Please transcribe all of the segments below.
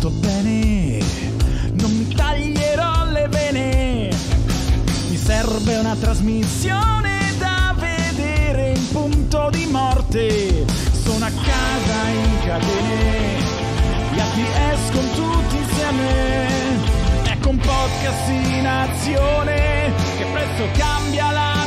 tutto bene, non mi taglierò le vene. Mi serve una trasmissione da vedere in punto di morte. Sono a casa in catene, gli altri escono tutti insieme. Ecco un podcast in azione che presto cambia la vita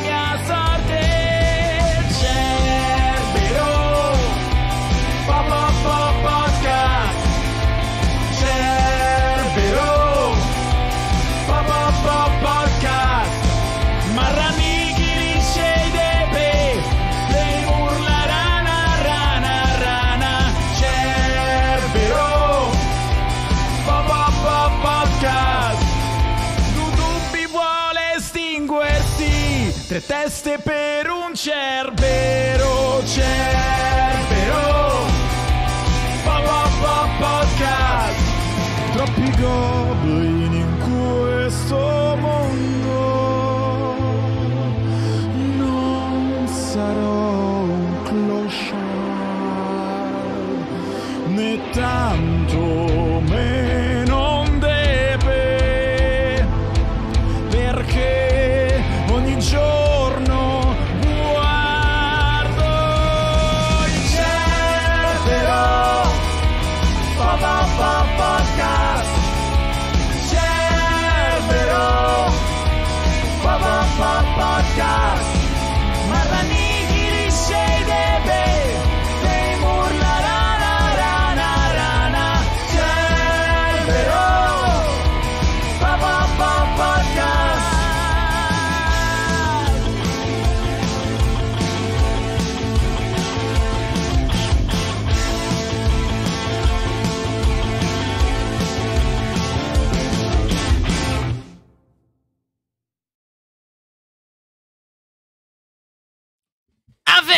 teste per un cervo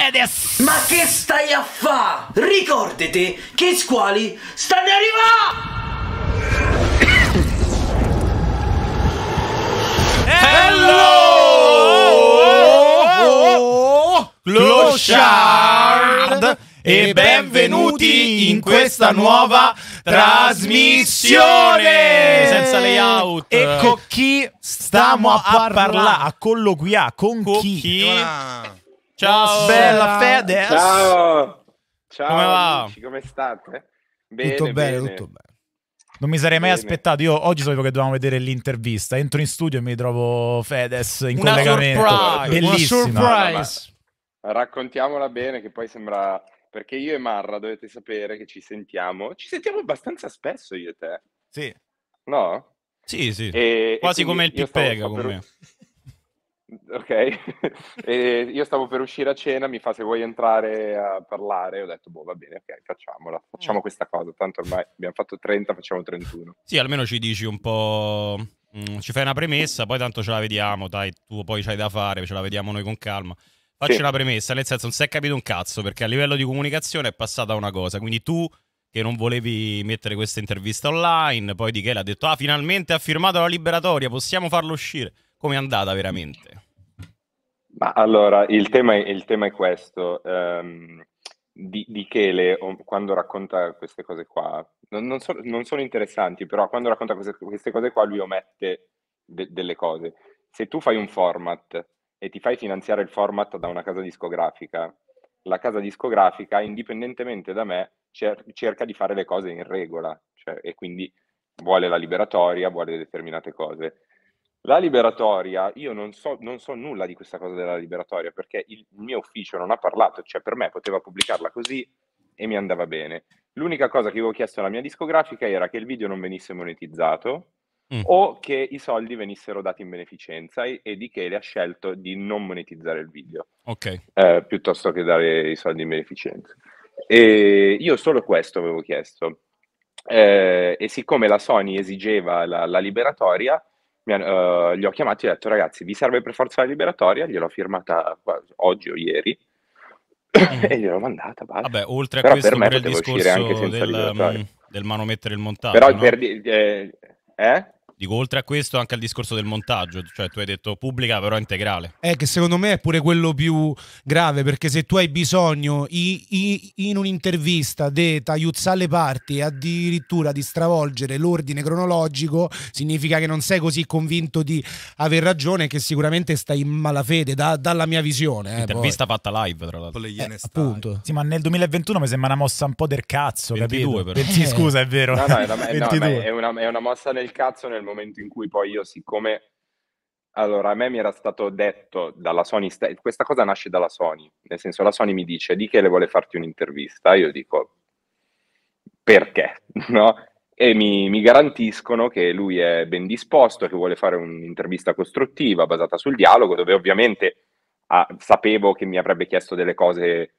Mercedes! Ma che stai a fa? Ricordati che i squali stanno arrivando! Hello! Shard! E benvenuti in questa nuova trasmissione senza layout. E con chi stiamo a, parlare? a colloquiare con, con chi? chi? Ah. Ciao, bella Fede. Eh. Ciao. Ciao, come va? Amici, come state? Bene, tutto bene, bene, tutto bene. Non mi sarei mai bene. aspettato. Io oggi sapevo che dovevamo vedere l'intervista. Entro in studio e mi trovo Fedez in una collegamento. Surprise, Bellissimo. surprise. raccontiamola bene, che poi sembra. Perché io e Marra dovete sapere che ci sentiamo. Ci sentiamo abbastanza spesso io e te. Sì. No? Sì, sì. E, Quasi e come il Pippega per... Ok, e io stavo per uscire a cena, mi fa se vuoi entrare a parlare, ho detto boh va bene, ok facciamola, facciamo eh. questa cosa, tanto ormai abbiamo fatto 30, facciamo 31. Sì, almeno ci dici un po', mm, ci fai una premessa, poi tanto ce la vediamo, dai, tu poi c'hai da fare, ce la vediamo noi con calma. Facci sì. una premessa, nel senso non si è capito un cazzo, perché a livello di comunicazione è passata una cosa, quindi tu che non volevi mettere questa intervista online, poi di che l'ha detto, ah finalmente ha firmato la liberatoria, possiamo farlo uscire. Come è andata veramente? Ma allora, il tema è, il tema è questo. Um, di, di Chele, quando racconta queste cose qua, non, non, so, non sono interessanti, però quando racconta queste, queste cose qua lui omette de, delle cose. Se tu fai un format e ti fai finanziare il format da una casa discografica, la casa discografica, indipendentemente da me, cer- cerca di fare le cose in regola, cioè, e quindi vuole la liberatoria, vuole determinate cose. La liberatoria, io non so, non so, nulla di questa cosa della liberatoria perché il mio ufficio non ha parlato, cioè per me poteva pubblicarla così e mi andava bene. L'unica cosa che avevo chiesto alla mia discografica era che il video non venisse monetizzato mm. o che i soldi venissero dati in beneficenza e, e, di che le ha scelto di non monetizzare il video okay. eh, piuttosto che dare i soldi in beneficenza. E io solo questo avevo chiesto. Eh, e siccome la Sony esigeva la, la liberatoria, mi hanno, eh, li ho chiamati e ho detto ragazzi vi serve per forza la liberatoria, gliel'ho firmata oggi o ieri eh. e gliel'ho mandata. Basta. Vabbè, oltre a Però questo per me potevo uscire anche senza del, liberatoria. Mm, del manomettere il montaggio. Però no? per, eh, eh? Dico, oltre a questo, anche al discorso del montaggio, cioè tu hai detto pubblica però integrale. È eh, che secondo me è pure quello più grave, perché se tu hai bisogno i, i, in un'intervista di tagliuzzare le parti e addirittura di stravolgere l'ordine cronologico, significa che non sei così convinto di aver ragione che sicuramente stai in malafede, da, dalla mia visione. Eh, Intervista poi. fatta live, tra l'altro. Eh, appunto. Sì, ma nel 2021 mi sembra una mossa un po' del cazzo, 22, capito? Però. Eh. Sì, scusa, è vero. No, no, è, una, 22. No, è, una, è una mossa del cazzo nel momento in cui poi io, siccome allora, a me mi era stato detto dalla Sony, questa cosa nasce dalla Sony, nel senso la Sony mi dice di che le vuole farti un'intervista, io dico perché, no? E mi, mi garantiscono che lui è ben disposto, che vuole fare un'intervista costruttiva basata sul dialogo, dove ovviamente ah, sapevo che mi avrebbe chiesto delle cose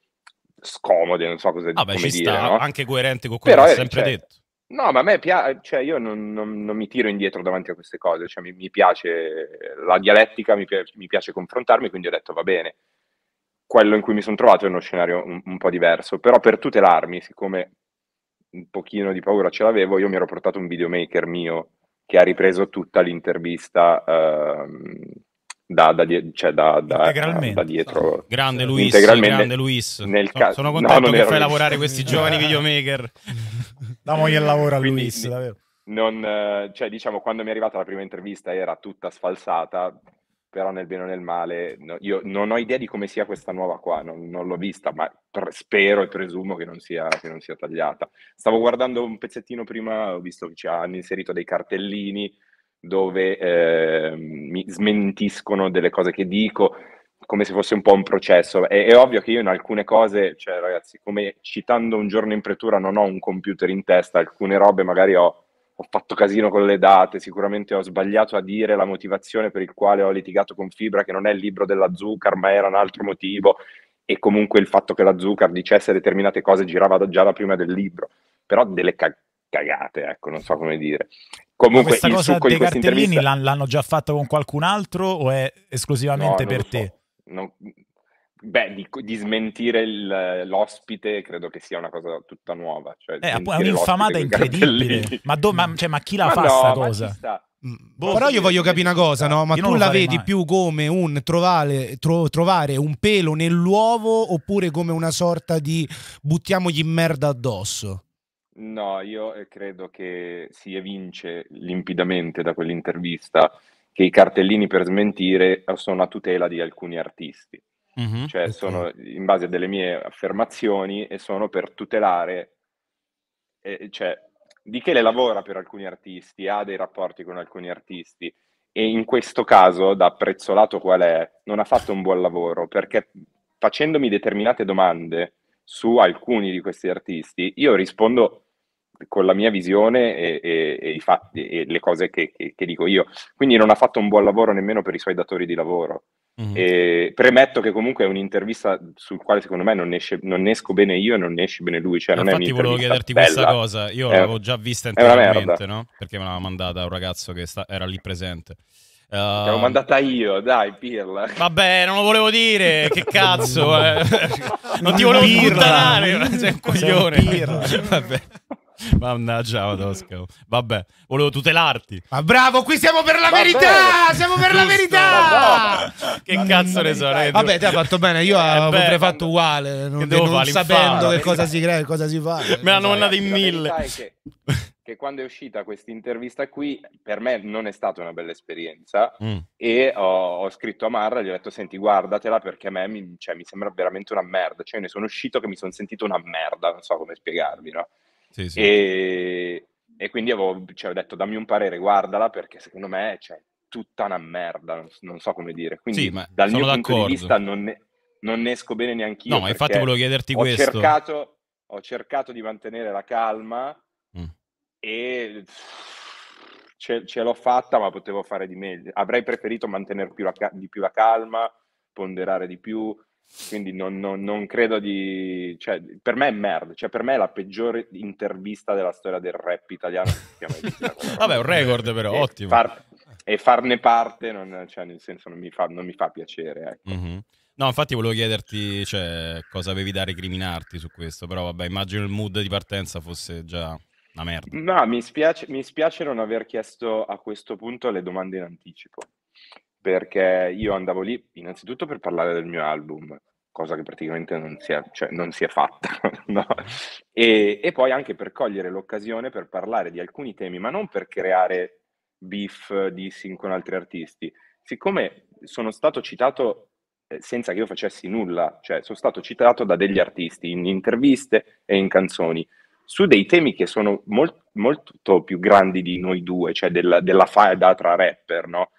scomode, non so cosa ah beh, come dire. Sta, no? Anche coerente con quello Però, che ho sempre cioè, detto. No, ma a me piace, cioè io non, non- non mi tiro indietro davanti a queste cose, cioè mi, mi piace la dialettica, mi, pia- mi piace confrontarmi, quindi ho detto va bene. Quello in cui mi sono trovato è uno scenario un, un po' diverso, però per tutelarmi, siccome un pochino di paura ce l'avevo, io mi ero portato un videomaker mio che ha ripreso tutta l'intervista, ehm, da, da, cioè da, da, da dietro. Grande Luis, grande Luis. Nel ca- sono contento no, che fai Luis. lavorare questi giovani videomaker. Damo che lavora Quindi, Luis, davvero. Non, eh, cioè, diciamo, quando mi è arrivata la prima intervista era tutta sfalsata, però nel bene o nel male, no, io non ho idea di come sia questa nuova qua, non, non l'ho vista, ma pre- spero e presumo che non, sia, che non sia tagliata. Stavo guardando un pezzettino prima, ho visto che ci hanno inserito dei cartellini, dove eh, mi smentiscono delle cose che dico, come se fosse un po' un processo. È, è, ovvio che io in alcune cose, cioè ragazzi, come citando un giorno in pretura, non ho un computer in testa, alcune robe magari ho, ho fatto casino con le date, sicuramente ho sbagliato a dire la motivazione per il quale ho litigato con Fibra, che non è il libro della Zucker, ma era un altro motivo, e comunque il fatto che la Zucker dicesse determinate cose girava già da prima del libro, però delle cagate, ecco, non so come dire. Comunque, Ma questa cosa dei cartellini intervista... l'hanno già fatto con qualcun altro o è esclusivamente no, per so. te? Non... Beh, di, di smentire il, l'ospite credo che sia una cosa tutta nuova. Cioè, eh, è un'infamata incredibile. Ma, do, ma, cioè, ma, chi la ma fa no, sta cosa? Mm. Boh, però io voglio capire una cosa, no? Ma tu la vedi mai. più come un trovare, tro, trovare, un pelo nell'uovo oppure come una sorta di buttiamogli merda addosso? No, io eh, credo che si evince limpidamente da quell'intervista che i cartellini per smentire sono a tutela di alcuni artisti, mm-hmm, cioè okay. sono in base a delle mie affermazioni e sono per tutelare, eh, cioè di che le lavora per alcuni artisti, ha dei rapporti con alcuni artisti e in questo caso, da prezzolato qual è, non ha fatto un buon lavoro perché facendomi determinate domande su alcuni di questi artisti, io rispondo con la mia visione e, e, e i fatti e le cose che, che, che, dico io. Quindi non ha fatto un buon lavoro nemmeno per i suoi datori di lavoro. Mm-hmm. premetto che comunque è un'intervista sul quale secondo me non, esce, non esco bene io e non ne esci bene lui. Cioè, non Infatti, volevo chiederti bella. questa cosa. Io è, l'avevo già vista internamente, no? Perché me l'aveva mandata un ragazzo che sta, era lì presente. Uh, l'ho mandata io, dai, pirla. Vabbè, non lo volevo dire, che cazzo, eh. Non ti volevo pirla. sei un coglione. Pirla. Vabbè. Mannaggia, Madosco. Vabbè, volevo tutelarti. Ma bravo, qui siamo per la Va verità! Siamo per Giusto, la verità! Che ma cazzo ne so, Renzo? Vabbè, ti ha fatto bene, io eh, avrei fatto uguale, non, non sapendo che cosa si crea e cosa si fa. Me l'hanno mandata in mille. Che, che quando è uscita questa intervista qui, per me non è stata una bella esperienza mm. e ho, ho, scritto a Marra, gli ho detto, senti, guardatela perché a me mi, cioè, mi sembra veramente una merda, cioè ne sono uscito che mi sono sentito una merda, non so come spiegarvi, no? Sì, sì. E, e, quindi avevo, cioè, detto dammi un parere, guardala perché secondo me c'è cioè, tutta una merda, non, non, so come dire. Quindi sì, dal mio d'accordo. punto di vista non ne, non ne esco bene neanche io. No, ma infatti volevo chiederti ho questo. Cercato, ho cercato di mantenere la calma mm. e ce, ce, l'ho fatta, ma potevo fare di meglio. Avrei preferito mantenere più la, di più la calma, ponderare di più, quindi non, non, non credo di... Cioè, per me è merda, cioè per me è la peggiore intervista della storia del rap italiano. Vabbè, un record però, e ottimo. Far, e farne parte, non, cioè, nel senso, non mi fa, mi fa piacere. Ecco. Mm-hmm. No, infatti volevo chiederti cioè, cosa avevi da recriminarti su questo, però vabbè, immagino il mood di partenza fosse già una merda. No, mi spiace, mi spiace non aver chiesto a questo punto le domande in anticipo perché io andavo lì innanzitutto per parlare del mio album, cosa che praticamente non si è, cioè, non si è fatta, no? e, e, poi anche per cogliere l'occasione per parlare di alcuni temi, ma non per creare beef, dissing con altri artisti. Siccome sono stato citato eh, senza che io facessi nulla, cioè sono stato citato da degli artisti in interviste e in canzoni, su dei temi che sono molt, molto più grandi di noi due, cioè della, della faida tra rapper, no?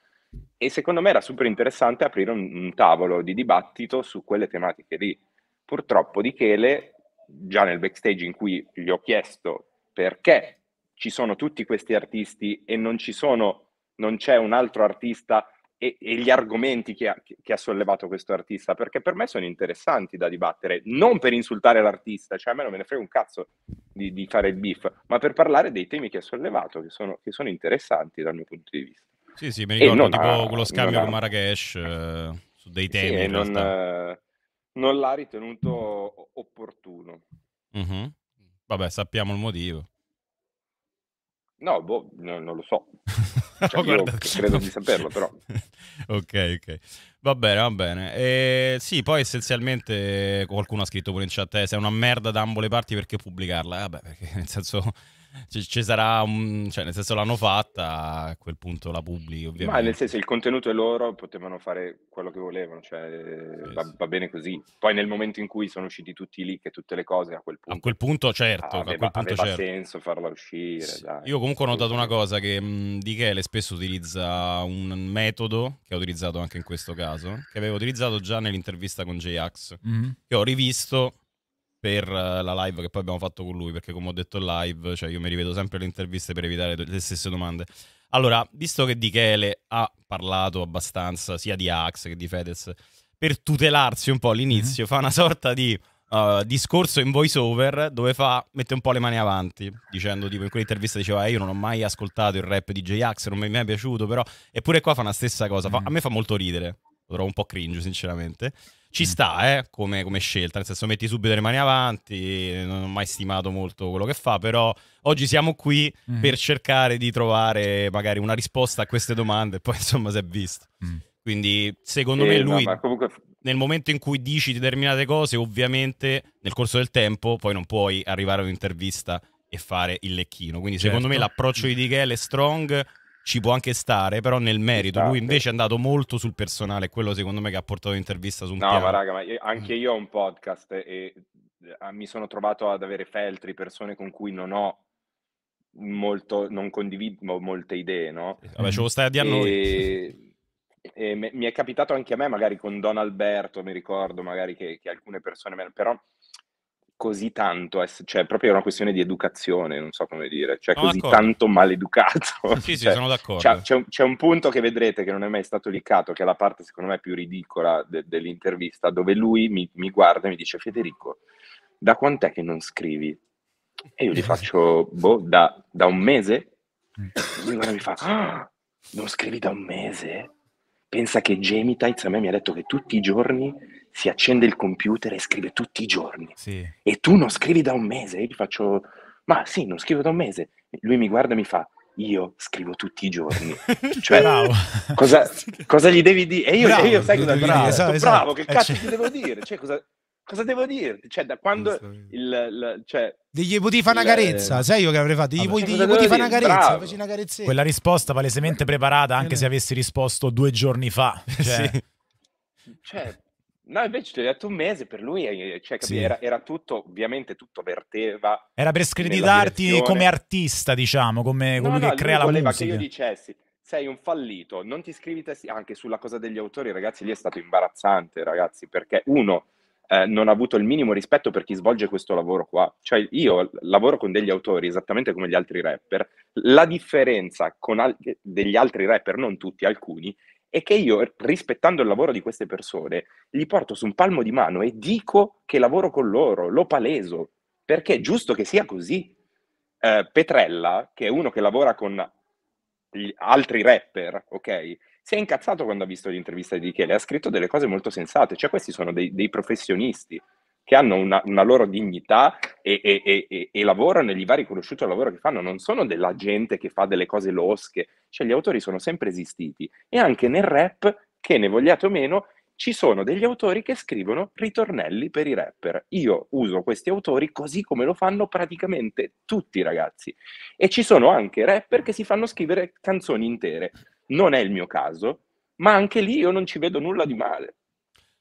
e secondo me era super interessante aprire un, un, tavolo di dibattito su quelle tematiche lì. Purtroppo di Chele, già nel backstage in cui gli ho chiesto perché ci sono tutti questi artisti e non, sono, non c'è un altro artista e, e gli argomenti che ha, che ha, sollevato questo artista, perché per me sono interessanti da dibattere, non per insultare l'artista, cioè a me non me ne frega un cazzo di, di fare il beef, ma per parlare dei temi che ha sollevato, che sono, che sono interessanti dal mio punto di vista. Sì, sì, mi ricordo tipo ha, quello scambio con Marrakesh eh, su dei temi. Sì, non, eh, non, l'ha ritenuto opportuno. Mm-hmm. Vabbè, sappiamo il motivo. No, boh, no, non lo so. Cioè, oh, Guarda, credo di saperlo, però. ok, ok. Va bene, va bene. E, ehm, sì, poi essenzialmente qualcuno ha scritto pure in chat, eh, se è una merda da ambo le parti, perché pubblicarla? Eh, vabbè, perché nel senso c- ci sarà, un... cioè nel senso l'hanno fatta, a quel punto la pubblico ovviamente. Ma nel senso il contenuto è loro, potevano fare quello che volevano, cioè sì, va, sì. va, bene così. Poi nel momento in cui sono usciti tutti lì che tutte le cose, a quel punto... A quel punto certo, aveva, a quel punto aveva certo. senso farla uscire. Sì. Io comunque ho notato una cosa, che mh, Di Chele spesso utilizza un metodo, che ha utilizzato anche in questo caso, che aveva utilizzato già nell'intervista con J-Ax, mm-hmm. che ho rivisto per eh, la live che poi abbiamo fatto con lui, perché come ho detto in live, cioè io mi rivedo sempre le interviste per evitare le stesse domande. Allora, visto che Di Chele ha parlato abbastanza sia di Axe che di Fedez, per tutelarsi un po' all'inizio mm-hmm. fa una sorta di uh, discorso in voice over dove fa, mette un po' le mani avanti, dicendo tipo in quell'intervista diceva eh, io non ho mai ascoltato il rap di J-Ax, non mi è mai piaciuto però, eppure qua fa la stessa cosa, fa, mm-hmm. a me fa molto ridere, lo trovo un po' cringe sinceramente. Ci mm. sta, eh, come, come, scelta, nel senso metti subito le mani avanti, non ho mai stimato molto quello che fa, però oggi siamo qui mm. per cercare di trovare magari una risposta a queste domande, poi insomma si è visto. Mm. Quindi secondo eh, me lui, no, comunque... nel momento in cui dici determinate cose, ovviamente nel corso del tempo poi non puoi arrivare a un'intervista e fare il lecchino. Quindi certo. secondo me certo. l'approccio di Dichel è strong, ci può anche stare, però nel merito. Lui invece è andato molto sul personale, quello secondo me che ha portato l'intervista su un no, piano. ma raga, ma io, anche mm. io ho un podcast e eh, mi sono trovato ad avere feltri, persone con cui non ho molto, non condivido molte idee, no? Vabbè, ce lo stai a dire a noi. E mi è capitato anche a me, magari con Don Alberto, mi ricordo magari che, che alcune persone, però così tanto, cioè proprio è una questione di educazione, non so come dire, cioè sono così d'accordo. tanto maleducato. Sì, sì, cioè, sono d'accordo. C'è, c'è, un, c'è, un, punto che vedrete che non è mai stato liccato, che è la parte secondo me più ridicola de- dell'intervista, dove lui mi, mi guarda e mi dice Federico, da quant'è che non scrivi? E io gli eh. faccio, boh, da, da un mese? Mm. Lui guarda mi fa, ah, non scrivi da un mese? Pensa che Gemitites a me mi ha detto che tutti i giorni si accende il computer e scrive tutti i giorni. Sì. E tu non scrivi da un mese. Io gli faccio, ma sì, non scrivo da un mese. Lui mi guarda e mi fa, io scrivo tutti i giorni. cioè, bravo. Cosa, cosa gli devi dire? E io, bravo, e io sai cosa devi bravo, dire? Esatto, esatto. che eh, cazzo ti cioè devo dire? Cioè, cosa, cosa devo dire? Cioè, da quando il, il, cioè, gli potevi fare una eh, carezza, sai io che avrei fatto? Gli, potevi fare una carezza, feci una carezzetta. Quella risposta palesemente preparata, anche eh. se avessi risposto due giorni fa. Cioè, sì. cioè No, invece ti ho detto un mese per lui, eh, eh, cioè, sì. era, era, tutto, ovviamente tutto verteva. Era per screditarti come artista, diciamo, come no, colui no, che crea la musica. che io dicessi, sei un fallito, non ti scrivi testi, anche sulla cosa degli autori, ragazzi, lì è stato imbarazzante, ragazzi, perché uno, eh, non ha avuto il minimo rispetto per chi svolge questo lavoro qua. Cioè, io lavoro con degli autori esattamente come gli altri rapper. La differenza con al- degli altri rapper, non tutti, alcuni, e che io, rispettando il lavoro di queste persone, li porto su un palmo di mano e dico che lavoro con loro, lo paleso, perché è giusto che sia così. Eh, Petrella, che è uno che lavora con altri rapper, ok? Si è incazzato quando ha visto l'intervista di Michele, ha scritto delle cose molto sensate, cioè questi sono dei, dei professionisti, che hanno una, una loro dignità e, e, e, e, lavorano e gli va riconosciuto il lavoro che fanno, non sono della gente che fa delle cose losche, cioè gli autori sono sempre esistiti e anche nel rap, che ne vogliate o meno, ci sono degli autori che scrivono ritornelli per i rapper. Io uso questi autori così come lo fanno praticamente tutti i ragazzi. E ci sono anche rapper che si fanno scrivere canzoni intere. Non è il mio caso, ma anche lì io non ci vedo nulla di male.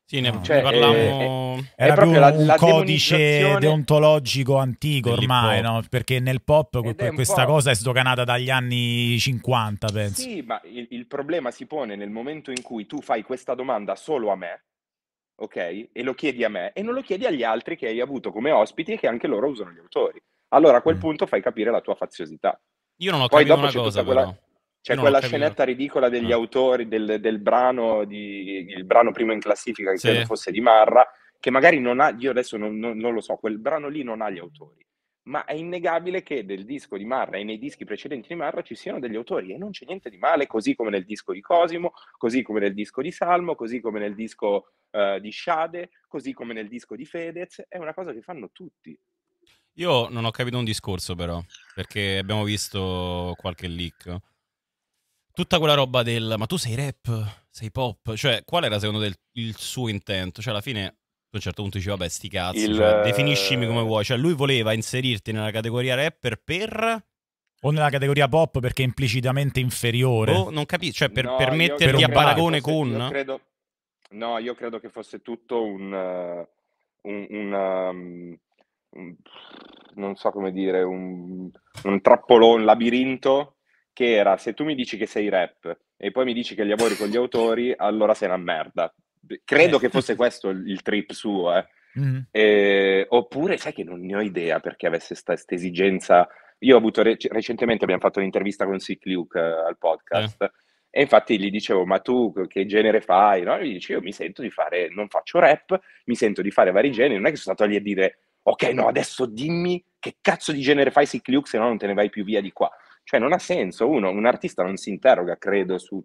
Sì, ne, cioè, parlavamo. Eh, eh, è, era è proprio la, un la codice deontologico antico ormai, no? perché nel pop questa cosa è sdoganata dagli anni 50, penso. Sì, ma il, il, problema si pone nel momento in cui tu fai questa domanda solo a me, ok? E lo chiedi a me e non lo chiedi agli altri che hai avuto come ospiti e che anche loro usano gli autori. Allora a quel mm. punto fai capire la tua faziosità. Io non ho Poi capito una cosa, quella... però c'è cioè, no, quella scenetta ridicola degli no. Mm. autori del, del brano, di, il brano primo in classifica, che sì. credo fosse di Marra, che magari non ha, io adesso non, non, non, lo so, quel brano lì non ha gli autori, ma è innegabile che del disco di Marra e nei dischi precedenti di Marra ci siano degli autori e non c'è niente di male, così come nel disco di Cosimo, così come nel disco di Salmo, così come nel disco uh, di Shade, così come nel disco di Fedez, è una cosa che fanno tutti. Io non ho capito un discorso però, perché abbiamo visto qualche leak tutta quella roba del ma tu sei rap, sei pop, cioè qual era secondo te il, il suo intento? Cioè alla fine a un certo punto dice vabbè sti cazzi, il... cioè, eh, definiscimi come vuoi, cioè lui voleva inserirti nella categoria rapper per... O nella categoria pop perché è implicitamente inferiore. Oh, non capisco, cioè per, no, per a paragone con... Io credo... No, io credo che fosse tutto un... Eh, un, un, um, un non so come dire, un, un trappolone, un labirinto che era se tu mi dici che sei rap e poi mi dici che lavori con gli autori, allora sei una merda. Credo eh. che fosse questo il, trip suo, eh. mm-hmm. e, oppure sai che non ne ho idea perché avesse questa esigenza. Io ho avuto rec- recentemente abbiamo fatto un'intervista con Sick Luke eh, al podcast. Eh. E infatti gli dicevo, ma tu che genere fai? No? E gli dice, io mi sento di fare, non faccio rap, mi sento di fare vari generi. Non è che sono stato lì a dire, ok, no, adesso dimmi che cazzo di genere fai Sick Luke, se no non te ne vai più via di qua. Cioè non ha senso, uno, un artista non si interroga, credo, su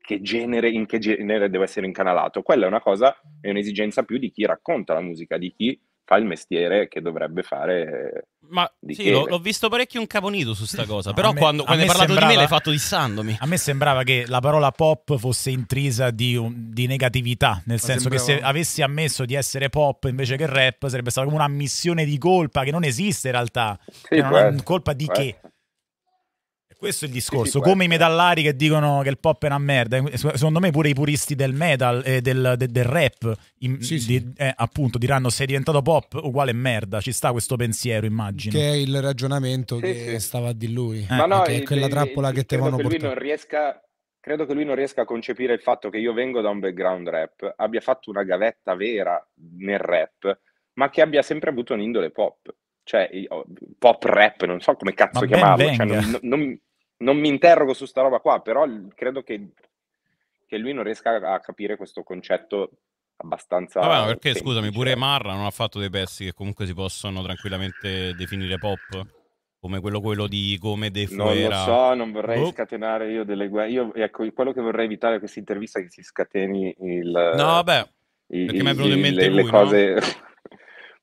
che genere, in che genere deve essere incanalato. Quella è una cosa, è un'esigenza più di chi racconta la musica, di chi fa il mestiere che dovrebbe fare. Ma sì, l'ho, l'ho, visto parecchio un caponito su sta cosa, però me, quando, quando hai parlato sembrava, di me l'hai fatto dissandomi. A me sembrava che la parola pop fosse intrisa di, un, di negatività, nel ma senso sembrava... che se avessi ammesso di essere pop invece che rap sarebbe stata come un'ammissione di colpa che non esiste in realtà. Sì, cioè, è colpa di che? Questo è il discorso, sì, sì, come i metallari che dicono che il pop è una merda, secondo me pure i puristi del metal e eh, del, del, del rap, in, sì, di, eh, appunto, diranno sei diventato pop uguale merda, ci sta questo pensiero immagino. Che è il ragionamento che stava di lui, eh, no, che è quella trappola che te vanno portare. credo che lui non riesca a concepire il fatto che io vengo da un background rap, abbia fatto una gavetta vera nel rap, ma che abbia sempre avuto un'indole pop cioè oh, pop rap, non so come cazzo Ma chiamarlo, cioè, non, non, non, mi interrogo su sta roba qua, però credo che, che lui non riesca a capire questo concetto abbastanza. Vabbè, perché semplice. scusami, pure Marra non ha fatto dei pezzi che comunque si possono tranquillamente definire pop? Come quello, quello di come De Non lo so, non vorrei oh. scatenare io delle guerre. Io, ecco, quello che vorrei evitare a questa intervista è che si scateni il. No, vabbè. I, perché mi è venuto in mente le, lui, le cose. No?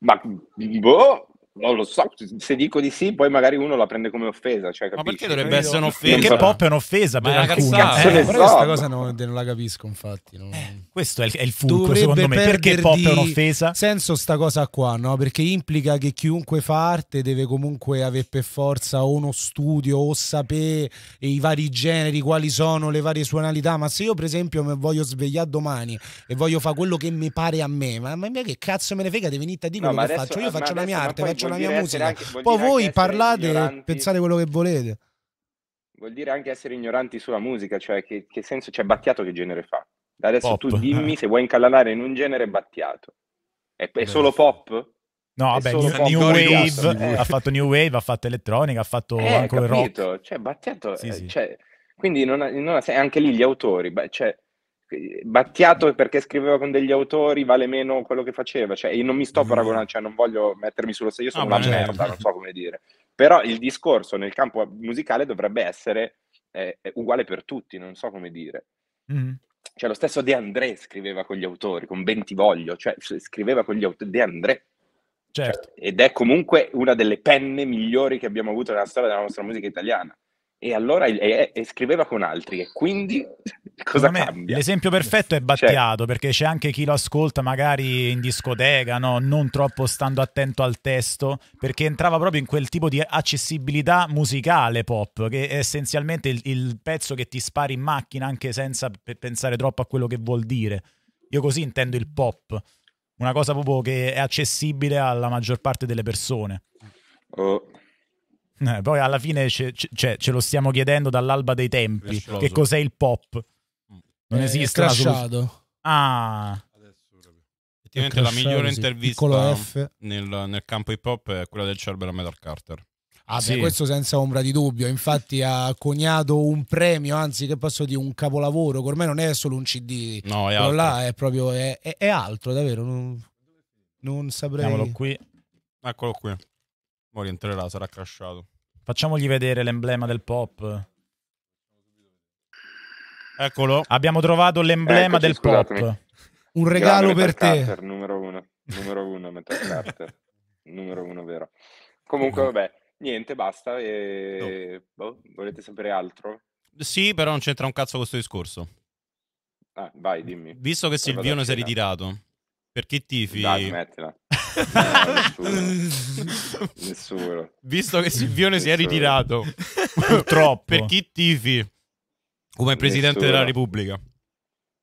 Ma boh, non lo so, se dico di sì, poi magari uno la prende come offesa. Cioè, ma perché dovrebbe essere un'offesa? Perché pop è un'offesa, ma è una eh, eh, so. questa cosa non, non, la capisco, infatti. No. Eh, questo è il, è il fulcro, secondo me. Perché pop è un'offesa? Senso sta cosa qua, no? Perché implica che chiunque fa arte deve comunque avere per forza uno studio o sapere i vari generi, quali sono le varie suonalità. Ma se io, per esempio, mi voglio svegliare domani e voglio fare quello che mi pare a me, ma, ma che cazzo me ne frega di venire a dire no, quello che adesso, faccio? Io eh, faccio la mia arte, faccio c'è la mia musica. Anche, Poi voi parlate ignoranti. e pensate quello che volete. Vuol dire anche essere ignoranti sulla musica, cioè che, che senso c'è cioè, Battiato che genere fa? Adesso pop. tu dimmi se vuoi incallanare in un genere Battiato. È, è solo pop? No, vabbè, New, new Wave, eh. ha fatto New Wave, ha fatto elettronica, ha fatto eh, anche capito. rock. Cioè, Battiato, sì, eh, sì. Cioè, quindi non ha, non ha, anche lì gli autori, beh, cioè, Battiato perché scriveva con degli autori vale meno quello che faceva, cioè io non mi sto mm. paragonando, cioè non voglio mettermi sullo stesso, io sono no, ah, una merda, certo. non so come dire, però il discorso nel campo musicale dovrebbe essere eh, uguale per tutti, non so come dire. Mm. Cioè lo stesso De André scriveva con gli autori, con Bentivoglio, cioè scriveva con gli autori, De André. Certo. Cioè, ed è comunque una delle penne migliori che abbiamo avuto nella storia della nostra musica italiana. E allora e, e scriveva con altri, e quindi cosa me, cambia? L'esempio perfetto è cioè Battiato, cioè. perché c'è anche chi lo ascolta magari in discoteca, no? non troppo stando attento al testo, perché entrava proprio in quel tipo di accessibilità musicale pop, che è essenzialmente il, il pezzo che ti spari in macchina anche senza pensare troppo a quello che vuol dire. Io così intendo il pop, una cosa proprio che è accessibile alla maggior parte delle persone. Oh. Eh, poi alla fine ce, ce, cioè, ce, lo stiamo chiedendo dall'alba dei tempi, Vescioso. che cos'è il pop. Non eh, esiste. È crashato. Ah. Effettivamente la migliore intervista nel, nel, campo hip hop è quella del Cerbero Metal Carter. Ah, sì. beh, questo senza ombra di dubbio. Infatti ha coniato un premio, anzi, che posso dire, un capolavoro. Che ormai non è solo un CD. No, è altro. là è proprio è, è, è altro, davvero. Non, non, saprei. Eccolo qui. Eccolo qui. Ora rientrerà, sarà crashato. Facciamogli vedere l'emblema del pop. Eccolo. Abbiamo trovato l'emblema Eccoci, del scusatemi. pop. Un regalo per te. Carter, numero uno. Numero uno, Metal Carter. numero uno, vero. Comunque, vabbè, niente, basta. E... No. Boh, volete sapere altro? Sì, però non c'entra un cazzo con questo discorso. Ah, vai, dimmi. Visto che Silvio non si è ritirato, per chi tifi? Dai, mettila. No, nessuno. nessuno. Visto che Silvione nessuno. si è ritirato, purtroppo. Per chi tifi? Come Presidente Nessuno. della Repubblica.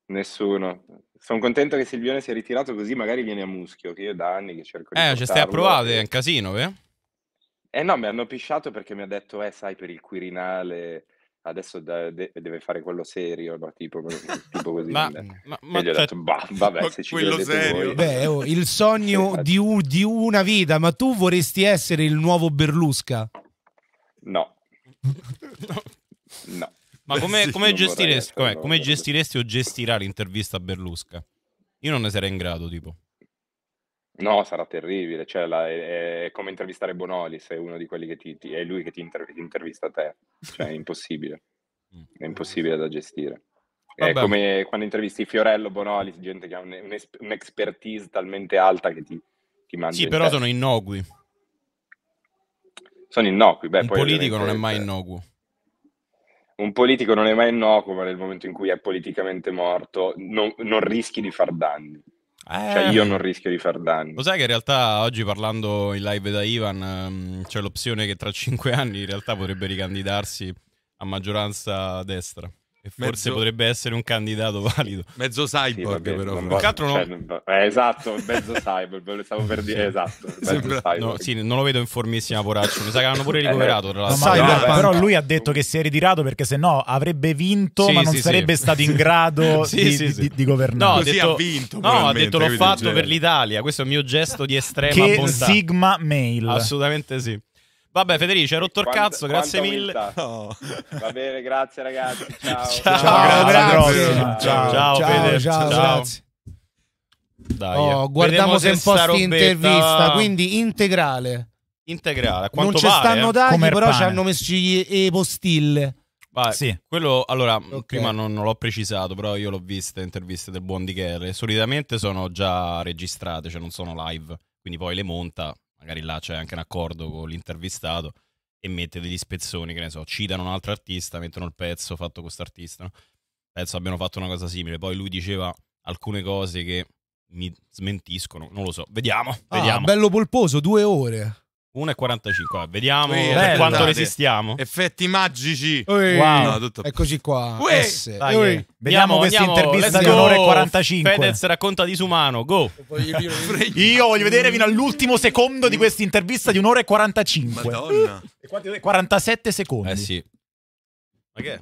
Nessuno. Sono contento che Silvione sia ritirato così magari viene a muschio, che io da anni che cerco eh, di... Eh, ci cioè, stai approvate, eh. è un casino, eh? Eh no, mi hanno pisciato perché mi ha detto, eh sai, per il Quirinale adesso da, de, deve fare quello serio, no? tipo, tipo così. ma, ma, eh. ma e gli ho cioè detto, bah, vabbè, se ci quello serio. Voi. Beh, oh, il sogno di, u, di, una vita, ma tu vorresti essere il nuovo Berlusca? No. no. no. Ma come, sì, come, gestiresti, come, come gestiresti o gestirà l'intervista a Berlusca? Io non ne sarei in grado, tipo. No, sarà terribile. Cioè, la, è, è, come intervistare Bonoli, se è uno di quelli che ti, ti è lui che ti, interv- ti intervista a te. Cioè, è impossibile. Mm. È impossibile da gestire. È Vabbè. come quando intervisti Fiorello Bonoli, gente che ha un, un, un'expertise talmente alta che ti, ti mangia. Sì, però testa. sono innocui. Sono innocui. Beh, un poi politico non è mai innocuo un politico non è mai innocuo, ma nel momento in cui è politicamente morto non, non rischi di far danni. Eh, cioè io non eh. rischio di far danni. Lo sai che in realtà oggi parlando in live da Ivan ehm, c'è l'opzione che tra cinque anni in realtà potrebbe ricandidarsi a maggioranza destra. Forse mezzo... potrebbe essere un candidato valido. Mezzo cyborg, sì, però. Più che altro no. Cioè, eh, esatto, mezzo cyborg, ve lo stavo per dire. Esatto. Sembra... No, sì, non lo vedo in formissima, poraccio. Mi sa che l'hanno pure eh, ricoverato. Eh, tra no, ma, però lui ha detto che si è ritirato perché se no avrebbe vinto, sì, ma non sì, sarebbe stato in grado di, di, di, governare. No, ha detto, ha vinto. No, ha detto l'ho fatto per cioè. l'Italia. Questo è il mio gesto di estrema che bontà. Sigma Mail. Assolutamente sì. Vabbè, Federici, hai rotto il cazzo, grazie mille. Oh. Va bene, grazie ragazzi. Ciao, ciao, ciao grazie. Ciao, ciao, ciao, Fede. ciao, ciao. Grazie. Dai, oh, guardiamo se un po' sti intervista, quindi integrale. Integrale, quanto Non ci vale, stanno eh. dati, Come però ci hanno messo le postille. Vai, sì. quello allora okay. prima non, non l'ho precisato, però io l'ho vista interviste del buon di Kerr. Solitamente sono già registrate, cioè non sono live, quindi poi le monta magari là c'è anche un accordo con l'intervistato e mette degli spezzoni, che ne so, citano un altro artista, mettono il pezzo fatto con quest'artista, No? Penso abbiano fatto una cosa simile. Poi lui diceva alcune cose che mi smentiscono, non lo so. Vediamo, ah, vediamo. bello polposo, due ore. 1,45. Vediamo Uè, per eh, quanto resistiamo. Effetti magici. Uè. Wow. No, Eccoci qua. S. Dai, Uè. Vediamo questa intervista di e 45. Fedez racconta disumano. Go. Io voglio vedere fino all'ultimo secondo di questa intervista di e 45. Madonna. 47 secondi. Eh sì. Ma che è?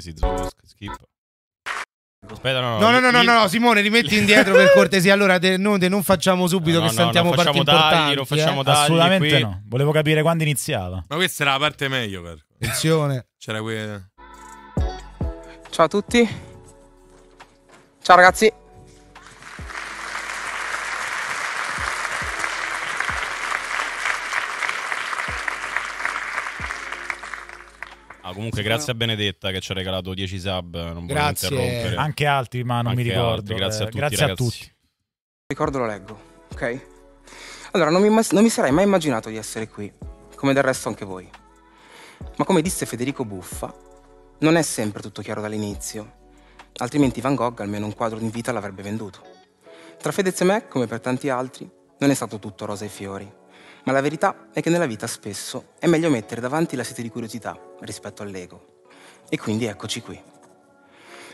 si skip. Aspetta, no, no, no, no, no, no, no, Simone, rimetti indietro per cortesia. Allora, de, no, de non facciamo subito no, che no, sentiamo no, non facciamo tagli, non facciamo tagli. Assolutamente qui. no. Volevo capire quando iniziava. Ma questa era la parte meglio, per... Attenzione. C'era quella. Ciao a tutti. Ciao ragazzi. Ah, comunque, grazie a Benedetta che ci ha regalato 10 sub. Non grazie. volevo interrompere. Anche altri, ma non Anche mi ricordo. Altri. Grazie a eh, tutti. Grazie a tutti. Ricordo lo leggo, ok? Allora, non mi, non mi sarei mai immaginato di essere qui, come del resto anche voi. Ma come disse Federico Buffa, non è sempre tutto chiaro dall'inizio, altrimenti Van Gogh almeno un quadro in vita l'avrebbe venduto. Tra Fedez e me, come per tanti altri, non è stato tutto rosa e fiori. Ma la verità è che nella vita spesso è meglio mettere davanti la sete di curiosità rispetto all'ego. E quindi eccoci qui.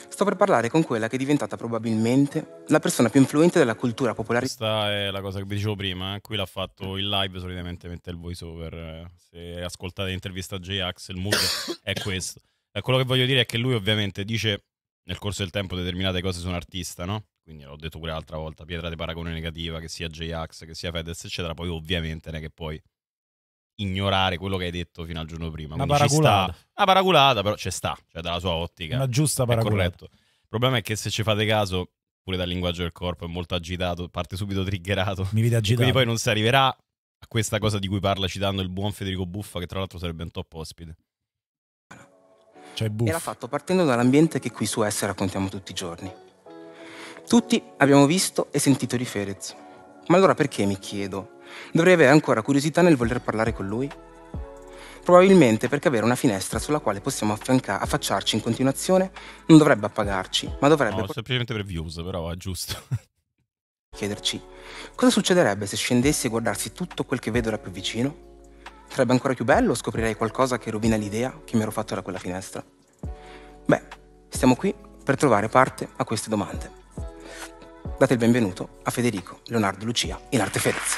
Sto per parlare con quella che è diventata probabilmente la persona più influente della cultura popolare. Questa è la cosa che vi dicevo prima, eh? qui l'ha fatto il live, solitamente mette il voice over. Eh. Se ascoltate l'intervista a J-Ax, il mood è questo. Eh, quello che voglio dire è che lui ovviamente dice nel corso del tempo determinate cose su un artista, no? quindi l'ho detto pure l'altra volta, pietra di paragone negativa, che sia J-Ax, che sia Fedez, eccetera, poi ovviamente non è che puoi ignorare quello che hai detto fino al giorno prima. Quindi una paraculata. Sta, una paraculata, però ci sta, cioè dalla sua ottica. Una giusta paraculata. Il problema è che se ci fate caso, pure dal linguaggio del corpo è molto agitato, parte subito triggerato. Mi vede agitato. Quindi poi non si arriverà a questa cosa di cui parla citando il buon Federico Buffa, che tra l'altro sarebbe un top ospite. Cioè, Buffa. Era fatto partendo dall'ambiente che qui su S raccontiamo tutti i giorni tutti abbiamo visto e sentito di Ferez. Ma allora perché, mi chiedo, dovrei avere ancora curiosità nel voler parlare con lui? Probabilmente perché avere una finestra sulla quale possiamo affianca- affacciarci in continuazione non dovrebbe appagarci, ma dovrebbe... No, semplicemente per views, però è giusto. chiederci, cosa succederebbe se scendessi e guardassi tutto quel che vedo da più vicino? Sarebbe ancora più bello o scoprirei qualcosa che rovina l'idea che mi ero fatto da quella finestra? Beh, stiamo qui per trovare parte a queste domande. Date il benvenuto a Federico Leonardo Lucia in Arte Fedez.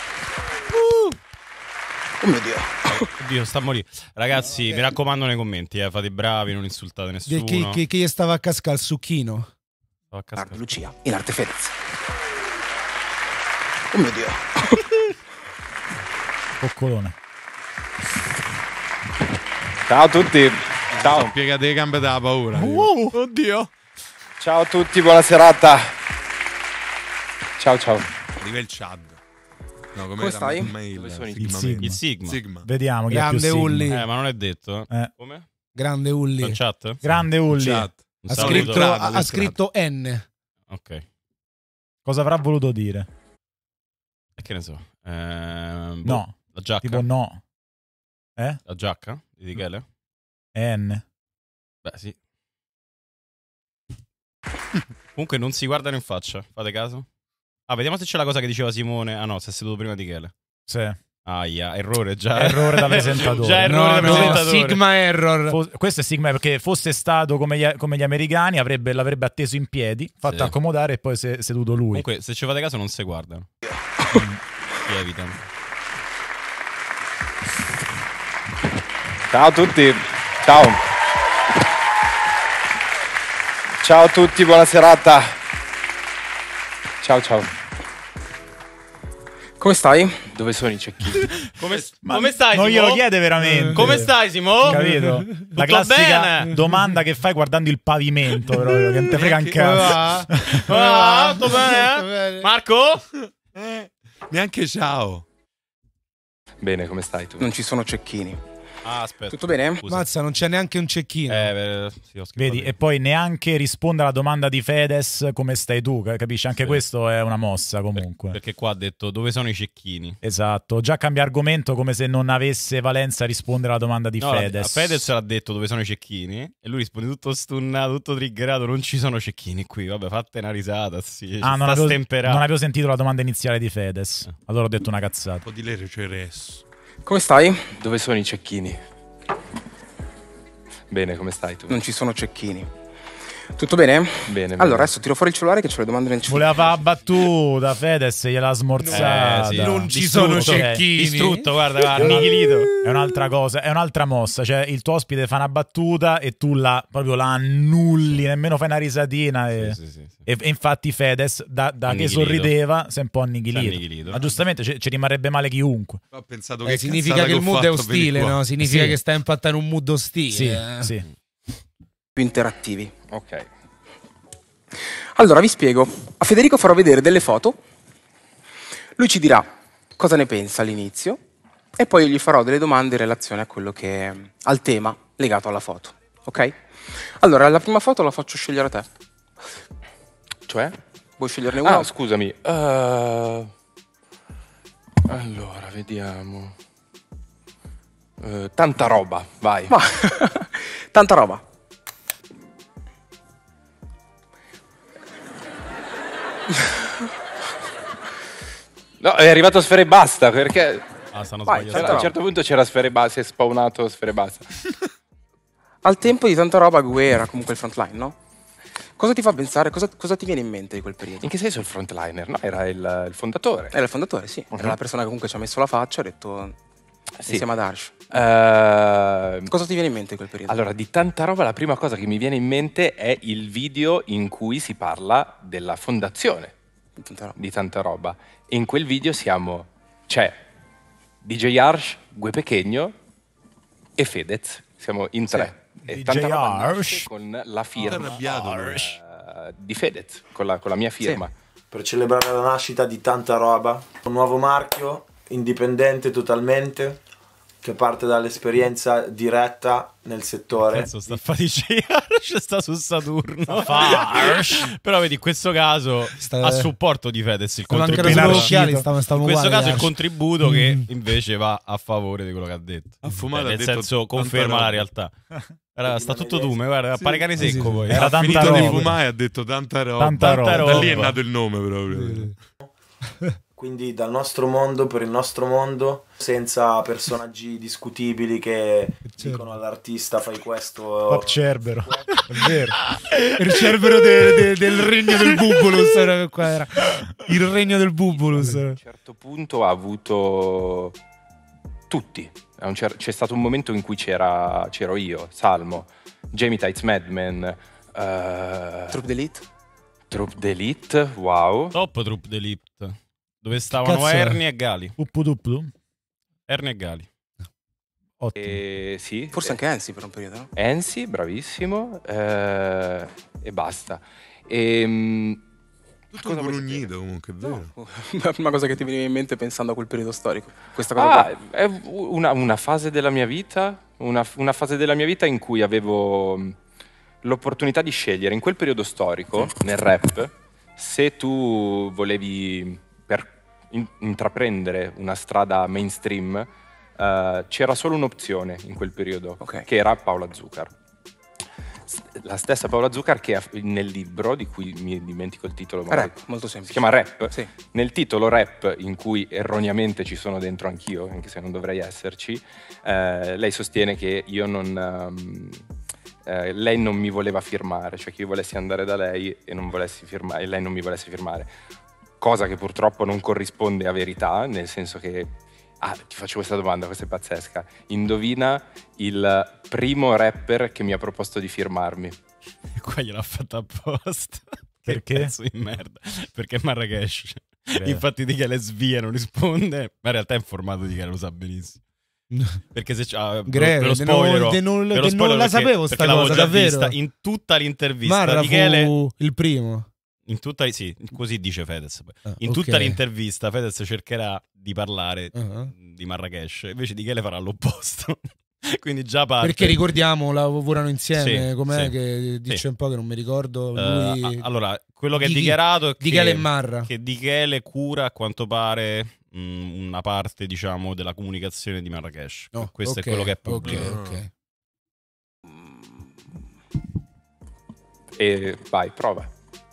Uh! Oh mio Dio. Oddio, sta a morire. Ragazzi, mi raccomando nei commenti, eh, fate i bravi, non insultate nessuno. Che, che, che gli stava a cascare il succhino? Stava a cascare. Lucia in Arte Fedez. Oh mio Dio. Coccolone. Ciao a tutti. Ciao. Piegate le gambe dalla paura. Uh, oddio. Ciao a tutti, buona serata. Ciao ciao. Arriva il Chad. No, come stai? Mail, il, Sigma. il Sigma. Sigma. Vediamo Grande chi è più Ulli. Eh, ma non è detto. Eh. Come? Grande Ulli. In chat? Grande Ulli. Chat. Ha, scritto, ha scritto N. Ok. Cosa avrà voluto dire? E che ne so? Ehm, boh, no. La giacca? Tipo no. Eh? La giacca di Michele? N. Beh, sì. Comunque non si guardano in faccia, fate caso. Ah, vediamo se c'è la cosa che diceva Simone. Ah no, si è seduto prima di Chele. Sì. Aia, errore già. Errore da presentatore. già errore no, da presentatore. No, sigma error. Fos- questo è Sigma perché fosse stato come gli, come gli americani avrebbe, l'avrebbe atteso in piedi, fatto sì. accomodare e poi si è seduto lui. Comunque, se ci fate caso non si guardano. si evitano. Ciao a tutti. Ciao. Ciao a tutti, buona serata. Ciao, ciao. Come stai? Dove sono i cecchini? Come, come, stai? Non glielo chiede veramente. Come stai, Simo? Capito? La classica bene. domanda che fai guardando il pavimento, proprio, che non te frega un cazzo. Ah, tutto bene? Marco? Eh, neanche ciao. Bene, come stai tu? Non ci sono cecchini. Ah, aspetta. Tutto bene? Scusa. Mazza, non c'è neanche un cecchino. Eh, beh, sì, Vedi, lì. e poi neanche risponde alla domanda di Fedes come stai tu, capisci? Anche sì. questo è una mossa comunque. perché qua ha detto dove sono i cecchini. Esatto, già cambia argomento come se non avesse valenza a rispondere alla domanda di no, Fedes. La, Fedez l'ha detto dove sono i cecchini e lui risponde tutto stunnato, tutto triggerato, non ci sono cecchini qui, vabbè, fate una risata, sì. Ah, non avevo, non avevo, sentito la domanda iniziale di Fedes. Eh. Allora ho detto una cazzata. Un po' di lei c'è resto. Come stai? Dove sono i cecchini? Bene, come stai tu? Non ci sono cecchini. Tutto bene? Bene. Allora, bene. adesso tiro fuori il cellulare che c'ho le domande nel cellulare. Voleva la battuta, Fedez, gliela smorzata. Eh, sì. Non ci distrutto, sono cecchini. Eh, distrutto, guarda, guarda annichilito. È un'altra cosa, è un'altra mossa. Cioè, il tuo ospite fa una battuta e tu la, proprio la annulli, nemmeno fai una risatina. E, sì, sì, e, e infatti Fedez, da, da che sorrideva, si è un po' annichilito. annichilito. Ma giustamente ci, ci, rimarrebbe male chiunque. Ho pensato eh, che eh, significa che il mood è ostile, no? Significa che sta impattando un mood ostile. Sì, eh. sì più interattivi. Ok. Allora vi spiego. A Federico farò vedere delle foto, lui ci dirà cosa ne pensa all'inizio e poi gli farò delle domande in relazione a quello che è, al tema legato alla foto. Ok? Allora, la prima foto la faccio scegliere a te. Cioè? Vuoi sceglierne una? Ah, scusami. Uh, allora, vediamo. Uh, tanta roba, vai. Ma, tanta roba. No, è arrivato a Sfere Basta perché. Ah, stanno sbagliando. Certo, a un certo punto c'era Sfere Basta, si è spawnato Sfere Basta. Al tempo di tanta roba, Gue era comunque il frontline, no? Cosa ti fa pensare? Cosa, cosa, ti viene in mente di quel periodo? In che senso il frontliner? No, era il, il fondatore. Era il fondatore, sì. Uh-huh. Era mhm. la persona che comunque ci ha messo la faccia e ha detto sì. insieme ad Arsh. Uh, Cosa ti viene in mente in quel periodo? Allora, di tanta roba, la prima cosa che mi viene in mente è il video in cui si parla della fondazione di tanta roba. Di tanta roba. E in quel video siamo, c'è DJ Arsh, Gue Pechegno e Fedez. Siamo in tre. Sì. E DJ tanta Arsh. Con la firma uh, di Fedez, con la, con la mia firma. Sì. Per celebrare la nascita di tanta roba, un nuovo marchio indipendente totalmente che parte dall'esperienza diretta nel settore. Cazzo, sta faticare, sta su Saturno. Farsh. Però vedi, in questo caso sta... a supporto di Fedez il contributo. Stavano, stavano in questo uguali, caso il eh. contributo che mm. invece va a favore di quello che ha detto. ha fumato cioè, nel senso conferma la realtà. Era, sta tutto tu, guarda, sì. pare cane secco poi. Era, Era tanta finito roba. di fumare ha detto tanta roba. Tanta roba. Da lì è nato il nome proprio. Quindi dal nostro mondo per il nostro mondo, senza personaggi discutibili che certo. dicono all'artista fai questo. Pop Cerbero, è vero. Il Cerbero de, de, del regno del Bubulus era qua era. Il regno del Bubulus. A un certo punto ha avuto tutti. C'è stato un momento in cui c'era, c'ero io, Salmo, Jamie Tights Madman, uh, eh, Troop Delete. Troop Delete, wow. Top Troop Delete. Dove stavano Ernie e Gali. Uppuduplu? Ernie e Gali. Ottimo. Eh, sì. Forse anche Ensi per un periodo, no? Ensi, bravissimo. Eh, e basta. E, ehm, tutto un nido, comunque, vero? No. prima cosa che ti veniva in mente pensando a quel periodo storico. Questa cosa ah, qua. è una, una, fase della mia vita, una, una, fase della mia vita in cui avevo mm, l'opportunità di scegliere in quel periodo storico, nel rap, se tu volevi per in, intraprendere una strada mainstream, eh, c'era solo un'opzione in quel periodo, okay. che era Paola Zuccar. La stessa Paola Zuccar che nel libro, di cui mi dimentico il titolo, rap, molto semplice. si chiama Rap, sì. nel titolo Rap, in cui erroneamente ci sono dentro anch'io, anche se non dovrei esserci, eh, lei sostiene che io non... Um, eh, lei non mi voleva firmare, cioè che io volessi andare da lei e, firma- e lei non mi volesse firmare cosa che purtroppo non corrisponde a verità, nel senso che Ah, ti faccio questa domanda, questa è pazzesca. Indovina il primo rapper che mi ha proposto di firmarmi. E Qua gliel'ha fatta apposta. Perché? Che pezzo di merda. Perché Marrakesh. Beh. Infatti di che le svia non risponde, ma in realtà è informato di che lo sa benissimo. Perché se c'è ah, Greve, lo spoilerò, non, la perché, sapevo sta perché cosa, davvero. in tutta l'intervista Marra Michele fu il primo in tutta, sì, così dice Fedez. Ah, in tutta l'intervista Fedez cercherà di parlare uh-huh. di Marrakesh, invece di che le farà l'opposto. Quindi già parte. Perché ricordiamo, lavorano insieme, sì, com'è sì, che dice sì. un po' che non mi ricordo. Eh, lui... Uh, allora, quello che di, è dichiarato è di che, Chele Marra. che Di Chele cura a quanto pare mh, mm, una parte, diciamo, della comunicazione di Marrakesh. Oh, Questo okay, è quello che è pubblico. Ok, ok. E vai, prova.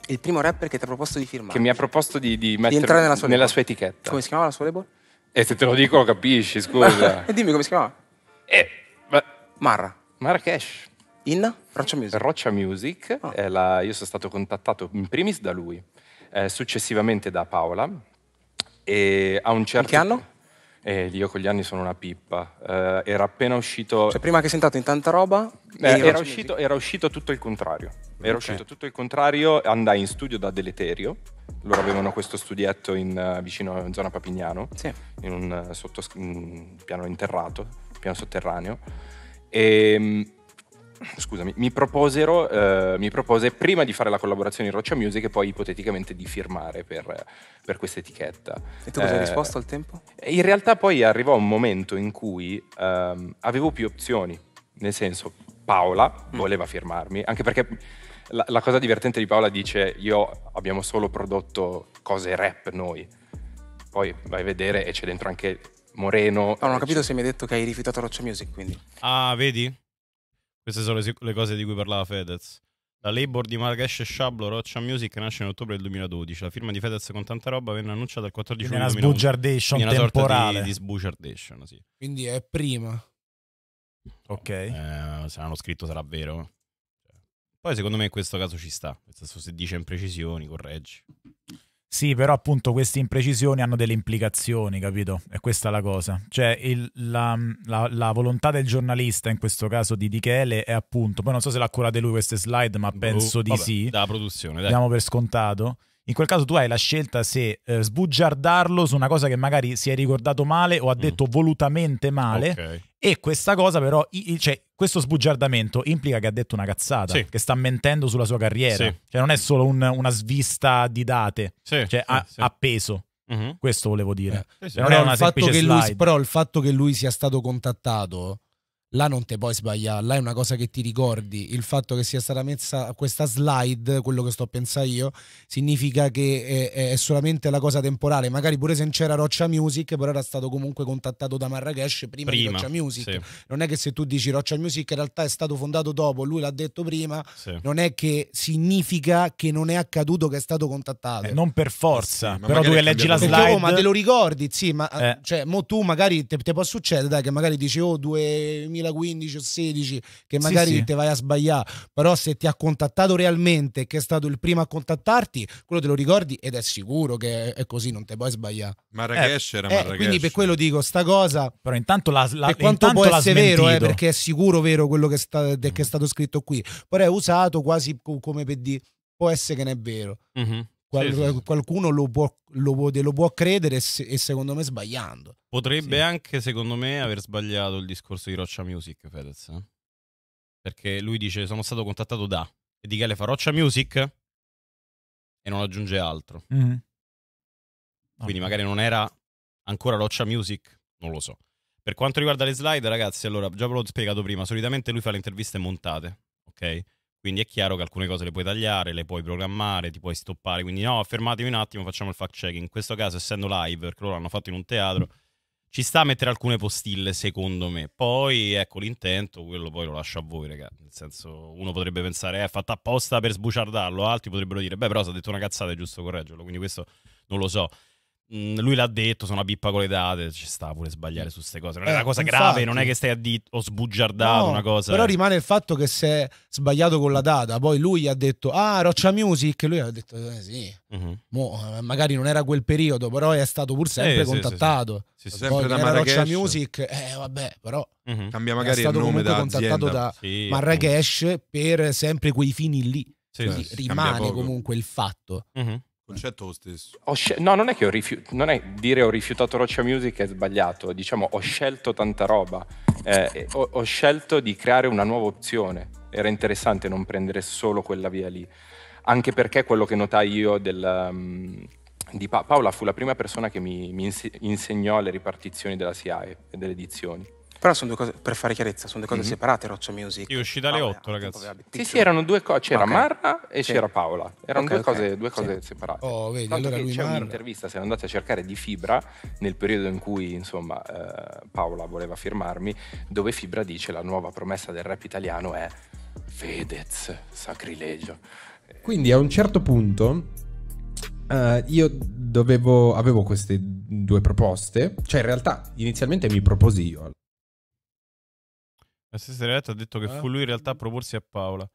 Il primo rapper che ti ha proposto di firmare. Che mi ha proposto di, di, di entrare nella sua, nella sua, etichetta. Come si chiamava la sua label? E se te lo dico lo capisci, scusa. e dimmi come si chiamava. Eh, ma... Marra. Marrakesh. In Roccia Music. Roccia Music. Oh. Eh, la, io sono stato contattato in primis da lui, eh, successivamente da Paola. E a un certo... In che certo anno? Eh, io con gli anni sono una pippa. Eh, era appena uscito. Cioè, prima che sei entrato in tanta roba. Eh, era, uscito, era, uscito, tutto il contrario. Era okay. uscito tutto il contrario. Andai in studio da Deleterio. Loro avevano questo studietto in, eh, vicino a zona Papignano, sì. in un eh, sotto, in piano interrato, piano sotterraneo. E ehm, scusami, mi proposero, eh, mi propose prima di fare la collaborazione in Roccia Music e poi ipoteticamente di firmare per, per questa etichetta. E tu cosa hai eh, risposto al tempo? In realtà poi arrivò un momento in cui ehm, avevo più opzioni, nel senso Paola mm. voleva firmarmi, anche perché la, la, cosa divertente di Paola dice io abbiamo solo prodotto cose rap noi, poi vai a vedere e c'è dentro anche Moreno. No, ah, non ho capito se mi hai detto che hai rifiutato Roccia Music, quindi. Ah, vedi? Queste sono le, cose di cui parlava Fedez. La labor di Marrakesh e Shablo Roccia Music nasce in ottobre del 2012. La firma di Fedez con tanta roba venne annunciata il 14 luglio. Una sbugiardation una temporale. Di, di sbugiardation, sì. Quindi è prima. Ok. Eh, se l'hanno scritto sarà vero. Cioè, poi secondo me in questo caso ci sta. se dice imprecisioni, correggi. Sì, però appunto queste imprecisioni hanno delle implicazioni, capito? E questa è la cosa. Cioè il, la, la, la, volontà del giornalista, in questo caso di Dichele, è appunto, poi non so se l'ha curate lui queste slide, ma penso uh, di boh, vabbè, sì. Da produzione, dai. Diamo per scontato. In quel caso tu hai la scelta se eh, sbugiardarlo su una cosa che magari si è ricordato male o ha mm. detto mm. volutamente male okay. E questa cosa però, cioè, questo sbugiardamento implica che ha detto una cazzata, sì. che sta mentendo sulla sua carriera. Sì. Cioè non è solo un, una svista di date, sì, cioè a, a peso. Mm-hmm. Questo volevo dire. Eh, sì, sì. Non però, è una il fatto che lui, però il fatto che lui sia stato contattato là non te puoi sbagliare, là è una cosa che ti ricordi, il fatto che sia stata messa questa slide, quello che sto pensando io, significa che è, è, solamente la cosa temporale, magari pure se non c'era Roccia Music, però era stato comunque contattato da Marrakesh prima, prima di Roccia Music, sì. non è che se tu dici Roccia Music in realtà è stato fondato dopo, lui l'ha detto prima, sì. non è che significa che non è accaduto che è stato contattato. Eh, non per forza, eh sì, però tu che leggi la oh, slide... oh, ma te lo ricordi, sì, ma eh. cioè, mo tu magari, te, te può succedere, dai, che magari dici, oh, 2000 2015 o 16 che magari sì, sì. te vai a sbagliare, però se ti ha contattato realmente che è stato il primo a contattarti, quello te lo ricordi ed è sicuro che è così, non te puoi sbagliare. Marrakesh eh, era eh, Marrakesh. Eh, quindi per quello dico sta cosa. Però intanto la, la per quanto può essere vero, eh, perché è sicuro vero quello che, sta, mm. che, è stato scritto qui, però è usato quasi come per dire può essere che non è vero. Mm -hmm. Qual- sì, sì. Qualcuno lo può, lo, può, lo può credere se- e secondo me sbagliando. Potrebbe sì. anche, secondo me, aver sbagliato il discorso di Roccia Music, Fedez. Eh? Perché lui dice, sono stato contattato da... E di Gale fa Roccia Music e non aggiunge altro. Mm-hmm. Quindi oh. magari non era ancora Roccia Music, non lo so. Per quanto riguarda le slide, ragazzi, allora, già ve l'ho spiegato prima, solitamente lui fa le interviste montate, ok? Quindi è chiaro che alcune cose le puoi tagliare, le puoi programmare, ti puoi stoppare. Quindi no, fermatevi un attimo, facciamo il fact checking. In questo caso, essendo live, perché loro l'hanno fatto in un teatro, ci sta a mettere alcune postille, secondo me. Poi, ecco, l'intento, quello poi lo lascio a voi, raga. Nel senso, uno potrebbe pensare, eh, è fatta apposta per sbuciardarlo. Altri potrebbero dire, beh, però si ha detto una cazzata è giusto correggerlo. Quindi questo non lo so. Mm, lui l'ha detto, sono una bippa con le date, ci sta pure sbagliare su queste cose. Non è eh, una cosa infatti, grave, non è che stai a dito o sbugiardato no, una cosa. Però rimane il fatto che si è sbagliato con la data, poi lui ha detto "Ah, Roccia Music", lui ha detto eh, sì. Uh-huh. Mo, eh, magari non era quel periodo, però è stato pur sempre eh, contattato. Sì, sì, sì. Poi, sempre da Roccia Music, eh vabbè, però uh-huh. cambia magari è stato il nome da contattato da sì, Marrakesh per sempre quei fini lì. Sì, Quindi rimane comunque il fatto. Uh-huh concetto è lo stesso. Sc- no, non è che ho rifiutato, non è dire ho rifiutato Roccia Music è sbagliato, diciamo ho scelto tanta roba, eh, ho, ho scelto di creare una nuova opzione, era interessante non prendere solo quella via lì, anche perché quello che notai io del... Um, di pa- Paola fu la prima persona che mi, mi inse- insegnò le ripartizioni della SIAE e delle edizioni però sono due cose, per fare chiarezza, sono due cose mm-hmm. separate Roccia Music. Io uscì dalle ah, 8 ragazzi. Sì, sì, erano due cose, c'era okay. Marra e sì. c'era Paola. Erano okay, due, okay. Cose, due cose sì. separate. Oh, vedi, Tanto allora c'è Marra. un'intervista, se andate a cercare di Fibra, nel periodo in cui insomma eh, Paola voleva firmarmi, dove Fibra dice la nuova promessa del rap italiano è Fedez, sacrilegio. Quindi a un certo punto Uh, io dovevo, avevo queste due proposte, cioè in realtà inizialmente mi proposi io la stessa Renata ha detto che eh? fu lui in realtà a proporsi a Paola.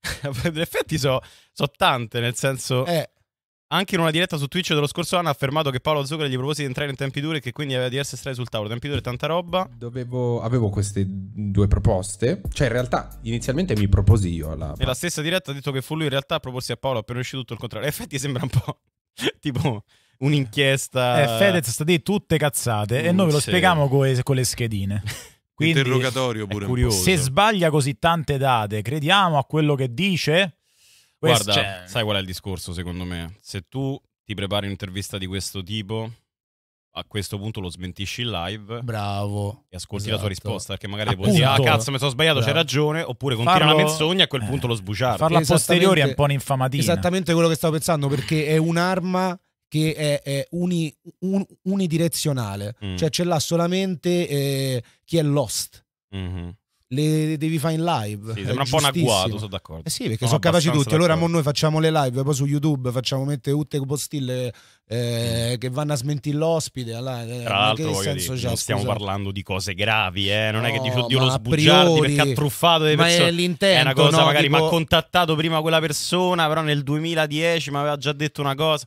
in effetti so, so tante, nel senso... Eh. Anche in una diretta su Twitch dello scorso anno ha affermato che Paolo Zucca gli propose di entrare in tempi duri e che quindi aveva diverse strade sul tavolo. Tempi duri e tanta roba. Dovevo, avevo queste due proposte. Cioè, in realtà, inizialmente mi proposi io. Alla... E la stessa diretta ha detto che fu lui in realtà a proporsi a Paolo appena uscito tutto il contrario. In effetti sembra un po' tipo un'inchiesta. Eh, Fedez sta di tutte cazzate mm, e noi ve lo sì. spieghiamo con le, con le schedine. Quindi Interrogatorio pure. Curioso. Se sbaglia così tante date, crediamo a quello che dice? Guarda, c'è. Cioè, sai qual è il discorso secondo me? Se tu ti prepari un'intervista di questo tipo, a questo punto lo smentisci in live. Bravo. E ascolti esatto. la tua esatto. risposta, perché magari Appunto. puoi dire, ah cazzo, mi sono sbagliato, Bravo. c'è ragione, oppure continua farlo, la menzogna e a quel eh. punto lo sbuciare. Farla a posteriori è un po' un'infamatina. Esattamente quello che stavo pensando, perché è un'arma che è, è uni, un, unidirezionale, mm. cioè ce l'ha solamente eh, chi è lost. Mm-hmm le devi fare in live. Sì, sembra un po' un agguato, sono d'accordo. Eh sì, perché sono, sono capaci tutti. D'accordo. Allora, noi facciamo le live, poi su YouTube facciamo mettere tutte le postille eh, sì. Mm. che vanno a smentire l'ospite. Allora, eh, Tra l'altro, dire, c'è, non stiamo parlando di cose gravi, eh? non no, è che dici oddio lo sbugiardi perché ha truffato delle persone. È, l'intento, è una cosa, no, magari tipo... mi ha contattato prima quella persona, però nel 2010 mi aveva già detto una cosa.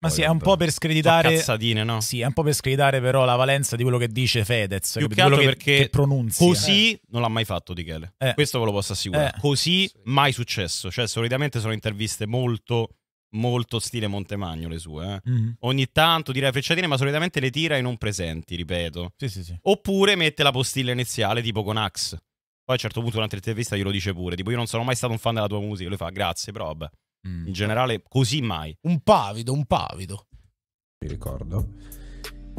Ma sì, è un po' per screditare. No? Sì, è un po' per screditare, però, la valenza di quello che dice Fedez. Più che altro che, perché che pronunzia. Così eh. non l'ha mai fatto Di Chele. Eh. Questo ve lo posso assicurare. Eh. Così mai successo. Cioè, solitamente sono interviste molto, molto stile Montemagno le sue. Mm. Ogni tanto tira le frecciatine, ma solitamente le tira in non presenti, ripeto. Sì, sì, sì. Oppure mette la postilla iniziale, tipo con Axe. Poi a un certo punto un'altra intervista glielo dice pure. Tipo, io non sono mai stato un fan della tua musica. Lui fa, grazie, però vabbè. Mm. In generale, così mai. Un pavido, un pavido. Mi ricordo.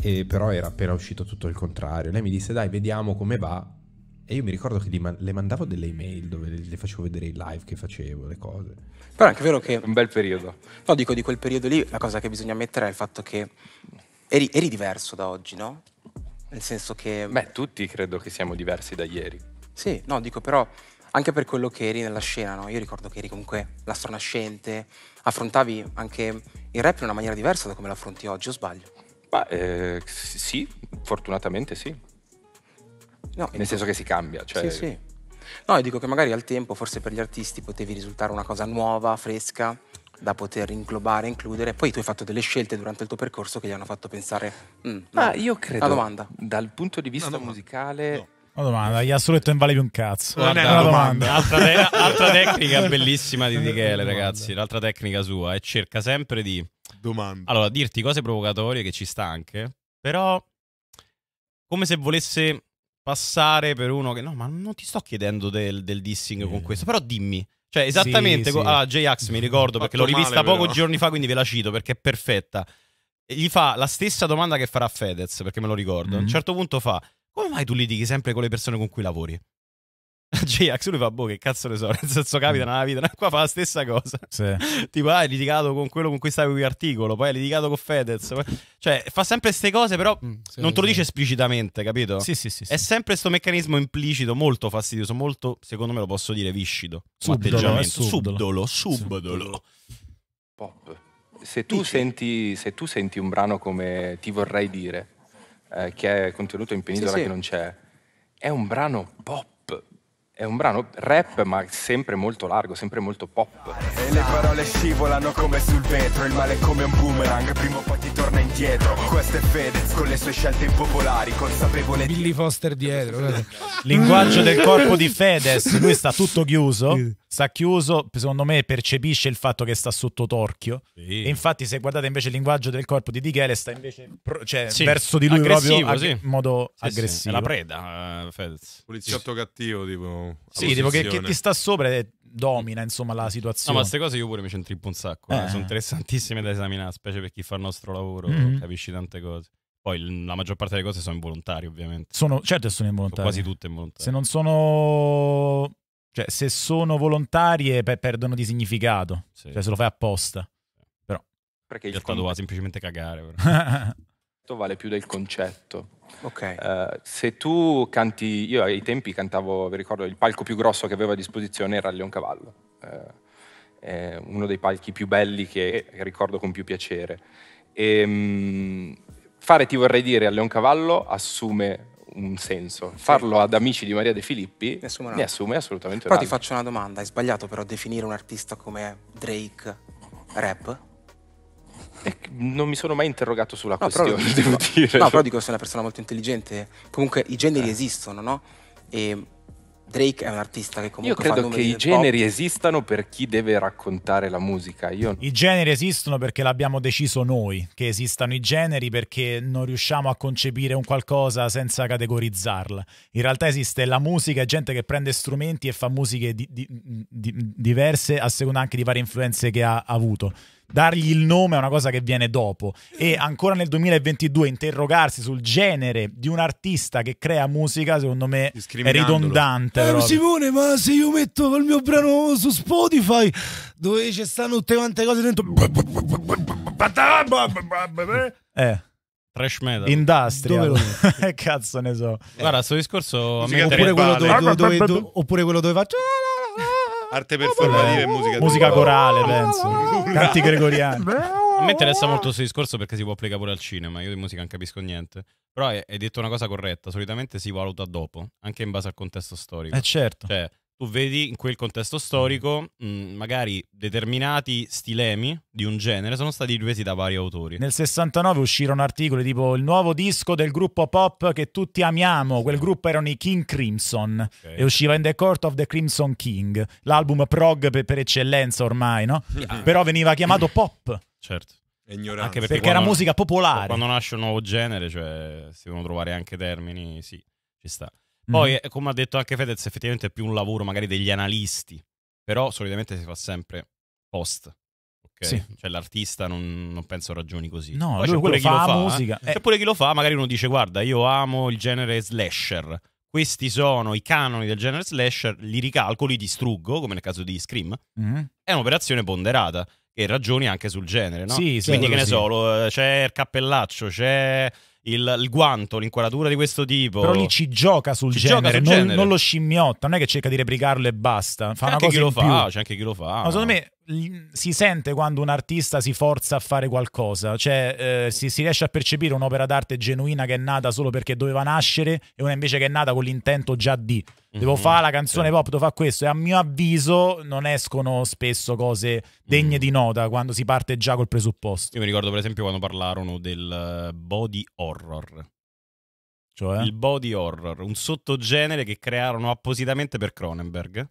E però era appena uscito tutto il contrario. Lei mi disse, dai, vediamo come va. E io mi ricordo che man- le mandavo delle email dove le facevo vedere i live che facevo, le cose. Però è anche vero che... Un bel periodo. No, dico di quel periodo lì, la cosa che bisogna mettere è il fatto che eri, eri diverso da oggi, no? Nel senso che... Beh, tutti credo che siamo diversi da ieri. Sì, no, dico però anche per quello che eri nella scena, no? Io ricordo che eri comunque l'astronascente, affrontavi anche il rap in una maniera diversa da come l'affronti oggi, o sbaglio? Ma, eh, sì, fortunatamente sì. No, Nel senso che si cambia. Cioè... Sì, sì. No, io dico che magari al tempo, forse per gli artisti, potevi risultare una cosa nuova, fresca, da poter inglobare, includere. Poi tu hai fatto delle scelte durante il tuo percorso che gli hanno fatto pensare... Mm, Ma no. io credo... Una domanda. Dal punto di vista no, musicale una domanda, gli assoletto non vale più un cazzo. Guarda, una domanda. domanda. Altra, te altra, tecnica bellissima di Michele, ragazzi. L'altra tecnica sua è cerca sempre di... Domanda. Allora, dirti cose provocatorie che ci sta anche, però come se volesse passare per uno che... No, ma non ti sto chiedendo del, del dissing con eh. questo, però dimmi. Cioè, esattamente... Sì, sì. Ah, J-Ax mi ricordo perché l'ho rivista male, pochi giorni fa, quindi ve la cito perché è perfetta. E gli fa la stessa domanda che farà Fedez, perché me lo ricordo. Mm. A un mm. certo punto fa come mai tu litighi sempre con le persone con cui lavori? Cioè, J-Ax lui fa boh che cazzo ne so nel senso capita mm. nella vita una qua fa la stessa cosa sì. tipo ah, hai ah, litigato con quello con cui stavi qui articolo poi hai litigato con Fedez cioè fa sempre queste cose però mm, sì, non te lo dice esplicitamente capito sì, sì, sì, è sempre questo meccanismo implicito molto fastidioso molto secondo me lo posso dire viscido eh, subdolo subdolo subdolo, subdolo. pop se tu, senti, se tu senti un brano come ti vorrei dire eh, che è contenuto in penisola sì, sì. che non c'è, è un brano pop è un brano rap ma sempre molto largo, sempre molto pop. E le parole scivolano come sul vetro, il male è come un boomerang, prima o poi ti torna indietro. Questo è Fedez con le sue scelte impopolari, consapevole di... Billy Foster dietro. Linguaggio del corpo di Fedez, lui sta tutto chiuso, sta chiuso, secondo me percepisce il fatto che sta sotto torchio. Sì. infatti se guardate invece il linguaggio del corpo di Dichele sta invece pro, cioè, sì. verso di lui aggressivo, proprio in sì. modo aggressivo. È la preda, uh, Fedez. Poliziotto cattivo, tipo sì, tipo che, che, ti sta sopra e domina insomma la situazione. No, ma queste cose io pure mi centrippo un sacco. Eh. eh. Sono interessantissime da esaminare, specie per chi fa il nostro lavoro, mm. capisci tante cose. Poi la maggior parte delle cose sono involontarie, ovviamente. Sono, certo sono involontarie. Sono quasi tutte involontarie. Se non sono. Cioè, se sono volontarie, per, perdono di significato. Sì. Cioè, se lo fai apposta. Però. Perché il concetto... doveva semplicemente cagare. vale più del concetto. Okay. Uh, se tu canti, io ai tempi cantavo, vi ricordo, il palco più grosso che avevo a disposizione era il Leoncavallo, uh, eh, uno dei palchi più belli che, ricordo con più piacere. E, um, fare Ti vorrei dire al Leoncavallo assume un senso. Sì. Farlo ad amici di Maria De Filippi Nessuno ne assume assolutamente un Però ti faccio una domanda, hai sbagliato però definire un artista come Drake rap? Eh, non mi sono mai interrogato sulla no, questione, però, devo no, dire. No, però dico che sei una persona molto intelligente. Comunque i generi eh. esistono, no? E Drake è un artista che comunque. Io credo che i generi pop. esistano per chi deve raccontare la musica. Io... I generi esistono perché l'abbiamo deciso noi che esistano i generi perché non riusciamo a concepire un qualcosa senza categorizzarla. In realtà esiste la musica, gente che prende strumenti e fa musiche di, di, di, diverse a seconda anche di varie influenze che ha avuto dargli il nome è una cosa che viene dopo. E ancora nel 2022 interrogarsi sul genere di un artista che crea musica, secondo me, è ridondante. Eh, Simone, ma se io metto il mio brano su Spotify, dove ci stanno tutte quante cose dentro... Eh. eh. Trash metal. Industrial. Che cazzo ne so. Guarda, sto discorso... Oppure quello dove, dove, oppure quello dove faccio arte performativa e musica. Musica corale, penso. Canti gregoriani. A me interessa oh. molto questo discorso perché si può applicare pure al cinema. Io di musica non capisco niente. Però hai detto una cosa corretta. Solitamente si valuta dopo, anche in base al contesto storico. Eh certo. Cioè, tu vedi in quel contesto storico mh, mm. mm, magari determinati stilemi di un genere sono stati ripresi da vari autori. Nel 69 uscirono articoli tipo il nuovo disco del gruppo pop che tutti amiamo, quel gruppo erano i King Crimson okay. e usciva in The Court of the Crimson King, l'album prog per, per eccellenza ormai, no? Ah. Però veniva chiamato pop. Certo. Ignoranza. Anche perché, perché quando, era musica popolare. Quando nasce un nuovo genere, cioè, si devono trovare anche termini, sì, ci sta. Poi, mm-hmm. come ha detto anche Fedez, effettivamente è più un lavoro magari degli analisti, però solitamente si fa sempre post. Okay. Sì. Cioè l'artista non, non, penso ragioni così. No, Poi lui pure fa, fa eh? musica. Eh. C'è chi lo fa, magari uno dice guarda io amo il genere slasher, questi sono i canoni del genere slasher, li ricalco, li distruggo, come nel caso di Scream. Mm-hmm. È un'operazione ponderata e ragioni anche sul genere, no? Sì, sì, Quindi che ne sì. so, c'è il cappellaccio, c'è il, il, guanto, l'inquadratura di questo tipo. Però lì ci gioca sul, ci genere, gioca sul non, genere, non, lo scimmiotta, non è che cerca di replicarlo e basta. Fa c'è, anche chi lo fa, c'è anche chi lo fa, Ma secondo me si sente quando un artista si forza a fare qualcosa, cioè eh, si, si, riesce a percepire un'opera d'arte genuina che è nata solo perché doveva nascere e una invece che è nata con l'intento già di devo mm-hmm, fare la canzone sì. pop, devo fare questo e a mio avviso non escono spesso cose degne mm. di nota quando si parte già col presupposto. Io mi ricordo per esempio quando parlarono del eh, body horror. Cioè? Il body horror, un sottogenere che crearono appositamente per Cronenberg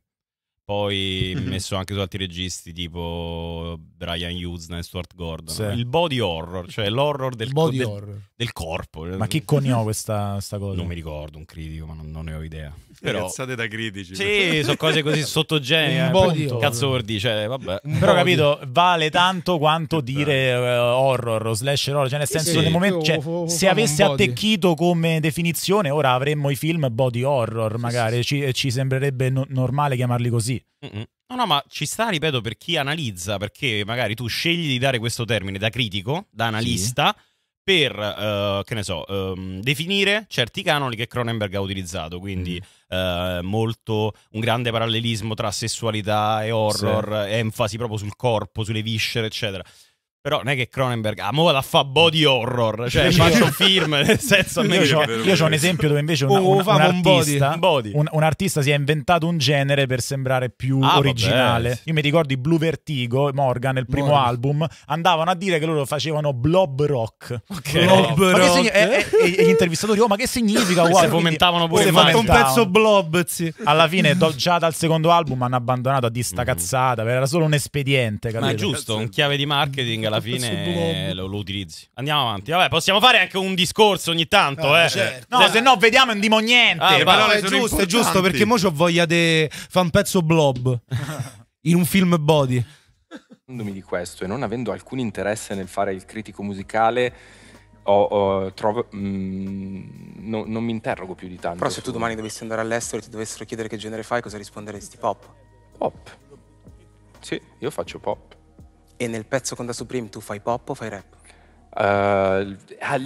poi messo anche su altri registi tipo Brian Hughes e Stuart Gordon. Sì. Il body horror, cioè l'horror del, body del, horror. del corpo. Ma chi coniò questa, sta cosa? Non mi ricordo, un critico, ma non, non ne ho idea. Però... Cazzate da critici. Sì, sono cose così sottogenee. Eh, body cazzo vuol dire? Cioè, vabbè. Però capito, vale tanto quanto dire uh, horror o slasher horror. Cioè nel senso, sì, nel momento, cioè, se avesse attecchito come definizione, ora avremmo i film body horror magari. Ci, ci sembrerebbe no normale chiamarli così. Mm-mm. No, no, ma ci sta, ripeto, per chi analizza, perché magari tu scegli di dare questo termine da critico, da analista, sì. per, uh, che ne so, um, definire certi canoni che Cronenberg ha utilizzato, quindi mm. uh, molto un grande parallelismo tra sessualità e horror, sì. enfasi proprio sul corpo, sulle viscere, eccetera. Però non è che Cronenberg, ah, la fa body horror, cioè faccio film, nel senso... Io, io, io ho un esempio dove invece una, oh, un, un, un, artista, body, body. un, artista, si è inventato un genere per sembrare più ah, originale. Vabbè. Io mi ricordo i Blue Vertigo, Morgan, nel primo Morgan. album, andavano a dire che loro facevano blob rock. Okay. Eh, blob rock. Che segni- e, eh, e, eh, e, gli intervistatori, oh ma che significa? Wow, se fomentavano pure fatto un pezzo blob, sì. Alla fine, do, già dal secondo album hanno abbandonato a dista mm-hmm. cazzata, era solo un espediente, capito? Ma è giusto, un chiave di marketing alla alla fine lo, lo, utilizzi. Andiamo avanti. Vabbè, possiamo fare anche un discorso ogni tanto, ah, eh. Certo. No, se no vediamo in dimo niente. Ah, allora è giusto, importanti. è giusto, perché mo ho voglia di fare un pezzo blob in un film body. di questo e non avendo alcun interesse nel fare il critico musicale, ho, ho, trovo, mh, mm, no, non mi interrogo più di tanto. Però se tu domani dovessi andare all'estero e ti dovessero chiedere che genere fai, cosa risponderesti? Pop? Pop. Sì, io faccio pop. E nel pezzo con Da Supreme tu fai pop o fai rap? Uh,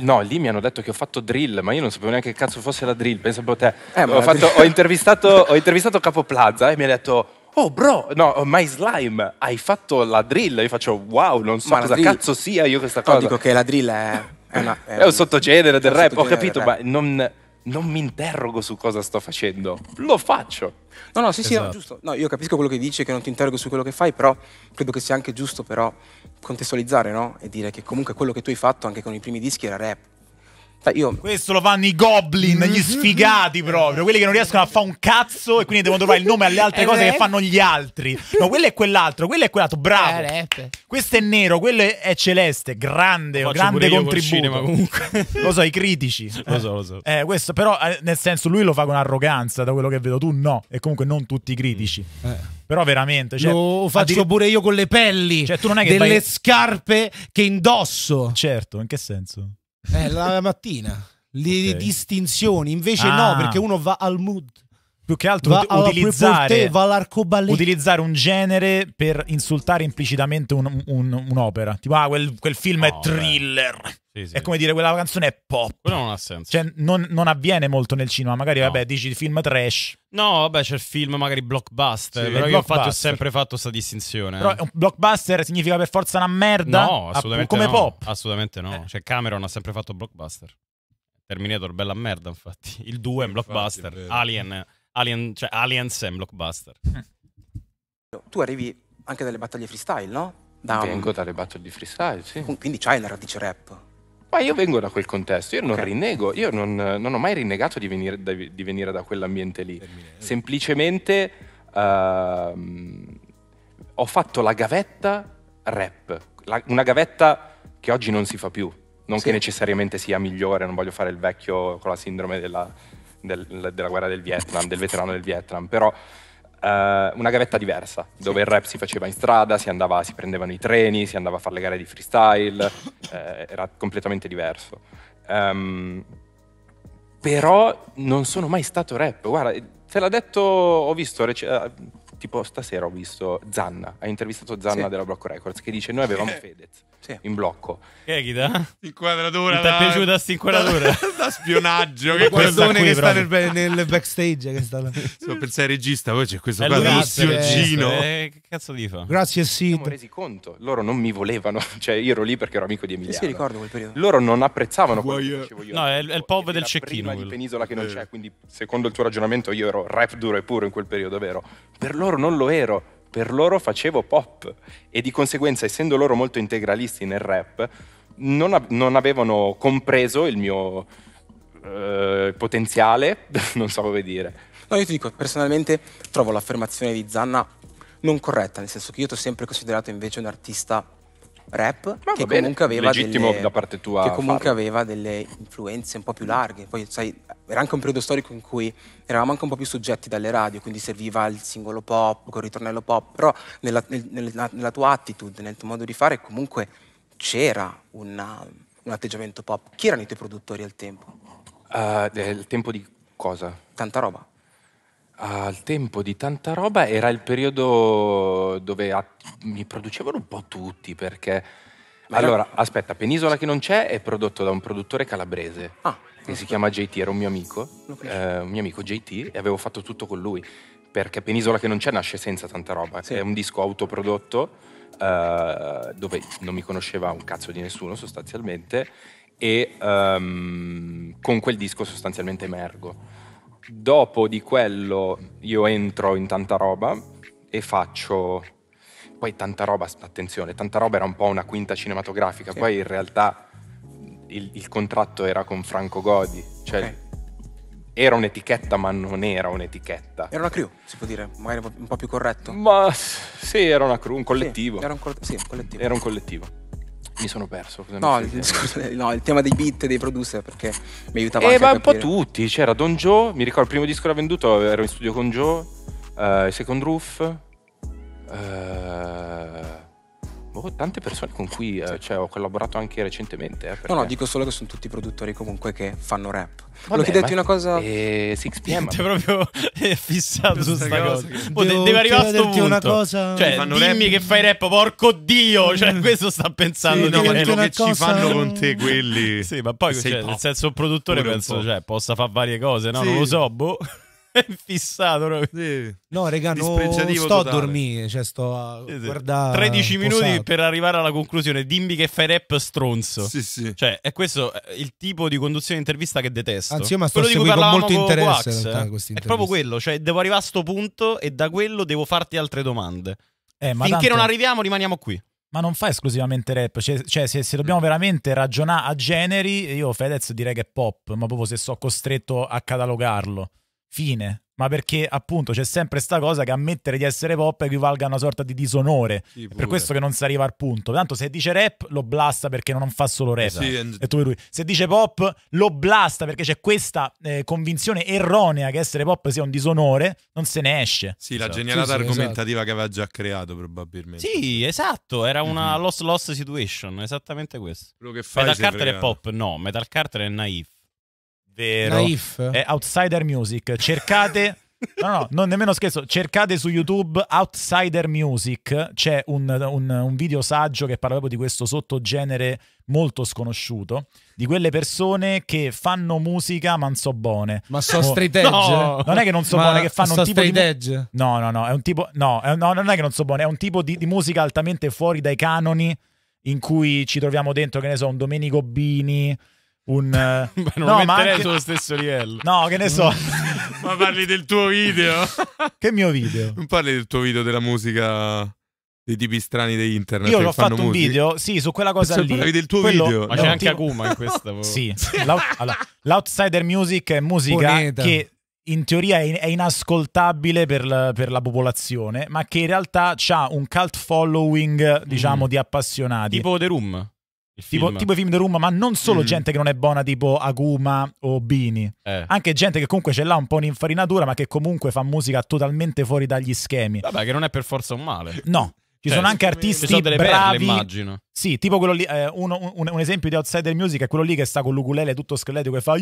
no, lì mi hanno detto che ho fatto drill, ma io non sapevo neanche che cazzo fosse la drill. Pensa a te. Eh, ho, fatto, ho, intervistato, ho intervistato Capo Plaza e mi ha detto: Oh, bro, no, My Slime, hai fatto la drill. Io faccio: Wow, non so cosa drill... cazzo sia io questa cosa. No, dico che la drill è. È, una, è, è un, un sottogenere del rap, ho capito, ma non, non mi interrogo su cosa sto facendo, lo faccio. No, no, sì, sì, esatto. no, giusto. No, io capisco quello che dici, che non ti interrogo su quello che fai, però credo che sia anche giusto però contestualizzare, no? E dire che comunque quello che tu hai fatto anche con i primi dischi era rap. Io... Questo lo fanno i goblin, gli mhm. sfigati proprio, quelli che non riescono a fare un cazzo e quindi devono trovare il nome alle altre eh, cose che eh. fanno gli altri. No, quello è quell'altro, quello è quell'altro, bravo. Eh, questo è nero, quello è celeste, grande, Faccio grande contributo. Cinema, comunque. lo so, i critici. Lo so, lo so. Eh, questo, però nel senso lui lo fa con arroganza, da quello che vedo tu no, e comunque non tutti i critici. Mm. Eh. Però veramente, cioè, lo faccio dire... pure io con le pelli, cioè, delle vai... scarpe che indosso. Certo, in che senso? Eh, la mattina. Le okay. distinzioni, invece ah. no, perché uno va al mood più che altro va, utilizzare, allora, utilizzare, un genere per insultare implicitamente un, un, un'opera. Tipo, ah, quel, quel film no, è thriller. Sì, sì. È come dire, quella canzone è pop. Quello non ha senso. Cioè, non, non avviene molto nel cinema. Magari, no. vabbè, dici film trash. No, vabbè, c'è il film magari blockbuster. Sì, però io blockbuster. ho sempre fatto questa distinzione. Però eh. un blockbuster significa per forza una merda? No, ah, assolutamente come no. pop. Assolutamente no. Eh. Cioè, Cameron ha sempre fatto blockbuster. Terminator, bella merda, infatti. Il 2 è un blockbuster. è Alien Alien, cioè Aliens e blockbuster. Tu arrivi anche dalle battaglie freestyle, no? Da un... Vengo dalle battaglie freestyle, sì. Quindi c'hai la radice rap. Ma io vengo da quel contesto, io non okay. rinnego, io non, non, ho mai rinnegato di venire, di venire da quell'ambiente lì. Semplicemente uh, ho fatto la gavetta rap, la, una gavetta che oggi non si fa più, non sì. che necessariamente sia migliore, non voglio fare il vecchio con la sindrome della, del, della guerra del Vietnam, del veterano del Vietnam, però eh, una gavetta diversa, dove il rap si faceva in strada, si, andava, si prendevano i treni, si andava a fare le gare di freestyle, eh, era completamente diverso. Um, però non sono mai stato rap, guarda, te l'ha detto, ho visto, eh, tipo stasera ho visto Zanna, ha intervistato Zanna sì. della Blocco Records, che dice noi avevamo Fedez sì. in blocco. Che è Inquadratura. Ti è piaciuta questa inquadratura? Da, da spionaggio. che guardone qui, che sta nel, nel backstage. Che sta là. So, pensare regista, poi c'è questo qua Lucio Gino. Eh, che cazzo gli fa? Grazie, sì. Mi sono resi conto, loro non mi volevano, cioè io ero lì perché ero amico di Emiliano. Sì, ricordo quel periodo. Loro non apprezzavano quello che eh. dicevo io. No, è, è il POV del cecchino. Prima di Penisola che non eh. c'è, quindi secondo il tuo ragionamento io ero rap duro e puro in quel periodo, vero? Per loro non lo ero per loro facevo pop e di conseguenza, essendo loro molto integralisti nel rap, non, a- non avevano compreso il mio eh, potenziale, non so come dire. No, io ti dico, personalmente trovo l'affermazione di Zanna non corretta, nel senso che io ti ho sempre considerato invece un artista rap Ma ah, che comunque, aveva delle, che comunque aveva delle influenze un po' più larghe. Poi sai, era anche un periodo storico in cui eravamo anche un po' più soggetti dalle radio, quindi serviva il singolo pop, col ritornello pop, però nella, nella, nella tua attitude, nel tuo modo di fare comunque c'era una, un atteggiamento pop. Chi erano i tuoi produttori al tempo? Uh, del tempo di cosa? Tanta roba al tempo di tanta roba era il periodo dove a- mi producevano un po' tutti perché... Ma allora, aspetta, Penisola che non c'è è prodotto da un produttore calabrese ah, che si chiama JT, era un mio amico, eh, un mio amico JT e avevo fatto tutto con lui perché Penisola che non c'è nasce senza tanta roba, sì. è un disco autoprodotto eh, dove non mi conosceva un cazzo di nessuno sostanzialmente e um, con quel disco sostanzialmente emergo dopo di quello io entro in tanta roba e faccio... Poi tanta roba, attenzione, tanta roba era un po' una quinta cinematografica, sì. poi in realtà il, il, contratto era con Franco Godi, cioè okay. era un'etichetta ma non era un'etichetta. Era una crew, si può dire, magari un po' più corretto. Ma sì, era una crew, un collettivo. Sì, era, un sì, un collettivo. era un collettivo mi sono perso. No il, discorso, no, il tema dei beat dei producer perché mi aiutava eh, anche ma a capire. un po' tutti, c'era Don Joe, mi ricordo il primo disco che l'ha venduto, ero in studio con Joe, uh, il second roof. Uh, boh, tante persone con cui eh, cioè, ho collaborato anche recentemente. Eh, perché... No, no, dico solo che sono tutti produttori comunque che fanno rap. Vabbè, chiederti chiedete una cosa. Eh, 6PM. Ti proprio fissato su sta cosa. cosa. Boh, devo, Devo arrivare a sto punto. Una cosa... Cioè, fanno dimmi rap... che fai rap, porco dio! Cioè, mm. questo sta pensando sì, di no, quello che cosa... ci fanno con te quelli. sì, ma poi cioè, nel senso produttore penso cioè, possa fare varie cose, no? Sì. Non lo so, boh è fissato proprio. Sì. No, raga, non sto totale. a dormire, cioè sto a sì, sì. guardare 13 posato. minuti per arrivare alla conclusione. Dimmi che fai rap stronzo. Sì, sì. Cioè, è questo eh, il tipo di conduzione intervista che detesto. Anzi, io mi sto seguendo con molto interesse Wax, realtà, eh? È proprio quello, cioè devo arrivare a sto punto e da quello devo farti altre domande. Eh, Finché tanto... non arriviamo rimaniamo qui. Ma non fa esclusivamente rap, cioè, cioè se, se, dobbiamo mm. veramente ragionare a generi, io Fedez direi che è pop, ma proprio se so costretto a catalogarlo fine. Ma perché appunto c'è sempre questa cosa che ammettere di essere pop equivalga a una sorta di disonore. Sì, per questo che non si arriva al punto. Tanto se dice rap lo blasta perché non fa solo rap. Sì, and... Se dice pop lo blasta perché c'è questa eh, convinzione erronea che essere pop sia un disonore, non se ne esce. Sì, la esatto. genialata sì, argomentativa esatto. che aveva già creato probabilmente. Sì, esatto, era una mm -hmm. lost lost situation, esattamente questo. Metal Carter è pop, no, Metal Carter è naif. Vero. Naif. È Outsider Music. Cercate... No, no, non nemmeno scherzo. Cercate su YouTube Outsider Music. C'è un, un, un, video saggio che parla proprio di questo sottogenere molto sconosciuto. Di quelle persone che fanno musica ma non so buone. Ma so straight edge? No, non è che non so ma buone, che fanno so un tipo di... edge? No, no, no, è un tipo... No, è, no, non è che non so buone, è un tipo di, di musica altamente fuori dai canoni in cui ci troviamo dentro, che ne so, un Domenico Bini un... ma eh, non no, lo ma anche... sullo stesso livello. No, che ne so. ma parli del tuo video? che mio video? Non parli del tuo video della musica dei tipi strani di internet. Io l'ho fatto musica. un video, sì, su quella cosa cioè, lì. parli del tuo Quello, video. Ma c'è anche Akuma in questa. sì, allora, l'outsider music è musica Boneta. che in teoria è, inascoltabile per la, per la, popolazione, ma che in realtà ha un cult following, diciamo, mm. di appassionati. Tipo The Room. Tipo, film. tipo i film di Room, ma non solo mm. gente che non è buona, tipo Aguma o Bini, eh. anche gente che comunque ce l'ha un po' un'infarinatura, ma che comunque fa musica totalmente fuori dagli schemi. Vabbè, che non è per forza un male. No. Ci cioè, sono anche artisti sono delle bravi. immagino. Sì, tipo quello lì. Eh, uno, un, un, esempio di outsider music è quello lì che sta con l'ukulele tutto scheletrico e fa. Mm.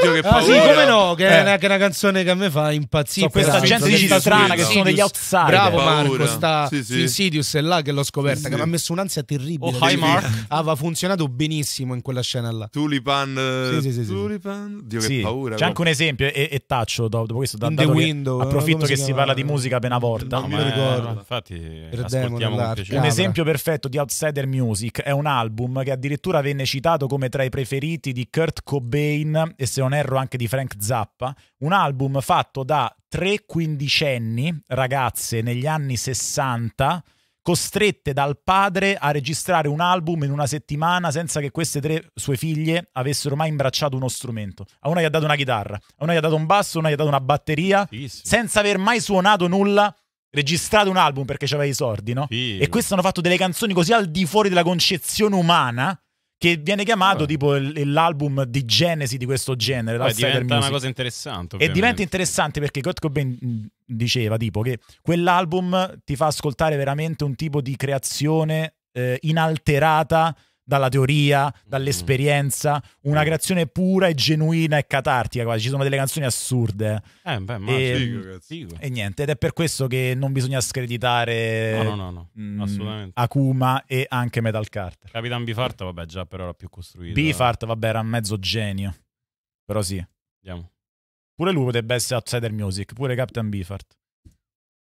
Oddio, che paura. Ah, sì, come no? Che, è, eh. una, una canzone che a me fa impazzire. So, questa gente dice strana che sono degli outsider. Bravo paura. Marco, sta sì, sì. Insidious è là che l'ho scoperta, che mi ha messo un'ansia terribile. Oh, hi Mark. Aveva funzionato benissimo in quella scena là. Tulipan. Eh, sì, sì, sì. Tulipan. Dio, che paura. C'è anche un esempio e, e taccio dopo questo. Da, The Window. Approfitto che si parla di musica appena volta. Non mi ricordo. Infatti, ascoltiamo un esempio perfetto di outsider music è un album che addirittura venne citato come tra i preferiti di Kurt Cobain e se non non erro anche di Frank Zappa, un album fatto da tre quindicenni ragazze negli anni 60 costrette dal padre a registrare un album in una settimana senza che queste tre sue figlie avessero mai imbracciato uno strumento. A una gli ha dato una chitarra, a una gli ha dato un basso, a una gli ha dato una batteria, sì, senza aver mai suonato nulla registrato un album perché c'aveva i sordi, no? Sì. E queste hanno fatto delle canzoni così al di fuori della concezione umana che viene chiamato oh. tipo l'album di genesi di questo genere. Beh, diventa Music. una cosa interessante. Ovviamente. E diventa interessante perché Kurt Cobain diceva tipo che quell'album ti fa ascoltare veramente un tipo di creazione eh, inalterata dalla teoria, mm-hmm. dall'esperienza, una mm. creazione pura e genuina e catartica. Quasi. Ci sono delle canzoni assurde. Eh, beh, ma e, ehm, figo, e niente, ed è per questo che non bisogna screditare no, no, no, mh, mm, Akuma e anche Metal Carter. Capitan Bifart, vabbè, già però era più costruito. Bifart, eh. vabbè, era mezzo genio. Però sì. Andiamo. Pure lui potrebbe essere outsider music, pure Captain Bifart.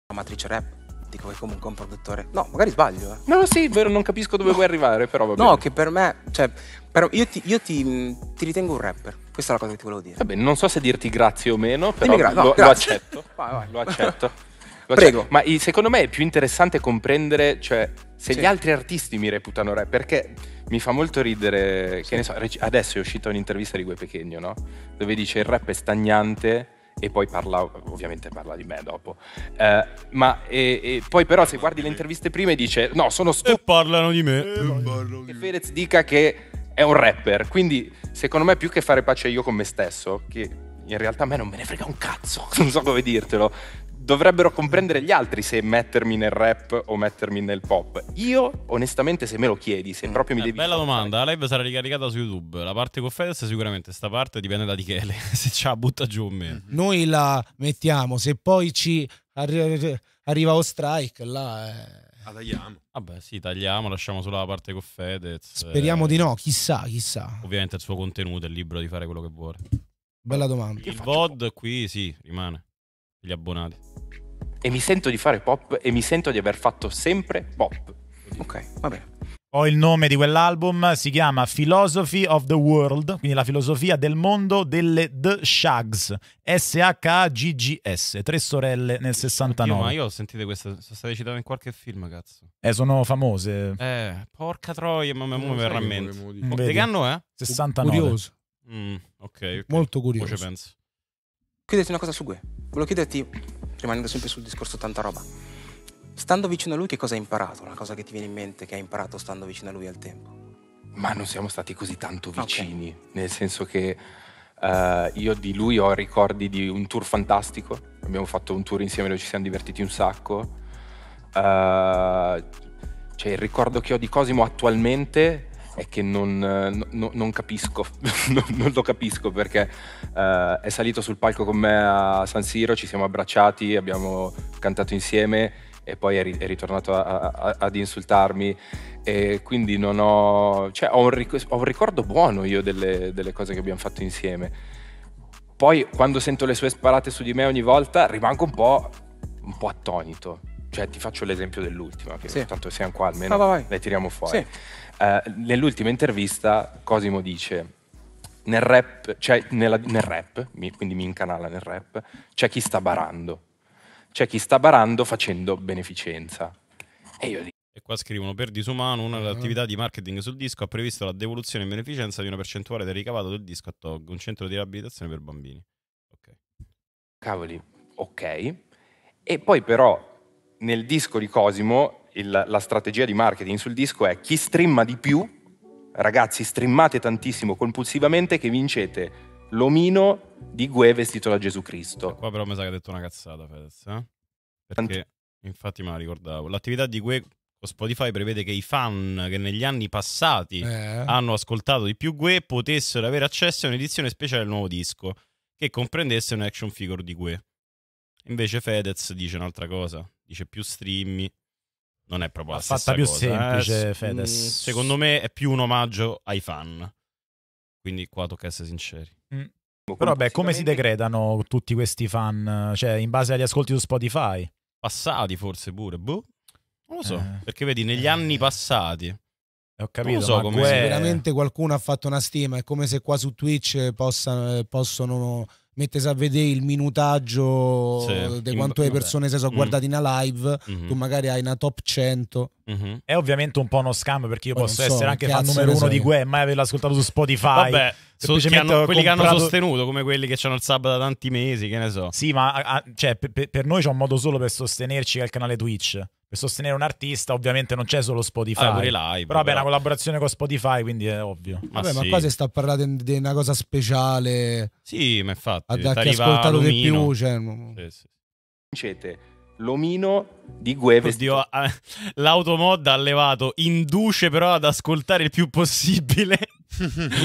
La matrice rap dico che comunque è un produttore. No, magari sbaglio. Eh. No, sì, vero, non capisco dove no. vuoi arrivare, però va No, che per me, cioè, però io, ti, io ti, ti, ritengo un rapper. Questa è la cosa che ti volevo dire. Vabbè, non so se dirti grazie o meno, però gra- lo, no, lo, accetto. vai, vai. Lo accetto. Lo Prego. Accetto. Ma secondo me è più interessante comprendere, cioè, se sì. gli altri artisti mi reputano rap, perché mi fa molto ridere, sì. che ne so, adesso è uscita un'intervista di Gue Pechegno, no? Dove dice il rap è stagnante e poi parla, ovviamente parla di me dopo. Eh, ma e, e poi però se guardi le interviste prime dice no, sono stupido. E parlano di me. E che Fedez dica che è un rapper, quindi secondo me più che fare pace io con me stesso, che in realtà a me non me ne frega un cazzo, non so come dirtelo, dovrebbero comprendere gli altri se mettermi nel rap o mettermi nel pop. Io, onestamente, se me lo chiedi, se mm. proprio mi eh, devi. Bella portare... domanda. La live sarà ricaricata su YouTube. La parte con Fedez, sicuramente, sta parte dipende da Michele. se ce la butta giù o meno. Mm. Noi la mettiamo. Se poi ci arri- arriva o strike, là. Eh... La tagliamo. Vabbè, sì, tagliamo, lasciamo solo la parte con Fedez. Speriamo eh... di no, chissà, chissà. Ovviamente il suo contenuto è libero di fare quello che vuole. Bella domanda. Il VOD qui sì, rimane gli abbonati. E mi sento di fare pop e mi sento di aver fatto sempre pop. Ok, va bene. Poi il nome di quell'album si chiama Philosophy of the World, quindi la filosofia del mondo delle The Shags, S-H-A-G-G-S, tre sorelle nel 69. Oddio, ma io ho sentito questa, sono state citate in qualche film, cazzo. Eh, sono famose. Eh, porca troia, ma mi verrà in mente. Mm, che vedi? anno è? 69. Curioso. Mm, okay, ok, Molto curioso. Poi ci penso. Chiedete una cosa su Gue. Volevo chiederti, rimanendo sempre sul discorso tanta roba, stando vicino a lui che cosa hai imparato? Una cosa che ti viene in mente che hai imparato stando vicino a lui al tempo? Ma non siamo stati così tanto vicini, okay. nel senso che uh, io di lui ho ricordi di un tour fantastico, abbiamo fatto un tour insieme e ci siamo divertiti un sacco. Uh, cioè il ricordo che ho di Cosimo attualmente è che non, eh, no, non capisco, non, lo capisco perché eh, è salito sul palco con me a San Siro, ci siamo abbracciati, abbiamo cantato insieme e poi è, ritornato a, a, ad insultarmi e quindi non ho, cioè, ho, un, ric- ho un, ricordo buono io delle, delle cose che abbiamo fatto insieme. Poi quando sento le sue sparate su di me ogni volta rimango un po', un po attonito. Cioè ti faccio l'esempio dell'ultima, che sì. tanto siamo qua almeno ah, vai, vai. le tiriamo fuori. Sì. Eh, nell'ultima intervista Cosimo dice, nel rap, cioè nella, nel rap mi, quindi mi incanala nel rap, c'è chi sta barando, c'è chi sta barando facendo beneficenza. E io dico, e qua scrivono per disumano una delle ah. attività di marketing sul disco ha previsto la devoluzione in beneficenza di una percentuale del ricavato del disco a TOG, un centro di riabilitazione per bambini. Ok. Cavoli, ok. E poi però nel disco di Cosimo il, la strategia di marketing sul disco è chi streama di più, ragazzi streamate tantissimo compulsivamente che vincete l'omino di Gue vestito da Gesù Cristo. Qua però mi sa che ha detto una cazzata Fedez, eh? Perché infatti me la ricordavo. L'attività di Gue Spotify prevede che i fan che negli anni passati eh. hanno ascoltato di più Gue potessero avere accesso a un'edizione speciale del nuovo disco che comprendesse un action figure di Gue. Invece Fedez dice un'altra cosa, dice più streammi, non è proprio la stessa fatta più cosa, eh. semplice, eh. Fedez. Mm, secondo me è più un omaggio ai fan. Quindi qua tocca essere sinceri. Mm. Però vabbè, come si decretano tutti questi fan? Cioè, in base agli ascolti su Spotify? Passati forse pure, boh. Non lo so, eh. perché vedi, negli eh. anni passati... Ho capito, so come... È... veramente qualcuno ha fatto una stima, è come se qua su Twitch possano, possono mettesi a vedere il minutaggio sì. di quanto le persone si sono mm. guardate in live, mm-hmm. tu magari hai una top 100. Mm-hmm. È ovviamente un po' uno scam perché io posso so, essere anche fan numero uno sei. di Gue e mai averlo ascoltato su Spotify. Vabbè, so, che hanno, quelli comprato... che hanno sostenuto, come quelli che c'hanno il sabato da tanti mesi, che ne so. Sì, ma a, a, cioè, per, per, noi c'è un modo solo per sostenerci, che è il canale Twitch per sostenere un artista ovviamente non c'è solo Spotify. Ah, pure live, però, vabbè, è una collaborazione con Spotify, quindi è ovvio. Ma, vabbè, sì. ma qua si sta parlando di una cosa speciale. Sì, ma infatti. A chi ascoltato di più. Cioè... Sì, sì. Vincete l'omino di Gueve. Oddio, ah, l'automod ha levato, induce però ad ascoltare il più possibile.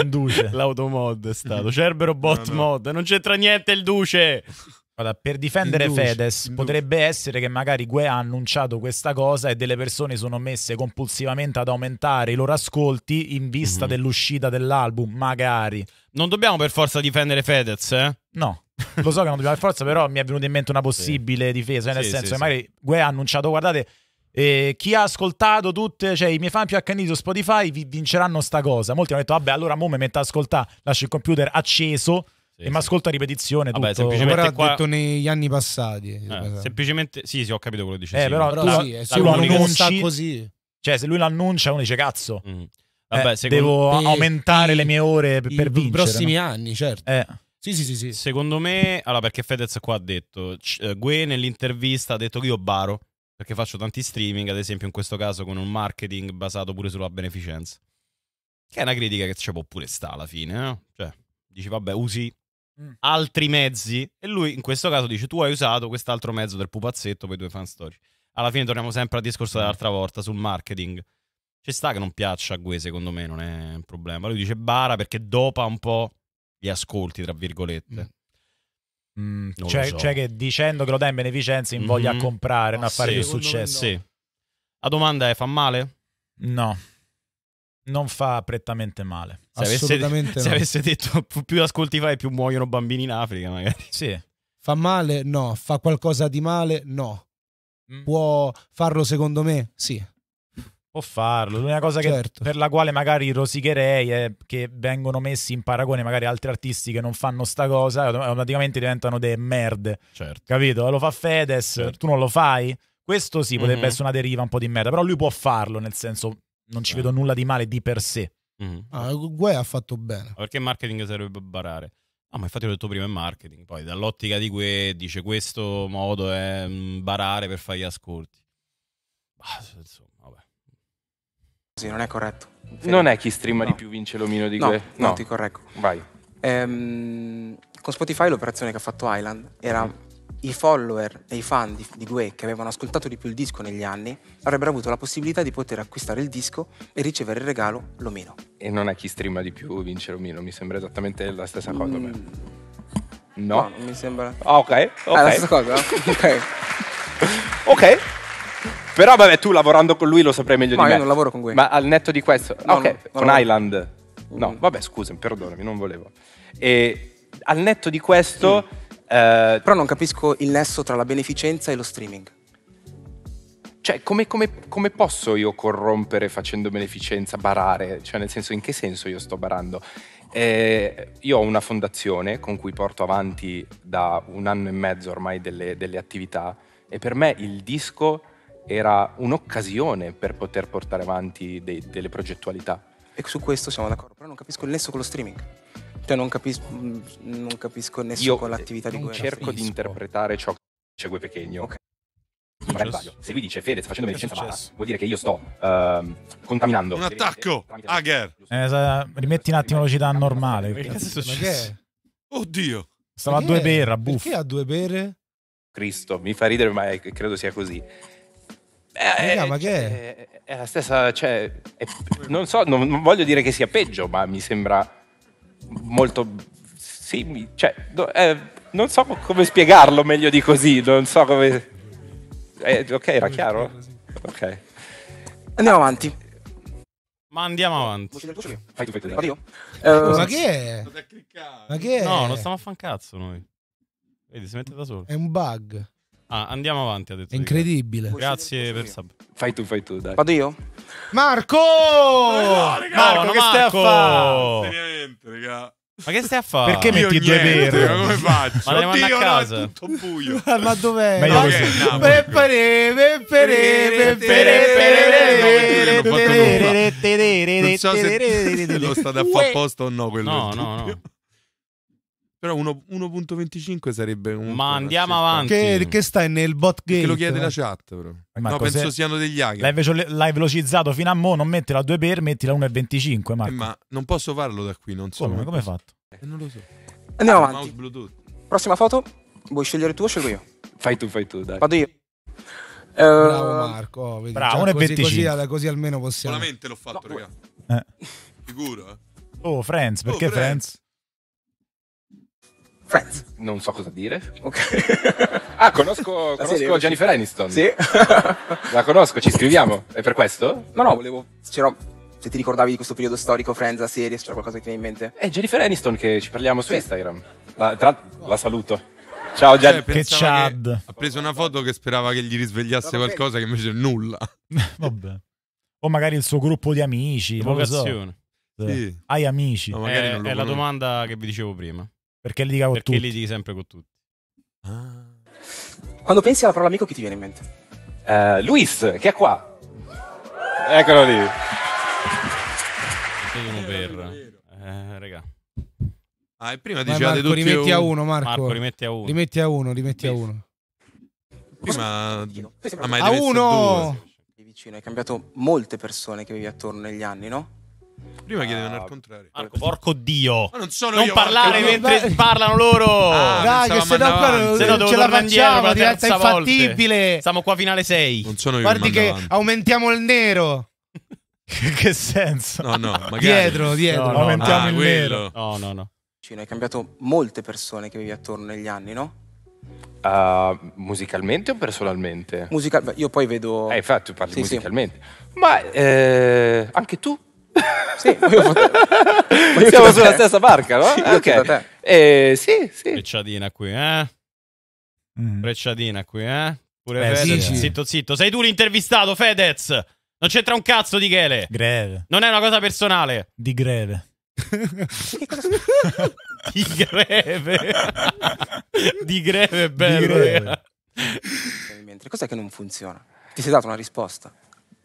induce. L'automod è stato. Cerbero bot no, no. mod. Non c'entra niente il duce. Guarda, per difendere induce, Fedez induce. potrebbe essere che magari Gue ha annunciato questa cosa e delle persone sono messe compulsivamente ad aumentare i loro ascolti in vista mm-hmm. dell'uscita dell'album, magari. Non dobbiamo per forza difendere Fedez, eh? No. Lo so che non dobbiamo per forza, però mi è venuta in mente una possibile sì. difesa, nel sì, senso sì, che magari Gue ha annunciato, guardate, eh, chi ha ascoltato tutte, cioè i miei fan più accaniti su Spotify vi vinceranno sta cosa. Molti hanno detto, vabbè, allora mo mi metto ad ascoltare, lascio il computer acceso sì, e sì. mi ascolta a ripetizione tutto. Vabbè, semplicemente però qua... detto negli anni passati. Eh, esatto. semplicemente, sì, sì, ho capito quello che dicevi. Eh, però, però la, sì, eh, se lui così. Cioè, se lui l'annuncia, uno dice cazzo. Mm. Eh, vabbè, eh, devo me... aumentare i, le mie ore per, i, per vincere. I prossimi no? anni, certo. Eh. Sì, sì, sì, sì, Secondo me, allora, perché Fedez qua ha detto, uh, Gue nell'intervista ha detto che io baro, perché faccio tanti streaming, ad esempio in questo caso con un marketing basato pure sulla beneficenza. Che è una critica che ci può pure sta alla fine, no? Cioè, dici, vabbè, usi Mm. altri mezzi e lui in questo caso dice tu hai usato quest'altro mezzo del pupazzetto per i tuoi fan story. Alla fine torniamo sempre al discorso mm. dell'altra volta sul marketing. Ci sta che non piaccia a Gue, secondo me, non è un problema. Lui dice bara perché dopa un po' gli ascolti, tra virgolette. Mm. Mm, cioè, so. cioè, che dicendo che lo dà in beneficenza invoglia mm-hmm. a comprare, ah, un affare sì, di successo. No. Sì. La domanda è: fa male? No non fa prettamente male. Se avesse, no. se avesse detto più ascolti fai più muoiono bambini in Africa magari. Sì. Fa male? No. Fa qualcosa di male? No. Mm. Può farlo secondo me? Sì. Può farlo. L'unica cosa certo. per la quale magari rosicherei è che vengono messi in paragone magari altri artisti che non fanno sta cosa e automaticamente diventano dei merde. Certo. Capito? Lo fa Fedez, certo. tu non lo fai. Questo sì, potrebbe mm -hmm. essere una deriva un po' di merda, però lui può farlo, nel senso non ci eh. vedo nulla di male di per sé. Mm. Ah, Guè ha fatto bene. Perché marketing serve barare? Ah, ma infatti l'ho detto prima, è marketing. Poi dall'ottica di Guai dice questo modo è mm, barare per fare gli ascolti. Ah, insomma, vabbè. Sì, non è corretto. Infine. Non è chi streama no. di più vince l'omino di Guai. No, no, ti correggo. Vai. Ehm, con Spotify l'operazione che ha fatto Island era... Mm i follower e i fan di, di Gue che avevano ascoltato di più il disco negli anni avrebbero avuto la possibilità di poter acquistare il disco e ricevere il regalo meno. E non è chi streama di più vince l'omino, mi sembra esattamente la stessa cosa. Mm. No. no. mi sembra. Ah, ok. okay. Ah, la stessa cosa? ok. ok. Però vabbè, tu lavorando con lui lo saprai meglio no, di me. Ma io non lavoro con Gue. Ma al netto di questo. No, ok, con Island. No, mm. vabbè, scusami, perdonami, non volevo. E al netto di questo, mm. Eh, però non capisco il nesso tra la beneficenza e lo streaming. Cioè, come, come, come, posso io corrompere facendo beneficenza, barare? Cioè, nel senso, in che senso io sto barando? Eh, io ho una fondazione con cui porto avanti da un anno e mezzo ormai delle, delle attività e per me il disco era un'occasione per poter portare avanti dei, delle progettualità. E su questo siamo d'accordo, però non capisco il nesso con lo streaming cioè non, capis- mm, non capisco nessuno con l'attività di eh, guerra. Io cerco finisco. di interpretare ciò che dice Gue Pechegno. Okay. Se lui dice Fedez facendo medicenza vuol dire che io sto uh, contaminando. Un attacco! Hager! Eh, rimetti un attimo la velocità normale. Che cazzo è successo? Oddio! Stava a due bere, a buff. Perché a due bere? Cristo, mi fa ridere, ma è, credo sia così. Eh, Raga, eh, ma che è? È, eh, è la stessa, cioè, è, non so, non voglio dire che sia peggio, ma mi sembra molto... Sì, cioè, eh, non so come spiegarlo meglio di così, non so come... Eh, ok, era chiaro? Ok. Andiamo avanti. Ma andiamo avanti. Fai tu, fai tu. Addio. Uh, eh, ma che è? Ma che è? No, non stiamo a fan cazzo noi. Vedi, si mette da solo. È un bug. Ah, andiamo avanti, ha detto. È incredibile. Grazie per sub. Fai tu, fai tu, dai. Vado io? Marco! No, Marco, no, che Marco. stai a fare? Seriamente, raga. Ma che stai a fare? Perché metti due vere? Ma come faccio? Ma le mando a casa. No, è tutto buio. ma dov'è? Ma io okay, no, peppere, peppere, peppere, peppere, Non so se lo state a fare apposta o no quello. No, no, no. Però 1.25 sarebbe un. Ma andiamo avanti. Che, che stai nel bot game? Che lo chiede eh? la chat, però. Ma no, penso siano degli hacker. L'hai, ve- l'hai, velocizzato fino a mo, non mettila a 2 per, mettila a 1.25, Marco. Eh, ma non posso farlo da qui, non so. Come, come hai fatto? Eh, non lo so. Andiamo ah, avanti. Prossima foto? Vuoi scegliere tu o scelgo io? Fai tu, fai tu, dai. Vado io. Bravo eh, Marco, oh, vedi, Bravo, cioè, così, così, così, almeno possiamo. Solamente l'ho fatto, no, raga. Eh. Figuro, eh. Oh, Friends, perché oh, Friends? Friends. Non so cosa dire. Ok. ah, conosco, conosco Jennifer Aniston. Sì. La conosco, ci scriviamo. È per questo? No, no, volevo. C'era se ti ricordavi di questo periodo storico, Friends, la serie, c'era qualcosa che ti viene in mente? È Jennifer Aniston che ci parliamo su sì. Instagram. La, tra, la saluto. Ciao Gianni. Cioè, che Chad. Che ha preso una foto che sperava che gli risvegliasse qualcosa che invece nulla. Vabbè. O magari il suo gruppo di amici. Vocazione. So. Eh, sì. Hai amici. No, è, eh, è la domanda che vi dicevo prima. Perché litiga con perché tutti? Perché litighi sempre con tutti. Ah. Quando pensi alla parola amico, chi ti viene in mente? Uh, Luis, che è qua. Eccolo lì. Uno per... Eh, raga. Ah, e prima dicevate tutti rimetti a uno, Marco. Marco, rimetti a uno. Rimetti a uno, rimetti a uno. Prima... Ah, a uno! Vicino, hai cambiato molte persone che vivi attorno negli anni, no? Prima chiedevano al ah, contrario. Marco, porco Dio. Ma non sono non io. parlare Marco, mentre no. parlano loro. Ah, Dai, che se no qua non, se no ce la facciamo. Diventa infattibile. Siamo qua finale 6. Non sono io. Guardi che avanti. aumentiamo il nero. che senso? No, no, magari. Dietro, dietro. No, no, aumentiamo ah, il quello. nero. No, no, no. Hai cambiato molte persone che vivi attorno negli anni, no? Uh, musicalmente o personalmente? Musical- io poi vedo. Eh, infatti, parli sì, musicalmente. Sì. Ma eh, anche tu sì, siamo sulla te. stessa barca, no? Sì, okay. eh, sì, sì. Frecciatina qui, eh? Mm. Frecciatina qui, eh? Pure Beh, Fedez. Sì, sì. Zitto, zitto. Sei tu l'intervistato, Fedez. Non c'entra un cazzo di Chele. Greve. Non è una cosa personale. Di greve. di greve. di greve, bello. Di greve. Cos'è che non funziona? Ti sei dato una risposta?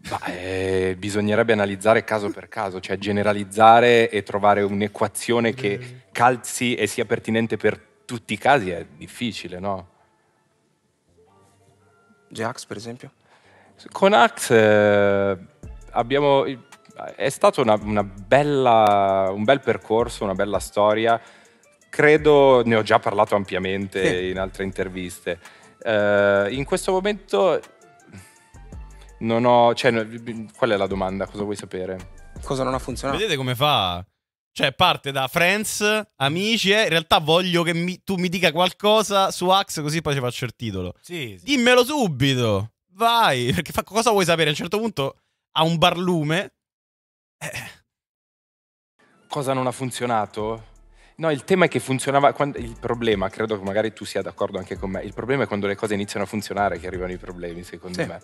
Beh, bisognerebbe analizzare caso per caso, cioè generalizzare e trovare un'equazione che calzi e sia pertinente per tutti i casi è difficile, no? Jax, per esempio? Con Ax eh, abbiamo... È stato una, una bella, un bel percorso, una bella storia. Credo, ne ho già parlato ampiamente sì. in altre interviste. Eh, in questo momento non ho. Cioè, qual è la domanda? Cosa vuoi sapere? Cosa non ha funzionato? Vedete come fa? Cioè, parte da Friends, amici, eh. in realtà voglio che mi, tu mi dica qualcosa su Axe così poi ci faccio il titolo. Sì, sì. Dimmelo subito, vai, perché fa, cosa vuoi sapere? A un certo punto ha un barlume. Eh. Cosa non ha funzionato? No, il tema è che funzionava. Quando, il problema, credo che magari tu sia d'accordo anche con me. Il problema è quando le cose iniziano a funzionare che arrivano i problemi, secondo sì. me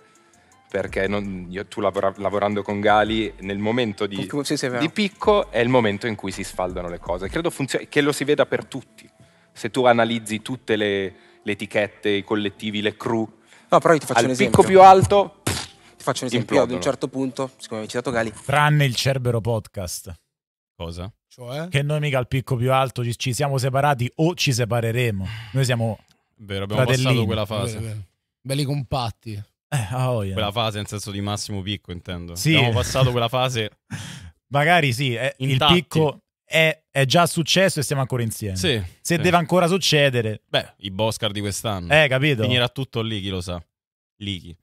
perché non, io, tu lavora, lavorando con Gali nel momento di, sì, sì, di, picco è il momento in cui si sfaldano le cose. Credo funzioni, che lo si veda per tutti. Se tu analizzi tutte le, le etichette, i collettivi, le crew, no, però io ti faccio al un esempio. picco più alto... Pff, ti faccio un esempio, io ad un certo punto, siccome hai citato Gali... Tranne il Cerbero Podcast. Cosa? Cioè? Che noi mica al picco più alto ci siamo separati o ci separeremo. Noi siamo... Vero, abbiamo fratelli. passato quella fase. Vero, vero. Belli compatti. Eh, oh, yeah. Quella fase nel senso di massimo picco, intendo. Sì. Abbiamo passato quella fase. Magari sì, è, eh, il picco è, è, già successo e stiamo ancora insieme. Sì, Se sì. deve ancora succedere. Beh, i Boscar di quest'anno. Eh, capito. Finirà tutto lì, chi lo sa. Lì. Chi.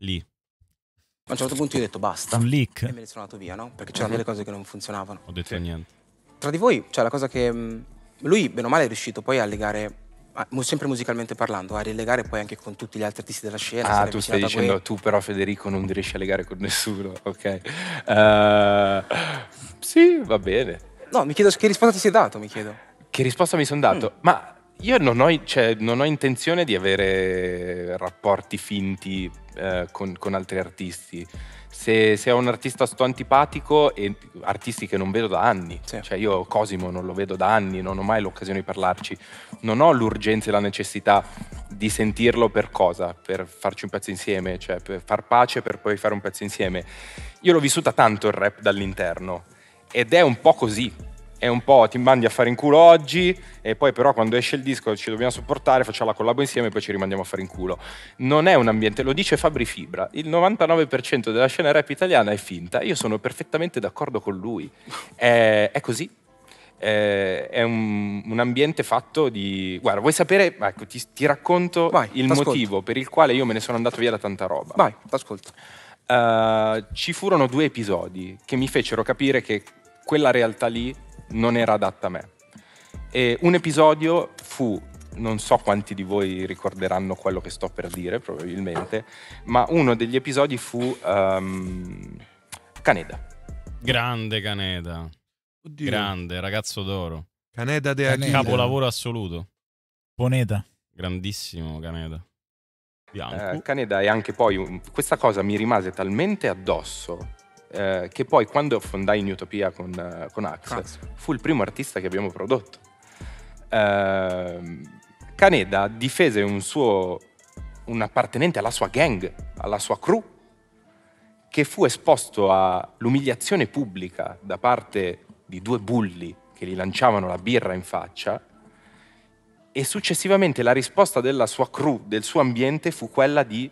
Lì. A un certo punto io ho detto basta. Un leak. E me ne sono andato via, no? Perché c'erano eh. delle cose che non funzionavano. Ho detto sì. niente. Tra di voi, cioè la cosa che... Mm, lui, bene o male, è riuscito poi a legare sempre musicalmente parlando, a rilegare poi anche con tutti gli altri artisti della scena. Ah, tu stai dicendo, tu però Federico non riesci a legare con nessuno, ok? Uh, sì, va bene. No, mi chiedo che risposta ti sei dato, mi chiedo. Che risposta mi sono dato? Mm. Ma io non ho, cioè, non ho, intenzione di avere rapporti finti eh, con, con altri artisti se, se, è un artista sto antipatico e artisti che non vedo da anni, sì. cioè io Cosimo non lo vedo da anni, non ho mai l'occasione di parlarci, non ho l'urgenza e la necessità di sentirlo per cosa? Per farci un pezzo insieme, cioè per far pace per poi fare un pezzo insieme. Io l'ho vissuta tanto il rap dall'interno ed è un po' così, è un po' ti mandi a fare in culo oggi e poi però quando esce il disco ci dobbiamo supportare, facciamo la collabo insieme e poi ci rimandiamo a fare in culo. Non è un ambiente, lo dice Fabri Fibra, il 99% della scena rap italiana è finta, io sono perfettamente d'accordo con lui, è, è così. È, un, un, ambiente fatto di... Guarda, vuoi sapere? Ecco, ti, ti racconto Vai, il t'ascolto. motivo per il quale io me ne sono andato via da tanta roba. Vai, t'ascolto. Uh, ci furono due episodi che mi fecero capire che quella realtà lì non era adatta a me. E un episodio fu, non so quanti di voi ricorderanno quello che sto per dire probabilmente, ma uno degli episodi fu um, Caneda. Grande Caneda. Oddio. Grande, ragazzo d'oro. Caneda de Caneda. Capolavoro assoluto. Poneta. Grandissimo Caneda. Eh, Caneda è anche poi, un, questa cosa mi rimase talmente addosso eh, che poi quando fondai in Utopia con, eh, con Axe, Axe, fu il primo artista che abbiamo prodotto. Eh, Caneda difese un suo un appartenente alla sua gang, alla sua crew, che fu esposto all'umiliazione pubblica da parte di due bulli che gli lanciavano la birra in faccia e successivamente la risposta della sua crew, del suo ambiente, fu quella di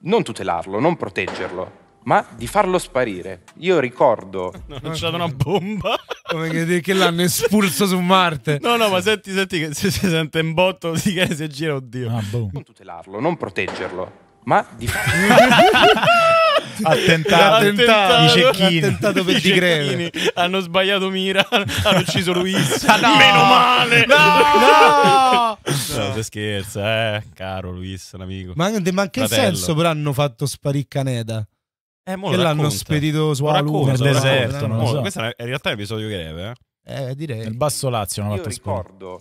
non tutelarlo, non proteggerlo, ma di farlo sparire. Io ricordo. No, non c'era una bomba. Come che, che l'hanno espulso su Marte. No, no, ma senti, senti che se si sente in botto, si chiede se gira, oddio. Ah, boom. Non tutelarlo, non proteggerlo, ma di farlo. Attentato, attentato, i cecchini, attentato per di greve. Hanno sbagliato mira, hanno ucciso Luis. Ah, no! Meno male. No! No! no! no scherza, eh, caro Luis, l'amico. Ma, ma che Fratello. senso però hanno fatto sparire Caneda? Eh, mo che l'hanno spedito su Alu nel deserto. No, so. Questo è in realtà è un episodio greve. Eh, eh direi. Nel Basso Lazio, Non volta ricordo,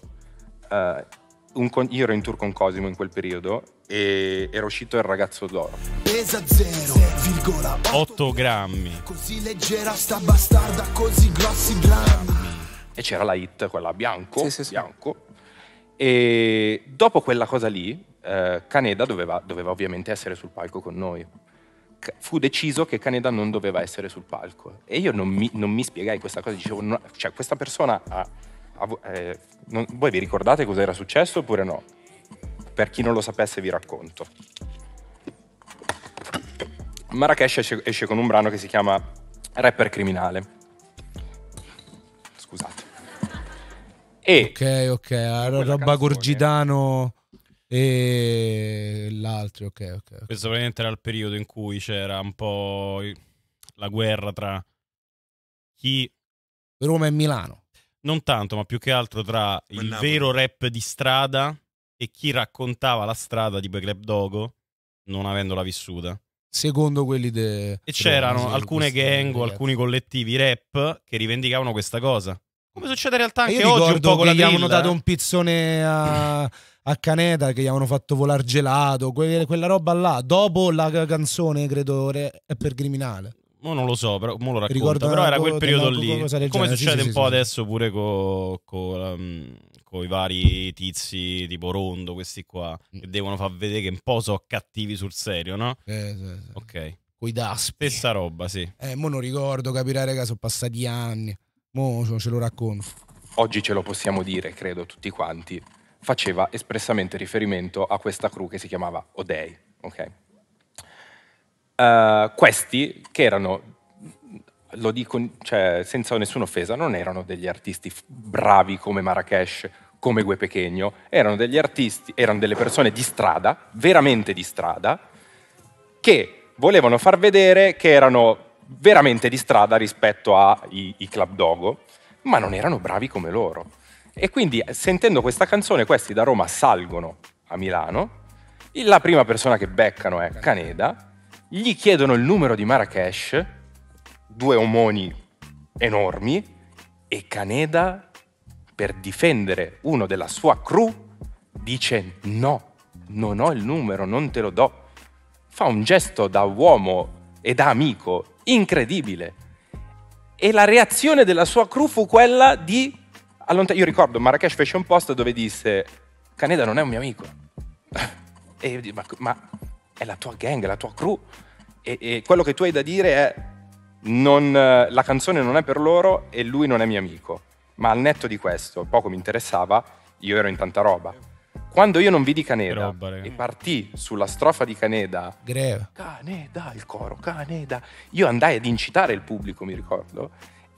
uh, un con- io ero in tour con Cosimo in quel periodo e era uscito il ragazzo d'oro. Pesa 0,8 grammi. Così leggera sta bastarda, così grossi grammi. Ah. E c'era la hit, quella bianco, sì, sì, sì. bianco. E dopo quella cosa lì, eh, Caneda doveva, doveva ovviamente essere sul palco con noi fu deciso che Caneda non doveva essere sul palco. E io non mi, non mi spiegai questa cosa, dicevo, no, cioè questa persona ha, ha, eh, non, voi vi ricordate cosa era successo oppure no? Per chi non lo sapesse vi racconto. Marrakesh esce, esce con un brano che si chiama Rapper Criminale. Scusate. E ok, ok, la roba canzone. gorgidano e l'altro, ok, ok. okay. Questo probabilmente era il periodo in cui c'era un po' la guerra tra chi... Roma e Milano. Non tanto, ma più che altro tra il vero rap di strada e chi raccontava la strada di Club Dogo non avendola vissuta. Secondo quelli de... E c'erano alcune gang o alcuni collettivi rap che rivendicavano questa cosa. Come succede in realtà anche oggi un po' con la grilla. Gli avevano dato un pizzone a... a Caneta che gli avevano fatto volare gelato, que- quella roba là, dopo la canzone, credo, re- è per criminale. Mo non lo so, però mo lo racconto, Ricordo però era quel periodo lì. Come succede sì, un sì, po' sì. adesso pure con mm, i vari tizi tipo Rondo, questi qua, che mm. devono far vedere che un po' sono cattivi sul serio, no? Eh, sì, Ok. Coi daspi. Stessa roba, sì. Eh, mo non ricordo, capirai che sono passati anni. Mo ce lo racconto. Oggi ce lo possiamo dire, credo, tutti quanti faceva espressamente riferimento a questa crew che si chiamava Odei. Okay? Uh, questi, che erano, lo dico cioè, senza nessuna offesa, non erano degli artisti bravi come Marrakesh, come Gue Pechegno, erano degli artisti, erano delle persone di strada, veramente di strada, che volevano far vedere che erano veramente di strada rispetto ai club dogo, ma non erano bravi come loro. E quindi sentendo questa canzone questi da Roma salgono a Milano, la prima persona che beccano è Caneda, gli chiedono il numero di Marrakesh, due omoni enormi, e Caneda, per difendere uno della sua crew, dice no, non ho il numero, non te lo do. Fa un gesto da uomo e da amico incredibile. E la reazione della sua crew fu quella di allontan- io ricordo Marrakesh fece un post dove disse Caneda non è un mio amico. e io dico, ma, ma, è la tua gang, la tua crew. E, e quello che tu hai da dire è non, la canzone non è per loro e lui non è mio amico. Ma al netto di questo, poco mi interessava, io ero in tanta roba. Quando io non vidi Caneda e partì sulla strofa di Caneda, Greve. Caneda, il coro, Caneda, io andai ad incitare il pubblico, mi ricordo,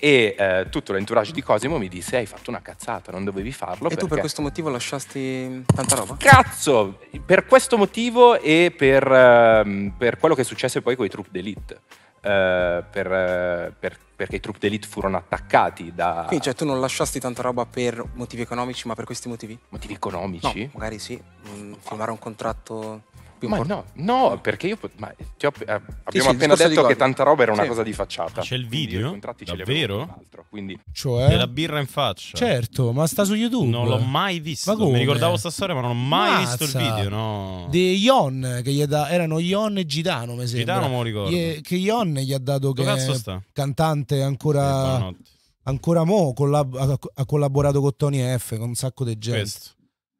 e eh, tutto l'entourage di Cosimo mi disse hai fatto una cazzata, non dovevi farlo. E perché... tu per questo motivo lasciasti tanta roba? Cazzo! Per questo motivo e per, uh, per quello che successe poi con i troupe d'élite. Uh, per, uh, per, perché i troupe d'élite furono attaccati da... Quindi cioè tu non lasciasti tanta roba per motivi economici ma per questi motivi? Motivi economici? No, magari sì, mm, firmare un contratto più ma importante. No, no, mm. perché io ma ti ho, eh, abbiamo sì, appena detto che tanta roba era una sì. cosa di facciata. C'è il video? Davvero? Altro, quindi. Cioè? Della birra in faccia. Certo, ma sta su YouTube. Non l'ho mai visto. Mi ricordavo sta storia, ma non ho mai Mazza. visto il video, no. Di Ion, che gli da, erano Ion e Gitano, mi sembra. Gitano non ricordo. Gli, che Ion gli ha dato che cazzo sta? cantante ancora... Eh, ancora mo collab- ha collaborato con Tony F, con un sacco di gente.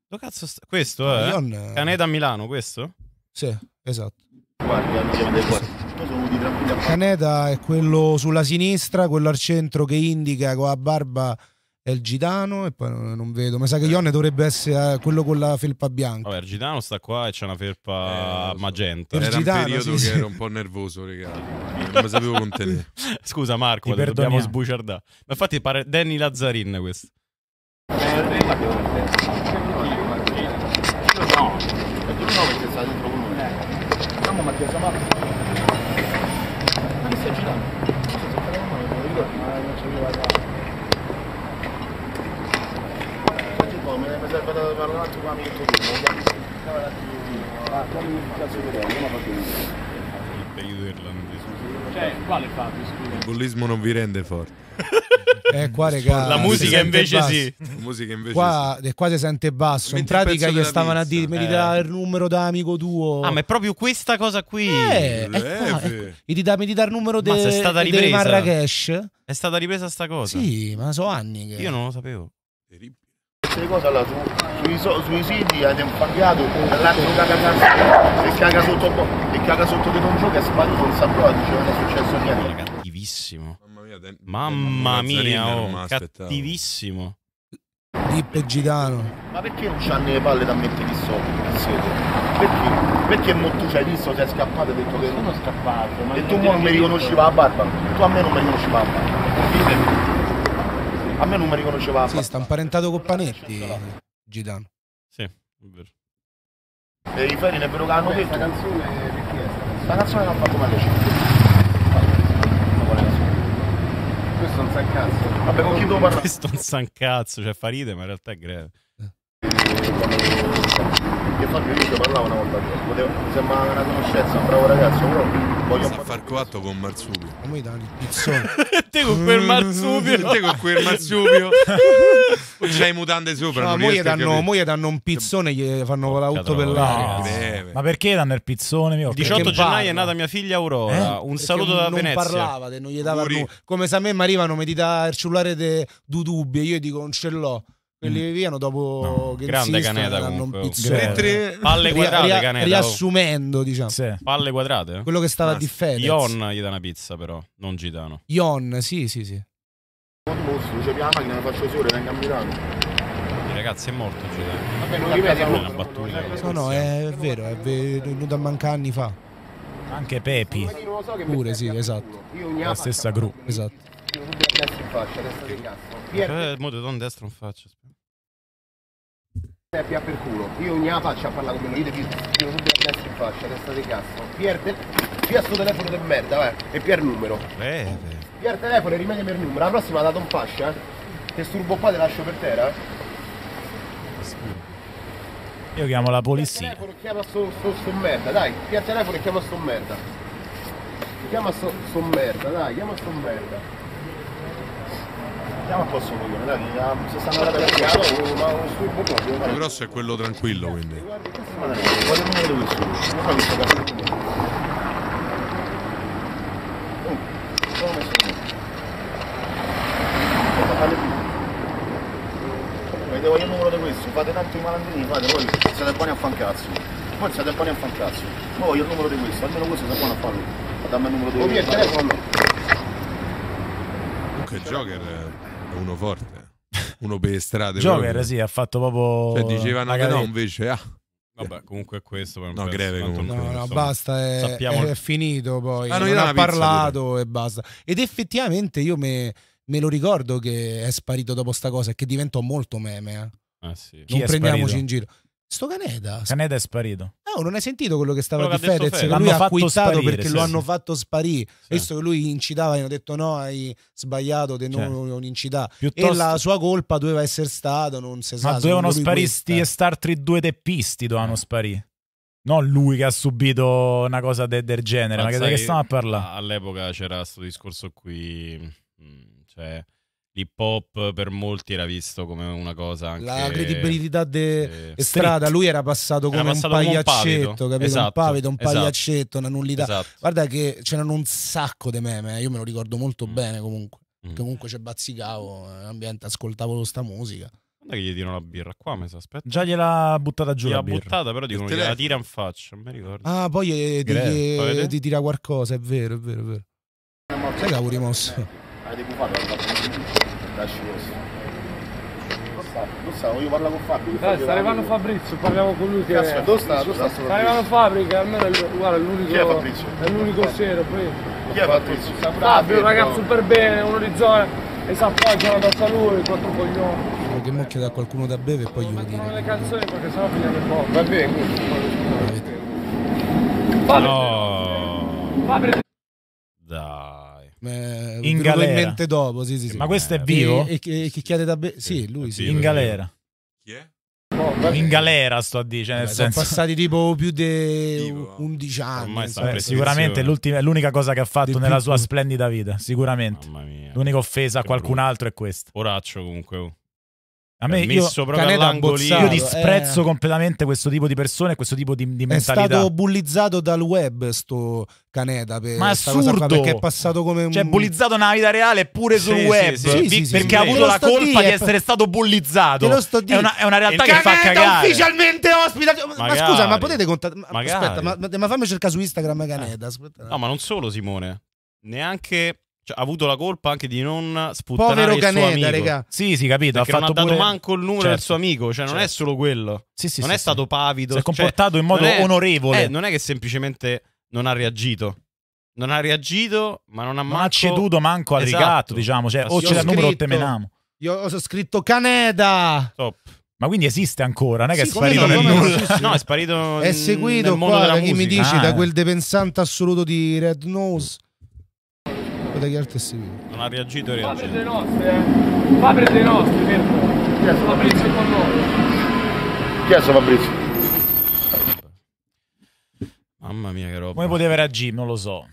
Questo. Questo è? Eh? Caneta a Milano, questo? Sì, esatto. Guarda, diciamo è quello sulla sinistra, quello al centro che indica con la barba è il Gitano e poi non vedo. Ma sa che Ione dovrebbe essere eh, quello con la felpa bianca. Vabbè, il Gitano sta qua e c'è una felpa eh, magenta. Il era Gitano, un periodo sì, che sì. ero un po' nervoso, regà. Non mi sapevo contenere. Scusa Marco, Ti dobbiamo sbuciardare. Ma infatti pare Danny Lazzarin questo. Eh, preparo un attimo un il periodo irlandese cioè quale Fabio il bullismo non vi rende forte eh, qua, regà, la musica invece basso. sì. La musica invece qua, sì. qua si sente basso. Mentre in pratica gli stavano a dire: eh. Mi dà il numero da amico tuo. Ah, ma è proprio questa cosa qui. Eh, qua, Mi dà il numero di Marrakesh. È stata ripresa sta cosa. Sì, ma so anni che. Io non lo sapevo. Terribile queste cose là, su, sui, sui, siti avete impagato l'altro caga cazzo e caga sotto e caga sotto che non gioca e sbaglio non saprò dice non è successo niente cattivissimo mamma mia den- mamma mia oh, cattivissimo Dippe Gitano ma perché non c'hanno le palle da mettere di sotto perché? Perché mo tu ci hai visto, sei scappato e detto che... Sono scappato, ma... E tu non mi riconosci la barba, tu a me non mi riconosci la barba a me non mi riconosceva sì, sta imparentato con Panetti Gitano sì, è vero e i ferri è vero che hanno detto canzone perché la canzone l'ha fatto Panetti questo non sa un cazzo vabbè con chi devo parlare questo non sa un cazzo cioè fa ride ma in realtà è greve eh. che fa che io parlavo una volta mi sembrava una conoscenza un bravo ragazzo proprio Voglio sta a far coatto con marsupio. Come i il Pizzone. te con quel marsupio. te con quel marsupio. C'hai mutande sopra. ma moglie danno, danno un pizzone, gli fanno l'auto per l'aria. Ma perché danno il pizzone? Il 18 gennaio è nata mia figlia Aurora. Eh? Un saluto da Venezia. Non parlava, non gli dava Come se a me mi arrivano, mi dà il cellulare di Dudubbia, io dico non ce l'ho quelli mm. che viano dopo no, che grande Caneta comunque tre, tre, palle quadrate ria, Caneta oh. riassumendo oh. diciamo sì. palle quadrate quello che stava a ah, difendere Ion gli dà una pizza però non Gitano Ion sì sì sì c'è la macchina la faccio solo venga a Milano ragazzi è morto Gitano vabbè non ripeti una battuta no no è vero è venuto a mancare anni fa anche Pepi pure sì esatto la stessa gru esatto io tutti a destra faccia destra di cazzo Pier... Eh, mo te do un destro è Pia per culo, io ogni faccia a parlare con lui, io ti tiro subito a destra in faccia, testa di cazzo. Pier, de... Pier sto telefono del merda, eh. E Pier numero. Bene. Eh, eh. Pier telefono e rimedi per numero, la prossima ha dato un fascia, eh. Te sturbo qua, te lascio per terra, eh. Io chiamo la polizia. Pier telefono chiama sto, sto, sto merda, dai. Pier telefono e chiama sto merda. Chiama sto, sto merda, dai, chiama sto merda andiamo a posto coglione, dai, andiamo, se stanno certo. andando a casa, ma uno stupido proprio. grosso è quello tranquillo, quindi. Guarda, questo non è, voglio questo. Non fa questo caso. Oh, sono messo voglio il numero di questo, fate tanto i malandrini, fate, voi siete buoni a fancazzo. Voi siete buoni a fancazzo. Poi voglio il numero di questo, almeno questo siete buoni a farlo. Dammi il numero di questo. il telefono. Ok, Joker. Eh, uno forte. Uno per le strade. Joker, proprio. sì, ha fatto proprio... Cioè, dicevano che no, invece... Ah. Vabbè, comunque è questo. No, greve comunque. No, no, insomma. basta, è, Sappiamo... è, finito poi. Ah, no, non ha parlato pure. e basta. Ed effettivamente io me, me, lo ricordo che è sparito dopo sta cosa e che diventò molto meme. Eh. Ah, sì. Non prendiamoci in giro. Sto Caneda. Caneda è sparito. No, ah, non hai sentito quello che stava quello di Fedez, Fedez. L'hanno fatto acquittato sparire, perché sì, lo sì. hanno fatto sparire. Sì. Visto che lui incitava, gli hanno detto no, hai sbagliato, te non, cioè. non incità. Piuttosto... E la sua colpa doveva essere stata, non si sa. Ma dovevano sparisti e Star Trek 2 teppisti dovevano eh. sparire. Non lui che ha subito una cosa de del genere, ma, ma sai, che stiamo a parlare? All'epoca c'era questo discorso qui, mm, cioè l'hip hop per molti era visto come una cosa anche... La credibilità de... strada, lui era passato come era passato un pagliaccetto, come un capito? Esatto, un pavido, esatto. un pagliaccetto, una nullità. Esatto. Guarda che c'erano un sacco di meme, eh, io me lo ricordo molto mm. bene comunque. Mm. Comunque c'è bazzicavo, eh, ambiente, ascoltavo sta musica. Guarda che gli tirano la birra qua, mi si aspetta. Già gliela buttata giù L'ha buttata, però dicono gliela tira in faccia, non mi ricordo. Ah, poi eh, ti, eh, ti, tira qualcosa, è vero, è vero, è vero. Sai che avevo rimosso? Avete bufato? lasci questo. Lo sta, voglio parlare con Fabio. Dai, sta arrivando Fabrizio, parliamo con lui. Che dove sta? Dove sta, sta arrivando Fabio, che almeno è, guarda, è l'unico. Chi è Fabrizio? È l'unico sero, poi. Chi è Fabrizio? Fabio, un ragazzo super bene, uno di zona. E si appoggiano da lui, quattro coglioni. Che mucchia da qualcuno da bere e poi gli dico. Ma le canzoni perché sennò finiamo il po'. Va bene, quindi. Fabio! No! Fabio! Dai! Eh, in galera. mente dopo, sì, sì, sì. Ma questo è vivo? E, e, e chicchiate da be- Sì, lui sì. In galera. Chi è? Boh, in galera sto a dire cioè nel Beh, senso... sono passati tipo più di 11 anni Beh, sicuramente è l'unica cosa che ha fatto nella sua splendida vita sicuramente l'unica offesa a qualcun brutto. altro è questa oraccio comunque oh. A me cioè, io, io disprezzo eh. completamente questo tipo di persone e questo tipo di, di mentalità. È stato bullizzato dal web sto Caneda per Ma assurdo! perché è passato come cioè, un Cioè bullizzato nella vita reale pure sul sì, web, sì, sì, perché ha avuto la colpa di essere stato bullizzato. Te lo sto dicendo. è una, realtà Il che Caneda fa eh, cagare. ufficialmente ospita Magari. Ma scusa, ma potete contattare Aspetta, ma, ma, fammi cercare su Instagram Caneda, eh. aspetta. No, ma non solo Simone. Neanche cioè, ha avuto la colpa anche di non sputtanare Povero il Caneda, raga. Sì, sì, capito. Perché ha fatto non ha dato pure... manco il numero certo. del suo amico. Cioè, non certo. è solo quello. Sì, sì, non sì, è stato pavido. Si è cioè, comportato in modo è... onorevole. Eh, non è che semplicemente non ha reagito. Non ha reagito, ma non ha mai. manco... Ma ha ceduto manco al esatto. ricatto, diciamo. Cioè, o c'è il numero o temenamo. Io ho scritto Caneda. Top. Ma quindi esiste ancora, non è che sì, è sparito nel nulla. No, è sparito È seguito nel mondo qua, della chi musica. mi dici ah. da quel depensante assoluto di Red Nose dagli altri civili. Non ha reagito e reagito. Padre dei nostri, eh? Padre dei nostri, Chi è Fabrizio con noi? Chi è Fabrizio? Mamma mia che roba. Come poteva reagire? Non lo so.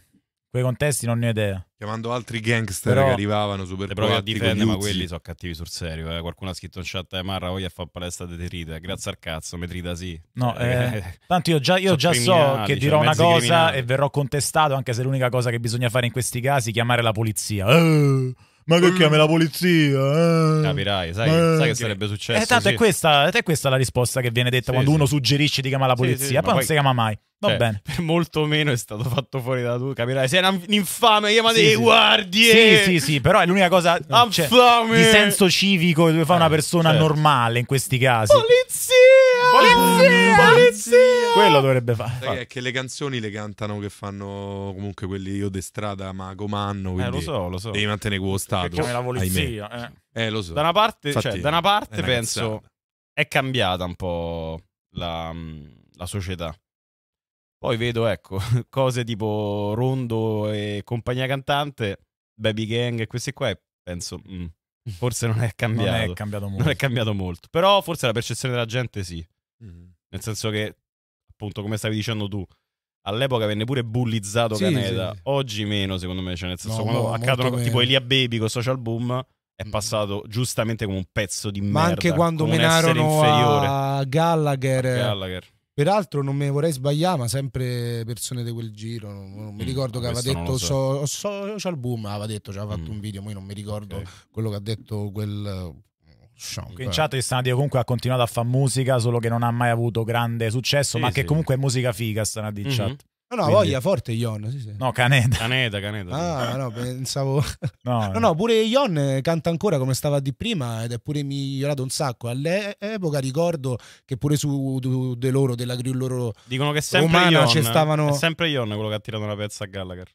Quei contesti non ne ho idea. Chiamando altri gangster Però che arrivavano super provi a difendere, ma quelli sono cattivi sul serio. Eh. Qualcuno ha scritto in chat a eh, Marra, voglia fare palestra di Trita. Grazie al cazzo, Metrita sì. No, eh, eh, eh, tanto io già, io già so che cioè, dirò cioè, una cosa criminali. e verrò contestato, anche se l'unica cosa che bisogna fare in questi casi è chiamare la polizia. Eh, ma che mm. chiami la polizia? Capirai, sai, sai che sarebbe successo. E tanto sì. è, questa, è, questa, la risposta che viene detta sì, quando sì. uno suggerisce di chiamare la polizia, sì, poi non poi... si chiama mai. Va cioè, bene. Per molto meno è stato fatto fuori da tu, capirai? Sei un infame, chiama sì, dei sì. guardie. Sì, sì, sì, però è l'unica cosa cioè, di senso civico che deve eh, una persona certo. normale in questi casi. Polizia! Polizia! Polizia! Quello dovrebbe fare. Sai è che le canzoni le cantano che fanno comunque quelli io de strada, ma comanno. Eh, lo so, lo so. Devi mantenere quello stato. Perché la polizia. Eh. eh. lo so. Da una parte, cioè, Infatti, cioè, da una parte penso cazzata. è cambiata un po' la, mm, la società poi vedo, ecco, cose tipo Rondo e compagnia cantante, Baby Gang e questi qua, e penso, mh, mm, forse non è cambiato. non, è cambiato non è cambiato molto. Però forse la percezione della gente sì. Mm. Nel senso che, appunto, come stavi dicendo tu, all'epoca venne pure bullizzato sì, Caneda, sì. oggi meno secondo me, cioè nel senso no, quando no, accadono tipo Elia Baby con Social Boom è mm-hmm. passato giustamente come un pezzo di Ma merda. Ma anche quando menarono a Gallagher, a Gallagher Peraltro non mi vorrei sbagliare, ma sempre persone di quel giro. Non, non mi mm, ricordo mm, che aveva detto so. So, so, so il boom, aveva detto, ci aveva fatto mm. un video, ma io non mi ricordo okay. quello che ha detto quel Sean in chat Stadio comunque ha continuato a fare musica, solo che non ha mai avuto grande successo, sì, ma sì. che comunque è musica figa, stanno a di mm-hmm. chat. No, no, Quindi... voglia forte Ion. Sì, sì. No, Caneta. Caneta, Caneda. Ah, no, pensavo. No, no, no, pure Ion canta ancora come stava di prima ed è pure migliorato un sacco. All'epoca ricordo che pure su de, loro, della grill loro. Dicono che sempre Ion, stavano... È sempre Ion quello che ha tirato una pezza a Gallagher.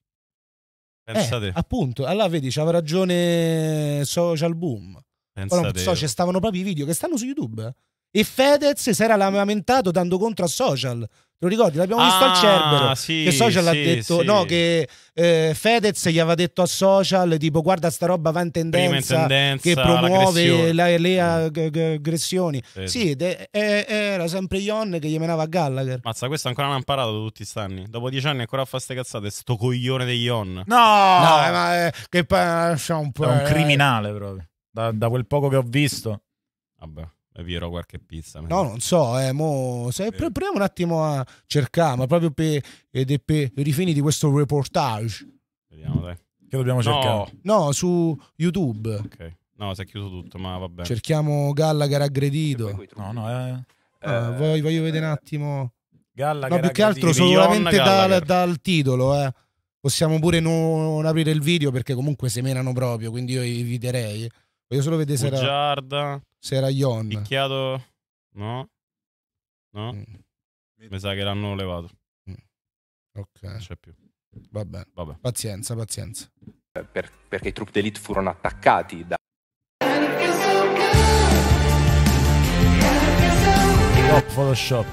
Pensate. Eh, appunto, allora vedi, c'aveva ragione Social Boom. Pensate. Però, so, ci stavano proprio i video che stanno su YouTube. E Fedez si era lamentato dando contro a Social Te lo ricordi? L'abbiamo ah, visto al ah, Cerbero. Sì, che Social sì, ha detto, sì. no, che eh, Fedez gli aveva detto a Social, tipo, guarda sta roba va in tendenza, in tendenza che promuove la, le mm. aggressioni. Sì, de, eh, era sempre Ion che gli menava a Gallagher. Mazza, questo ancora non ha imparato tutti questi anni. Dopo dieci anni ancora fa ste cazzate, sto coglione degli Ion. No, no, eh, ma eh, che pa- un po', è eh. un criminale proprio, da, da quel poco che ho visto. Vabbè viro qualche pizza. No, non so, eh, mo, se, eh. proviamo un attimo a cercare, ma proprio per, ed per i fini di questo reportage. Vediamo, dai. Che dobbiamo no. cercare? No, su YouTube. Ok. No, si è chiuso tutto, ma vabbè. Cerchiamo Gallagher aggredito. No, no, eh. eh voglio, voglio vedere un attimo. Gallagher. No, più che altro solamente dal, dal, titolo, eh. Possiamo pure non aprire il video perché comunque semenano proprio, quindi io eviterei. Voglio solo vedere se era... Seraglion. Picchiato? No. No. Mm. Mi sa che l'hanno levato. Mm. Ok. Non c'è più. Vabbè. Vabbè. Pazienza, pazienza. Per, perché i troupe d'elite furono attaccati da... Photoshop, Photoshop.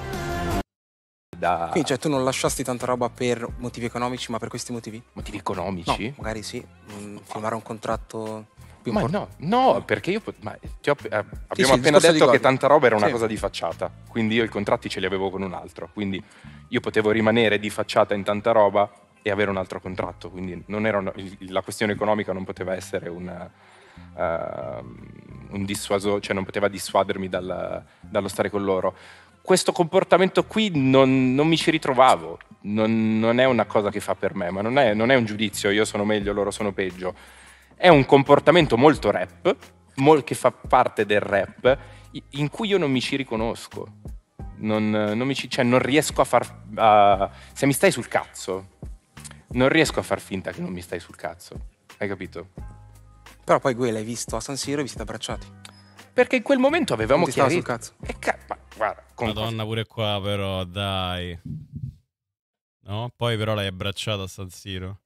Da... Quindi cioè tu non lasciasti tanta roba per motivi economici, ma per questi motivi? Motivi economici? No, magari sì. Mm, firmare un contratto più importante. No, no, perché io. Ma ho, eh, abbiamo sì, sì, appena detto che tanta roba era una sì. cosa di facciata, quindi io i contratti ce li avevo con un altro, quindi io potevo rimanere di facciata in tanta roba e avere un altro contratto, quindi una, la questione economica non poteva essere una, uh, ehm, un dissuaso, cioè non poteva dissuadermi dal, dallo stare con loro questo comportamento qui non, non mi ci ritrovavo, non, non, è una cosa che fa per me, ma non è, non è un giudizio, io sono meglio, loro sono peggio è un comportamento molto rap, mol- che fa parte del rap, in cui io non mi ci riconosco. Non, non, mi ci, cioè non riesco a far... A, se mi stai sul cazzo, non riesco a far finta che non mi stai sul cazzo. Hai capito? Però poi Gue l'hai visto a San Siro e vi siete abbracciati. Perché in quel momento avevamo non chiarito... sul cazzo. E ca- ma, guarda, Madonna pure qua però, dai. No? Poi però l'hai abbracciato a San Siro.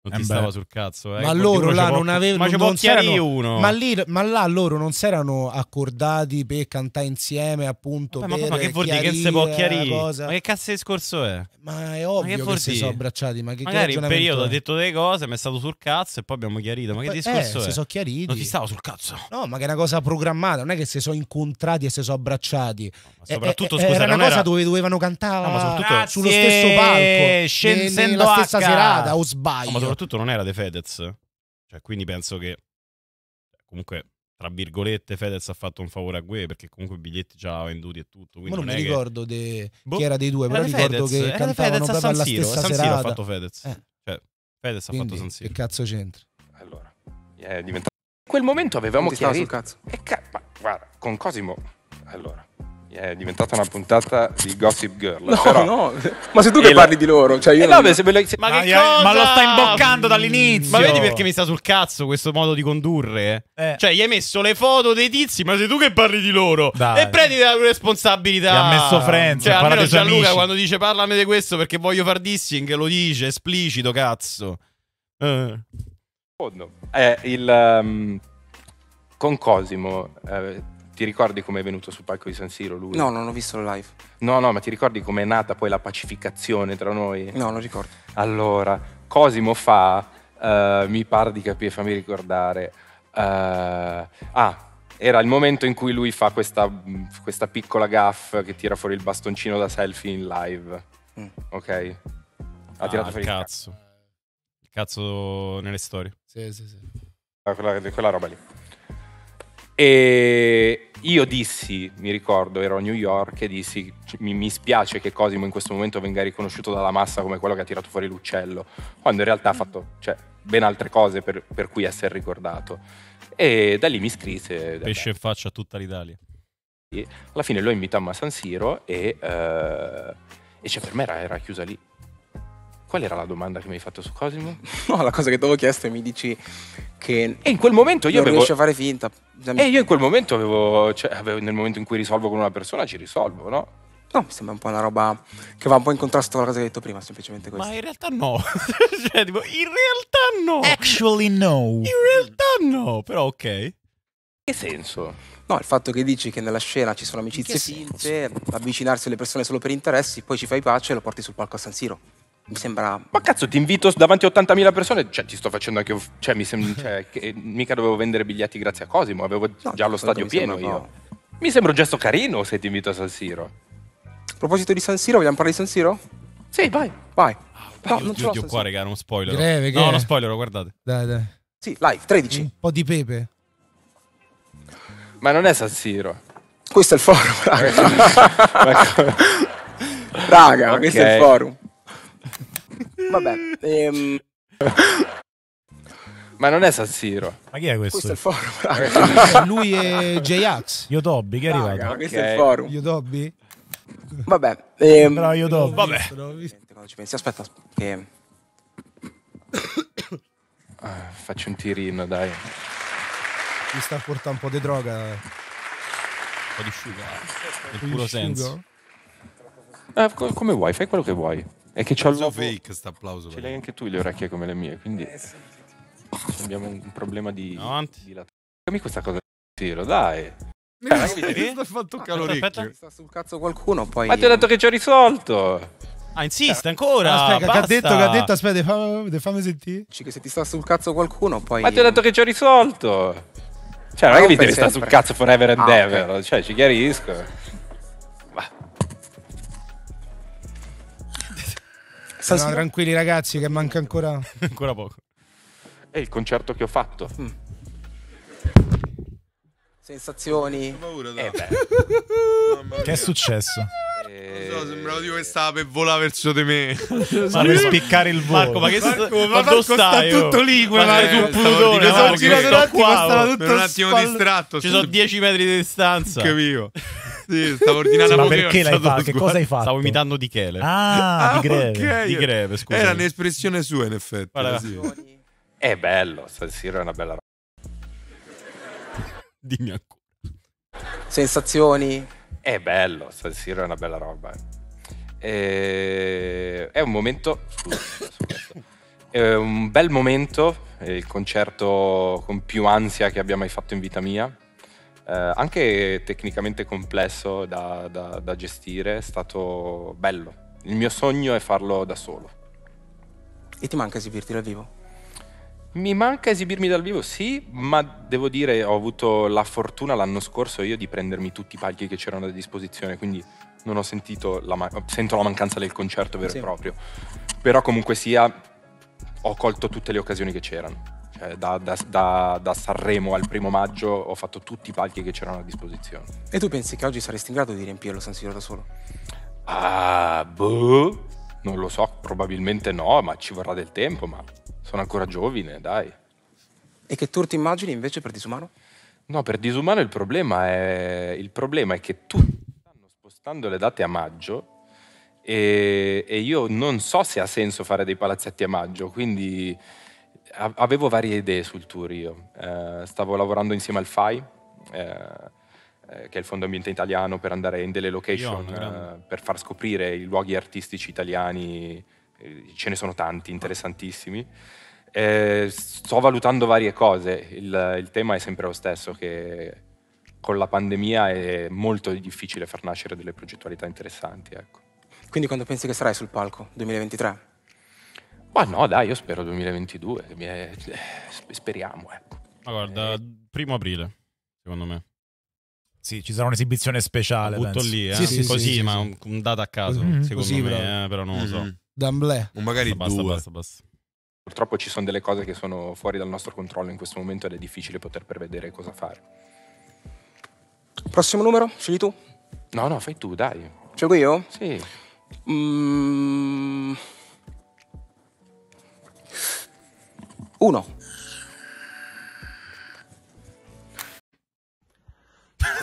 Non eh ti stava sul cazzo, eh. Ma loro là non avevano. Ma, non non uno. Ma, lì, ma là loro non si erano accordati per cantare insieme, appunto. Vabbè, ma, ma, che vuol dire che si può chiarire? Ma che cazzo di discorso è? Ma è ovvio ma che, che si sono abbracciati. Ma che Magari in periodo ha detto delle cose, mi è stato sul cazzo e poi abbiamo chiarito. Ma che eh, discorso eh, è? Si sono chiariti. Non ti stava sul cazzo. No, ma che è una cosa programmata, non è che si sono incontrati e si sono abbracciati. Ma eh, soprattutto eh, scusa, era una cosa era... dove dovevano cantare no, ma soprattutto... sullo stesso palco. Nella stessa serata, o sbaglio soprattutto non era De Fedez. Cioè, quindi penso che cioè, comunque tra virgolette Fedez ha fatto un favore a Gue perché comunque i biglietti già venduti e tutto Ma non, non mi ricordo che... De... Boh, chi era dei due però ricordo Fedez, che cantavano Fedez proprio alla Siro, San Siro ha fatto Fedez eh. cioè Fedez quindi, ha fatto San Siro che cazzo c'entra allora è diventato in quel momento avevamo chiarito sul cazzo e ca- ma guarda con Cosimo allora è diventata una puntata di Gossip Girl. No, però... no, ma sei tu che parli la... di loro. Cioè io non... Eh, vabbè, lo... ma, che cosa? ma lo sta imboccando dall'inizio. Ma vedi perché mi sta sul cazzo questo modo di condurre? Eh. Cioè, gli hai messo le foto dei tizi, ma sei tu che parli di loro. Dai. E prendi la responsabilità. Gli ha messo Friends. Cioè, almeno Gianluca amici. quando dice parlami di questo perché voglio far dissing, lo dice esplicito, cazzo. Eh. Oh, eh, no. il, um, con Cosimo. Eh, ti ricordi come è venuto sul palco di San Siro lui? No, non ho visto live. No, no, ma ti ricordi com'è nata poi la pacificazione tra noi? No, non ricordo. Allora, Cosimo fa, uh, mi pare di capire, fammi ricordare. Uh, ah, era il momento in cui lui fa questa, questa piccola gaff che tira fuori il bastoncino da selfie in live. Mm. Ok? Ha ah, tirato fuori il cazzo. Il cazzo nelle storie. Sì, sì, sì. Ah, quella, quella roba lì. E, io dissi, mi ricordo, ero a New York e dissi mi, mi, spiace che Cosimo in questo momento venga riconosciuto dalla massa come quello che ha tirato fuori l'uccello, quando in realtà ha fatto cioè, ben altre cose per, per, cui essere ricordato. E da lì mi scrisse... Pesce e faccia tutta l'Italia. Alla fine lo invitammo a San Siro e, eh, e cioè per me era, era chiusa lì. Qual era la domanda che mi hai fatto su Cosimo? No, la cosa che ti avevo chiesto e mi dici che. E in quel momento io. Non avevo... riesci a fare finta. Mi... E io in quel momento avevo, cioè, avevo, Nel momento in cui risolvo con una persona, ci risolvo, no? No, mi sembra un po' una roba che va un po' in contrasto con la cosa che hai detto prima, semplicemente questo. Ma in realtà no. cioè, tipo, in realtà no. Actually no. In realtà no, però ok. Che senso? No, il fatto che dici che nella scena ci sono amicizie finte, avvicinarsi alle persone solo per interessi, poi ci fai pace e lo porti sul palco a San Siro mi sembra... Ma cazzo, ti invito davanti a 80.000 persone, cioè ti sto facendo anche... Cioè, mi sem- cioè, che, mica dovevo vendere biglietti grazie a Cosimo, avevo no, già lo certo, stadio pieno mi io. No. Mi sembra un gesto carino se ti invito a San Siro. A proposito di San Siro, vogliamo parlare di San Siro? Sì, vai, vai. Oh, no, io, non ce l'ho. Io qua, raga, non spoiler. Greve, no, non spoiler, guardate. Dai, dai. Sì, live, 13. Un po' di pepe. Ma non è San Siro. Questo è il forum, raga. raga, okay. questo è il forum. Vabbè. Ehm... Ma non è San Siro. Ma chi è questo? Questo è il forum. Lui è J-Ax, Yotobi, che è arrivato. Okay. Questo è il forum. Yotobi? Vabbè. Ehm... Però Yotobi. Vabbè. Quando ci pensi, aspetta che... Ehm. ah, faccio un tirino, dai. Mi sta a portare un po' di droga. Un po' di sciuga. Nel puro senso. Eh, come vuoi, fai quello che vuoi. È che c'ho il l'uovo... fake sta applauso. Ce l'hai anche tu le orecchie come le mie, quindi abbiamo un problema di... Avanti. di lat- questa cosa di tiro, dai. Mi ha eh, fatto calore. Sta sul cazzo qualcuno, poi... Ma ti ho detto che ci ho risolto! Ah, insiste ancora. Ah, aspetta, che ha detto, che ha detto, aspetta, fammi, fammi sentire. Che se ti sta sul cazzo qualcuno, poi. Ma ti ho detto che ci ho risolto. Cioè, non, non è che mi devi stare sul cazzo forever and ah, ever. Okay. Cioè, ci chiarisco. Stasera... No, tranquilli ragazzi che manca ancora... ancora poco. È il concerto che ho fatto. Mm. Sensazioni. Paura, eh che è successo? Eh... Non so, sembrava tipo che stava per volare verso di me. Ma per spiccare il volo. Marco, ma che Marco, sta... ma Marco sta tutto oh? lì, guarda eh, sul Plutone. Mi sono esatto, girato un attimo, un attimo distratto. Ci sono 10 metri di distanza. Capivo sì, stavo ordinando sì, ma perché l'hai fatto? Che cosa hai fatto? Stavo imitando Di Chele. Ah, ah di ah, greve. Okay. Di greve, scusa. Era un'espressione sua, in effetti. Guarda, sì. È bello, San Siro è una bella roba Dimmi ancora. Sensazioni? È bello, San Siro è una bella roba. Eh, è un momento... È un bel momento, il concerto con più ansia che abbia mai fatto in vita mia eh, anche tecnicamente complesso da, da, da gestire, è stato bello. Il mio sogno è farlo da solo. E ti manca esibirti dal vivo? Mi manca esibirmi dal vivo, sì, ma devo dire ho avuto la fortuna l'anno scorso io di prendermi tutti i palchi che c'erano a disposizione, quindi non ho sentito la, ma- la mancanza del concerto vero sì. e proprio. Però comunque sia ho colto tutte le occasioni che c'erano. Cioè, da, da, da, da, Sanremo al primo maggio ho fatto tutti i palchi che c'erano a disposizione. E tu pensi che oggi saresti in grado di riempirlo San Siro da solo? Ah, boh, non lo so, probabilmente no, ma ci vorrà del tempo, ma sono ancora giovane, dai. E che tour ti immagini invece per Disumano? No, per Disumano il problema è, il problema è che tutti stanno spostando le date a maggio e, e io non so se ha senso fare dei palazzetti a maggio, quindi avevo varie idee sul tour io. Eh, stavo lavorando insieme al FAI, eh, eh, che è il Fondo Ambiente Italiano, per andare in delle location, eh, per far scoprire i luoghi artistici italiani, eh, ce ne sono tanti, interessantissimi. sto valutando varie cose, il, il tema è sempre lo stesso, che con la pandemia è molto difficile far nascere delle progettualità interessanti. Ecco. Quindi quando pensi che sarai sul palco 2023? Ma no, dai, io spero 2022, eh, speriamo. Ecco. Ma guarda, eh. primo aprile, secondo me. Sì, ci sarà un'esibizione speciale. Tutto lì, eh? sì, sì, così, sì, ma un, dato a caso, mm-hmm. secondo così, me, però. Eh, però non lo so. mm D'amblè. O magari basta, due. Basta, basta, Purtroppo ci sono delle cose che sono fuori dal nostro controllo in questo momento ed è difficile poter prevedere cosa fare. Prossimo numero, scegli tu. No, no, fai tu, dai. Scelgo io? Sì. Mm... 1.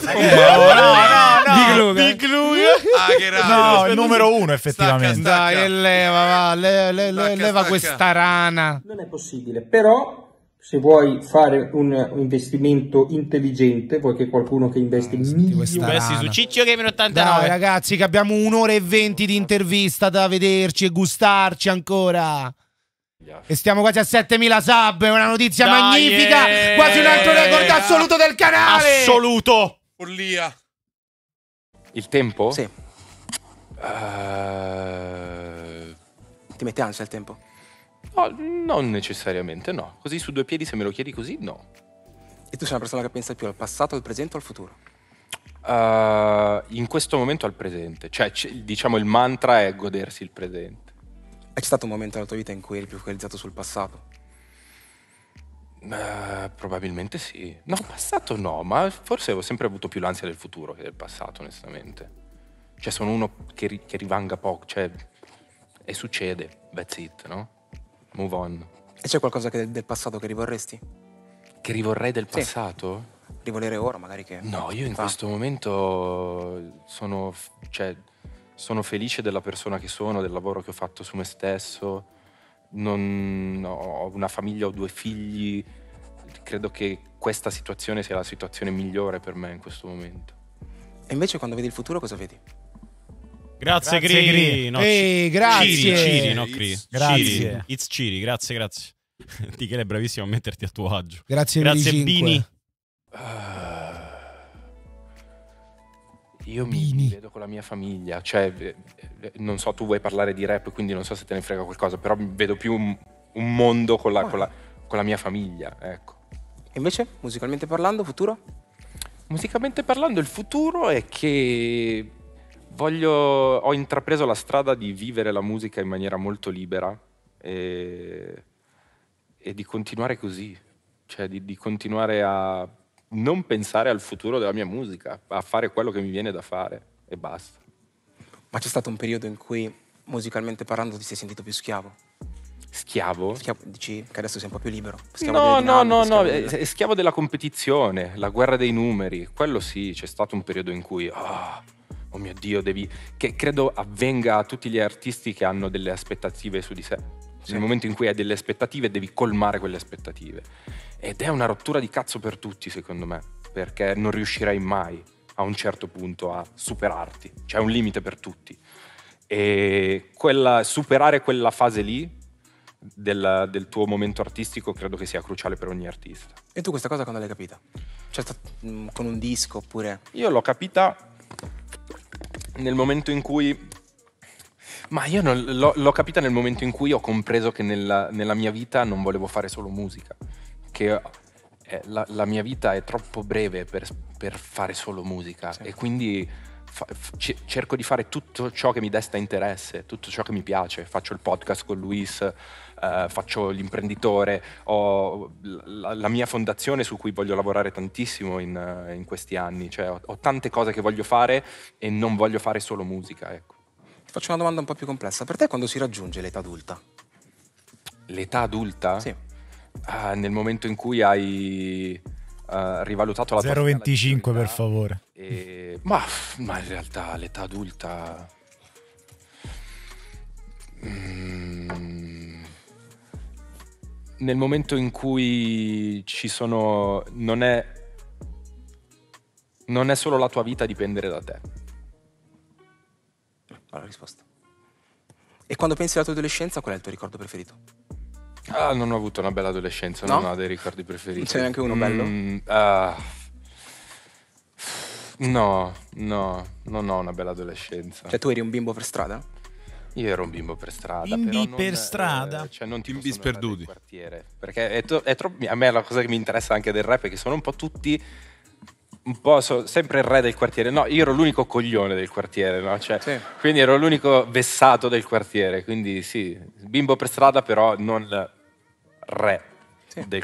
Eh, no, no, no, no. Big Luke. Eh. Eh. Ah, che rana. No, il numero uno effettivamente. Stacca, stacca. Dai, leva, va, le, le, stacca, leva stacca. questa rana. Non è possibile, però se vuoi fare un investimento intelligente, vuoi che qualcuno che investe in investi ah, su Ciccio Gamer 89. Dai, ragazzi, che abbiamo un'ora e venti di intervista da vederci e gustarci ancora. E stiamo quasi a 7000 sub, è una notizia Dai, magnifica, yeah, quasi un altro record assoluto del canale. Assoluto. Follia. Il tempo? Sì. Uh... Ti mette ansia il tempo? No, non necessariamente, no. Così su due piedi, se me lo chiedi così, no. E tu sei una persona che pensa più al passato, al presente o al futuro? Uh, in questo momento al presente. Cioè, diciamo, il mantra è godersi il presente. C'è stato un momento nella tua vita in cui eri più focalizzato sul passato? Uh, probabilmente sì. No, passato no, ma forse ho sempre avuto più l'ansia del futuro che del passato, onestamente. Cioè, sono uno che, ri- che rivanga poco, cioè, e succede, that's it, no? Move on. E c'è qualcosa del, del passato che rivorresti? Che rivorrei del sì. passato? Rivolere ora, magari che... No, io in fa. questo momento sono... Cioè, sono felice della persona che sono, del lavoro che ho fatto su me stesso, non, ho una famiglia, ho due figli, credo che questa situazione sia la situazione migliore per me in questo momento. E invece quando vedi il futuro cosa vedi? Grazie, grazie Cri. No, Ehi, grazie. Ciri, Ciri, no Cri. It's grazie. Ciri. It's Ciri, grazie, grazie. Tichele è bravissimo a metterti a tuo agio. Grazie, grazie Bini. Uh... Io mi, mi vedo con la mia famiglia, cioè eh, eh, non so, tu vuoi parlare di rap, quindi non so se te ne frega qualcosa, però vedo più un, un mondo con la, ah. con, la, con la, mia famiglia, ecco. E invece, musicalmente parlando, futuro? Musicalmente parlando, il futuro è che voglio, ho intrapreso la strada di vivere la musica in maniera molto libera e, e di continuare così, cioè di, di continuare a non pensare al futuro della mia musica, a fare quello che mi viene da fare e basta. Ma c'è stato un periodo in cui, musicalmente parlando, ti sei sentito più schiavo? Schiavo? schiavo dici che adesso sei un po' più libero. Schiavo no, dinamiche, no, no, schiavo no, eh, della... schiavo della competizione, la guerra dei numeri, quello sì, c'è stato un periodo in cui... Oh, oh mio Dio, devi... che credo avvenga a tutti gli artisti che hanno delle aspettative su di sé. Sì. Nel momento in cui hai delle aspettative devi colmare quelle aspettative. Ed è una rottura di cazzo per tutti, secondo me, perché non riuscirai mai a un certo punto a superarti. C'è un limite per tutti. E quella, superare quella fase lì del, del, tuo momento artistico credo che sia cruciale per ogni artista. E tu questa cosa quando l'hai capita? Cioè con un disco oppure... Io l'ho capita nel momento in cui... Ma io l'ho, l'ho capita nel momento in cui ho compreso che nella, nella mia vita non volevo fare solo musica che eh, la, la, mia vita è troppo breve per, per fare solo musica sì. e quindi fa, c- cerco di fare tutto ciò che mi desta interesse, tutto ciò che mi piace. Faccio il podcast con Luis, eh, faccio l'imprenditore, ho la, la, mia fondazione su cui voglio lavorare tantissimo in, eh, in questi anni. Cioè, ho, ho, tante cose che voglio fare e non voglio fare solo musica. Ecco. Ti faccio una domanda un po' più complessa. Per te quando si raggiunge l'età adulta? L'età adulta? Sì uh, nel momento in cui hai uh, rivalutato la 0, tua 0,25 per favore. E... Ma, ma, in realtà l'età adulta... Mm... nel momento in cui ci sono... Non è... Non è solo la tua vita a dipendere da te. Alla risposta. E quando pensi alla tua adolescenza, qual è il tuo ricordo preferito? Ah, non ho avuto una bella adolescenza, no? non ho dei ricordi preferiti. Non c'è neanche uno bello? Mm, ah. no, no, non ho una bella adolescenza. Cioè tu eri un bimbo per strada? Io ero un bimbo per strada. Bimbi per non, strada. Eh, cioè non ti bimbi sperduti. Quartiere, perché è to- è tro- a me la cosa che mi interessa anche del rap è che sono un po' tutti un po' so, sempre il re del quartiere. No, io ero l'unico coglione del quartiere, no? Cioè, sì. Quindi ero l'unico vessato del quartiere. Quindi sì, bimbo per strada, però non re sì. del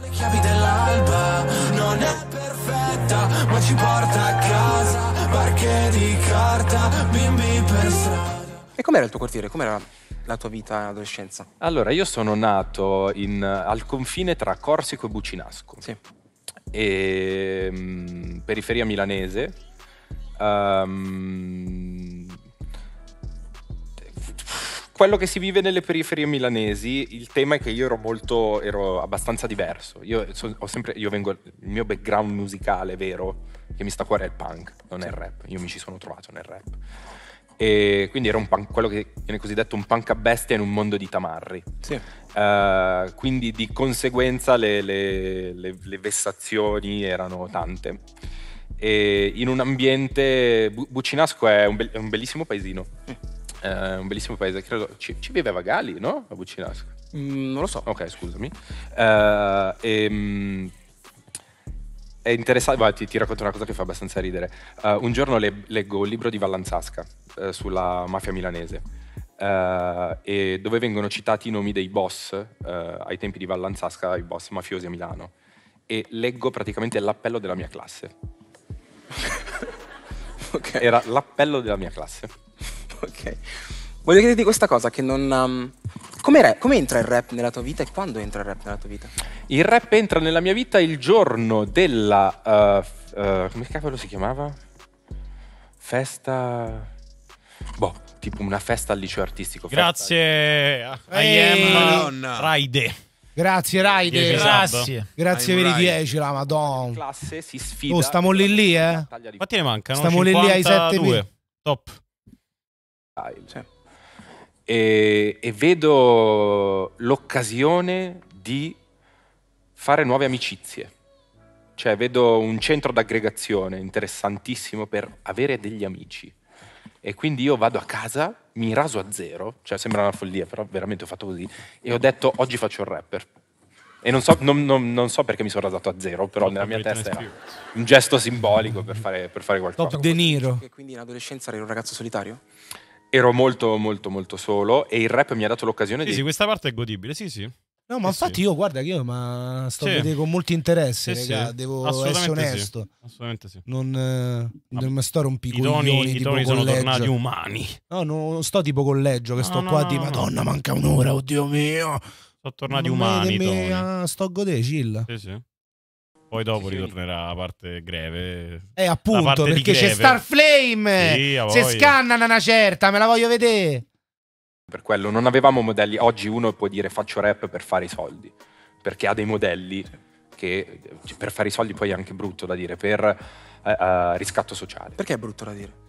le chiavi dell'alba non è perfetta, ma ci porta a casa, barche di carta, bimbi per strada. E com'era il tuo quartiere? Com'era la tua vita in adolescenza? Allora, io sono nato in, al confine tra Corsico e Bucinasco. Sì. E, um, periferia milanese. Um, quello che si vive nelle periferie milanesi, il tema è che io ero molto, ero abbastanza diverso. Io, so, sempre, io vengo, il mio background musicale vero, che mi sta a cuore è il punk, non è il rap. Io mi ci sono trovato nel rap. E quindi ero un punk, quello che viene cosiddetto un punk a bestia in un mondo di tamarri. Sì. Uh, quindi di conseguenza le, le, le, le vessazioni erano tante. E in un ambiente... Bucinasco è un, be- un bellissimo paesino. Mm eh, un bellissimo paese, credo ci, ci viveva Gali, no? A Bucinasco. Mm, non lo so. Ok, scusami. Uh, eh, e, ehm, è interessante, va, ti, ti, racconto una cosa che fa abbastanza ridere. Uh, un giorno le, leggo il libro di Vallanzasca uh, sulla mafia milanese. e dove vengono citati i nomi dei boss ai tempi di Vallanzasca, i boss mafiosi a Milano. E leggo praticamente l'appello della mia classe. okay. Era l'appello della mia classe. ok. Voglio chiederti questa cosa che non... Um, come, come entra il rap nella tua vita e quando entra il rap nella tua vita? Il rap entra nella mia vita il giorno della... Uh, uh, come cavolo si chiamava? Festa... Boh, tipo una festa al liceo artistico. Grazie a am Raide. Grazie Raide, grazie. Grazie per i 10, la madonna. Classe si sfida. Oh, stiamo lì lì, eh. Quanti ne mancano? Stiamo lì lì ai 7 Top. Sì. E, e vedo l'occasione di fare nuove amicizie. Cioè, vedo un centro d'aggregazione interessantissimo per avere degli amici. E quindi io vado a casa, mi raso a zero, cioè sembra una follia, però veramente ho fatto così, e ho detto oggi faccio il rapper. E non so, non, non, non so perché mi sono rasato a zero, però Top nella mia testa era un gesto simbolico per fare, per fare qualcosa. Top De Niro. E quindi in adolescenza eri un ragazzo solitario? ero molto, molto, molto solo e il rap mi ha dato l'occasione sì, di... Sì, questa parte è godibile, sì, sì. No, ma eh infatti sì. io guarda che io ma sto sì. a con molto interesse, sì, raga, sì. devo essere onesto. Assolutamente sì. Non, eh, non mi sto rompicando. I toni, i toni sono tornati umani. No, non sto tipo collegio che no, sto no, qua no, di Madonna, manca un'ora, oddio mio. Sono tornati umani. Mi, sto a chill. Sì, sì. Poi dopo sì, ritornerà la parte greve. Eh, appunto, perché c'è Starflame! Sì, Se scannano una certa, me la voglio vedere! Per quello non avevamo modelli. Oggi uno può dire faccio rap per fare i soldi, perché ha dei modelli che cioè, per fare i soldi poi è anche brutto da dire, per uh, uh, riscatto sociale. Perché è brutto da dire?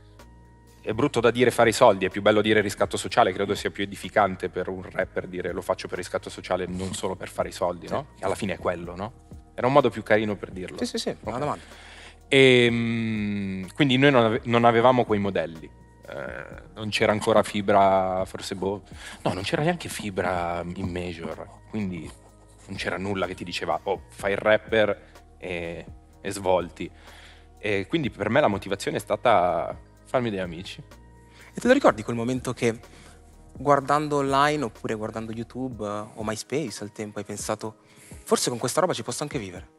È brutto da dire fare i soldi, è più bello dire riscatto sociale, credo sia più edificante per un rapper dire lo faccio per riscatto sociale non solo per fare i soldi, no? Che alla fine è quello, no? Era un modo più carino per dirlo. Sì, sì, sì, okay. una domanda. E, ehm, quindi noi non, avevamo quei modelli. Eh, non c'era ancora fibra, forse boh. No, non c'era neanche fibra in major. Quindi non c'era nulla che ti diceva, oh, fai il rapper e, e svolti. E quindi per me la motivazione è stata farmi dei amici. E te lo ricordi quel momento che guardando online oppure guardando YouTube eh, o MySpace al tempo hai pensato Forse con questa roba ci posso anche vivere.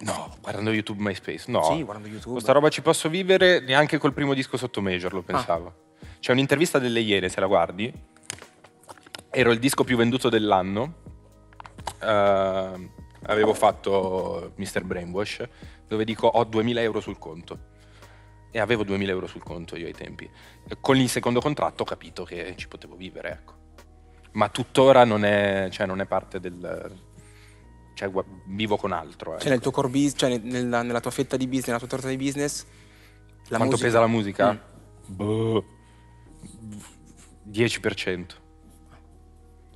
No, guardando YouTube MySpace, no. Sì, guardando YouTube. Questa roba ci posso vivere neanche col primo disco sotto Major, lo ah. pensavo. Ah. C'è un'intervista delle Iene, se la guardi. Ero il disco più venduto dell'anno. Uh, avevo fatto Mr. Brainwash, dove dico ho 2000 euro sul conto. E avevo 2000 euro sul conto io ai tempi. Con il secondo contratto ho capito che ci potevo vivere, ecco ma tuttora non è, cioè, non è parte del... Cioè, vivo con altro. Ecco. Cioè nel ecco. tuo core business, cioè nella, nella, tua fetta di business, nella tua torta di business... La Quanto musica? pesa la musica? Mm. Boh, 10%.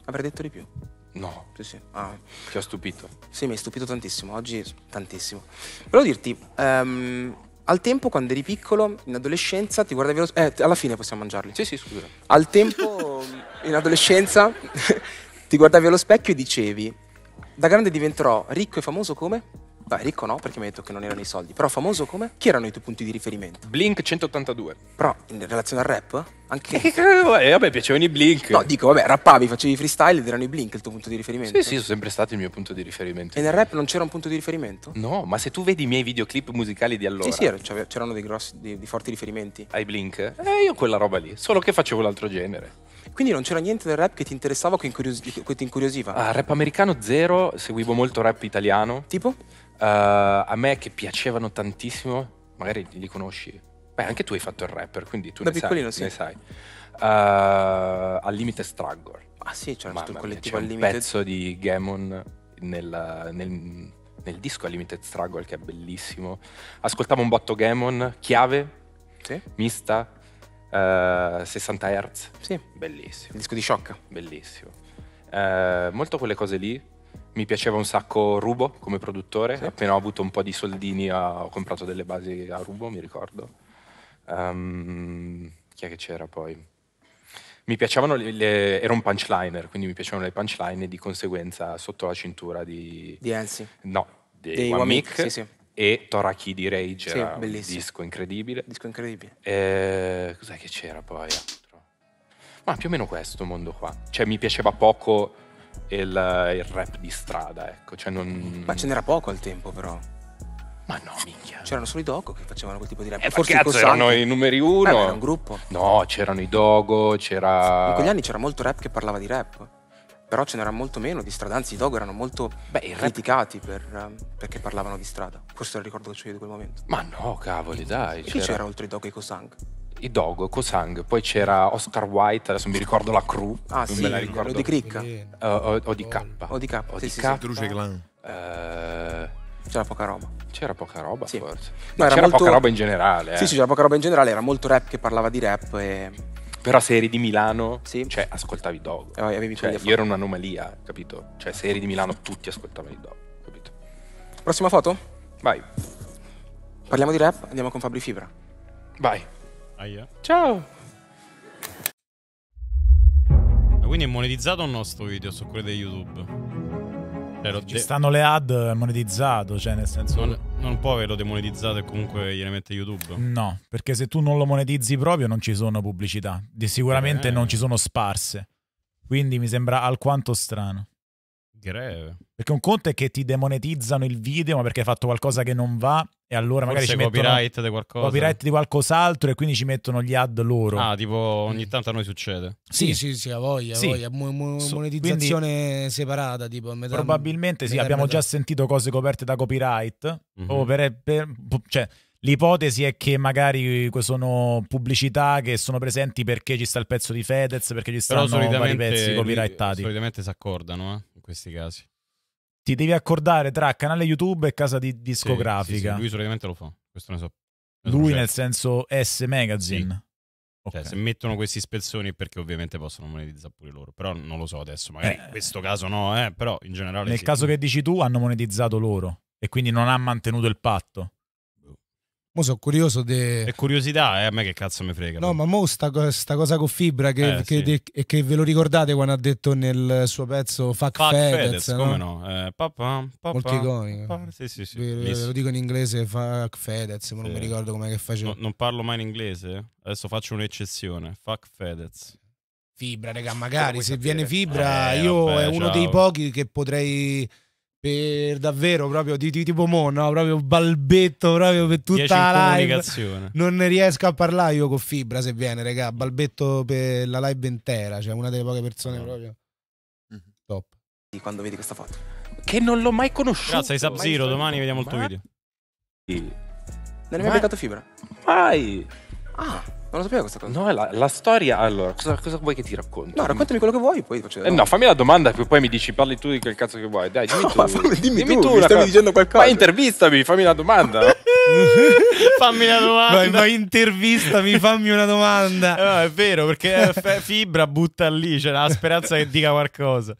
Avrei detto di più. No. Sì, sì. Ah. Ti ho stupito. Sì, mi hai stupito tantissimo, oggi tantissimo. Volevo dirti, um, al tempo, quando eri piccolo, in adolescenza, ti guardavi allo specchio. Eh, alla fine possiamo mangiarli. Sì, sì, scusa. Al tempo, in adolescenza, ti guardavi allo specchio e dicevi: Da grande diventerò ricco e famoso come? Beh, ricco no, perché mi hai detto che non erano i soldi. Però famoso come? Chi erano i tuoi punti di riferimento? Blink 182. Però in relazione al rap? Anche. eh, vabbè, piacevano i Blink. No, dico, vabbè, rappavi, facevi freestyle ed erano i Blink il tuo punto di riferimento. Sì, sì, sono sempre stati il mio punto di riferimento. E nel rap non c'era un punto di riferimento? No, ma se tu vedi i miei videoclip musicali di allora. Sì, sì, cioè, c'erano dei grossi, dei, dei forti riferimenti. Ai Blink? Eh, io quella roba lì. Solo che facevo l'altro genere. Quindi non c'era niente del rap che ti interessava o che, incurios- che ti incuriosiva? Ah, rap americano zero, seguivo molto rap italiano. Tipo? Eh, a me che piacevano tantissimo, magari li conosci. Beh, anche tu hai fatto il rapper, quindi tu da ne piccolino, sai, sì. ne sai. Uh, al limite Struggle. Ah sì, c'è Mamma il collettivo mia, c'è al limite. un pezzo di Gammon nel, nel, nel disco al limite Straggor che è bellissimo. Ascoltavo un botto Gammon, chiave, sì. mista, uh, 60 Hz. Sì. Bellissimo. Il disco di Sciocca. Bellissimo. Uh, molto quelle cose lì mi piaceva un sacco Rubo come produttore, sì. appena ho avuto un po' di soldini ho comprato delle basi a Rubo, mi ricordo. Um, chi è che c'era poi? Mi piacevano le, le, ero un punchliner, quindi mi piacevano le punchline e di conseguenza sotto la cintura di... Di Elsie? No, di, di Wamik. Sì, sì e Toraki di Rage sì, bellissimo. un disco incredibile. Disco incredibile. Eh, cos'è che c'era poi? Ma più o meno questo mondo qua. Cioè mi piaceva poco e la, il rap di strada, ecco. Cioè non... Ma ce n'era poco al tempo, però. Ma no, minchia. C'erano solo i Dogo che facevano quel tipo di rap. Eh, forse cazzo, erano i numeri uno. Eh, era un gruppo. No, c'erano i Dogo, c'era... In quegli anni c'era molto rap che parlava di rap. Però ce n'era molto meno di strada, anzi i Dogo erano molto Beh, criticati rap... per, eh, perché parlavano di strada. Questo era il ricordo che ho io di quel momento. Ma no, cavoli, dai. E c'era, c'era oltre i Dogo e i Cosang? i Dogo, Kosang, poi c'era Oscar White, adesso mi ricordo la crew, ah, non sì, me la ricordo. O di Crick. Uh, o, o, di K. O di K. O di sì, K. Sì, sì. Eh, c'era poca roba. C'era poca roba, sì. forse. No, c'era molto... poca roba in generale. Eh. Sì, c'era poca roba in generale, era molto rap che parlava di rap. E... Però se eri di Milano, sì. cioè, ascoltavi Dog. Oh, cioè, io ero un'anomalia, capito? Cioè, se eri di Milano, tutti ascoltavano Dog, capito? Prossima foto? Vai. Parliamo di rap, andiamo con Fabri Fibra. Vai. Aia. Ciao! Ma quindi è monetizzato o no sto video su quello di YouTube? Cioè, Ci de- stanno le ad è monetizzato, cioè nel senso... Non, non può averlo demonetizzato e comunque gliene mette YouTube. No, perché se tu non lo monetizzi proprio non ci sono pubblicità. Di sicuramente eh. non ci sono sparse. Quindi mi sembra alquanto strano. Greve. Perché un conto è che ti demonetizzano il video, ma perché hai fatto qualcosa che non va, e allora Forse magari ci mettono copyright di qualcosa. Copyright di qualcos'altro, e quindi ci mettono gli ad loro. Ah, tipo ogni tanto a noi succede. Sì, sì, sì, sì a voglia, sì. voglia. Mo- mo- monetizzazione quindi, separata, tipo metà. Probabilmente sì, metà abbiamo metà. già sentito cose coperte da copyright. Mm-hmm. O per, per cioè, L'ipotesi è che magari sono pubblicità che sono presenti perché ci sta il pezzo di Fedez, perché ci stanno vari pezzi copyrightati. Solitamente si accordano, eh? questi casi. Ti devi accordare tra canale YouTube e casa di discografica. Sì, sì, lui solitamente lo fa, questo ne so. Ne lui nel senso S Magazine. Sì. Okay. Cioè, se mettono questi spezzoni perché ovviamente possono monetizzare pure loro, però non lo so adesso, magari eh. in questo caso no, eh, però in generale... Nel sì. caso che dici tu hanno monetizzato loro e quindi non ha mantenuto il patto. Mo sono curioso de... È curiosità, eh, a me che cazzo mi frega. No, ma mo sta, sta cosa con Fibra che, eh, che, sì. de, che, ve lo ricordate quando ha detto nel suo pezzo Fuck, Fuck Fedez, Fedez no? come no? Eh, papà, papà, Molto iconico. Sì, sì, sì. lo dico in inglese Fuck Fedez, ma sì. non mi ricordo com'è che facevo. No, non parlo mai in inglese? Adesso faccio un'eccezione. Fuck Fedez. Fibra, raga, magari se viene Fibra eh, io vabbè, è uno ciao. dei pochi che potrei per davvero proprio di, di, tipo Mon, no? proprio balbetto proprio per tutta la live. Non ne riesco a parlare io con Fibra se viene, regà, balbetto per la live intera, cioè una delle poche persone no. proprio mm -hmm. top. Quando vedi questa foto. Che non l'ho mai conosciuto. Grazie, Sub Zero, domani vediamo il tuo video. Non hai mai beccato Fibra? Mai. Ah. Non lo sapevo questa cosa. No, la, la storia. Allora, cosa, cosa, vuoi che ti racconti? No, raccontami quello che vuoi, poi faccio. Eh, no, fammi la domanda, che poi mi dici parli tu di quel cazzo che vuoi. Dai, dimmi no, tu. Ma fammi, dimmi, dimmi tu, tu mi stavi cosa. dicendo qualcosa. Ma intervistami, fammi una domanda. fammi una domanda. Vai, ma intervistami, fammi una domanda. No, è vero, perché eh, Fibra butta lì, c'è la speranza che dica qualcosa.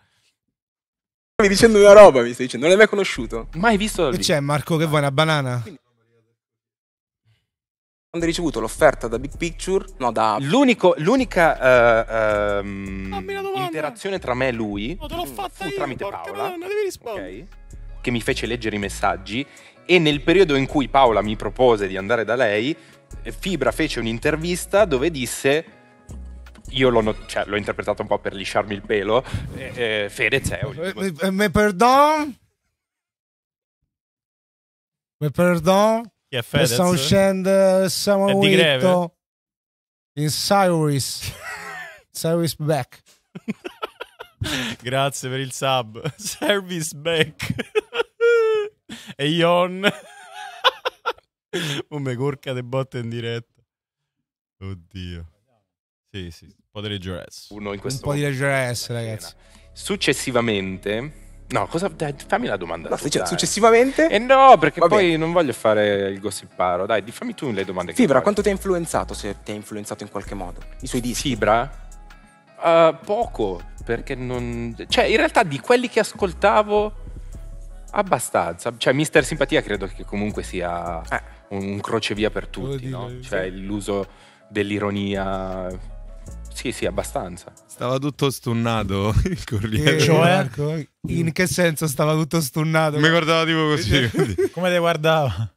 Stavi dicendo una roba, mi stai dicendo, non l'hai mai conosciuto. Mai visto da lì. Che c'è Marco che vuoi una banana? Quindi... Quando hai ricevuto l'offerta da Big Picture, no, da. L'unico, l'unica uh, um, interazione tra me e lui no, te l'ho fatta fu io, tramite Paola. Madonna, devi rispondere. Okay, che mi fece leggere i messaggi. E nel periodo in cui Paola mi propose di andare da lei, eh, Fibra fece un'intervista dove disse io l'ho, not- cioè, l'ho, interpretato un po' per lisciarmi il pelo. Eh, eh, Fedez è un. Me, me perdon? Me perdon? Chi è Fedez? Soundshand, eh, siamo è di greve? in Cyrus. Cyrus back. Grazie per il sub. Service back. e Ion. Come corca de botte in diretta. Oddio. Sì, sì, un po' di leggerezza. Uno in questo un po' di leggerezza, ragazzi. Successivamente No, cosa, fammi la domanda. No, tu, cioè, successivamente? Eh no, perché Va poi non voglio fare il gossiparo. Dai, fammi tu le domande. Fibra, quanto ti ha influenzato? Se ti ha influenzato in qualche modo? I suoi dischi? Fibra? Uh, poco, perché non. Cioè, in realtà di quelli che ascoltavo. Abbastanza. Cioè, Mister Simpatia credo che comunque sia eh. un, crocevia per tutti, no? Cioè, l'uso dell'ironia. Sì, sì, abbastanza. Stava tutto stunnato il corriere. Eh, cioè, Marco, eh, in che senso stava tutto stunnato? Mi guardava tipo così. Cioè, come ti guardava?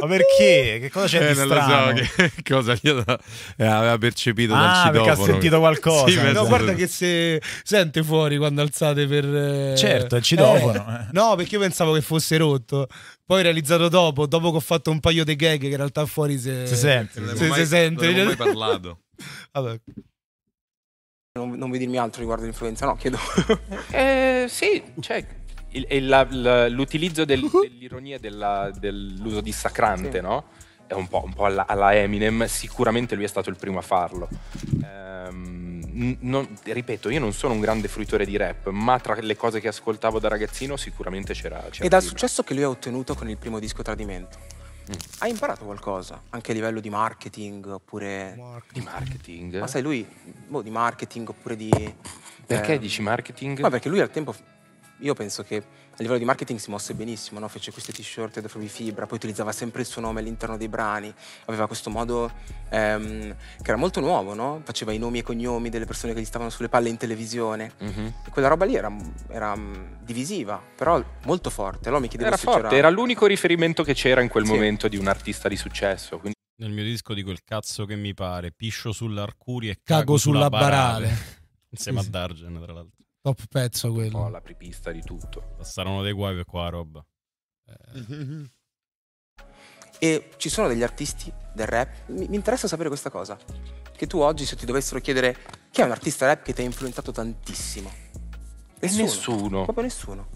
Ma perché? Che cosa c'è eh, di strano? Non lo so che cosa gli aveva, eh, aveva percepito ah, dal citofono. perché ha sentito qualcosa. Sì, no, sentito. guarda che se sente fuori quando alzate per... Eh... Certo, il citofono. Eh. no, perché io pensavo che fosse rotto. Poi realizzato dopo, dopo che ho fatto un paio di gag che in realtà fuori se... si sente. Non, se mai, se sente. non mai parlato. Vabbè. Non, non vuoi dirmi altro riguardo l'influenza? No, chiedo. eh, sì, cioè, il, il, la, l'utilizzo del, dell'ironia della, dell'uso dissacrante, sì. no? È un po', un po alla, alla, Eminem, sicuramente lui è stato il primo a farlo. Ehm, non, ripeto, io non sono un grande fruitore di rap, ma tra le cose che ascoltavo da ragazzino sicuramente c'era... c'era e dal successo che lui ha ottenuto con il primo disco Tradimento. Mm. Hai imparato qualcosa? Anche a livello di marketing oppure... Marketing. Di marketing? Ma sai, lui boh, di marketing oppure di... Perché ehm... dici marketing? Ma perché lui al tempo io penso che a livello di marketing si mosse benissimo, no? fece queste t-shirt da Fabi Fibra, poi utilizzava sempre il suo nome all'interno dei brani, aveva questo modo ehm, che era molto nuovo, no? faceva i nomi e cognomi delle persone che gli stavano sulle palle in televisione, mm-hmm. e quella roba lì era, era, mm, divisiva, però molto forte. Allora mi chiedevo era se forte, c'era... era l'unico riferimento che c'era in quel sì. momento di un artista di successo. Quindi... Nel mio disco dico il cazzo che mi pare, piscio sull'arcuri e cago, cago sulla, sulla, barale. barale. Insieme sì, a Dargen, tra l'altro. Top pezzo quello. Oh, la pripista di tutto. Passarono dei guai per qua roba. Eh. E ci sono degli artisti del rap. Mi, mi, interessa sapere questa cosa. Che tu oggi, se ti dovessero chiedere chi è un artista rap che ti ha influenzato tantissimo. Nessuno. nessuno. Proprio nessuno.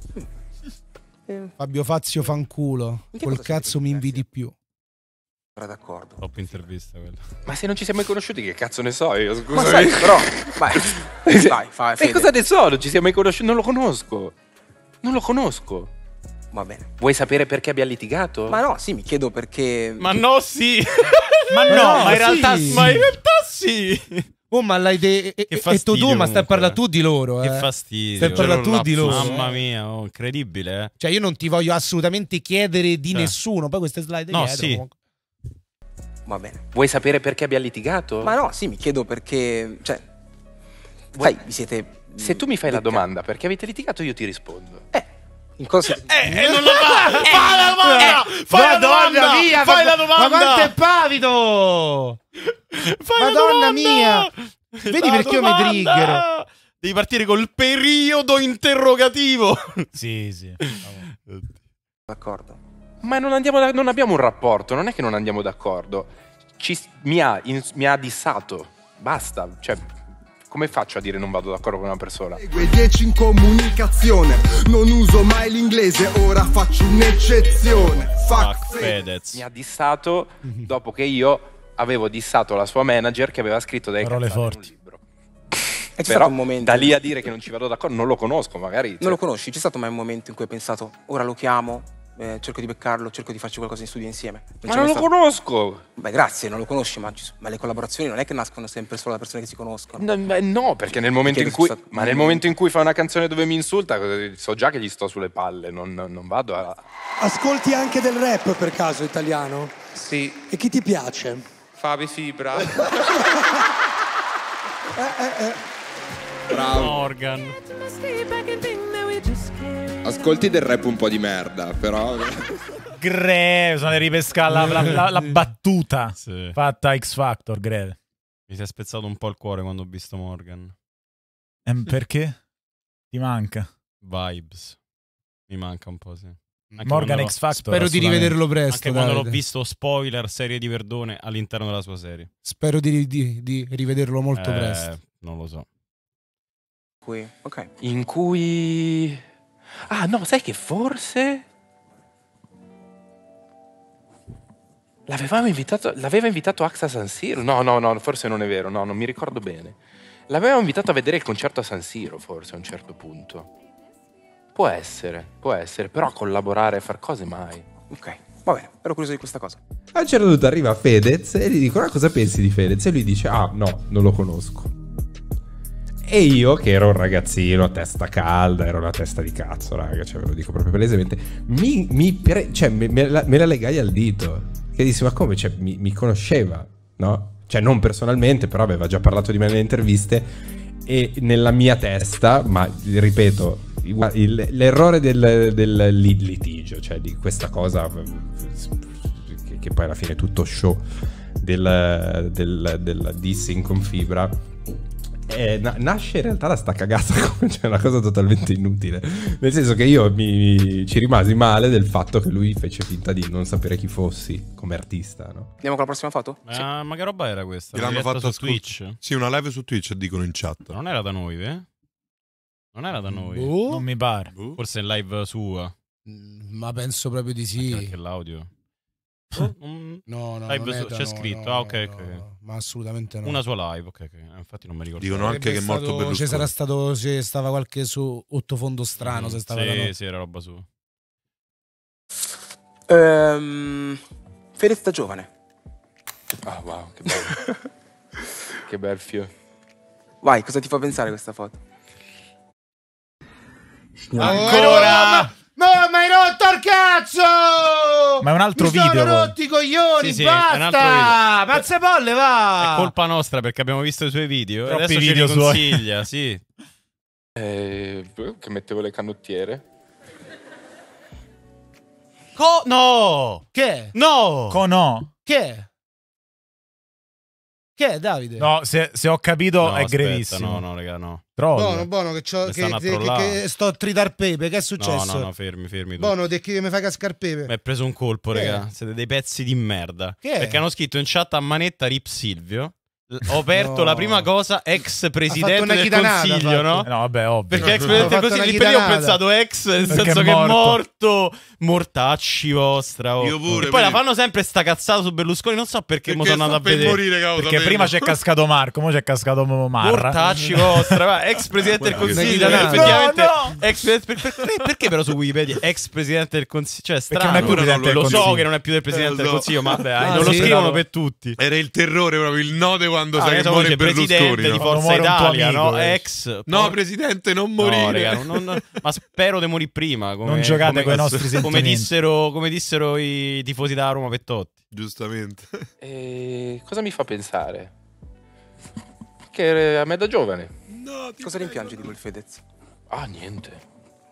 Mm. Fabio Fazio fanculo. Col cazzo mi invidi più. Sarà d'accordo. Top intervista quella. Ma se non ci siamo mai conosciuti, che cazzo ne so io? Scusa, però. vai, vai, fai. E cosa ne so? Non ci siamo mai conosciuti? Non lo conosco. Non lo conosco. Va bene. Vuoi sapere perché abbia litigato? Ma no, sì, mi chiedo perché. Ma no, sì. ma no, no, ma in realtà sì. Ma in realtà sì. Oh, ma l'hai detto e, che tu, ma stai parlando tu di loro. Eh. Che fastidio. Stai parlando tu di loro. Mamma mia, oh, incredibile. Eh. Cioè, io non ti voglio assolutamente chiedere di eh. nessuno. Poi queste slide. No, dietro, sì. Comunque. Va bene. Vuoi sapere perché abbia litigato? Ma no, sì, mi chiedo perché... Cioè, Vuoi... sai, siete... Se tu mi fai litigato. la domanda perché avete litigato, io ti rispondo. Eh. In cosa Eh, eh, non lo fa! eh, fai la eh, domanda! Eh, fai Madonna, domanda! Mia, fai la domanda! Ma quanto è pavido! fai Madonna mia! Vedi la perché domanda. io mi trigger! Devi partire col periodo interrogativo. sì, sì. D'accordo ma non, da, non, abbiamo un rapporto, non è che non andiamo d'accordo. Ci, mi, ha, in, mi, ha, dissato, basta. Cioè, come faccio a dire non vado d'accordo con una persona? Segue 10 in comunicazione, non uso mai l'inglese, ora faccio un'eccezione. Fuck Fedez. Mi ha dissato dopo che io avevo dissato la sua manager che aveva scritto dei parole forti. È Però, stato un momento. Da lì a dire che non ci vado d'accordo, non lo conosco, magari. Non lo cioè conosci, c'è stato mai un momento in cui hai pensato, ora lo chiamo, eh, cerco di beccarlo, cerco di farci qualcosa in studio insieme. Non ma non lo stato... conosco! Beh, grazie, non lo conosci, ma, ma, le collaborazioni non è che nascono sempre solo da persone che si conoscono. No, beh, no perché nel momento in cui. Stato... Ma nel momento in cui fa una canzone dove mi insulta, so già che gli sto sulle palle, non, non vado a. Ascolti anche del rap per caso italiano? Sì. E chi ti piace? Fabi Fibra. eh, eh, eh. Bravo. Morgan. Ascolti del rap un po' di merda, però. Greve, sono ripescare la, la, la, la, battuta sì. fatta X Factor, greve. Mi si è spezzato un po' il cuore quando ho visto Morgan. E perché? Ti manca? Vibes. Mi manca un po', sì. Anche Morgan X Factor. Spero di rivederlo presto. Anche quando l'ho visto, spoiler, serie di Verdone all'interno della sua serie. Spero di, di, di rivederlo molto eh, presto. Non lo so. Qui, ok. In cui Ah no, sai che forse l'avevamo invitato, l'aveva invitato Axa a San Siro? No, no, no, forse non è vero, no, non mi ricordo bene. L'avevamo invitato a vedere il concerto a San Siro, forse a un certo punto. Può essere, può essere, però collaborare e far cose mai. Ok, va bene, ero curioso di questa cosa. A un certo punto arriva Fedez e gli dicono cosa pensi di Fedez e lui dice ah no, non lo conosco. E io, che ero un ragazzino a testa calda, ero una testa di cazzo, raga, cioè, ve lo dico proprio palesemente, mi, mi pre- cioè, me, me, la, me, la, legai al dito. E dissi, ma come? Cioè, mi, mi, conosceva, no? Cioè, non personalmente, però aveva già parlato di me nelle interviste. E nella mia testa, ma ripeto, il, l'errore del, del, litigio, cioè di questa cosa, che, che poi alla fine è tutto show, del, del, del dissing con fibra eh, nasce in realtà la staccagata cagata, cioè una cosa totalmente inutile. Nel senso che io mi, ci rimasi male del fatto che lui fece finta di non sapere chi fossi come artista, no? Andiamo con la prossima foto? Eh, sì. Ma che roba era questa? l'hanno fatto su Twitch? Sì, una live su Twitch, dicono in chat. Non era da noi, eh? Non era da noi. Boh. Non mi pare. Boh. Forse è live sua. Mm, ma penso proprio di sì. Anche, anche l'audio. Boh, no, no, live, c'è no, scritto, no, ah, ok, no, okay. ma assolutamente no. Una sua live, ok, okay. Eh, infatti non mi ricordo. Dicono anche che è morto Berlusconi. Ci cioè, sarà stato, Se cioè, stava qualche su ottofondo strano, mm, se stava Sì, da sì, era roba sua. Um, ehm, Ferezza giovane. Ah, oh, wow, che bello. che bel fio. Vai, cosa ti fa pensare questa foto? Ancora! No, ma hai rotto il cazzo! Ma è un altro Mi video. Mi sono rotti i coglioni, sì, sì, basta! Mazzapolle, va! È colpa nostra perché abbiamo visto i suoi video. Troppi Adesso video ce li consiglia, sì. Eh, che mettevo le canottiere. Co- no! Che? No! Co- no! Che? Che è Davide? No, se, se ho capito no, è aspetta, grevissimo. No, no, raga, no. Troll. Buono, Bono, che, c'ho, che, che, che, che, sto a tritar pepe, che è successo? No, no, no fermi, fermi. Tutti. Bono, te che mi fai cascar pepe. Mi è preso un colpo, raga. Siete dei pezzi di merda. Che Perché hanno scritto in chat a manetta Rip Silvio. Ho aperto no. la prima cosa ex presidente del consiglio, no? No, vabbè, ovvio. Perché ex presidente del consiglio, per ho pensato ex, nel Perché senso è che è morto, mortacci vostra. Oh. Io pure. E poi la fanno sempre sta cazzata su Berlusconi, non so perché, perché mo sono andato a vedere. Morire, causa, perché prima c'è cascato Marco, ora c'è cascato Marra. Mortacci vostra, ex presidente del consiglio, no, eh, effettivamente. No. Ex presidente perché però su Wikipedia ex presidente del consiglio, cioè strano. non è più presidente del consiglio. Lo so che non è più del presidente eh, del consiglio, ma non ah, lo scrivono per tutti. Era il terrore proprio il no quando ah, sai che muore Berlusconi. No? di Forza Italia, amico, no? Eh. Ex. No, presidente, non morire. No, non, non, ma spero di morire prima. Come, non giocate con i nostri come Dissero, come dissero, i tifosi da Roma Pettotti. Giustamente. E cosa mi fa pensare? Che eh, a me da giovane. No, cosa rimpiangi di quel Fedez? Ah, niente.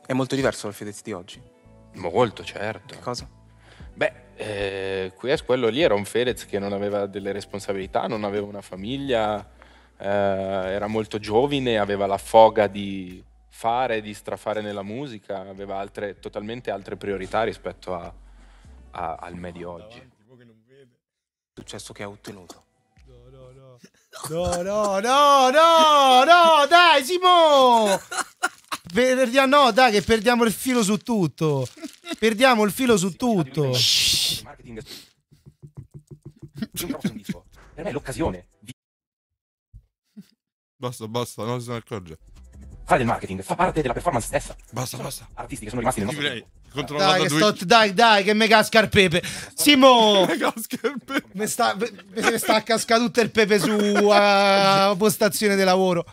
È molto diverso dal Fedez di oggi. Molto, certo. Che cosa? Beh, eh, Quies, quello lì era un Fedez che non aveva delle responsabilità, non aveva una famiglia, eh, era molto giovine, aveva la foga di fare, di strafare nella musica, aveva altre, totalmente altre priorità rispetto a, a, al medio oggi. Il successo che ha ottenuto. No, no, no. No, no, no, no, no, dai, Simo! Perdia, ah, no, dai, che perdiamo il filo su tutto. Perdiamo il filo su tutto. Marketing. Per me è l'occasione. Basta, basta, non se accorge. Fare del marketing fa parte della performance stessa. Basta, basta. Artisti che sono rimasti nel nostro tempo. Dai, che sto, dai, dai, che mega scarpepe. Simo, mi sta, mi sta a cascare tutto il pepe su uh, postazione di lavoro.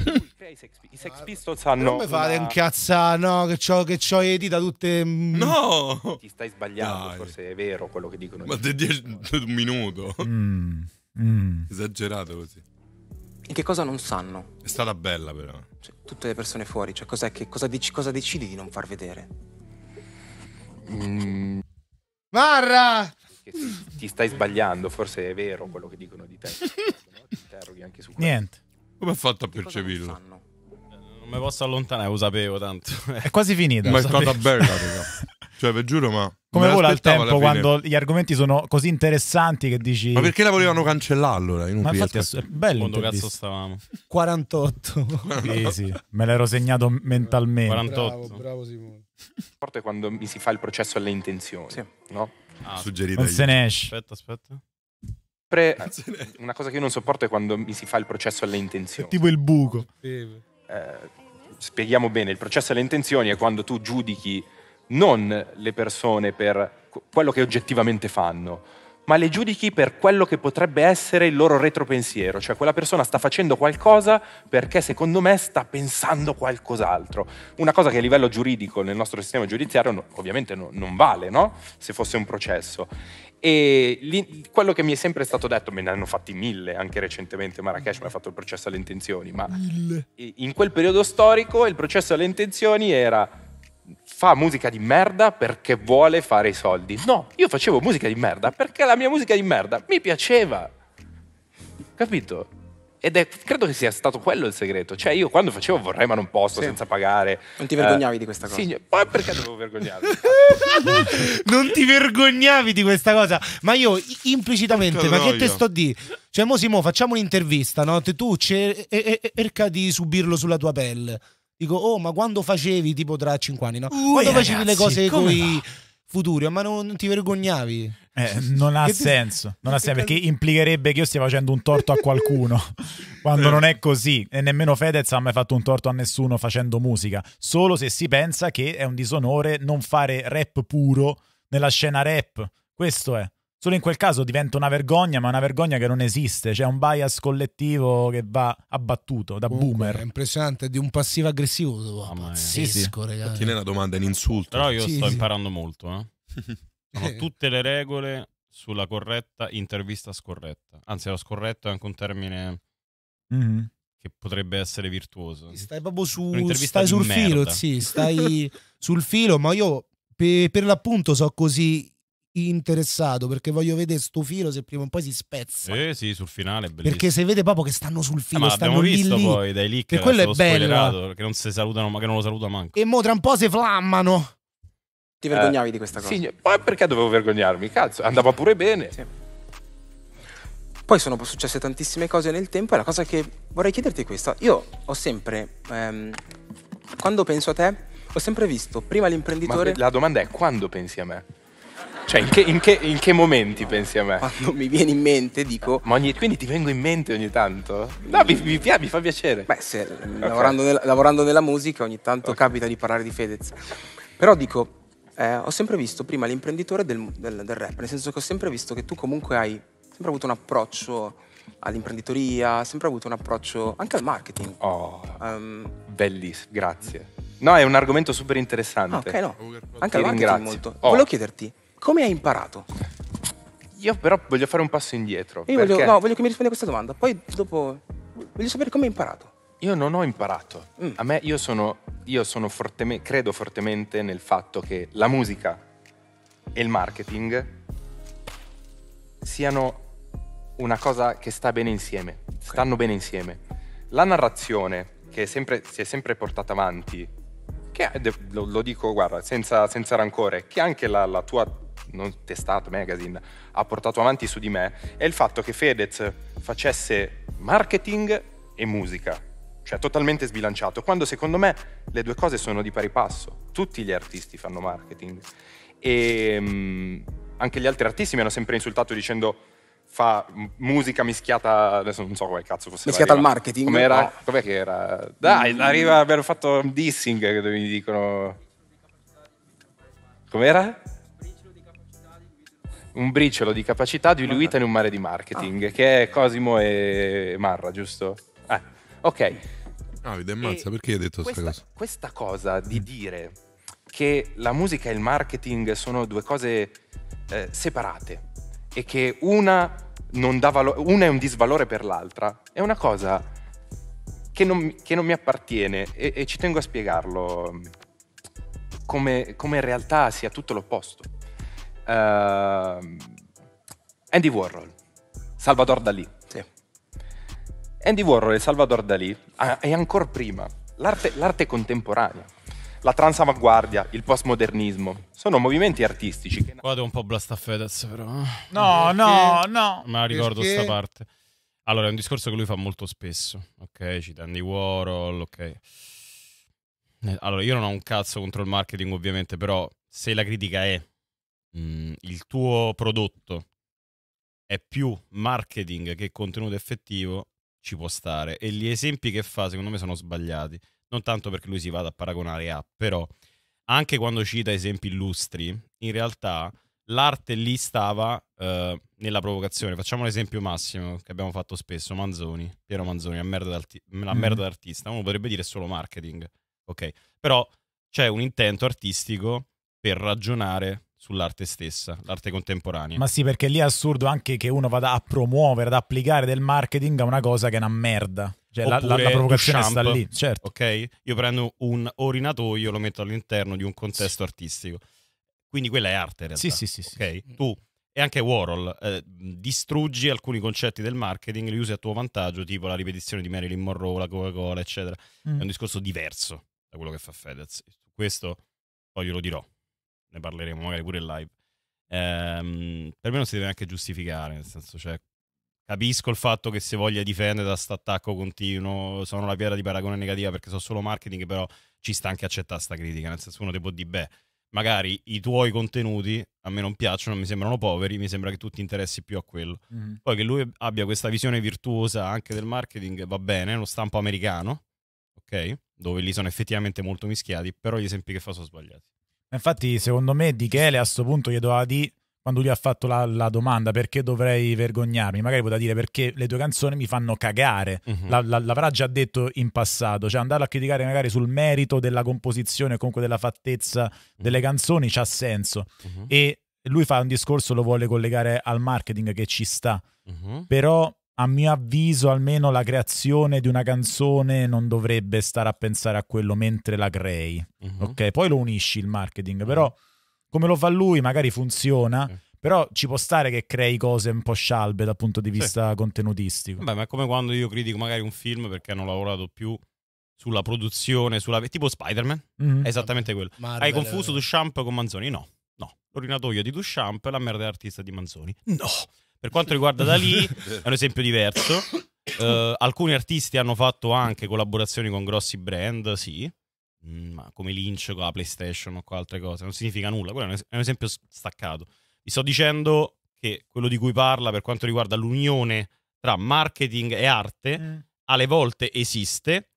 I Sex, i Pistols hanno. Come fate una... un cazzo? No, che c'ho, che le dita tutte. Mm. No! Ti stai sbagliando, Dai. forse è vero quello che dicono. Ma di dieci... un minuto. Mm. Mm. Esagerato così. E che cosa non sanno? È stata bella, però. Cioè, tutte le persone fuori, cioè, cos'è che, cosa, dici, cosa decidi di non far vedere? Mm. Marra! Ti stai sbagliando, forse è vero quello che dicono di te. Ti interroghi anche su questo. Niente. Come ha fatto a percepirlo? Non, eh, non mi posso allontanare, lo sapevo tanto. È quasi finita. Ma è stata bella, raga. Cioè, vi giuro, ma. Come vola al tempo quando gli argomenti sono così interessanti che dici. Ma perché la volevano cancellare allora? In un ma infatti cioè. è bello. Quando cazzo stavamo? 48. sì, sì, me l'ero segnato mentalmente. 48. Bravo, bravo Simone. Forte quando mi si fa il processo alle intenzioni, sì. no? Ah, Suggerito. Non se ne esce. Aspetta, aspetta sempre eh, una cosa che io non sopporto è quando mi si fa il processo alle intenzioni. tipo il buco. Eh, spieghiamo bene, il processo alle intenzioni è quando tu giudichi non le persone per quello che oggettivamente fanno, ma le giudichi per quello che potrebbe essere il loro retropensiero, cioè quella persona sta facendo qualcosa perché secondo me sta pensando qualcos'altro. Una cosa che a livello giuridico nel nostro sistema giudiziario ovviamente non vale, no? Se fosse un processo. E lì, quello che mi è sempre stato detto, me ne hanno fatti mille, anche recentemente Marrakesh mi ha fatto il processo alle intenzioni, ma mille. in quel periodo storico il processo alle intenzioni era fa musica di merda perché vuole fare i soldi. No, io facevo musica di merda perché la mia musica di merda mi piaceva. Capito? Ed è, credo che sia stato quello il segreto. Cioè, io quando facevo vorrei ma non posso, sì. senza pagare. Non ti vergognavi eh, di questa cosa? Sì, poi perché dovevo vergognarmi? non ti vergognavi di questa cosa? Ma io implicitamente, ma che te sto a dire? Cioè, mo Simo, facciamo un'intervista, no? Tu e- e- cerca di subirlo sulla tua pelle. Dico, oh, ma quando facevi, tipo tra 5 anni, no? Ui, quando ragazzi, facevi le cose con i futuri, ma non, non ti vergognavi? Eh, non ha senso, non ha senso perché implicherebbe che io stia facendo un torto a qualcuno quando non è così e nemmeno Fedez ha mai fatto un torto a nessuno facendo musica, solo se si pensa che è un disonore non fare rap puro nella scena rap, questo è. Solo in quel caso diventa una vergogna, ma una vergogna che non esiste, C'è un bias collettivo che va abbattuto da Comunque, boomer. È impressionante, di un passivo aggressivo, pazzesco, sì, sì. ragazzi. Infatti non è una domanda, è un insulto. Però io sì, sto sì. imparando molto, eh. Sono eh. tutte le regole sulla corretta intervista scorretta. Anzi, lo scorretto è anche un termine mm-hmm. che potrebbe essere virtuoso. Stai proprio su, stai sul merda. filo, sì, stai sul filo, ma io per, per l'appunto so così interessato perché voglio vedere sto filo se prima o poi si spezza. Eh sì, sul finale bellissimo. Perché se vede proprio che stanno sul filo, eh, stanno lì visto poi dai lì che quello è bello, che non si salutano, ma che non lo saluta manco. E mo tra un po' si flammano. Ti vergognavi eh, di questa cosa? Sì, ma perché dovevo vergognarmi? Cazzo, andava pure bene. Sì. Poi sono successe tantissime cose nel tempo e la cosa che vorrei chiederti è questa. Io ho sempre, ehm, quando penso a te, ho sempre visto prima l'imprenditore... Ma la domanda è quando pensi a me? Cioè, in che, in che, in che momenti no, pensi a me? Quando mi viene in mente, dico. Ma ogni, quindi ti vengo in mente ogni tanto? No, mi, mi, mi fa piacere. Beh, se, okay. lavorando, nel, lavorando, nella musica, ogni tanto okay. capita di parlare di Fedez. Però dico, eh, ho sempre visto prima l'imprenditore del, del, del, rap, nel senso che ho sempre visto che tu comunque hai sempre avuto un approccio all'imprenditoria, sempre avuto un approccio anche al marketing. Oh, um, ehm, bellissimo, grazie. No, è un argomento super interessante. Ah, ok, no. Anche al marketing ringrazio. molto. Oh. Volevo chiederti, come hai imparato? Io però voglio fare un passo indietro. Io voglio, no, voglio che mi rispondi a questa domanda, poi dopo voglio sapere come hai imparato. Io non ho imparato. Mm. A me io sono, io sono fortemente, credo fortemente nel fatto che la musica e il marketing siano una cosa che sta bene insieme, okay. stanno bene insieme. La narrazione che è sempre, si è sempre portata avanti, che è, lo, lo, dico guarda, senza, senza rancore, che anche la, la tua non testata magazine ha portato avanti su di me, è il fatto che Fedez facesse marketing e musica cioè totalmente sbilanciato, quando secondo me le due cose sono di pari passo. Tutti gli artisti fanno marketing e mh, mm, anche gli altri artisti mi hanno sempre insultato dicendo fa musica mischiata, adesso non so come cazzo fosse. Mischiata al marketing? Com'era? era? No. Com'è che era? Dai, mm. arriva, abbiamo fatto dissing, dove mi dicono... Com'era? un briciolo di capacità diluita in un mare di marketing, ah. che è Cosimo e Marra, giusto? Eh, ok. Davide, ammazza, perché hai detto questa, cosa? Questa cosa di mm. dire che la musica e il marketing sono due cose eh, separate e che una, valo- una, è un disvalore per l'altra è una cosa che non, che non mi appartiene e, e, ci tengo a spiegarlo come, come in realtà sia tutto l'opposto. Uh, Andy Warhol, Salvador Dalì Andy Warhol e Salvador Dalì, e ancora prima, l'arte, l'arte contemporanea, la transavanguardia, il postmodernismo, sono movimenti artistici che... Vado un po' Blastafedez, Fedez però. Eh. No, no, no. Ma ricordo Perché? sta parte. Allora, è un discorso che lui fa molto spesso, ok? Cita Andy Warhol, ok. Eh, allora, io non ho un cazzo contro il marketing ovviamente, però se la critica è mh, mm, il tuo prodotto è più marketing che contenuto effettivo, ci può stare. E gli esempi che fa, secondo me, sono sbagliati. Non tanto perché lui si vada a paragonare a, però anche quando cita esempi illustri, in realtà l'arte lì stava eh, nella provocazione. Facciamo un esempio massimo che abbiamo fatto spesso: Manzoni, Piero Manzoni, la merda, la merda mm-hmm. d'artista. Uno potrebbe dire solo marketing, ok? Però c'è un intento artistico per ragionare sull'arte stessa, l'arte contemporanea. Ma sì, perché lì è assurdo anche che uno vada a promuovere, ad applicare del marketing a una cosa che è una merda. Cioè, la, la, la, provocazione sta lì, certo. Ok? Io prendo un orinatoio, lo metto all'interno di un contesto artistico. Quindi quella è arte, in realtà. Sì, sì, sì. sì. Ok? Tu e anche Warhol eh, distruggi alcuni concetti del marketing, li usi a tuo vantaggio, tipo la ripetizione di Marilyn Monroe, la Coca-Cola, eccetera. Mm. È un discorso diverso da quello che fa Fedez. Questo poi glielo dirò ne parleremo magari pure in live. Ehm, per me non si deve neanche giustificare, nel senso, cioè, capisco il fatto che si voglia difendere da questo attacco continuo, sono la pietra di paragone negativa perché so solo marketing, però ci sta anche accettare questa critica, nel senso uno ti può dire, beh, magari i tuoi contenuti a me non piacciono, mi sembrano poveri, mi sembra che tu ti interessi più a quello. Mm. Poi che lui abbia questa visione virtuosa anche del marketing, va bene, lo stampo americano, ok? Dove lì sono effettivamente molto mischiati, però gli esempi che fa sono sbagliati. Infatti, secondo me, Di Chele a questo punto gli doveva dire quando lui ha fatto la, la, domanda perché dovrei vergognarmi, magari poteva dire perché le tue canzoni mi fanno cagare, uh mhm. -huh. l'avrà già detto in passato, cioè andarlo a criticare magari sul merito della composizione o comunque della fattezza uh mhm. -huh. delle canzoni c'ha senso uh mhm. -huh. e lui fa un discorso, lo vuole collegare al marketing che ci sta, però a mio avviso almeno la creazione di una canzone non dovrebbe stare a pensare a quello mentre la crei. Uh-huh. Ok, poi lo unisci il marketing, però mhm. come lo fa lui magari funziona. Uh-huh. Però ci può stare che crei cose un po' scialbe dal punto di vista sì. contenutistico. Beh, ma è come quando io critico magari un film perché hanno lavorato più sulla produzione, sulla... tipo Spider-Man. Mhm. È esattamente quello. Marvel, Hai confuso Duchamp con Manzoni? No, no. L'orinatoio di Duchamp è la merda artista di Manzoni. No. Per quanto riguarda da lì, è un esempio diverso. Uh, alcuni artisti hanno fatto anche collaborazioni con grossi brand, sì, mm, come Lynch con la PlayStation o con altre cose. Non significa nulla, quello è un esempio staccato. Vi sto dicendo che quello di cui parla per quanto riguarda l'unione tra marketing e arte, mm. alle volte esiste,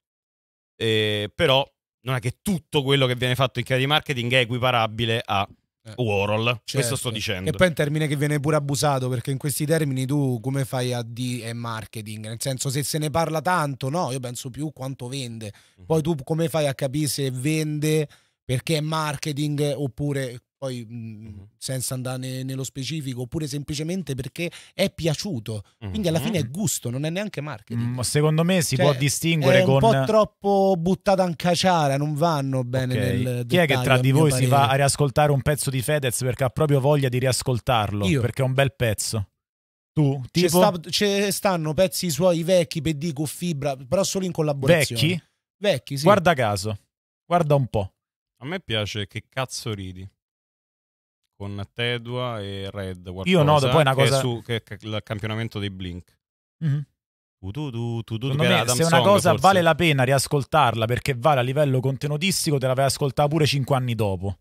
eh, però non è che tutto quello che viene fatto in chiave di marketing è equiparabile a eh. Warhol, certo. questo sto certo. dicendo. E poi è un termine che viene pure abusato perché in questi termini tu come fai a dire marketing? Nel senso se se ne parla tanto, no, io penso più quanto vende. Poi mhm. tu come fai a capire se vende perché è marketing oppure poi mhmm, mh, senza andare nello specifico, oppure semplicemente perché è piaciuto. Quindi alla fine è gusto, non è neanche marketing. ma secondo me si cioè, può distinguere è con... È un po' troppo buttata in caciara, non vanno bene okay. nel Chi è che tra di voi parere? si va a riascoltare un pezzo di Fedez perché ha proprio voglia di riascoltarlo? Io. Perché è un bel pezzo. Tu, tipo... Sta, stanno pezzi suoi vecchi, PD con fibra, però solo in collaborazione. Vecchi? Vecchi, sì. Guarda caso, guarda un po'. A me piace che cazzo ridi con Tedua e Red. Qualcosa, Io no, poi è una cosa... Che è, su, che è il campionamento dei Blink. Mm-hmm. Tu, tu, tu, Secondo me, se una cosa forse. vale la pena riascoltarla perché vale a livello contenutistico, te la ascoltata pure cinque anni dopo.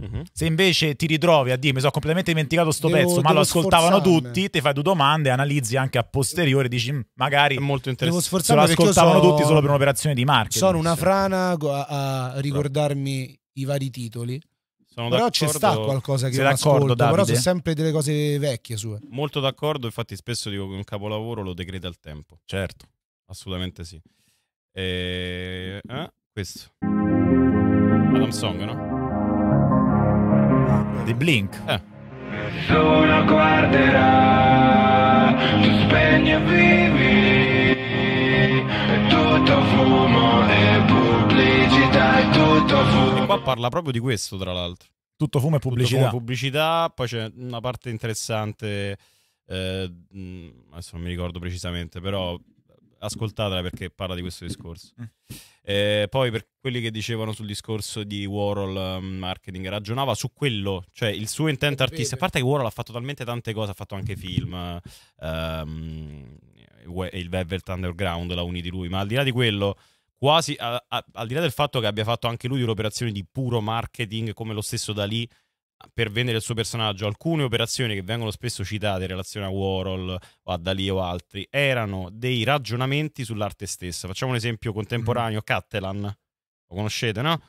Mm-hmm. Se invece ti ritrovi a dire mi sono completamente dimenticato sto devo, pezzo, ma lo ascoltavano sforzarmi. tutti, ti fai due domande, analizzi anche a posteriore, dici magari è molto interessante. Se lo ascoltavano so... tutti solo per un'operazione di marketing. Sono una frana a, a ricordarmi i vari titoli. Sono però ci sta qualcosa che non ascolto, Davide? però sono sempre delle cose vecchie sue. Molto d'accordo, infatti spesso dico che un capolavoro lo decreta il tempo. Certo, assolutamente sì. E... Eh? Questo. Adam Song, no? Eh. Di Blink. Eh. Nessuno guarderà, tu spegni e vivi, e tutto fumo e buio tutto fumo. E qua parla proprio di questo, tra l'altro. Tutto fumo e pubblicità. Tutto fumo e pubblicità, poi c'è una parte interessante, eh, mm, adesso non mi ricordo precisamente, però ascoltatela perché parla di questo discorso. Mm. Eh, poi per quelli che dicevano sul discorso di Warhol um, marketing, ragionava su quello, cioè il suo intento artista. A parte che Warhol ha fatto talmente tante cose, ha fatto anche film, um, il Velvet Underground la uni di lui, ma al di là di quello quasi a, a, al di là del fatto che abbia fatto anche lui un'operazione di puro marketing come lo stesso da lì per vendere il suo personaggio, alcune operazioni che vengono spesso citate in relazione a Warhol o a Dalì o altri erano dei ragionamenti sull'arte stessa. Facciamo un esempio contemporaneo, mm. Mm-hmm. Cattelan, lo conoscete, no?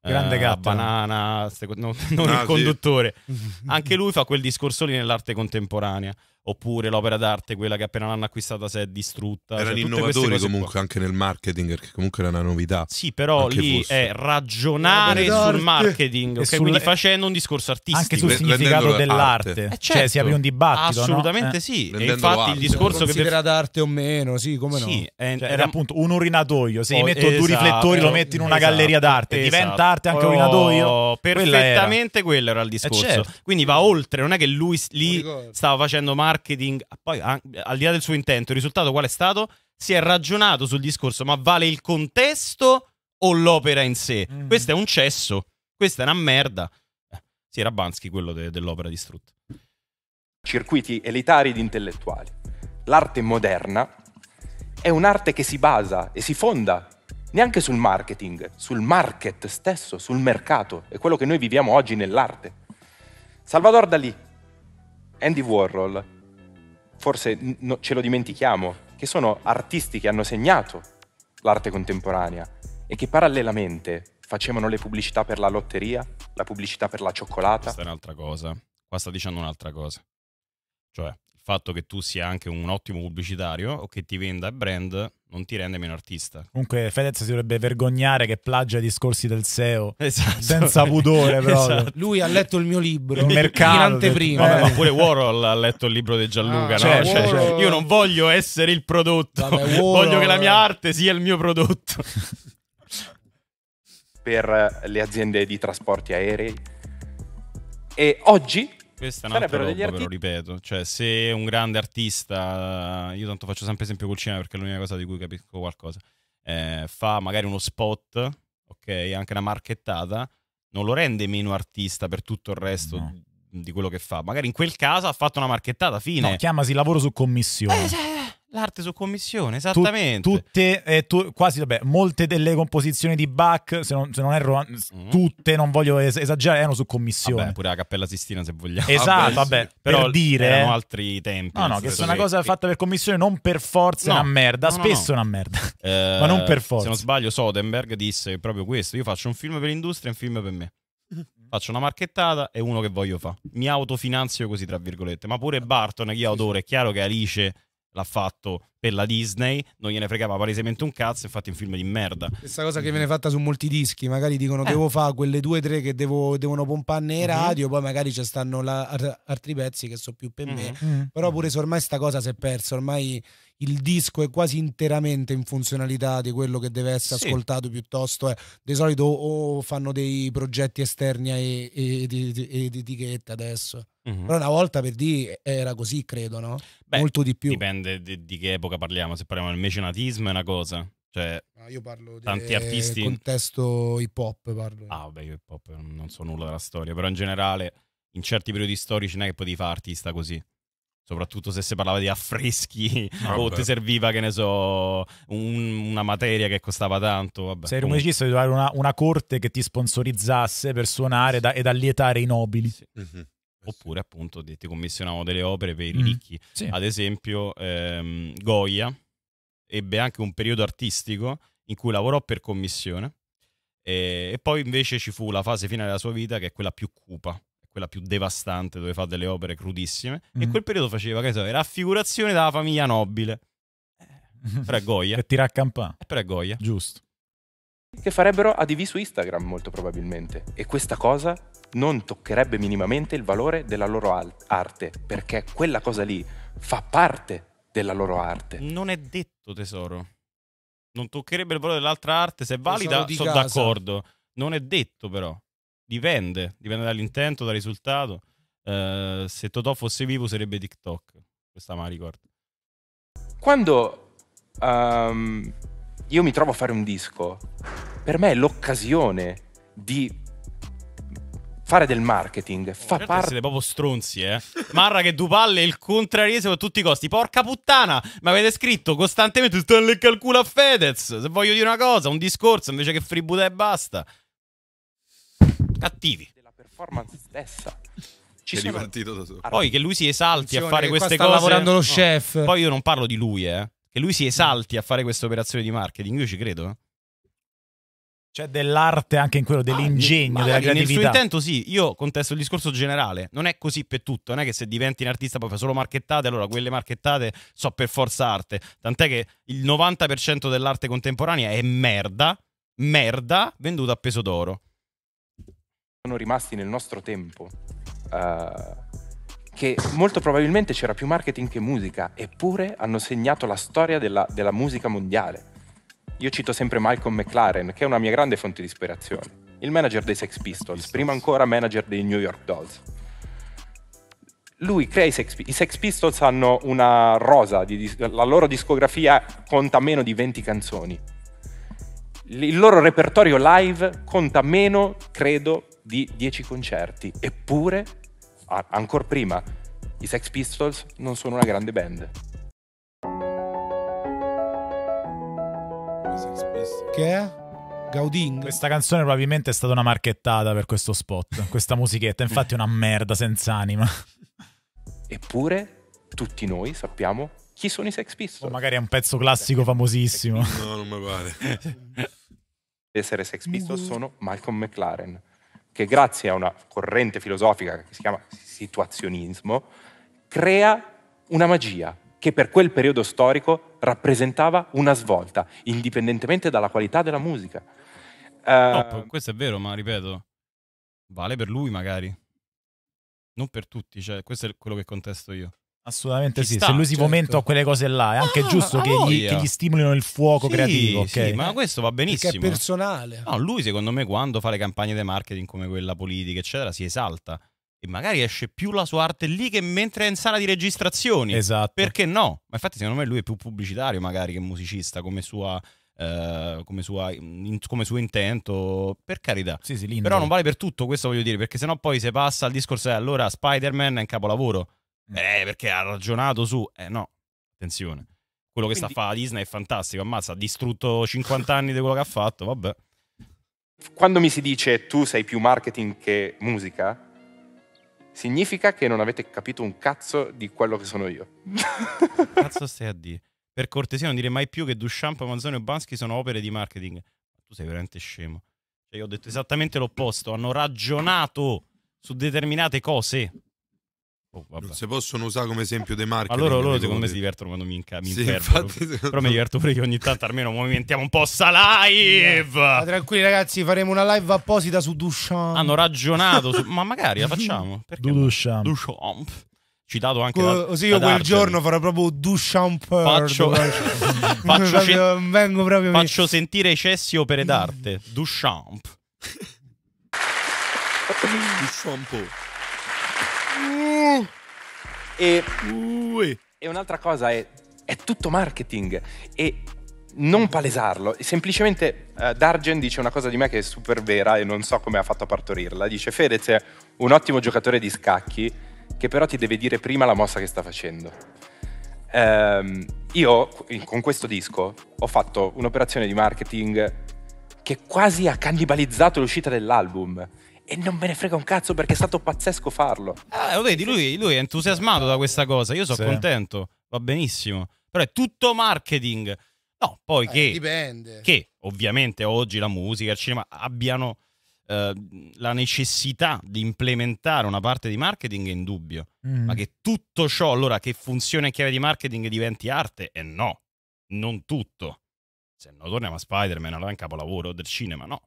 Grande eh, Cattelan. Banana, non, non no, ah, il conduttore. Sì. Anche lui fa quel discorso lì nell'arte contemporanea oppure l'opera d'arte, quella che appena l'hanno acquistata si è distrutta. Erano cioè, innovatori comunque qua. anche nel marketing, perché comunque era una novità. Sì, però lì fosse. è ragionare sul marketing, okay? sul... quindi facendo un discorso artistico. Anche sul significato dell'arte. Arte. Eh, certo. Cioè si certo. apre un dibattito. Assolutamente no? Eh. sì. Eh. E infatti il discorso che... Era d'arte o meno, sì, come no. Sì, è, cioè, era appunto un urinatoio, se oh, metto esatto, due riflettori lo metti in una esatto. galleria d'arte, esatto. diventa arte anche un oh, urinatoio. Perfettamente quello era il eh, discorso. Certo. Quindi va oltre, non è che lui lì stava facendo marketing marketing, ah, poi al di là del suo intento, il risultato qual è stato? Si è ragionato sul discorso, ma vale il contesto o l'opera in sé? Mm. Questo è un cesso, questa è una merda. Eh, sì, era Bansky quello de- dell'opera distrutta. Circuiti elitari di intellettuali. L'arte moderna è un'arte che si basa e si fonda neanche sul marketing, sul market stesso, sul mercato, è quello che noi viviamo oggi nell'arte. Salvador Dalì, Andy Warhol, forse no, ce lo dimentichiamo, che sono artisti che hanno segnato l'arte contemporanea e che parallelamente facevano le pubblicità per la lotteria, la pubblicità per la cioccolata. Questa è un'altra cosa. Qua sta dicendo un'altra cosa. Cioè, fatto che tu sia anche un ottimo pubblicitario o che ti venda brand non ti rende meno artista. Comunque Fedez si dovrebbe vergognare che plagia i discorsi del SEO esatto. senza pudore Esatto. Lui ha letto il mio libro il mercato, in anteprima. Eh. ma pure Warhol ha letto il libro di Gianluca, ah, no? Certo, cioè, Warhol... Certo. io non voglio essere il prodotto, Vabbè, Warhol... voglio che la mia arte sia il mio prodotto. per le aziende di trasporti aerei e oggi questo è un'altra roba, arti- lo ripeto. Cioè, se un grande artista, eh, io tanto faccio sempre esempio col cinema perché è l'unica cosa di cui capisco qualcosa, eh, fa magari uno spot, ok, anche una marchettata, non lo rende meno artista per tutto il resto no. di quello che fa. Magari in quel caso ha fatto una marchettata, fine. No, chiamasi lavoro su commissione. Eh, cioè, eh L'arte su commissione, esattamente. Tut, tutte, eh, tu, quasi, vabbè, molte delle composizioni di Bach, se non, se non erro, mm. tutte, non voglio es esagerare, erano su commissione. Vabbè, pure la Cappella Sistina, se vogliamo. Esatto, vabbè, sì. per però dire... Eh. Erano altri tempi. No, no, che se una cosa fatta per commissione, non per forza no. una merda, no, no, spesso no. una merda, eh, ma non per forza. Se non sbaglio, Sodenberg disse proprio questo, io faccio un film per l'industria e un film per me. Faccio una marchettata e uno che voglio fa. Mi autofinanzio così, tra virgolette. Ma pure Barton, chi ha autore, è chiaro che Alice l'ha fatto per la Disney non gliene fregava palesemente un cazzo, infatti è un film di merda. Questa cosa che viene fatta su molti dischi, magari dicono eh. devo fare quelle due o tre che devo, devono pompare nei uh-huh. radio, poi magari ci stanno la, ar, altri pezzi che sono più per uh-huh. me, uh-huh. però pure se ormai sta cosa si è persa, ormai il disco è quasi interamente in funzionalità di quello che deve essere sì. ascoltato piuttosto eh, di solito o fanno dei progetti esterni ed etichetta adesso. Mhm. Però una volta per dire era così, credo, no? Beh, Molto di più. Dipende di, di che epoca epoca parliamo? Se parliamo del mecenatismo è una cosa. Cioè, ah, io parlo tanti artisti. contesto hip hop parlo. Ah, vabbè, io hip hop non so nulla della storia, però in generale in certi periodi storici non è che potevi fare artista così. Soprattutto se si parlava di affreschi vabbè. o ti serviva, che ne so, un, una materia che costava tanto. Vabbè. Se eri un musicista devi trovare una, una, corte che ti sponsorizzasse per suonare sì. da, ed allietare i nobili. Sì. Mm-hmm oppure appunto ti commissionavano delle opere per i mm. ricchi. sì. Ad esempio ehm, Goya ebbe anche un periodo artistico in cui lavorò per commissione e, eh, e, poi invece ci fu la fase finale della sua vita che è quella più cupa, quella più devastante dove fa delle opere crudissime mm. e quel periodo faceva che so, raffigurazione della famiglia nobile. Eh, Goya. per tirare a campà. Eh, per Goya. Giusto. Che farebbero ADV su Instagram molto probabilmente e questa cosa non toccherebbe minimamente il valore della loro arte, perché quella cosa lì fa parte della loro arte. Non è detto tesoro. Non toccherebbe il valore dell'altra arte, se è valida sono casa. d'accordo. Non è detto però. Dipende, dipende dall'intento, dal risultato. Uh, se Totò fosse vivo sarebbe TikTok. Questa me la ricordo. Quando um, io mi trovo a fare un disco, per me è l'occasione di fare del marketing fa certo parte. Siete proprio stronzi, eh. Marra che Dupalle è il contrariese a tutti i costi. Porca puttana, ma avete scritto costantemente Stanley calcula Fedez. Se voglio dire una cosa, un discorso invece che fributa e basta. Cattivi. Della performance stessa. Ci sono... partito da solo. Poi che lui si esalti Attenzione, a fare queste sta cose. Sta lavorando lo no. chef. Poi io non parlo di lui, eh. Che lui si esalti a fare questa operazione di marketing, io ci credo, eh. C'è cioè, dell'arte anche in quello, ah, dell'ingegno, ah, della creatività. Nel suo intento sì, io contesto il discorso generale. Non è così per tutto, non è che se diventi un artista poi fai solo marchettate, allora quelle marchettate so per forza arte. Tant'è che il 90% dell'arte contemporanea è merda, merda venduta a peso d'oro. Sono rimasti nel nostro tempo. Uh, che molto probabilmente c'era più marketing che musica, eppure hanno segnato la storia della, della musica mondiale. Io cito sempre Malcolm McLaren, che è una mia grande fonte di ispirazione, il manager dei Sex Pistols, Pistols. prima ancora manager dei New York Dolls. Lui crea i Sex, i Sex Pistols hanno una rosa, di, la loro discografia conta meno di 20 canzoni. Il loro repertorio live conta meno, credo, di 10 concerti. Eppure, ancora prima, i Sex Pistols non sono una grande band. Che è? Gauding. Questa canzone probabilmente è stata una marchettata per questo spot, questa musichetta, infatti è una merda senza anima. Eppure tutti noi sappiamo chi sono i Sex Pistols. O oh, magari è un pezzo classico famosissimo. No, non mi pare. Essere Sex Pistols sono Malcolm McLaren, che grazie a una corrente filosofica che si chiama situazionismo, crea una magia che per quel periodo storico rappresentava una svolta, indipendentemente dalla qualità della musica. No, ehm, questo è vero, ma ripeto, vale per lui magari. Non per tutti, cioè, questo è quello che contesto io. Assolutamente Ci sì, sta, se lui si certo. momenta a quelle cose là è anche ah, giusto che gli, che gli, stimolino il fuoco sì, creativo. Okay? Sì, ma questo va benissimo. Perché è personale. No, lui secondo me quando fa le campagne di marketing come quella politica, eccetera, si esalta e magari esce più la sua arte lì che mentre è in sala di registrazioni. Esatto. Perché no? Ma infatti secondo me lui è più pubblicitario magari che musicista come sua... Uh, come, sua, in, come, suo intento, per carità. Sì, sì, Però non vale per tutto, questo voglio dire, perché sennò poi se passa al discorso è eh, allora Spider-Man è in capolavoro. Mm. Eh, perché ha ragionato su... Eh no, attenzione. Quello Quindi... che sta a fare Disney è fantastico, ammazza, ha distrutto 50 anni di quello che ha fatto, vabbè. Quando mi si dice tu sei più marketing che musica, significa che non avete capito un cazzo di quello che sono io. cazzo stai a dire? Per cortesia, non dire mai più che Duchamp, Manzoni e Bansky sono opere di marketing. Tu sei veramente scemo. Cioè, io ho detto esattamente l'opposto. Hanno ragionato su determinate cose oh, non si possono usare come esempio dei marchi. Allora loro, loro secondo me si divertono quando mi, inca- mi sì, infatti, Però mi diverto pure che ogni tanto almeno movimentiamo un po' sta live. Eh. Ma tranquilli ragazzi, faremo una live apposita su Duchamp. Hanno ragionato, su... ma magari la facciamo. Perché Duchamp. Duchamp citato anche da, da Così io da quel Darger. giorno farò proprio Duchamp Faccio, faccio, sen- vengo proprio faccio mi... sentire i cessi opere d'arte Duchamp Duchamp e, e un'altra cosa è, è tutto marketing e non palesarlo, semplicemente uh, Dargen dice una cosa di me che è super vera e non so come ha fatto a partorirla. Dice Fedez è un ottimo giocatore di scacchi che però ti deve dire prima la mossa che sta facendo. Um, io con questo disco ho fatto un'operazione di marketing che quasi ha cannibalizzato l'uscita dell'album e non me ne frega un cazzo perché è stato pazzesco farlo. Ah, lo vedi, lui, lui è entusiasmato da questa cosa, io sono sì. contento, va benissimo, però è tutto marketing. No, poi eh, che... Dipende. Che ovviamente oggi la musica, il cinema abbiano eh, la necessità di implementare una parte di marketing è indubbio, mm. ma che tutto ciò allora che funzione chiave di marketing diventi arte? E eh no, non tutto. Se no torniamo a Spider-Man, allora è un capolavoro del cinema, no.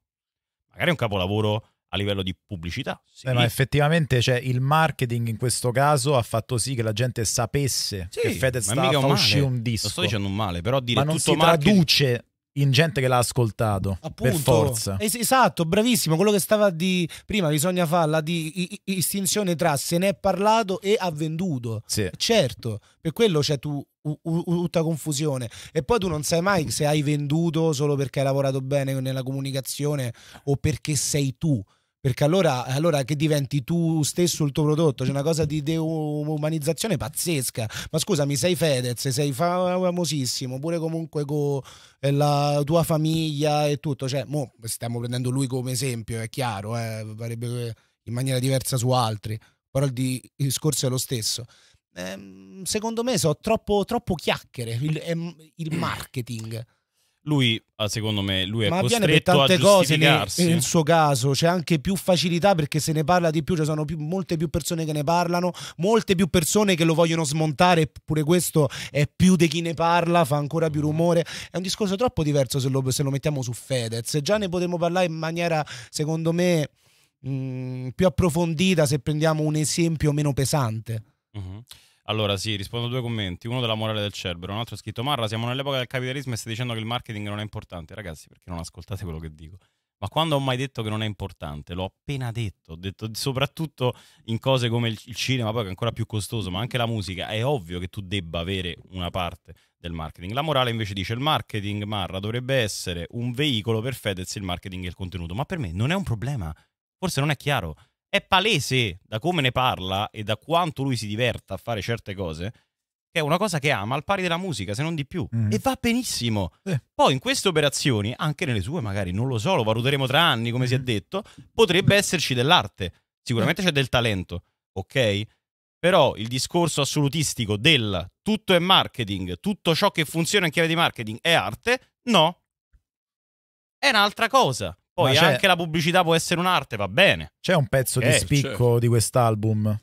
Magari è un capolavoro a livello di pubblicità. Sì. Beh, ma effettivamente cioè, il marketing in questo caso ha fatto sì che la gente sapesse sì, che Fedez stava a un disco. Lo sto dicendo un male, però dire ma non si marketing... traduce in gente che l'ha ascoltato Appunto. per forza es- esatto bravissimo quello che stava di prima bisogna farla di distinzione tra se ne è parlato e ha venduto sì. certo per quello c'è tu tutta confusione e poi tu non sai mai se hai venduto solo perché hai lavorato bene nella comunicazione o perché sei tu perché allora, allora, che diventi tu stesso il tuo prodotto, c'è una cosa di deumanizzazione pazzesca. Ma scusami, sei Fedez, sei famosissimo, pure comunque con eh, la tua famiglia e tutto, cioè, mo stiamo prendendo lui come esempio, è chiaro, eh, farebbe eh, in maniera diversa su altri, però il discorso è lo stesso ehm, secondo me sono troppo, troppo chiacchiere il, ehm, il marketing lui ah, secondo me lui è Ma costretto per tante cose nel, nel, eh. suo caso c'è anche più facilità perché se ne parla di più ci cioè sono più, molte più persone che ne parlano molte più persone che lo vogliono smontare eppure questo è più di chi ne parla fa ancora più rumore è un discorso troppo diverso se lo, se lo mettiamo su Fedez già ne potremmo parlare in maniera secondo me mh, mm, più approfondita se prendiamo un esempio meno pesante uh mm-hmm. -huh. Allora, sì, rispondo a due commenti. Uno della morale del Cerbero, un altro è scritto: Marra, siamo nell'epoca del capitalismo e stai dicendo che il marketing non è importante. Ragazzi, perché non ascoltate quello che dico? Ma quando ho mai detto che non è importante? L'ho appena detto, ho detto soprattutto in cose come il cinema, poi che è ancora più costoso, ma anche la musica, è ovvio che tu debba avere una parte del marketing. La morale invece dice il marketing, Marra, dovrebbe essere un veicolo per Fedez il marketing e il contenuto, ma per me non è un problema, forse non è chiaro. È palese, da come ne parla e da quanto lui si diverta a fare certe cose, che è una cosa che ama al pari della musica, se non di più. Mm. E va benissimo. Eh. Poi in queste operazioni, anche nelle sue magari, non lo so, lo valuteremo tra anni, come si è mm. detto, potrebbe esserci dell'arte. Sicuramente c'è del talento, ok? Però il discorso assolutistico del tutto è marketing, tutto ciò che funziona in chiave di marketing è arte, no. È un'altra cosa. Poi anche la pubblicità può essere un'arte, va bene. C'è un pezzo eh, di spicco certo. di quest'album.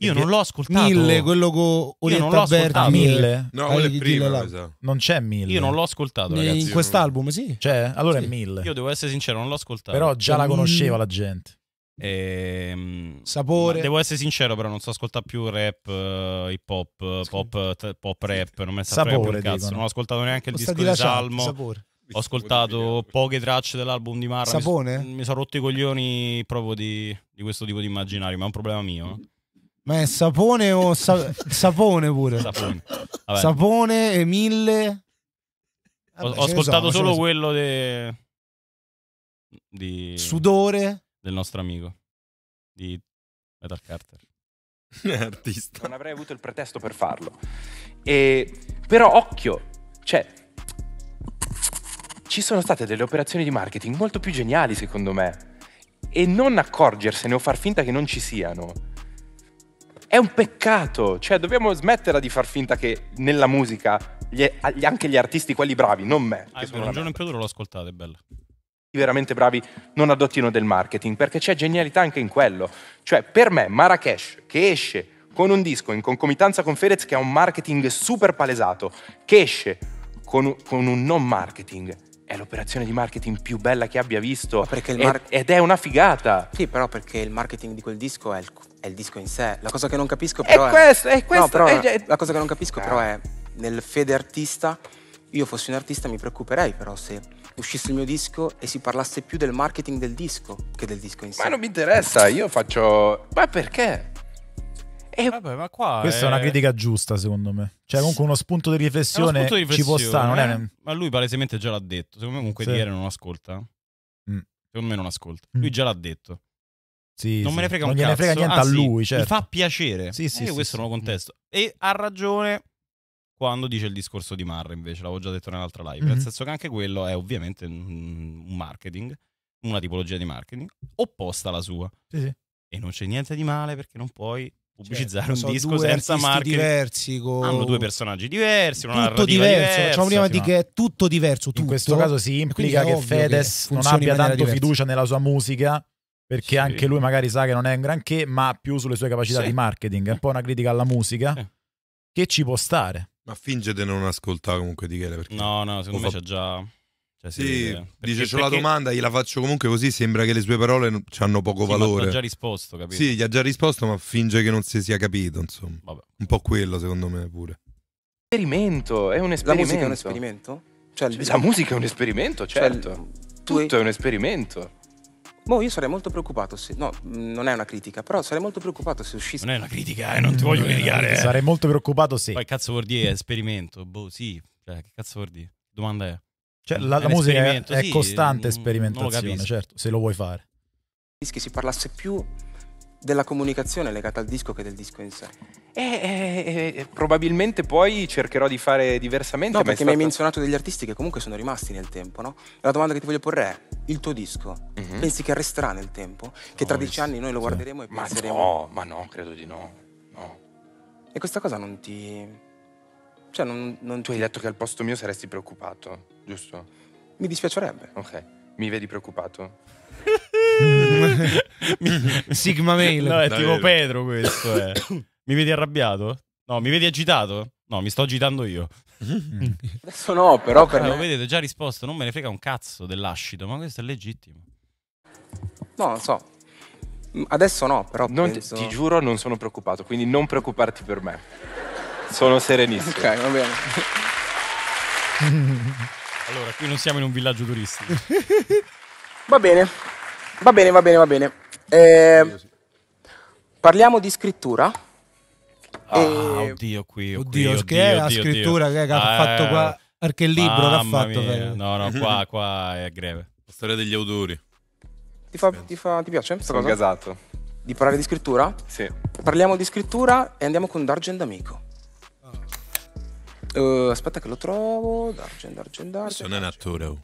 Io non l'ho ascoltato. Mille, quello con Orietta Berti. Mille? No, quello è prima. Esatto. Non c'è mille. Io non l'ho ascoltato, ragazzi. In quest'album, sì. Cioè, Allora sì. è mille. Io devo essere sincero, non l'ho ascoltato. Però già la conosceva la gente. Ehm, Sapore. Devo essere sincero, però non so ascoltare più rap, uh, hip hop, pop, eh, t- pop rap. Non mi è stato Sapore, cazzo. Non ho ascoltato neanche il disco di Salmo. Sapore. Ho ascoltato poche tracce dell'album di Marra. Sapone? Mi, mi sono rotto i coglioni proprio di, di questo tipo di immaginario, ma è un problema mio. Eh. Ma è sapone o sa sapone pure? Sapone. Vabbè. Sapone e mille. Vabbè, ho, ho ascoltato so, solo quello de... di... Sudore. Del nostro amico. Di Metal Carter. Artista. Non avrei avuto il pretesto per farlo. E... Però occhio, cioè ci sono state delle operazioni di marketing molto più geniali secondo me e non accorgersene o far finta che non ci siano. È un peccato, cioè dobbiamo smetterla di far finta che nella musica gli, anche gli artisti, quelli bravi, non me. Ah, che sono un giorno in più lo ascoltate, bella veramente bravi non adottino del marketing, perché c'è genialità anche in quello. Cioè, per me, Marrakesh, che esce con un disco in concomitanza con Fedez, che ha un marketing super palesato, che esce con, con un non marketing, è l'operazione di marketing più bella che abbia visto mar- ed è una figata. Sì, però perché il marketing di quel disco è il, è il disco in sé. La cosa che non capisco però è... è questo, è questo. No, è... La cosa che non capisco eh. però è nel fede artista, io fossi un artista mi preoccuperei però se uscisse il mio disco e si parlasse più del marketing del disco che del disco in sé. Ma non mi interessa, io faccio... Ma perché? E Vabbè, ma qua questa è... è... una critica giusta, secondo me. Cioè, comunque uno spunto di riflessione, spunto di riflessione ci può stare. Eh? È... Ma lui palesemente già l'ha detto. Secondo me comunque sì. di ieri non ascolta. Mm. Secondo me non ascolta. Mm. Lui già l'ha detto. Sì, non sì. me ne frega non un cazzo. frega niente Anzi, a lui, certo. Mi fa piacere. Sì, sì, eh, sì questo non lo contesto. E ha ragione quando dice il discorso di Marra, invece, l'avevo già detto nell'altra live. Mm-hmm. Nel mhm. senso che anche quello è ovviamente un marketing, una tipologia di marketing opposta alla sua. Sì, sì. E non c'è niente di male perché non puoi pubblicizzare cioè, un so, disco senza marchi diversi con... hanno due personaggi diversi una tutto diverso facciamo prima di che è tutto diverso tutto. in questo caso si implica che Fedez che non abbia tanto diversa. fiducia nella sua musica perché sì. anche lui magari sa che non è un granché ma più sulle sue capacità sì. di marketing è un po' una critica alla musica sì. che ci può stare ma finge di non ascoltare comunque di Chele perché no no secondo me fa... c'è già cioè, sì, dice perché, c'ho la domanda, gliela faccio comunque così sembra che le sue parole hanno poco sì, valore. Ma ha già risposto, capito? Sì, gli ha già risposto, ma finge che non si sia capito, insomma. Vabbè. Un po' quello, secondo me, pure. Esperimento, è un esperimento. La musica è un esperimento? Cioè, cioè, la musica è un esperimento, cioè, certo. Cioè, Tutto è... è un esperimento. Boh, io sarei molto preoccupato se... No, non è una critica, però sarei molto preoccupato se uscisse... Non è una critica, eh, non ti voglio non mm. criticare. Eh. Sarei molto preoccupato se... Poi cazzo vuol dire esperimento? Boh, sì. Cioè, che cazzo vuol dire? Domanda è... Cioè, la, la musica è, è sì, costante sperimentazione, certo, se lo vuoi fare. Dischi si parlasse più della comunicazione legata al disco che del disco in sé. E, e, e probabilmente poi cercherò di fare diversamente. No, perché stata... mi hai menzionato degli artisti che comunque sono rimasti nel tempo, no? La domanda che ti voglio porre è: il tuo disco mm-hmm. pensi che resterà nel tempo? Che tra oh, dieci anni noi lo guarderemo sì. e penseremo. Ma no, ma no, credo di no. no. E questa cosa non ti. Cioè, non, non tu ti... hai detto che al posto mio saresti preoccupato giusto? Mi dispiacerebbe. Ok. Mi vedi preoccupato? Sigma Mail. No, è Davvero. tipo Pedro questo. Eh. Mi vedi arrabbiato? No, mi vedi agitato? No, mi sto agitando io. Adesso no, però okay, per me... Lo vedete, già risposto, non me ne frega un cazzo dell'ascito, ma questo è legittimo. No, lo so. Mm, adesso no, però non penso... ti, giuro non sono preoccupato, quindi non preoccuparti per me. Sono serenissimo. ok, va bene. Allora, qui non siamo in un villaggio turistico. va bene, va bene, va bene, va bene. Eh, parliamo di scrittura. Ah, e... oddio, qui, oddio, oddio, che è la scrittura oddio. che ha eh, fatto qua? Perché il libro l'ha fatto? Per... No, no, qua, qua è greve. La storia degli autori. Ti, fa, ti, fa, ti piace questa cosa? Sono gasato. Di parlare di scrittura? Sì. Parliamo di scrittura e andiamo con Dargen D'Amico. Uh, aspetta che lo trovo. Dargen, Dargen, Dargen. Questo non è un attore. oh.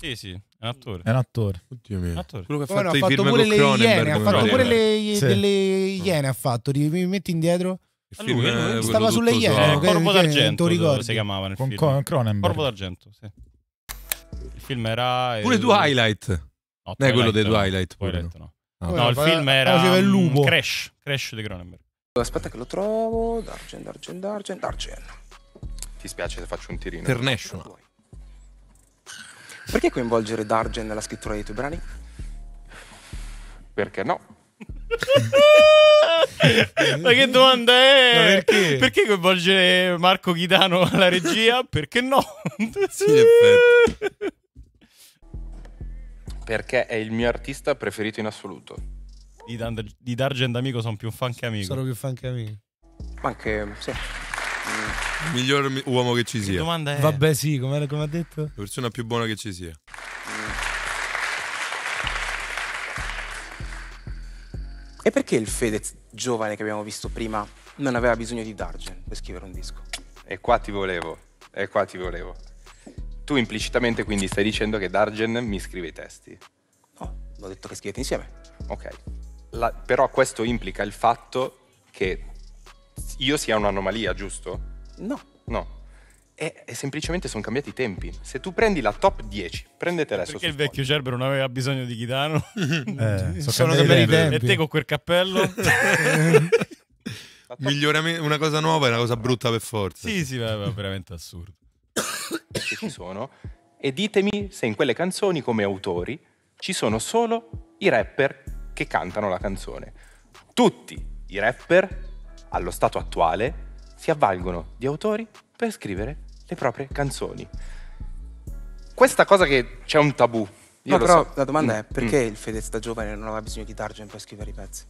Sì, sì, è un attore. È un attore. Oddio mio. Un attore. Quello che ha Poi no, ha fatto pure le iene, ha fatto pure le, Sì. delle iene, ha fatto, Ri- mi metti indietro, Il A lui, film a lui. è eh, Stava sulle iene, Eh, Corpo d'argento lo si chiamava nel film. Con- Cronenberg. Corpo d'argento, sì. Il film era eh, Pure Twilight. No, Non è quello dei Twilight, pure, Twilight, no. No, No, il Poi- film era faceva il mm, lupo. Crash, Crash di Cronenberg. Aspetta che lo trovo. Dargen, Dargen, Dargen, Dargen. Ti spiace se faccio un tirino? International. Perché coinvolgere Dargen nella scrittura dei tuoi brani? Perché no? Ma che domanda è? Perché? perché? coinvolgere Marco Ghidano alla regia? Perché no? sì, perché è il mio artista preferito in assoluto. Di, Dan- di Dargen d'amico sono più fan che amico. Sono più fan che amico. Ma anche... Sì. Il miglior uomo che ci sia. domanda è? Vabbè, sì, come, come ha detto? La persona più buona che ci sia. E perché il Fedez giovane che abbiamo visto prima non aveva bisogno di Dargen per scrivere un disco? E qua ti volevo, e qua ti volevo. Tu implicitamente quindi stai dicendo che Dargen mi scrive i testi. No, l'ho detto che scrivete insieme. Ok. La- però questo implica il fatto che io sia un'anomalia, giusto? No. No. È, e semplicemente sono cambiati i tempi. Se tu prendi la top 10, prendete adesso. Perché il vecchio Cerbero non aveva bisogno di Chitano? eh, so sono cambiati i tempi. E te con quel cappello? Miglioramento, una cosa nuova è una cosa brutta per forza. Sì, sì, è veramente assurdo. che ci sono. E ditemi se in quelle canzoni, come autori, ci sono solo i rapper che cantano la canzone. Tutti i rapper allo stato attuale, si avvalgono di autori per scrivere le proprie canzoni. Questa cosa che c'è un tabù. Io no, però so. la domanda mm. è perché mm. il Fedez da giovane non aveva bisogno di Targen per scrivere i pezzi?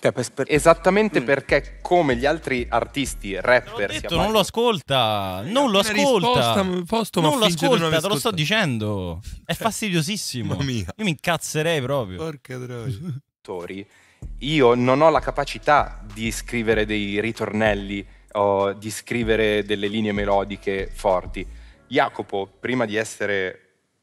Cioè, per, per... Esattamente mm. perché come gli altri artisti, rapper... Detto, non lo ascolta, eh, non lo ascolta. Risposta, non lo ascolta, non te lo sto dicendo. È eh, fastidiosissimo. Io mi incazzerei proprio. Porca droga io non ho la capacità di scrivere dei ritornelli o di scrivere delle linee melodiche forti. Jacopo, prima di essere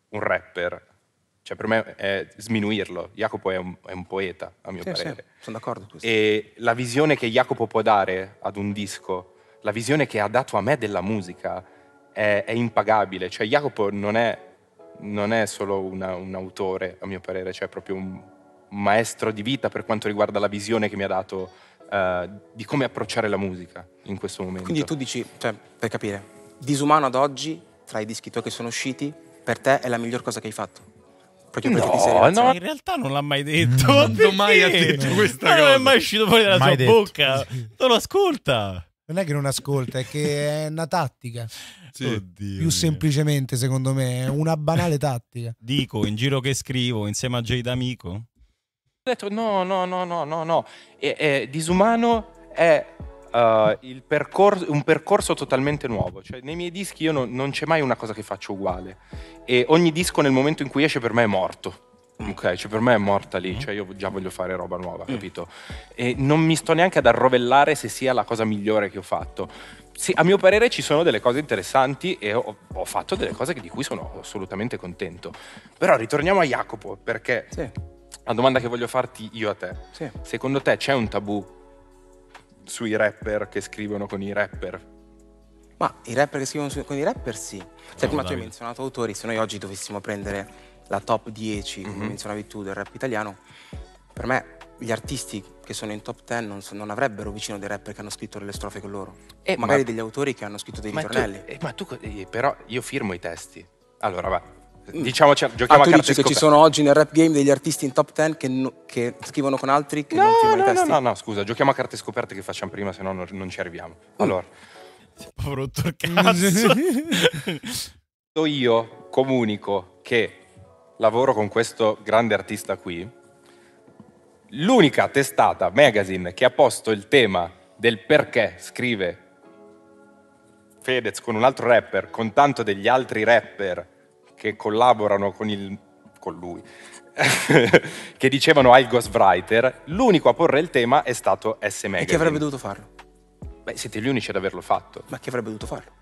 un rapper, cioè per me è sminuirlo. Jacopo è un, è un poeta, a mio sì, parere. Sì, sono d'accordo. E la visione che Jacopo può dare ad un disco, la visione che ha dato a me della musica, è, è impagabile. Cioè Jacopo non è, non è solo una, un autore, a mio parere, cioè è proprio un maestro di vita per quanto riguarda la visione che mi ha dato eh, di come approcciare la musica in questo momento. Quindi tu dici, cioè, per capire, disumano ad oggi, tra i dischi tuoi che sono usciti, per te è la miglior cosa che hai fatto? no, no. In realtà non l'ha mai detto. Non Quando mai ha detto questa Ma ah, cosa? Non è mai uscito fuori dalla mai sua detto. bocca. Non lo ascolta. Non è che non ascolta, è che è una tattica. Sì. Oddio Più semplicemente, secondo me, è una banale tattica. Dico in giro che scrivo insieme a Jade Amico ho detto no, no, no, no, no, no. E, e disumano è uh, eh, percorso, un percorso totalmente nuovo. Cioè, nei miei dischi io no, non c'è mai una cosa che faccio uguale. E ogni disco nel momento in cui esce per me è morto. Mm. Ok, cioè per me è morta lì, mm. cioè io già voglio fare roba nuova, mm. capito? E non mi sto neanche ad arrovellare se sia la cosa migliore che ho fatto. Sì, a mio parere ci sono delle cose interessanti e ho, ho fatto delle cose di cui sono assolutamente contento. Però ritorniamo a Jacopo, perché sì la domanda che voglio farti io a te. Sì. Secondo te c'è un tabù sui rapper che scrivono con i rapper? Ma i rapper che scrivono con i rapper sì. Cioè, no, prima Davide. tu hai menzionato autori, se noi oggi dovessimo prendere la top 10, mm-hmm. come mhm. menzionavi tu, del rap italiano, per me gli artisti che sono in top 10 non, so, non, avrebbero vicino dei rapper che hanno scritto delle strofe con loro. Eh, Magari ma... degli autori che hanno scritto dei ma ritornelli. Tu, eh, ma tu, eh, però io firmo i testi. Allora va, diciamo, giochiamo ah, tu a dici che ci sono oggi nel rap game degli artisti in top 10 che, che scrivono con altri che no, non firmano no, testi? No, no, no, scusa, giochiamo a carte scoperte che facciamo prima, se no non, non ci arriviamo. Mm. Allora. Ho rotto il Io comunico che lavoro con questo grande artista qui. L'unica testata, magazine, che ha posto il tema del perché scrive Fedez con un altro rapper, con tanto degli altri rapper che collaborano con, il, con lui, che dicevano al ghostwriter, l'unico a porre il tema è stato S. Magazine. E chi avrebbe dovuto farlo? Beh, siete gli unici ad averlo fatto. Ma chi avrebbe dovuto farlo?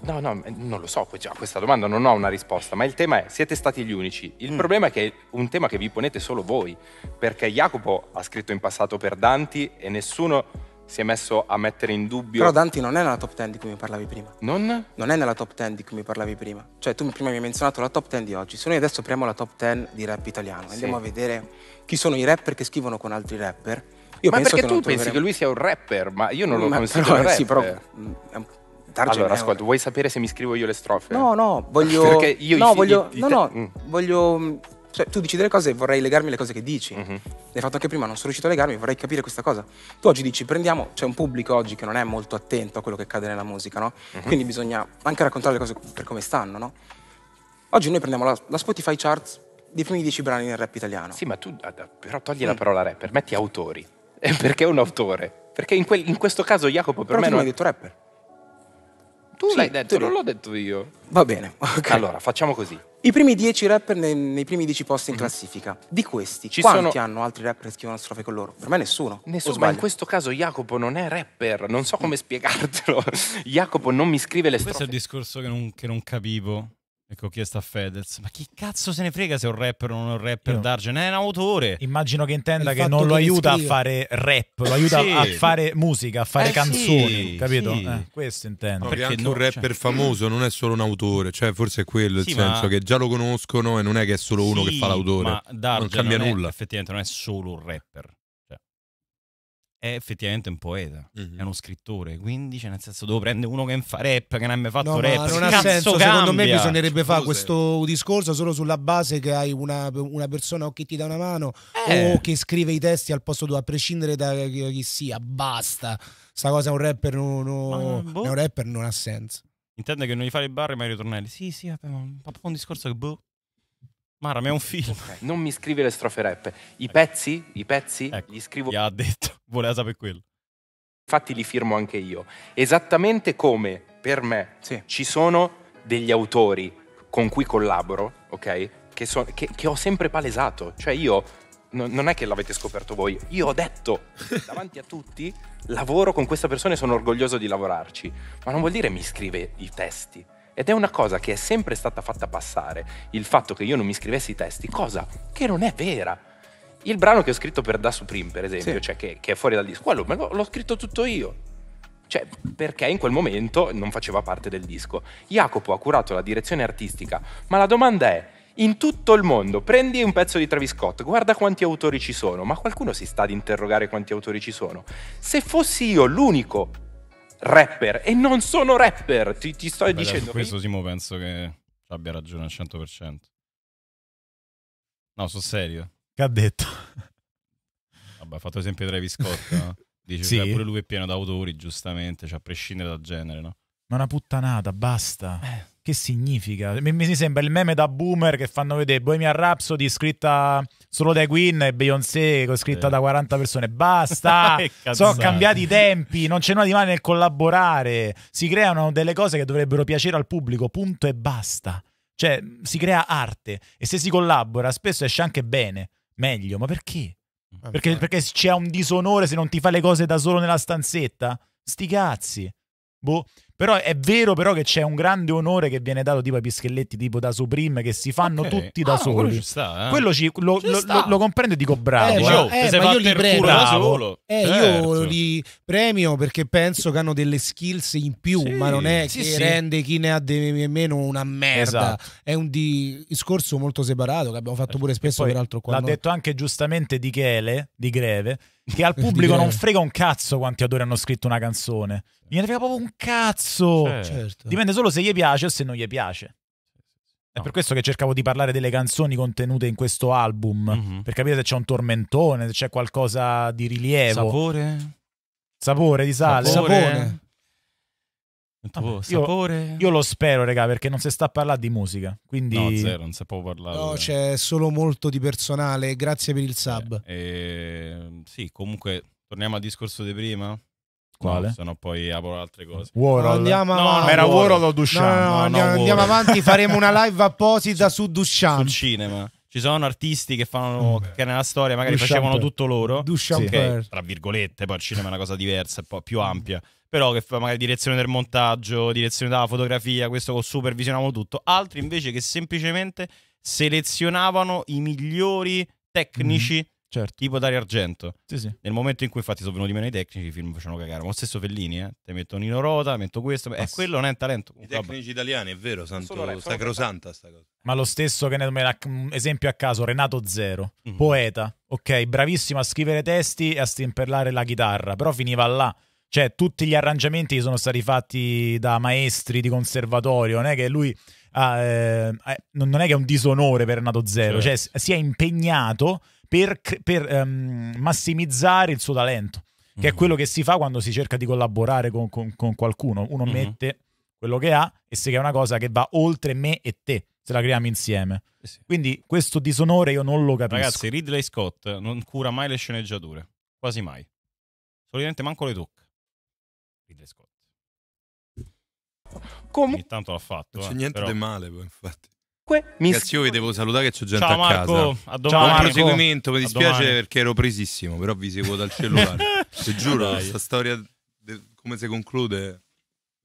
No, no, eh, non lo so, a questa domanda non ho una risposta, ma il tema è, siete stati gli unici. Il mm. problema è che è un tema che vi ponete solo voi, perché Jacopo ha scritto in passato per Danti e nessuno si è messo a mettere in dubbio. Però Dante non è nella top 10 di cui mi parlavi prima. Non? Non è nella top 10 di cui mi parlavi prima. Cioè, tu prima mi hai menzionato la top 10 di oggi. Se noi adesso apriamo la top 10 di rap italiano, sì. andiamo a vedere chi sono i rapper che scrivono con altri rapper. Io ma perché tu pensi che lui sia un rapper, ma io non lo ma considero però, eh, Sì, però mm, Target allora, ascolta, vuoi sapere se mi scrivo io le strofe? No, no, voglio. Perché io no, voglio... Di... no, no, mm. voglio mm, cioè, tu dici delle cose e vorrei legarmi alle cose che dici. Mm-hmm. L'hai fatto anche prima, non sono riuscito a legarmi, vorrei capire questa cosa. Tu oggi dici, prendiamo, c'è un pubblico oggi che non è molto attento a quello che accade nella musica, no? Mm-hmm. Quindi bisogna anche raccontare le cose per come stanno, no? Oggi noi prendiamo la, la Spotify Charts dei primi dieci brani nel rap italiano. Sì, ma tu ah, ah, però togli mm. la parola rapper, metti autori. Eh, perché un autore? Perché in, quel, in questo caso Jacopo per però me... non hai detto rapper. Tu sì, l'hai detto, non l'ho detto io. Va bene. Okay. Allora, facciamo così. I primi dieci rapper nei, nei, primi dieci posti in mhm. classifica. Di questi, Ci quanti sono... hanno altri rapper che scrivono strofe con loro? Per me nessuno. Nessuno, ma in questo caso Jacopo non è rapper, non so mm. come spiegartelo. Jacopo non mi scrive le strofe. Questo è il discorso che non, che non capivo. Ecco, ho chiesto a Fedez, ma chi cazzo se ne frega se è un rapper o non è un rapper d'argent? È un autore. Immagino che intenda che non lo aiuta scrive. a fare rap, lo aiuta sì. a fare musica, a fare eh canzoni, sì, capito? Sì. Eh, questo intendo. perché, perché anche non, un cioè. rapper cioè... famoso non è solo un autore, cioè forse è quello il senso ma... che già lo conoscono e non è che è solo uno che fa l'autore. Ma Dargen non cambia non è, nulla. Effettivamente non è solo un rapper è effettivamente un poeta, mm-hmm. è mhm. uno scrittore, quindi cioè, nel senso dove prende uno che fa rap, che non ha mai fatto no, rap. non ha senso, cambia? secondo me bisognerebbe fare questo discorso solo sulla base che hai una, una persona o che ti dà una mano eh. o che scrive i testi al posto tuo, a prescindere da chi, sia, basta. Sta cosa un rapper non, non, no, boh. un rapper non ha senso. Intende che non gli fare il bar ma i ritornelli. Sì, sì, vabbè, ma un discorso che boh ma è un film. Okay. Non mi scrivi le strofe rap. I pezzi, i pezzi, ecco, gli scrivo. Gli ha detto, voleva sapere quello. Infatti li firmo anche io. Esattamente come per me sì. ci sono degli autori con cui collaboro, ok? Che, so, che, che ho sempre palesato. Cioè io, no, non è che l'avete scoperto voi, io ho detto davanti a tutti, lavoro con questa persona e sono orgoglioso di lavorarci. Ma non vuol dire mi scrive i testi ed è una cosa che è sempre stata fatta passare, il fatto che io non mi scrivessi i testi, cosa che non è vera. Il brano che ho scritto per Da Supreme, per esempio, sì. cioè che, che, è fuori dal disco, quello me l'ho, l'ho scritto tutto io. Cioè, perché in quel momento non faceva parte del disco. Jacopo ha curato la direzione artistica, ma la domanda è, in tutto il mondo, prendi un pezzo di Travis Scott, guarda quanti autori ci sono, ma qualcuno si sta ad interrogare quanti autori ci sono. Se fossi io l'unico rapper e non sono rapper, ti, ti sto Beh, dicendo. Su questo che... Simo penso che abbia ragione al 100%. No, sono serio. Che ha detto? Vabbè, ha fatto esempio Travis Scott, no? Dice sì. che pure lui è pieno d'autori, giustamente, cioè a prescindere dal genere, no? Ma una puttanata, basta. Eh. Che significa? Mi, mi, sembra il meme da boomer che fanno vedere Bohemian Rhapsody scritta solo dai Queen e Beyoncé scritta eh. da 40 persone. Basta, sono cambiati i tempi, non c'è nulla di male nel collaborare. Si creano delle cose che dovrebbero piacere al pubblico, punto e basta. Cioè, si crea arte e se si collabora spesso esce anche bene, meglio, ma perché? Ah, perché, perché c'è un disonore se non ti fa le cose da solo nella stanzetta? Sti cazzi. Boh. Però è vero però che c'è un grande onore che viene dato tipo ai pischelletti tipo da Supreme che si fanno okay. tutti da ah, soli. Quello, ci sta, eh. quello ci, lo, ci lo, lo, lo, comprendo e dico eh, bravo. Eh, wow. eh, ma, io li premio. Eh, io certo. li premio perché penso che hanno delle skills in più, sì, ma non è sì, che sì. rende chi ne ha di meno una merda. Esatto. È un discorso molto separato che abbiamo fatto eh, pure spesso poi, peraltro qua. L'ha no. detto anche giustamente Di Chele, Di Greve, che al pubblico non frega un cazzo quanti autori hanno scritto una canzone. Gliene frega proprio un cazzo cazzo. Certo. certo. Dipende solo se gli piace o se non gli piace. È per questo che cercavo di parlare delle canzoni contenute in questo album, mm-hmm. per capire se c'è un tormentone, se c'è qualcosa di rilievo. Sapore? Sapore di sale. Sapore. sapore. Vabbè, sapore. Io, lo spero, regà, perché non si sta a parlare di musica. Quindi... No, zero, non si può parlare. No, c'è solo molto di personale. Grazie per il sub. Eh, eh, sì, comunque, torniamo al discorso di prima. Quale? No, sennò poi apro altre cose. Warhol. Andiamo no, avanti. Era Warhol o Dushan? No, no, andiamo, andiamo avanti, faremo una live apposita su, su Dushan. Sul cinema. Ci sono artisti che fanno mm. che nella storia magari Duchamp. facevano tutto loro. Dushan, okay, tra virgolette, poi il cinema è una cosa diversa, un po' più ampia. Però che fa magari direzione del montaggio, direzione della fotografia, questo con supervisionavano tutto. Altri invece che semplicemente selezionavano i migliori tecnici mm Certo. Tipo Dario Argento. Sì, sì. Nel momento in cui infatti sono venuti meno i tecnici, i film facevano cagare. Ma lo stesso Fellini, eh. Te metto Nino Rota, metto questo. E eh, ah, quello non è un talento. I tecnici italiani, è vero, santo, sacrosanta sta cosa. Ma lo stesso che ne mm, esempio a caso, Renato Zero, mm -hmm. poeta, ok, bravissimo a scrivere testi e a stimperlare la chitarra, però finiva là. Cioè, tutti gli arrangiamenti sono stati fatti da maestri di conservatorio, non è che lui ah, eh, eh non è che è un disonore per Renato Zero, certo. cioè si è impegnato per, per um, massimizzare il suo talento, che mm-hmm. è quello che si fa quando si cerca di collaborare con, con, con qualcuno. Uno mm-hmm. mette quello che ha e si crea una cosa che va oltre me e te, se la creiamo insieme. Eh sì. Quindi questo disonore io non lo capisco. Ragazzi, Ridley Scott non cura mai le sceneggiature, quasi mai. Solitamente manco le tocca. Ridley Scott. Come? Intanto l'ha fatto. Non c'è eh, niente però... di male, infatti. Mi Ragazzi, io vi devo salutare che c'ho gente Ciao, a Marco. casa. A domani. ciao Buon proseguimento, mi dispiace perché ero presissimo, però vi seguo dal cellulare. Ti giuro, questa storia come si conclude.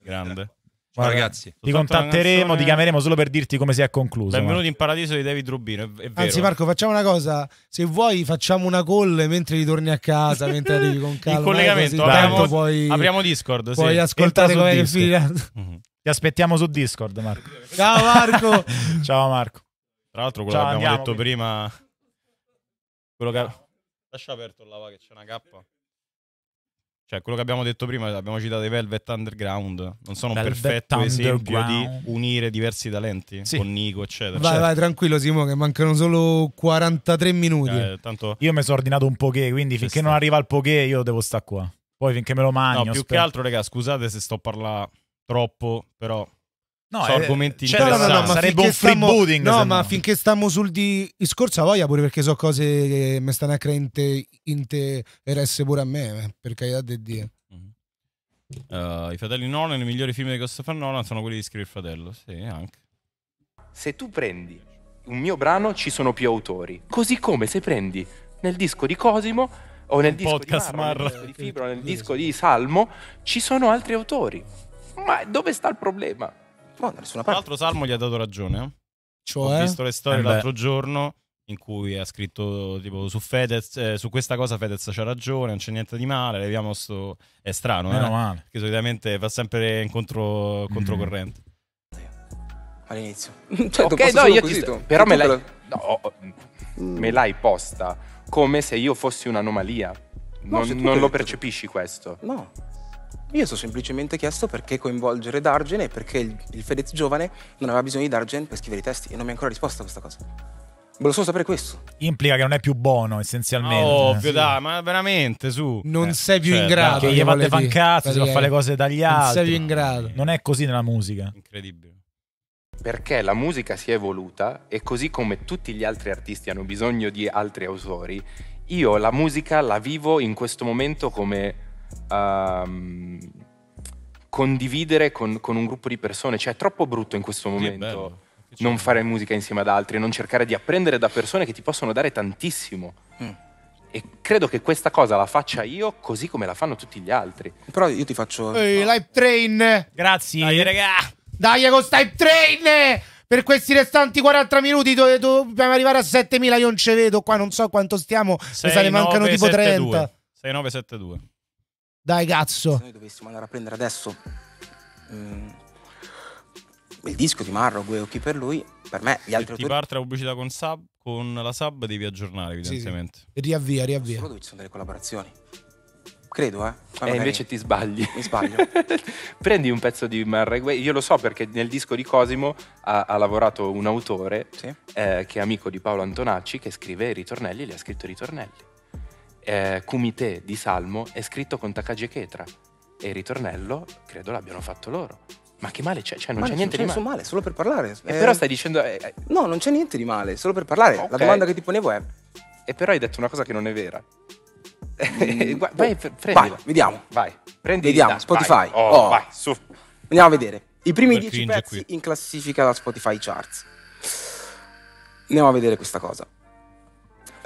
Grande. Ciao Vabbè. ragazzi. Ti contatteremo, ti chiameremo solo per dirti come si è concluso. Benvenuti Marco. in paradiso di David Rubino. È, è Anzi, Marco, facciamo una cosa. Se vuoi, facciamo una call mentre ritorni a casa, mentre arrivi con calma. in collegamento, apriamo, puoi, apriamo Discord. Puoi sì. ascoltare come è finita. Mhm. Ti aspettiamo su Discord, Marco. Ciao Marco. Ciao Marco. Tra l'altro quello Ciao, che abbiamo andiamo, detto quindi. prima... Quello che... Lascia aperto là lava che c'è una K. Cioè, quello che abbiamo detto prima, abbiamo citato i Velvet Underground. Non sono un perfetto esempio di unire diversi talenti Sì. con Nico, eccetera. Vai, vai, tranquillo, Simo, che mancano solo 43 minuti. eh, tanto Io mi sono ordinato un poké, quindi finché sta. non arriva il poké io devo stare qua. Poi finché me lo mangio. No, più che altro, raga, scusate se sto parlando troppo, però No, sono eh, argomenti cioè, interessanti. No, no, no, Sarebbe un free booting. No, ma no. finché stiamo sul di discorso a voglia, pure perché so cose che mi stanno a creare interesse pure a me, eh, per carità di Dio. Uh, I fratelli Nolan, i migliori film di Christopher Nolan sono quelli di Scrivere il fratello. Sì, anche. Se tu prendi un mio brano, ci sono più autori. Così come se prendi nel disco di Cosimo o nel, disco di, Marra, nel disco di Fibro, nel disco di Salmo, ci sono altri autori. Ma dove sta il problema? No, da nessuna parte. L'altro Salmo gli ha dato ragione. Eh. Cioè? Ho visto le storie eh l'altro giorno in cui ha scritto tipo su Fedez, eh, su questa cosa Fedez c'ha ragione, non c'è niente di male, leviamo sto... È strano, eh. Meno eh? male. Perché solitamente va sempre in contro... mm. controcorrente. All'inizio. Cioè, ok, no, io così, sto... Però me l'hai... La... No, mm. me l'hai posta come se io fossi un'anomalia. No, non, non lo percepisci questo? No. Io sono semplicemente chiesto perché coinvolgere Dargen e perché il, il Fedez giovane non aveva bisogno di Dargen per scrivere i testi e non mi ha ancora risposto a questa cosa. Volevo solo sapere questo. Implica che non è più buono, essenzialmente. Oh, ovvio, sì. dai, ma veramente, su. Non eh, sei più cioè, in certo. grado. Che gli fate fan cazzo, si fa fare le cose tagliate. Non sei più in grado. Non è così nella musica. Incredibile. Perché la musica si è evoluta e così come tutti gli altri artisti hanno bisogno di altri autori, io la musica la vivo in questo momento come um, condividere con, con, un gruppo di persone. Cioè è troppo brutto in questo momento sì, non fare musica insieme ad altri, non cercare di apprendere da persone che ti possono dare tantissimo. Mm. E credo che questa cosa la faccia io così come la fanno tutti gli altri. Però io ti faccio... Ehi, no. Live Train! Grazie, Dai, raga! Dai con Live Train! per questi restanti 40 minuti dove dobbiamo arrivare a 7000 io non ci vedo qua non so quanto stiamo Se ne mancano 9, tipo 30 6972 dai, cazzo. Se noi dovessimo andare a prendere adesso um, il disco di Marro, Gue Occhi per lui, per me gli altri. Se ti autori... parte la pubblicità con, sub, con la sub, devi aggiornare, evidentemente. Sì, sì. Riavvia, riavvia. Solo dove ci sono delle collaborazioni. Credo, eh. Poi e eh, invece ti sbagli. Mi sbaglio. Prendi un pezzo di Marregue. Io lo so perché nel disco di Cosimo ha, ha lavorato un autore sì. eh, che è amico di Paolo Antonacci che scrive i ritornelli, li ha scritto i ritornelli eh, Kumite di Salmo è scritto con Takagi e Chetra e il ritornello credo l'abbiano fatto loro. Ma che male c'è? Cioè, non male, c'è niente c'è di male. male. solo per parlare. Eh, però stai dicendo. Eh, eh, no, non c'è niente di male, solo per parlare. Okay. La domanda che ti ponevo è. E però hai detto una cosa che non è vera. Mm, vai, oh, vai, vediamo. Vai, prendi Vediamo, da, Spotify. Vai. Oh, oh. vai, su. Andiamo a vedere. I primi 10 pezzi qui. in classifica da Spotify Charts. Andiamo a vedere questa cosa.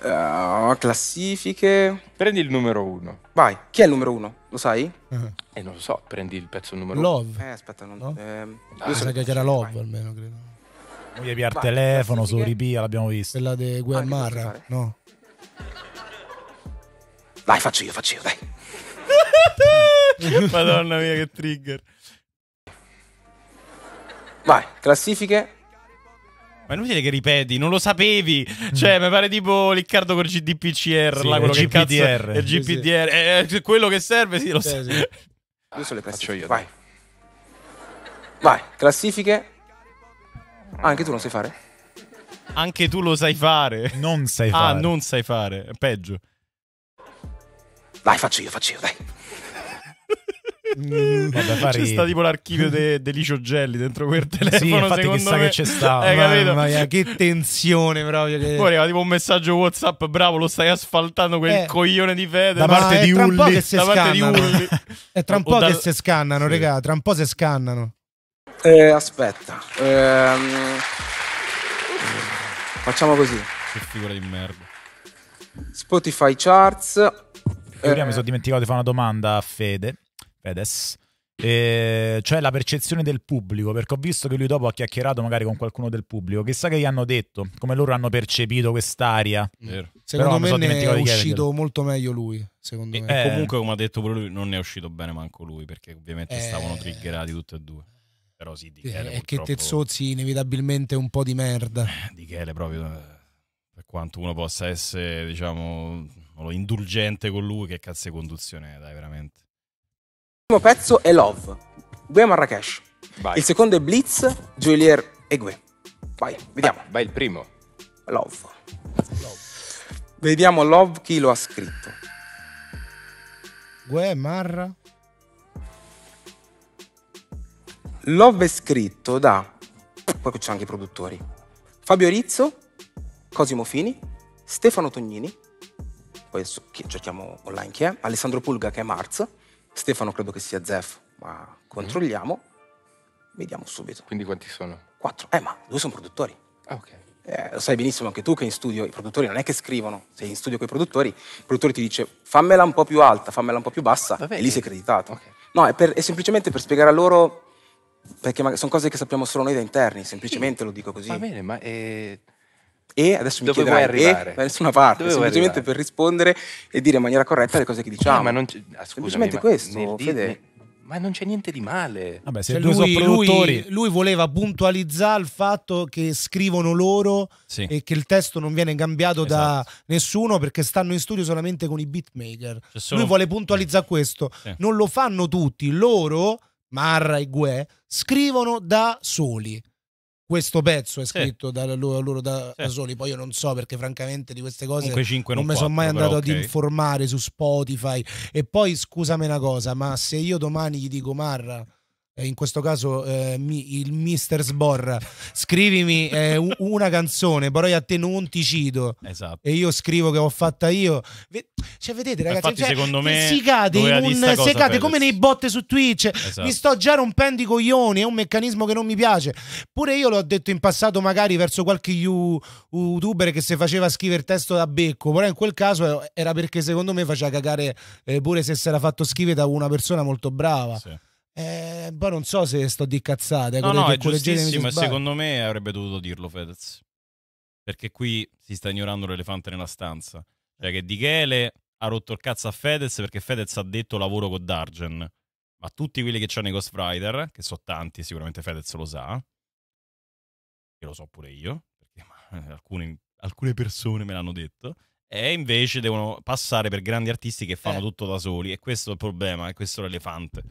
Uh, classifiche. Prendi il numero uno. Vai. Chi è il numero uno? Lo sai? Uh-huh. Eh, non lo so. Prendi il pezzo numero Love. uno. Eh, aspetta, non. No? Ehm, ah, so che era Love vai. almeno, credo. Moglie via il telefono, su ripia, l'abbiamo visto. Quella di Guermarra, ah, no? Dai, faccio io, faccio io, dai. Madonna mia, che trigger. Vai, classifiche ma è inutile che ripeti, non lo sapevi. Cioè, mm. mi pare tipo Riccardo con il GDPCR, sì, là, quello che cazzo è GPDR. Sì, sì. Eh, eh, è cioè, quello che serve, sì, lo sì, sa. Sì. Io so le faccio Io, Vai. Vai, classifiche. Ah, anche tu non sai fare? Anche tu lo sai fare. Non sai ah, fare. Ah, non sai fare. peggio. Vai, faccio io, faccio io, dai. Mm. vabbè, pari... C'è sta tipo l'archivio de, delicio Gelli dentro quel telefono. Sì, chissà me... che c'è stato. Hai eh, Mamma mia, che tensione proprio. Che... Poi arriva tipo un messaggio WhatsApp, bravo, lo stai asfaltando quel eh, coglione di fede. Da parte di Ulli. Da parte di Ulli. È tra un po' che si scannano, regà, tra un po' si scannano. Eh, aspetta. Ehm... Facciamo così. Che figura di merda. Spotify Charts. Ora eh... mi sono dimenticato di fare una domanda a Fede Fedez. E cioè la percezione del pubblico, perché ho visto che lui dopo ha chiacchierato magari con qualcuno del pubblico, chissà che gli hanno detto, come loro hanno percepito quest'aria. Vero. Secondo Però me ne è uscito molto meglio lui. Secondo e, me. Eh, comunque, come ha detto pure lui, non ne è uscito bene manco lui, perché ovviamente eh, stavano triggerati tutti e due. Però sì, di Chele, eh, purtroppo... che Tezzozzi inevitabilmente un po' di merda. Eh, di Chele proprio, eh, per quanto uno possa essere, diciamo, indulgente con lui, che cazzo di conduzione dai, veramente. Il primo pezzo è Love, Gue Marrakesh. Vai. Il secondo è Blitz, Julier e Gue. Vai, vediamo. Vai, vai il primo. Love. Love. Vediamo Love chi lo ha scritto. Gue Marra. Love è scritto da. Poi c'è anche i produttori. Fabio Rizzo, Cosimo Fini, Stefano Tognini, poi cerchiamo cioè, online chi è, Alessandro Pulga che è Marz, Stefano credo che sia Zef, ma controlliamo, vediamo subito. Quindi quanti sono? Quattro. Eh, ma due sono produttori. Ah, ok. Eh, lo sai benissimo anche tu che in studio i produttori non è che scrivono, sei in studio con i produttori, il produttore ti dice fammela un po' più alta, fammela un po' più bassa e lì sei creditato. Okay. No, è, per, è, semplicemente per spiegare a loro, perché sono cose che sappiamo solo noi da interni, semplicemente sì. lo dico così. Va bene, ma... È eh, e adesso mi Dove chiederai arrivare? da nessuna parte, Dove semplicemente per rispondere e dire in maniera corretta le cose che diciamo. Ah, ma non c- ah, scusami, semplicemente ma questo, Fede. ma non c'è niente di male. Vabbè, cioè lui, lui, lui, voleva puntualizzare il fatto che scrivono loro sì. e che il testo non viene cambiato esatto. da nessuno perché stanno in studio solamente con i beatmaker. Cioè, solo... Lui vuole puntualizzare questo. Sì. Non lo fanno tutti, loro, Marra e Gue, scrivono da soli questo pezzo è scritto sì. da loro, loro da, sì. da, soli. Poi io non so perché, francamente, di queste cose non, mi sono mai andato okay. ad informare su Spotify. E poi scusami una cosa, ma se io domani gli dico Marra in questo caso eh, mi, il mister Sborra, scrivimi eh, una canzone, però io a te non ti cito. Esatto. E io scrivo che ho fatta io. Cioè, vedete ragazzi, Infatti, cioè, secondo me si cade, un, si cade come nei botte su Twitch. Esatto. Mi sto già rompendo i coglioni, è un meccanismo che non mi piace. Pure io l'ho detto in passato magari verso qualche youtuber che se faceva scrivere testo da becco, però in quel caso eh, era perché secondo me faceva cagare eh, pure se si era fatto scrivere da una persona molto brava. Sì. Eh, poi non so se sto di cazzate. No, no, è giustissimo e secondo me avrebbe dovuto dirlo Fedez. Perché qui si sta ignorando l'elefante nella stanza. Cioè che Di Chele ha rotto il cazzo a Fedez perché Fedez ha detto lavoro con Dargen. Ma tutti quelli che c'hanno i Ghost Rider, che sono tanti, sicuramente Fedez lo sa. E lo so pure io, perché eh, alcune, alcune persone me l'hanno detto e invece devono passare per grandi artisti che fanno eh. tutto da soli e questo è il problema, e questo è l'elefante.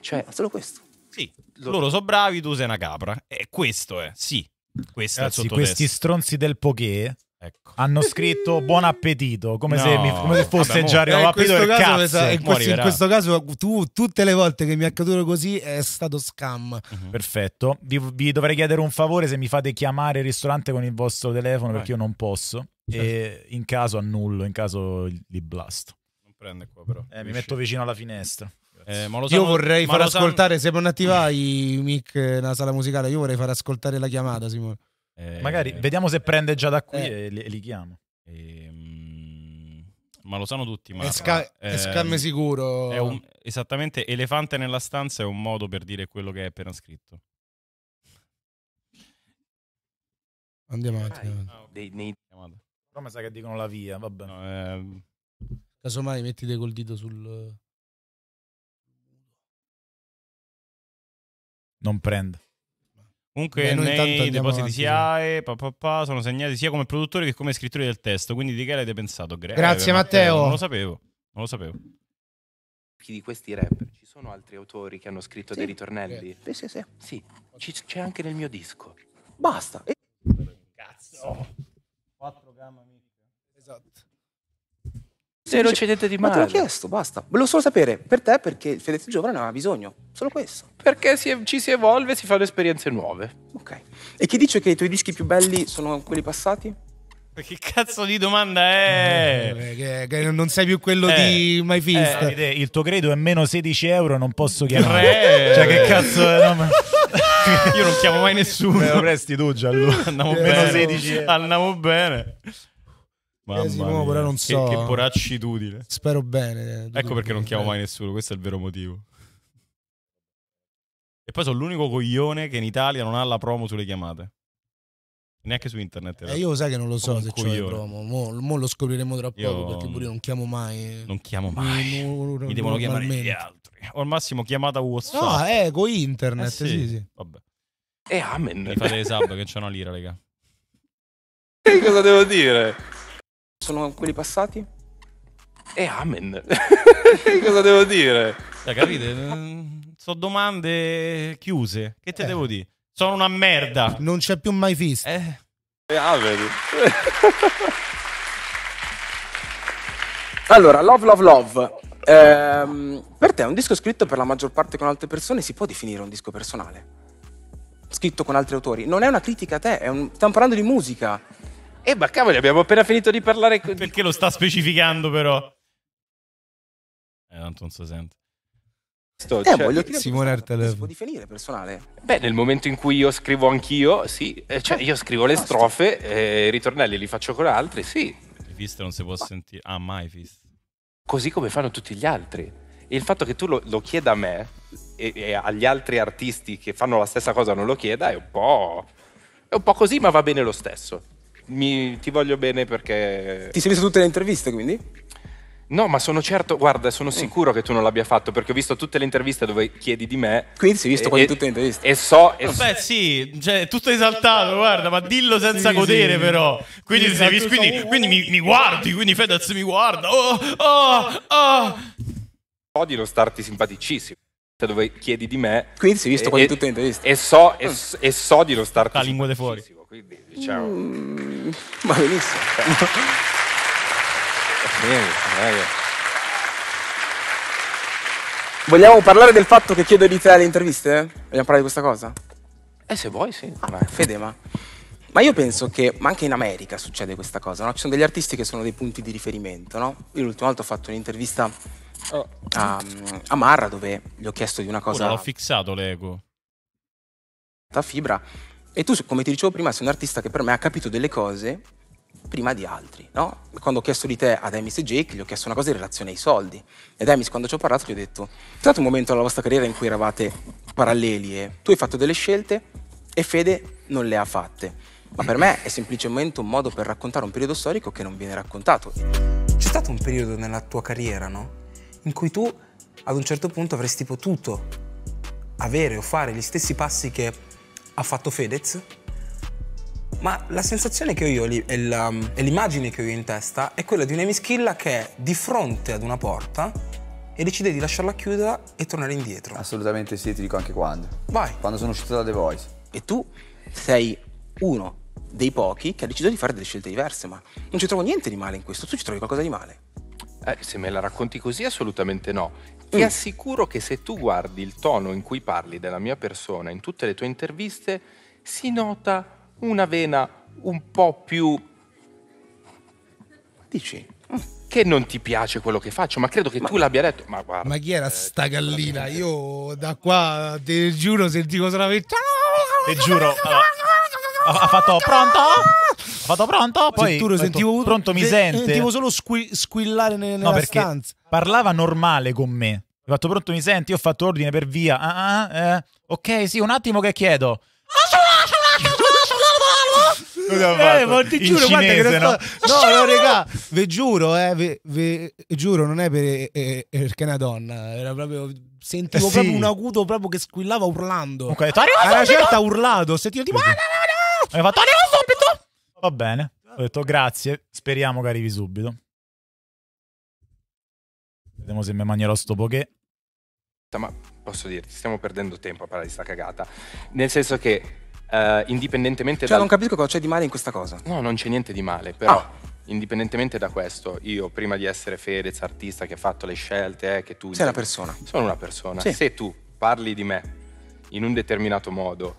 Cioè, solo questo. Sì, loro sono bravi, tu sei una capra. E questo è, sì. Questo Ragazzi, è questi stronzi del poké Ecco. Hanno scritto buon appetito, come, no. se, mi, come se fosse Vabbè, già eh, arrivato eh, in, questo caso, esatto, in, questo, in questo caso tu, tutte le volte che mi è accaduto così è stato scam. Uh-huh. Perfetto. Vi, vi, dovrei chiedere un favore se mi fate chiamare il ristorante con il vostro telefono Vai. perché io non posso. Certo. E in caso annullo, in caso li blasto. Non prende qua però. Eh, mi metto vicino alla finestra. Eh, ma lo io vorrei far ascoltare, se non attivai i mic nella eh, sala musicale, io vorrei far ascoltare la chiamata, Simone. Eh, Magari vediamo se prende già da qui eh. e li, li chiamo. Ehm, ma lo sanno tutti. Ma, Esca, ehm, sicuro. È un, esattamente, elefante nella stanza è un modo per dire quello che è appena scritto. Andiamo avanti. Ah, Però mi sa che dicono la via, vabbè. No, ehm... Casomai mettite col dito sul... non prende. Comunque Beh, nei depositi SIAE pa, pa, pa, sono segnati sia come produttori che come scrittori del testo, quindi di che avete pensato? Greve, Grazie eh, Matteo. Matteo. Non lo sapevo, non lo sapevo. Di questi rapper ci sono altri autori che hanno scritto sì. dei ritornelli? Sì, sì, sì. sì. C- c'è anche nel mio disco. Basta. Cazzo. 4 gamma mitica. Esatto. Se lo niente di male. Ma te l'ho chiesto, basta. Volevo solo sapere per te perché il Fedez giovane non aveva bisogno, solo questo. Perché si, ci si evolve, si fanno esperienze nuove. Ok. E chi dice che i tuoi dischi più belli sono quelli passati? Ma Che cazzo di domanda è? Eh, che, che non sei più quello Eh, di eh, My Fist. Davide, il tuo credo è meno 16 euro, non posso chiamare. cioè, che cazzo è? No, ma- Io non chiamo mai Me lo nessuno. presti tu, Giallo. Andiamo Meno eh, bene. 16 Andiamo bene. Mamma Simo, non so. Che, che boraccitudine. Spero bene. Eh, ecco perché non chiamo mai nessuno, questo è il vero motivo. E poi sono l'unico coglione che in Italia non ha la promo sulle chiamate. Neanche su internet. Eh, io sai che non lo so se c'è la promo. Mo, mo, lo scopriremo tra poco io perché pure io non chiamo mai. Eh. Non chiamo mai. No, no, Mi devono chiamare gli altri. O al massimo chiamata WhatsApp. No, eh, con internet. Eh, sì. sì, sì. Vabbè. E eh, amen. Mi fate le sub che c'è una lira, raga. Che cosa devo dire? sono quelli passati? E eh, amen. Cosa devo dire? Cioè, capite? Sono domande chiuse. Che te eh. devo dire? Sono una merda. Non c'è più mai visto. Eh. E eh, amen. Ah, allora, Love, Love, Love. Ehm, per te un disco scritto per la maggior parte con altre persone si può definire un disco personale? Scritto con altri autori? Non è una critica a te, un... stiamo parlando di musica. Eh, ma cavoli, abbiamo appena finito di parlare. Con... Perché lo sta specificando, però? Eh, tanto non si sente. Sto, eh, cioè, voglio dire Simone al telefono. di finire personale. Beh, nel momento in cui io scrivo anch'io, sì, eh, cioè eh. io scrivo le ah, strofe, i eh, ritornelli li faccio con altri, sì. Le visto non si può ma... sentire. Ah, mai visto. Così come fanno tutti gli altri. E il fatto che tu lo, lo chieda a me e, e, agli altri artisti che fanno la stessa cosa non lo chieda è un po'. È un po' così, ma va bene lo stesso mi, ti voglio bene perché... Ti sei visto tutte le interviste quindi? No, ma sono certo, guarda, sono mm. sicuro che tu non l'abbia fatto perché ho visto tutte le interviste dove chiedi di me. Quindi si è visto quasi tutte le interviste. E so. E Vabbè, so. sì, cioè, tutto esaltato, guarda, ma dillo senza sì, godere, sì. però. Quindi, sì, se, quindi, quindi, mi, mi, guardi, quindi Fedez mi guarda. Oh, oh, oh. Odio lo starti simpaticissimo. Cioè, dove chiedi di me. Quindi si visto e, quasi tutte le interviste. E so, e, mm. e so di lo star La lingua di fuori. Quindi, diciamo. Mm, ma benissimo. Vogliamo parlare del fatto che chiedo di te alle interviste? Vogliamo parlare di questa cosa? Eh, se vuoi, sì. Ah, Fede, ma... Ma io penso che, ma anche in America succede questa cosa, no? Ci sono degli artisti che sono dei punti di riferimento, no? Io l'ultima volta ho fatto un'intervista a, oh. ehm, a, Marra dove gli ho chiesto di una cosa. Ora l'ho fissato l'ego. Ta fibra. E tu, come ti dicevo prima, sei un artista che per me ha capito delle cose prima di altri, no? Quando ho chiesto di te ad Emis e Jake, gli ho chiesto una cosa in relazione ai soldi. Ed Emis, quando ci ho parlato, gli ho detto: c'è stato un momento nella vostra carriera in cui eravate paralleli e tu hai fatto delle scelte e Fede non le ha fatte. Ma per me è semplicemente un modo per raccontare un periodo storico che non viene raccontato. C'è stato un periodo nella tua carriera, no? in cui tu ad un certo punto avresti potuto avere o fare gli stessi passi che ha fatto Fedez, ma la sensazione che ho io e, l'immagine che ho io in testa è quella di una mischilla che è di fronte ad una porta e decide di lasciarla chiusa e tornare indietro. Assolutamente sì, ti dico anche quando. Vai. Quando sono uscito da The Voice. E tu sei uno dei pochi che ha deciso di fare delle scelte diverse, ma non ci trovo niente di male in questo, tu ci trovi qualcosa di male. Eh, se me la racconti così, assolutamente no. Ti mm. assicuro che se tu guardi il tono in cui parli della mia persona in tutte le tue interviste, si nota una vena un po' più... Dici? Che non ti piace quello che faccio, ma credo che ma, tu l'abbia detto. Ma, guarda, ma chi era eh, sta gallina? Io da qua ti giuro, sentivo cosa la Te giuro, allora, ha fatto pronto? Ha fatto pronto? Poi Senturo, sentivo detto, pronto mi eh, sente. Sentivo solo squi squillare nel, nella no, perché stanza. Parlava normale con me. Ho fatto pronto mi senti, Io ho fatto ordine per via. Ah, ah, eh. Ok, sì, un attimo che chiedo. Eh, ma ti giuro, cinese, guarda, che no? No, no, regà, ve giuro, eh, ve, ve, giuro, non è per, eh, eh perché è una donna, era proprio sentivo eh sì. un acuto proprio che squillava urlando. Ok, arrivato, a certa ha urlato, sentivo tipo ah, no, no, mi ha fatto arrivo subito! Va bene. Ho detto grazie, speriamo che arrivi subito. Vediamo se mi mangerò sto poche. Ma posso dirti, stiamo perdendo tempo a parlare di sta cagata. Nel senso che, uh, indipendentemente cioè, da... Cioè, non capisco cosa c'è di male in questa cosa. No, non c'è niente di male, però... Ah. Indipendentemente da questo, io prima di essere Fedez, artista che ha fatto le scelte, eh, che tu... Sei una persona. Sono una persona. Sì. Se tu parli di me in un determinato modo,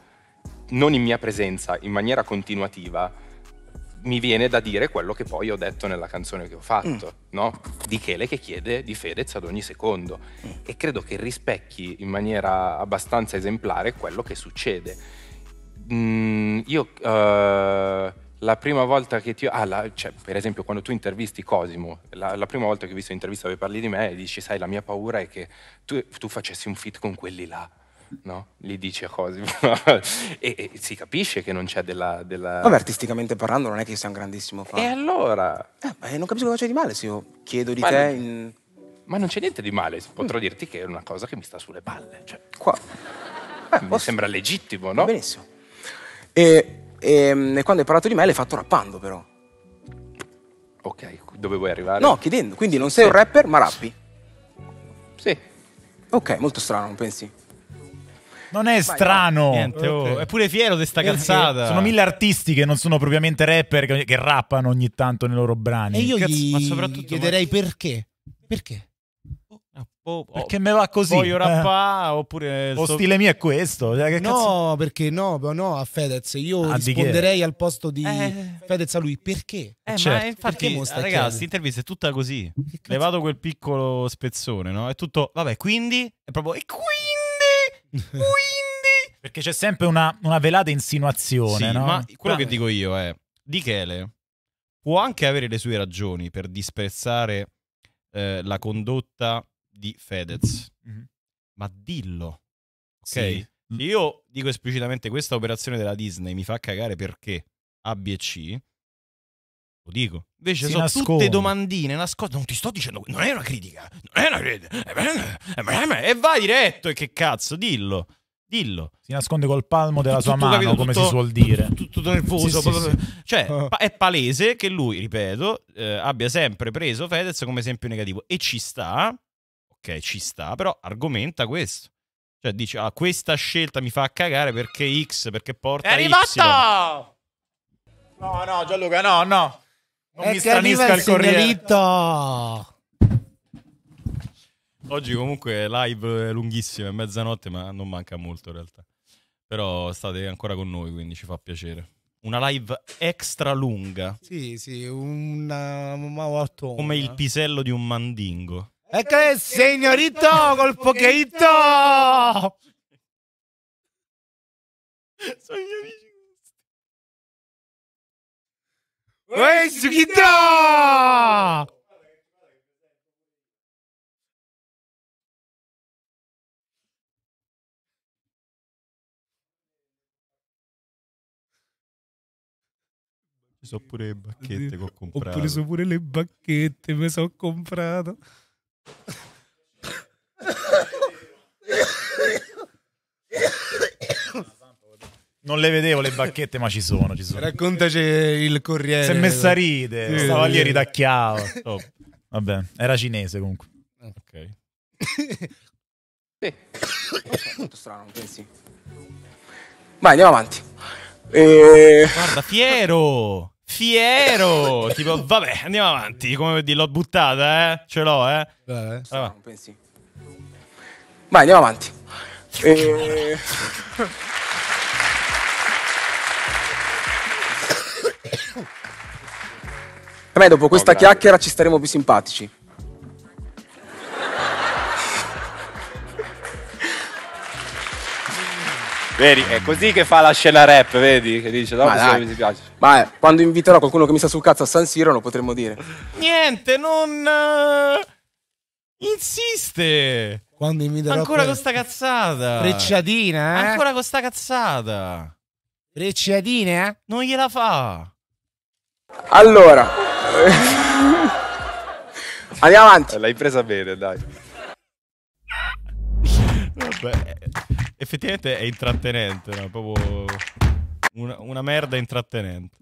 non in mia presenza, in maniera continuativa, mi viene da dire quello che poi ho detto nella canzone che ho fatto, mm. no? Di Chele che chiede di Fedez ad ogni secondo. Mm. E credo che rispecchi in maniera abbastanza esemplare quello che succede. Mm, io uh, la prima volta che ti... Ah, cioè, per esempio quando tu intervisti Cosimo, la, la prima volta che ho visto l'intervista dove parli di me dici, sai, la mia paura è che tu, tu facessi un fit con quelli là no? Gli dice cose e, e, si capisce che non c'è della, della... Vabbè, artisticamente parlando non è che sia un grandissimo fan. E allora? Eh, beh, non capisco cosa c'è di male se io chiedo di ma te non... in... Ma non c'è niente di male, potrò mm. dirti che è una cosa che mi sta sulle palle. Cioè, Qua. Eh, eh mi posso... sembra legittimo, no? Benissimo. E, e, ehm, e quando hai parlato di me l'hai fatto rappando però. Ok, dove vuoi arrivare? No, chiedendo. Quindi non sei sì. un rapper, ma rappi. Sì. Ok, molto strano, non pensi? Non è strano. Niente, oh, okay. oh, è pure fiero di sta eh, cazzata. Sono mille artisti che non sono propriamente rapper, che, che rappano ogni tanto nei loro brani. E io Cazzo, gli... ma soprattutto chiederei ma... perché. Perché? Oh, oh, oh perché me va così? Voglio rappà eh. oppure... Lo so... stile mio è questo? Cioè, no, perché no, no, a Fedez. Io ah, risponderei al posto di eh. Fedez a lui. Perché? Eh, certo. infatti, perché ragazzi, questa intervista è tutta così. Levato quel piccolo spezzone, no? È tutto... Vabbè, quindi... È proprio... E qui quindi... Perché c'è sempre una, una velata insinuazione, sì, no? ma quello che dico io è, Di Chele può anche avere le sue ragioni per disprezzare eh, la condotta di Fedez, mm -hmm. ma dillo, ok? Sì. Io dico esplicitamente questa operazione della Disney mi fa cagare perché A, B e C, lo dico. Invece si sono nasconde. tutte domandine nascoste. Non ti sto dicendo, non è una critica. Non è una critica. E eh, eh, eh, vai diretto. E che cazzo, dillo. Dillo. Si nasconde col palmo della tutto, sua mano, capito, come tutto, si suol dire. Tutto, tutto nervoso. Sì, sì, sì. Cioè, ah. pa- è palese che lui, ripeto, eh, abbia sempre preso Fedez come esempio negativo. E ci sta, ok, ci sta, però argomenta questo. Cioè dice, ah, questa scelta mi fa cagare perché X, perché porta È arrivato! Y. No, no, Gianluca, no, no. Non è eh, mi stranisca il, il Corriere. Oggi comunque live è lunghissima, è mezzanotte, ma non manca molto in realtà. Però state ancora con noi, quindi ci fa piacere. Una live extra lunga. Sì, sì, una, una Come il eh. pisello di un mandingo. Ecco il signorito col pocheito! Sono gli amici Uè, Sugita! Ci sono pure le bacchette che ho comprato. Ho preso pure le bacchette, me so comprato. Non le vedevo le bacchette, ma ci sono, ci sono. Raccontaci il corriere. Si è messa a ride, sì, stava sì. lì e ridacchiava. Oh. Vabbè, era cinese comunque. Ok. sì. Molto strano, non pensi? Vai, andiamo avanti. E... Guarda, fiero! Fiero! tipo, vabbè, andiamo avanti. Come vedi, l'ho buttata, eh? Ce l'ho, eh? Beh. Strano, non pensi? Vai, andiamo avanti. E... A me dopo questa oh, chiacchiera ci staremo più simpatici. Vedi, è così che fa la scena rap, vedi? Che dice, no, mi piace. Ma eh, quando inviterò qualcuno che mi sta sul cazzo a San Siro lo potremmo dire. Niente, non... Eh, insiste! Quando inviterò... Ancora con sta cazzata! Frecciatina, eh? Ancora con sta cazzata! Frecciatine, eh? Non gliela fa! Allora... Andiamo avanti. L'hai presa bene, dai. Vabbè, effettivamente è intrattenente, no? proprio una, una merda intrattenente.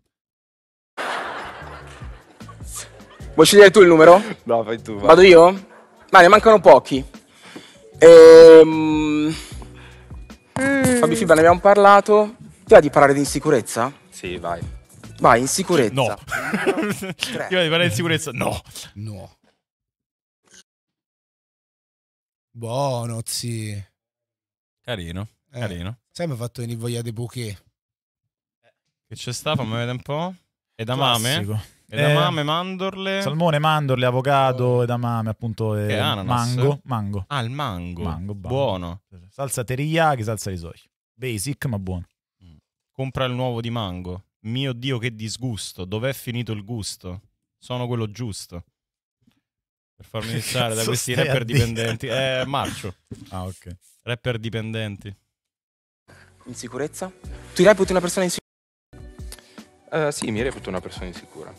Vuoi scegliere tu il numero? No, fai tu. Vai. Vado io? Ma ne mancano pochi. Ehm... Mm. Fabi Fibra ne abbiamo parlato. Ti va di parlare di insicurezza? Sì, vai. Vai in sicurezza. No. Io di parlare in sicurezza. No. No. Buono, zi. Carino. Eh. Carino. Sai mi ha fatto venire voglia di bouquet. Che c'è sta? Fammi vedere un po'. Edamame. Classico. Edamame, eh, mandorle. Salmone, mandorle, avocado, oh. edamame, appunto. Eh, e Mango. Mango. Ah, il mango. Mango, buono. buono. Salsa teriyaki, salsa di soia. Basic, ma buono. Mm. Compra il nuovo di mango. Mio Dio, che disgusto. Dov'è finito il gusto? Sono quello giusto. Per farmi iniziare da questi rapper dipendenti. Eh, Marcio. Ah, ok. Rapper dipendenti. Insicurezza? Tu reputi una persona insicura? Uh, sì, mi reputo una persona insicura.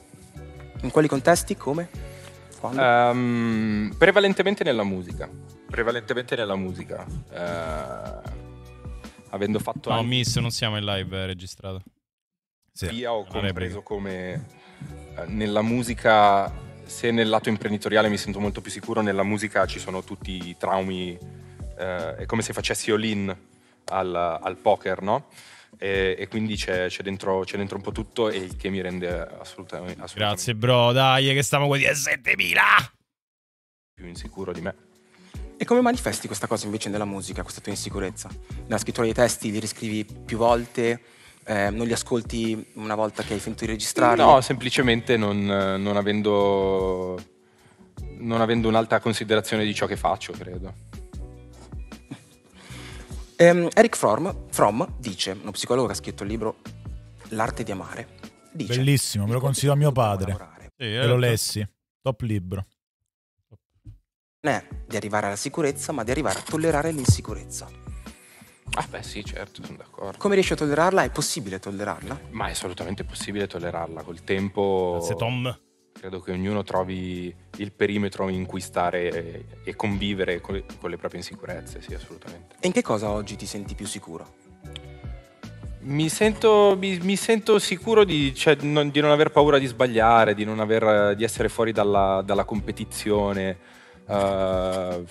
In quali contesti? Come? Um, prevalentemente nella musica. Prevalentemente nella musica. Uh, avendo fatto... No, anche... miss, non siamo in live eh, registrato. Sì, Via ho compreso come eh, nella musica, se nel lato imprenditoriale mi sento molto più sicuro, nella musica ci sono tutti i traumi, eh, è come se facessi all-in al, al poker, no? E, e, quindi c'è, c'è, dentro, c'è, dentro, un po' tutto e il che mi rende assolutamente, assolutamente, Grazie bro, dai che stiamo con a 7000! Più insicuro di me. E come manifesti questa cosa invece nella musica, questa tua insicurezza? Nella scrittura dei testi li riscrivi più volte? eh, non li ascolti una volta che hai finito di registrare? No, semplicemente non, eh, non, avendo, non avendo un'alta considerazione di ciò che faccio, credo. Um, Eric Fromm, Fromm, dice, uno psicologo che ha scritto il libro L'arte di amare, dice... Bellissimo, me lo consiglio a mio padre. Sì, eh, lo lessi, top libro. Non è di arrivare alla sicurezza, ma di arrivare a tollerare l'insicurezza. Ah beh sì, certo, sono d'accordo. Come riesci a tollerarla? È possibile tollerarla? Ma è assolutamente possibile tollerarla. Col tempo... Grazie Tom. Credo che ognuno trovi il perimetro in cui stare e convivere con le proprie insicurezze, sì, assolutamente. E in che cosa oggi ti senti più sicuro? Mi sento, mi, mi sento, sicuro di, cioè, non, di, non, aver paura di sbagliare, di, aver, di essere fuori dalla, dalla competizione. Uh,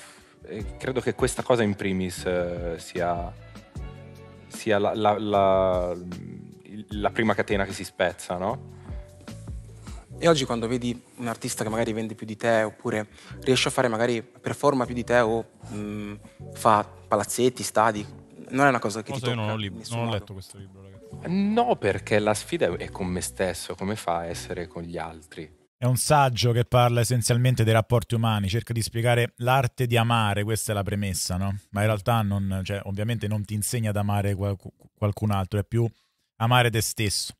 credo che questa cosa in primis uh, sia, sia la, la, la, la prima catena che si spezza, no? E oggi quando vedi un artista che magari vende più di te oppure riesce a fare magari performa più di te o mh, mm, fa palazzetti, stadi, non è una cosa che no, ti tocca. Io non, ho, lib- non ho letto questo libro, ragazzi. No, perché la sfida è con me stesso, come fa a essere con gli altri? È un saggio che parla essenzialmente dei rapporti umani, cerca di spiegare l'arte di amare, questa è la premessa, no? Ma in realtà non, cioè, ovviamente non ti insegna ad amare qualcun altro, è più amare te stesso.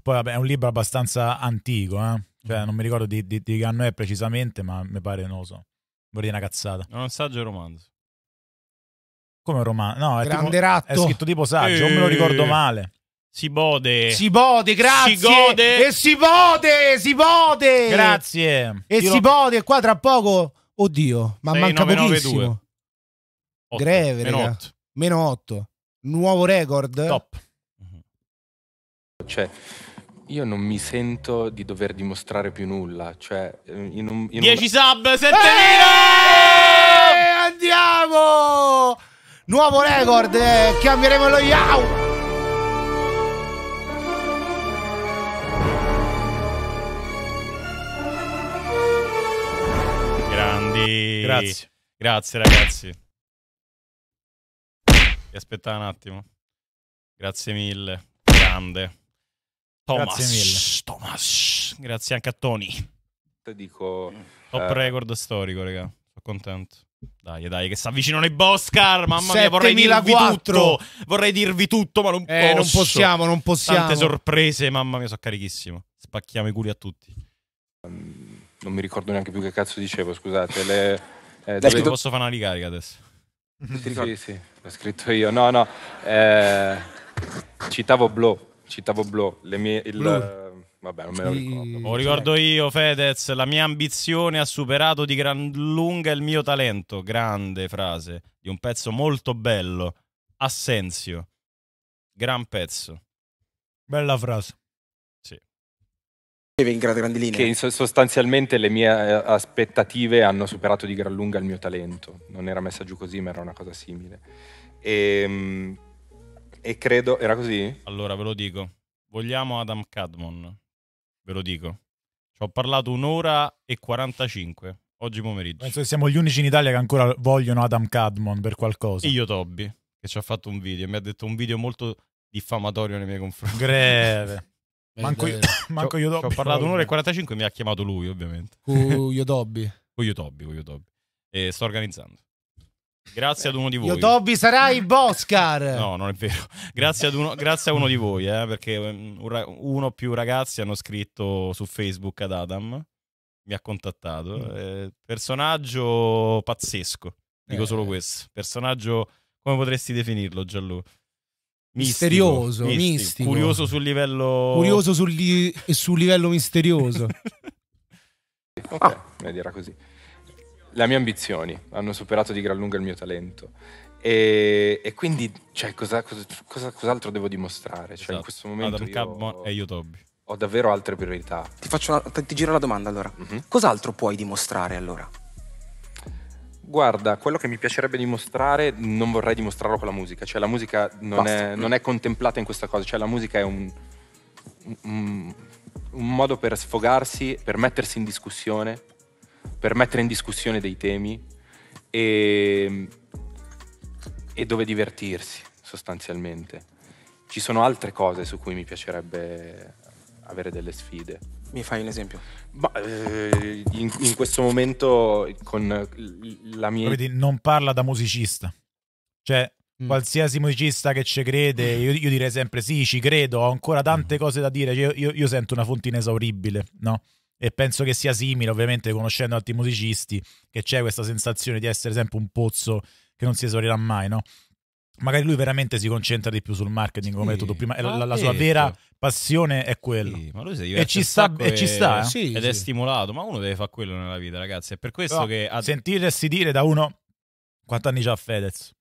Poi vabbè, è un libro abbastanza antico, eh? cioè, non mi ricordo di, di, di che anno è precisamente, ma mi pare, non lo so, vorrei una cazzata. È un saggio romanzo. Come un romanzo? No, è, tipo, è scritto tipo saggio, non me lo ricordo eh. male. Si bode. Si bode, grazie. Si gode. E si bode, si bode. Grazie. E Io si lo... bode, qua tra poco. Oddio, ma 6, manca 9, pochissimo. 9, 8, Greve, meno 8. meno 8. Nuovo record. Top. Cioè, io non mi sento di dover dimostrare più nulla. Cioè, in un, in 10 un... sub, 7000! Eh, andiamo! Nuovo record, eh, cambieremo lo Yahoo! Grazie. Grazie ragazzi. Vi aspettavo un attimo. Grazie mille. Grande. Thomas. Grazie mille. Thomas. Grazie anche a Tony. Te dico... Top eh. record storico, raga. Sono contento. Dai, dai, che si avvicinano i Boscar. Mamma mia, vorrei dirvi tutto. Vorrei dirvi tutto, ma non, eh, non possiamo, non possiamo. Tante sorprese, mamma mia, sono carichissimo. Spacchiamo i culi a tutti non mi ricordo neanche più che cazzo dicevo, scusate. Le, eh, dove... Scritto... Posso fare una ricarica adesso? sì, sì, l'ho scritto io. No, no, eh, citavo Blo, citavo Blo, le mie... Il, Blue. Eh, vabbè, non me lo ricordo. Lo ricordo io, Fedez. La mia ambizione ha superato di gran lunga il mio talento. Grande frase di un pezzo molto bello. Assenzio. Gran pezzo. Bella frase in grandi Che sostanzialmente le mie eh, aspettative hanno superato di gran lunga il mio talento. Non era messa giù così, ma era una cosa simile. E, ehm, e credo. Era così? Allora ve lo dico. Vogliamo Adam Cadmon. Ve lo dico. Ci ho parlato un'ora e 45 oggi pomeriggio. Penso che siamo gli unici in Italia che ancora vogliono Adam Cadmon per qualcosa. E io, Tobi, che ci ha fatto un video e mi ha detto un video molto diffamatorio nei miei confronti. Greve. Manco io, manco io Ho parlato un'ora e 45 e mi ha chiamato lui, ovviamente. Con Yodobbi. con Yodobbi, con Yodobbi. E sto organizzando. Grazie ad uno di voi. Io Tobi sarai Boscar. No, non è vero. Grazie, ad uno, grazie a uno di voi, eh, perché ehm, uno o più ragazzi hanno scritto su Facebook ad Adam, mi ha contattato. Mm. Eh, personaggio pazzesco, dico eh. solo questo. Personaggio, come potresti definirlo, Giallo? misterioso, mistico, mistico. Curioso sul livello... Curioso sul, li... sul livello misterioso. ok, ah. vedi, era così. Le mie ambizioni hanno superato di gran lunga il mio talento. E, e quindi, cioè, cosa, cosa, cos'altro devo dimostrare? Esatto. Cioè, in esatto. questo momento Adam io... e io Toby. Ho davvero altre priorità. Ti, faccio ti giro la domanda allora. Mm-hmm. Cos'altro puoi dimostrare allora? Guarda, quello che mi piacerebbe dimostrare non vorrei dimostrarlo con la musica, cioè la musica non, è, non è, contemplata in questa cosa, cioè la musica è un, un, un, modo per sfogarsi, per mettersi in discussione, per mettere in discussione dei temi e, e dove divertirsi sostanzialmente. Ci sono altre cose su cui mi piacerebbe avere delle sfide. Mi fai un esempio? Ma, eh, in, in, questo momento con la mia... Vedi, non parla da musicista. Cioè, mm. qualsiasi musicista che ci crede, mm. io, io, direi sempre sì, ci credo, ho ancora tante mm. cose da dire, io, cioè, io, io sento una fonte inesauribile, no? E penso che sia simile, ovviamente, conoscendo altri musicisti, che c'è questa sensazione di essere sempre un pozzo che non si esaurirà mai, no? magari lui veramente si concentra di più sul marketing, sì, come hai detto tu prima, la, ah, la, sua vera passione è quella. Sì, e ci sta, e, ci sta eh? sì, ed è stimolato, ma uno deve fare quello nella vita, ragazzi, è per questo Però che... Ad... Sentirsi dire da uno, quanti anni c'ha Fedez?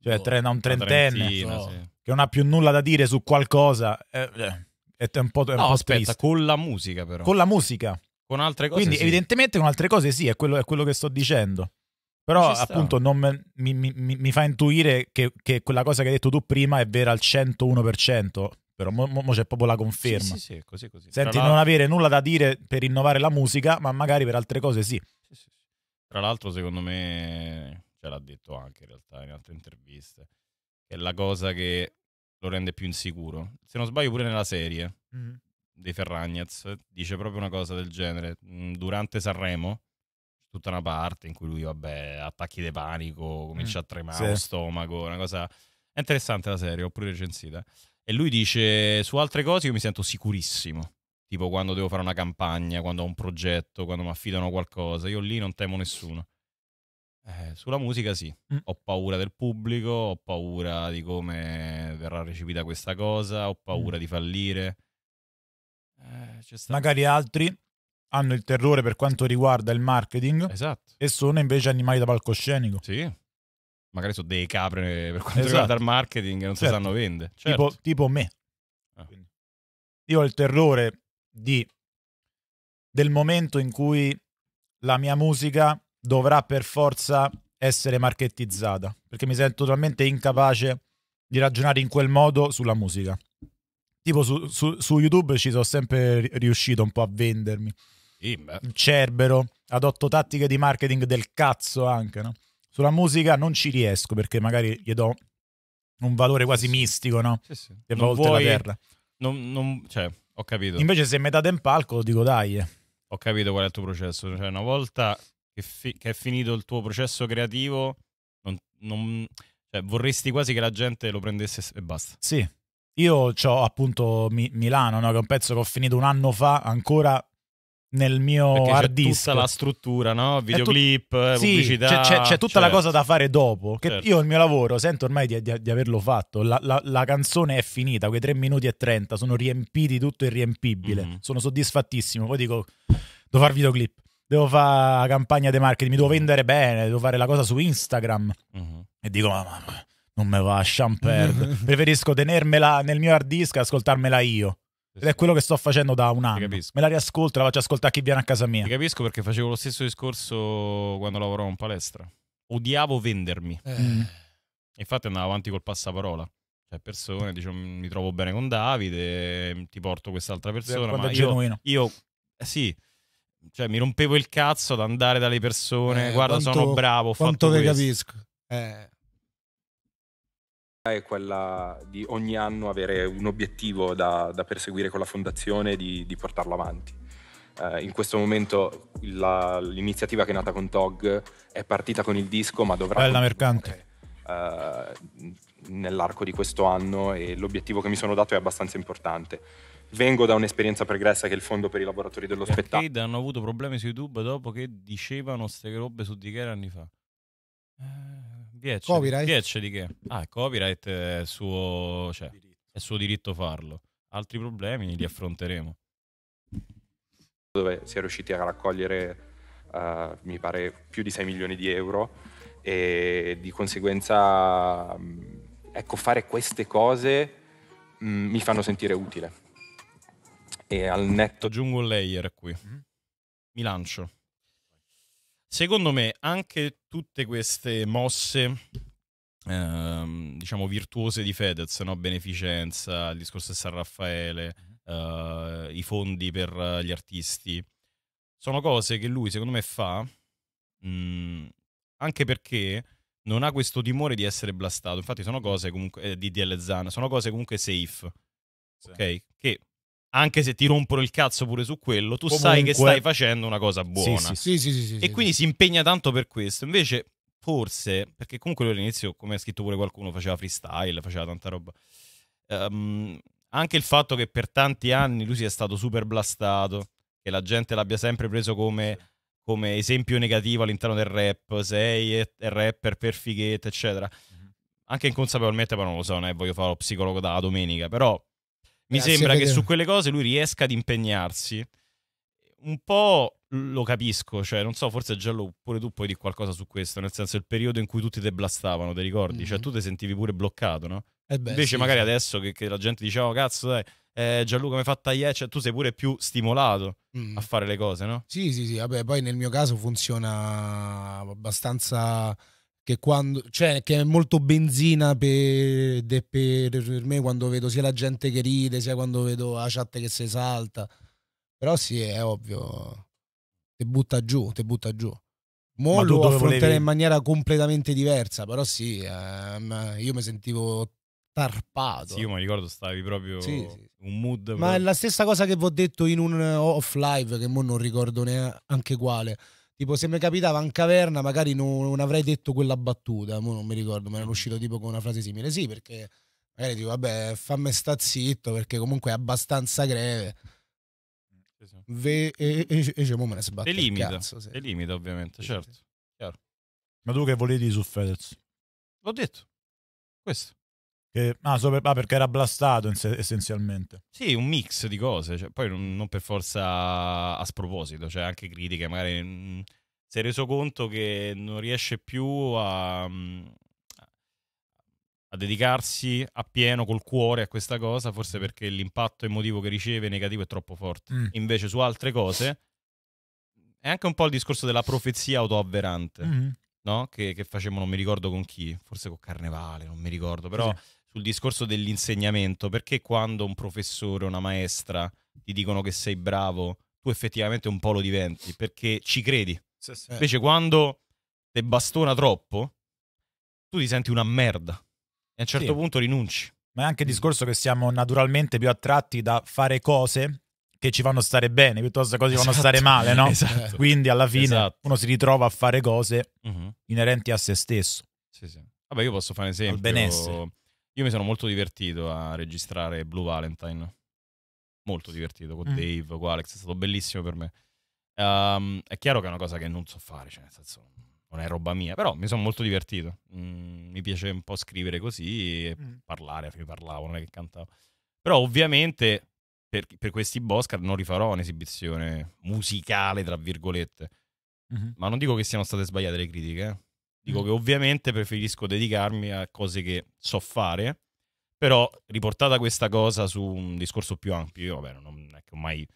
Cioè, oh, un trentenne, oh. che non ha più nulla da dire su qualcosa, eh, eh, è, è un po', è un no, po aspetta, triste. con la musica però. Con la musica. Con altre cose Quindi evidentemente con altre cose sì, è quello, è quello che sto dicendo. Però appunto me, mi, mi, mi, fa intuire che, che, quella cosa che hai detto tu prima è vera al 101%, però mo, mo c'è proprio la conferma. Sì, sì, sì così, così. Senti, non avere nulla da dire per innovare la musica, ma magari per altre cose sì. sì, sì. Tra l'altro secondo me, ce l'ha detto anche in realtà in altre interviste, è la cosa che lo rende più insicuro. Se non sbaglio pure nella serie mm-hmm. dei Ferragnez dice proprio una cosa del genere. Durante Sanremo tutta una parte in cui lui, vabbè, attacchi di panico, comincia mm. a tremare sì. lo stomaco, una cosa... È interessante la serie, ho pure recensita. E lui dice, su altre cose io mi sento sicurissimo, tipo quando devo fare una campagna, quando ho un progetto, quando mi affidano qualcosa, io lì non temo nessuno. Eh, sulla musica sì, mm. ho paura del pubblico, ho paura di come verrà recepita questa cosa, ho paura mm. di fallire. Eh, Magari altri hanno il terrore per quanto riguarda il marketing esatto. e sono invece animali da palcoscenico. Sì. Magari sono dei capre per quanto esatto. riguarda il marketing e non certo. si sanno vendere. Certo. Tipo, tipo, me. Ah. Io ho il terrore di, del momento in cui la mia musica dovrà per forza essere marketizzata, perché mi sento totalmente incapace di ragionare in quel modo sulla musica. Tipo su, su, su YouTube ci sono sempre riuscito un po' a vendermi il Cerbero, adotto tattiche di marketing del cazzo anche, no? Sulla musica non ci riesco perché magari gli do un valore quasi sì, mistico, no? Sì, sì. Che va vuoi... la terra. Non, non... Cioè, ho capito. Invece se metà in palco dico dai. Eh". Ho capito qual è il tuo processo. Cioè, una volta che, fi... che è finito il tuo processo creativo, non... non... Cioè, vorresti quasi che la gente lo prendesse e basta. Sì. Io ho appunto Mi- Milano, no? che è un pezzo che ho finito un anno fa, ancora nel mio Perché hard disk. tutta la struttura, no? Videoclip, tu- sì, pubblicità. C'è, c'è, c'è tutta cioè... la cosa da fare dopo. Che certo. Io il mio lavoro sento ormai di, di, di averlo fatto. La, la, la, canzone è finita, quei 3 minuti e 30 sono riempiti tutto irriempibile. Mm-hmm. Sono soddisfattissimo. Poi dico, devo fare videoclip, devo fare campagna di marketing, mi devo vendere bene, devo fare la cosa su Instagram. Mm-hmm. E dico, ma, non me va, lasciam perdere. Preferisco tenermela nel mio hard disk e ascoltarmela io. Ed è quello che sto facendo da un anno. Me la riascolto, la faccio ascoltare a chi viene a casa mia. Ti capisco perché facevo lo stesso discorso quando lavoravo in palestra. Odiavo vendermi. Eh. Mm. Infatti andavo avanti col passaparola. Cioè, persone, dicevo, mi trovo bene con Davide, ti porto quest'altra persona. ma è genuino. Io, io eh sì, cioè, mi rompevo il cazzo ad andare dalle persone. Eh, Guarda, quanto, sono bravo. Ho quanto te capisco. Eh è quella di ogni anno avere un obiettivo da, da perseguire con la fondazione e di, di portarlo avanti. Eh, in questo momento la, l'iniziativa che è nata con TOG è partita con il disco ma dovrà... Bella mercante. Eh, nell'arco di questo anno e l'obiettivo che mi sono dato è abbastanza importante. Vengo da un'esperienza pregressa che è il Fondo per i lavoratori dello Perché spettacolo. hanno avuto problemi su YouTube dopo che dicevano ste robe su di che anni fa. Eh... 10. Copyright? 10 di che? Ah, copyright è suo, cioè, è suo diritto farlo. Altri problemi li affronteremo. Dove si è riusciti a raccogliere, uh, mi pare, più di 6 milioni di euro e di conseguenza, mm, ecco, fare queste cose mh, mm, mi fanno sentire utile. E al netto... Aggiungo un layer qui. Mm-hmm. Mi lancio. Secondo me anche tutte queste mosse, ehm, diciamo, virtuose di Fedez, no? beneficenza, il discorso di San Raffaele, eh, i fondi per gli artisti, sono cose che lui secondo me fa mh, mm, anche perché non ha questo timore di essere blastato. Infatti sono cose comunque, eh, di DL Zan, sono cose comunque safe, sì. ok? Che anche se ti rompono il cazzo pure su quello, tu Comunque... sai che stai facendo una cosa buona. Sì, sì, sì. sì, sì e quindi si impegna tanto per questo. Invece forse, perché comunque all'inizio, come ha scritto pure qualcuno, faceva freestyle, faceva tanta roba. Um, anche il fatto che per tanti anni lui sia stato super blastato, che la gente l'abbia sempre preso come, come esempio negativo all'interno del rap, sei rapper per fighetta, eccetera. Anche inconsapevolmente, ma non lo so, non è, voglio fare lo psicologo dalla domenica, però mi sembra che su quelle cose lui riesca ad impegnarsi. Un po' lo capisco, cioè non so, forse Giallo pure tu puoi dire qualcosa su questo, nel senso il periodo in cui tutti te blastavano, ti ricordi? Mm-hmm. Cioè mm. tu ti sentivi pure bloccato, no? Eh beh, Invece sì, magari sì. adesso che, che, la gente diceva oh, cazzo dai, eh, Gianluca mi fa tagliare, cioè tu sei pure più stimolato mm. a fare le cose, no? Sì, sì, sì, vabbè, poi nel mio caso funziona abbastanza che, quando, cioè, che è molto benzina per, per, per, me quando vedo sia la gente che ride, sia quando vedo la chat che si salta. Però sì, è ovvio, te butta giù, ti butta giù. Mo lo affronterei volevi? in maniera completamente diversa, però sì, ehm, io mi sentivo tarpato. Sì, io mi ricordo stavi proprio sì, sì. un mood. Ma è la stessa cosa che vi ho detto in un eh, off live che mo non ricordo neanche quale. Tipo, se mi capitava in caverna, magari non, non avrei detto quella battuta. Mo non mi ricordo, ma era uscito tipo con una frase simile. Sì, perché magari dico, vabbè, fammi sta zitto, perché comunque è abbastanza greve. Ve, e, e, e, cioè, me ne sbatto. Delimita, cazzo, sì. delimita ovviamente, sì, certo. Sì. Ma tu che volevi su Fedez? L'ho detto. Questo. Che, ah, so ah, perché era blastato essenzialmente. Sì, un mix di cose, cioè, poi non, non, per forza a sproposito, cioè anche critiche, magari mh, mm, si è reso conto che non riesce più a, mh, mm, a dedicarsi appieno col cuore a questa cosa, forse perché l'impatto emotivo che riceve negativo è troppo forte. Mm. Invece su altre cose è anche un po' il discorso della profezia autoavverante. Mm. No? Che, che, facevamo, non mi ricordo con chi, forse con Carnevale, non mi ricordo, però sì sul discorso dell'insegnamento, perché quando un professore, o una maestra ti dicono che sei bravo, tu effettivamente un po' lo diventi, perché ci credi. Sì, sì. Invece quando te bastona troppo, tu ti senti una merda e a un certo sì. punto rinunci. Ma è anche il mm. discorso che siamo naturalmente più attratti da fare cose che ci fanno stare bene piuttosto che cose che esatto. fanno stare esatto. male, no? Esatto. Quindi alla fine esatto. uno si ritrova a fare cose uh mm-hmm. -huh. inerenti a se stesso. Sì, sì. Vabbè, io posso fare un esempio. Al benessere. Io mi sono molto divertito a registrare Blue Valentine. Molto divertito con mm. Dave, con Alex, è stato bellissimo per me. Um, è chiaro che è una cosa che non so fare, cioè nel senso non è roba mia, però mi sono molto divertito. Mm, mi piace un po' scrivere così e mm. parlare, perché parlavo, non è che cantavo. Però ovviamente per, per questi Boscar non rifarò un'esibizione musicale, tra virgolette. Mm-hmm. Ma non dico che siano state sbagliate le critiche, eh Dico mm. che ovviamente preferisco dedicarmi a cose che so fare, però riportata questa cosa su un discorso più ampio, io vabbè, non è che ho mai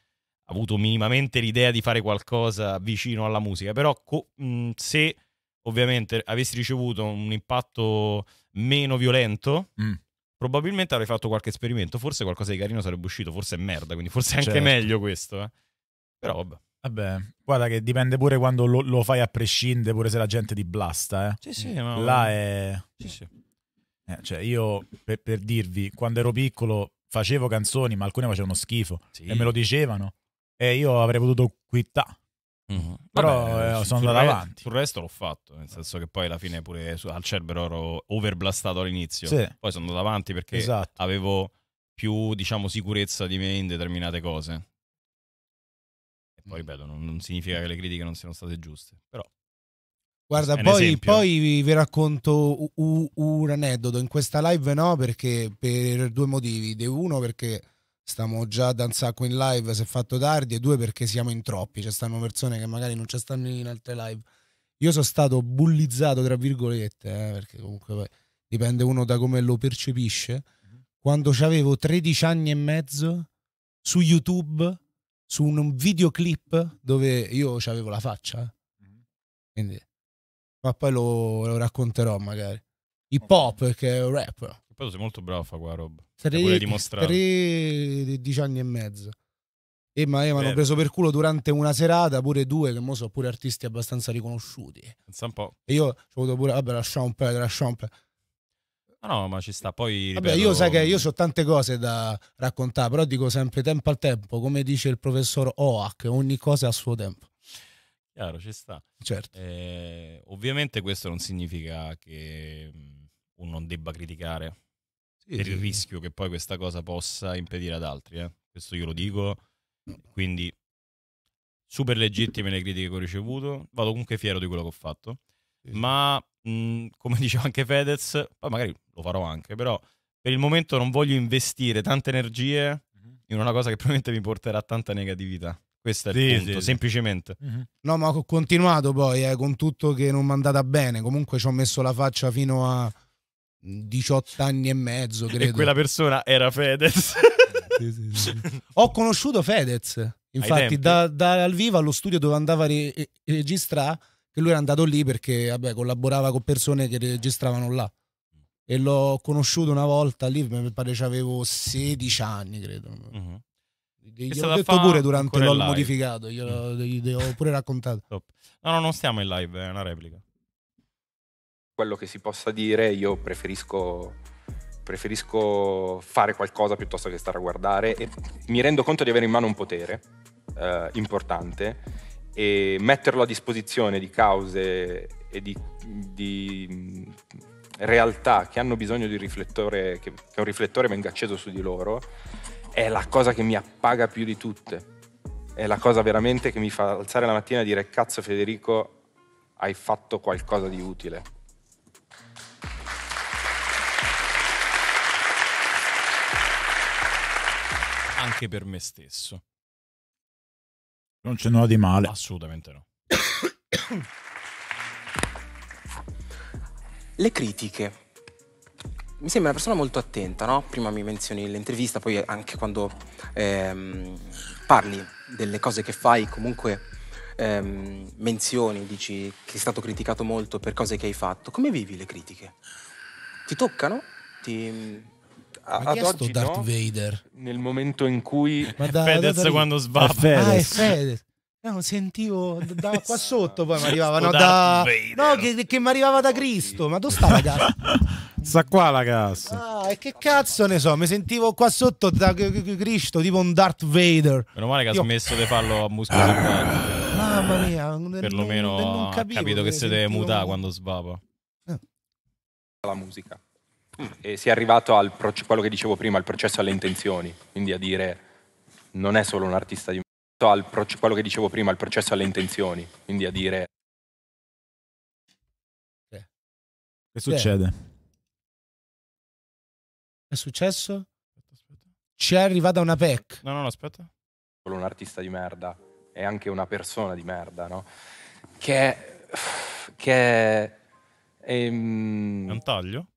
avuto minimamente l'idea di fare qualcosa vicino alla musica, però mh, mm, se ovviamente avessi ricevuto un impatto meno violento, mm. probabilmente avrei fatto qualche esperimento, forse qualcosa di carino sarebbe uscito, forse è merda, quindi forse è anche certo. meglio questo, eh. però vabbè. Vabbè, guarda che dipende pure quando lo, lo fai a prescindere, pure se la gente ti blasta, eh. Sì, sì, ma... Là è... Sì, sì. Eh, cioè, io, per, per, dirvi, quando ero piccolo facevo canzoni, ma alcune facevano schifo. Sì. E me lo dicevano. E io avrei potuto quittare. Mm-hmm. Però Vabbè, eh, sono andato re- avanti. Sul resto l'ho fatto, nel senso che poi alla fine pure su, al Cerbero ero overblastato all'inizio. Sì. Poi sono andato avanti perché esatto. avevo più, diciamo, sicurezza di me in determinate cose. Poi, ripeto, non, non significa che le critiche non siano state giuste, però... Guarda, poi, poi, vi racconto un, un aneddoto in questa live no, perché per due motivi. De uno perché stiamo già da un sacco in live, si è fatto tardi, e due perché siamo in troppi, ci stanno persone che magari non ci stanno in altre live. Io sono stato bullizzato, tra virgolette, eh, perché comunque poi dipende uno da come lo percepisce. Quando avevo 13 anni e mezzo su YouTube su un videoclip dove io avevo la faccia. Eh. Mm-hmm. Quindi, ma poi lo, lo racconterò magari. Hip hop, okay. che è un rap. Poi sei molto bravo a fare qua, Rob. Cioè, tre, pure dimostrato. Tre, dieci anni e mezzo. E ma, e hanno preso per culo durante una serata, pure due, che mo sono pure artisti abbastanza riconosciuti. Pensa un po'. E io ho avuto pure, vabbè, lasciamo un po', lasciamo un po'. No, ah, no, ma ci sta. Poi ripeto... Vabbè, io sai che io ho tante cose da raccontare, però dico sempre tempo al tempo, come dice il professor Oak, ogni cosa ha suo tempo. Chiaro, ci sta. Certo. Eh, ovviamente questo non significa che mm, uno non debba criticare sì, per il rischio che poi questa cosa possa impedire ad altri. Eh. Questo io lo dico, quindi super legittime le critiche che ho ricevuto, vado comunque fiero di quello che ho fatto, sì. ma mh, mm, come diceva anche Fedez, poi magari lo farò anche, però per il momento non voglio investire tante energie mhm. in una cosa che probabilmente mi porterà a tanta negatività. Questo è sì, il punto, sì, sì. semplicemente. Mm-hmm. No, ma ho continuato poi, eh, con tutto che non mi è andata bene. Comunque ci ho messo la faccia fino a 18 anni e mezzo, credo. E quella persona era Fedez. ho conosciuto Fedez, infatti, da, al vivo allo studio dove andava a re- registrare, E lui era andato lì perché, vabbè, collaborava con persone che registravano là e l'ho conosciuto una volta lì, mi pare che avevo 16 anni, credo. Uh-huh. Mhm. Gliel'ho detto pure durante l'ho modificato, mm. gli ho pure raccontato. Top. No, no, non stiamo in live, è una replica. Quello che si possa dire, io preferisco, preferisco fare qualcosa piuttosto che stare a guardare e mi rendo conto di avere in mano un potere eh, importante e metterlo a disposizione di cause e di, di realtà che hanno bisogno di un riflettore, che, che un riflettore venga acceso su di loro, è la cosa che mi appaga più di tutte. È la cosa veramente che mi fa alzare la mattina e dire cazzo Federico, hai fatto qualcosa di utile. Anche per me stesso. Non c'è nulla di male. Assolutamente no. Le critiche. Mi sembra una persona molto attenta, no? Prima mi menzioni l'intervista, poi anche quando ehm, parli delle cose che fai, comunque ehm, menzioni, dici che sei stato criticato molto per cose che hai fatto. Come vivi le critiche? Ti toccano? Ti, a, ad oggi Darth no, Vader nel momento in cui ma da, Fedez da, da, quando sbava ah, è Fedez io ah, non sentivo da qua sotto, poi mi arrivavano da. No, che, che mi arrivava da Cristo. Ma dove sta la cassa? sta qua la cassa. Ah, e che cazzo ne so? Mi sentivo qua sotto da Cristo, tipo un Darth Vader. Meno male che Io... ha smesso di farlo a muscoli. Mamma mia, perlomeno non, non capivo, capito che siete muta quando svapa. La musica. E si è arrivato al quello che dicevo prima, al processo alle intenzioni. Quindi a dire non è solo un artista di al quello che dicevo prima, al processo alle intenzioni, quindi a dire... Che succede? È successo? Ci è arrivata una PEC. No, no, no, aspetta. Solo un artista di merda, è anche una persona di merda, no? Che... che... Ehm... È un taglio?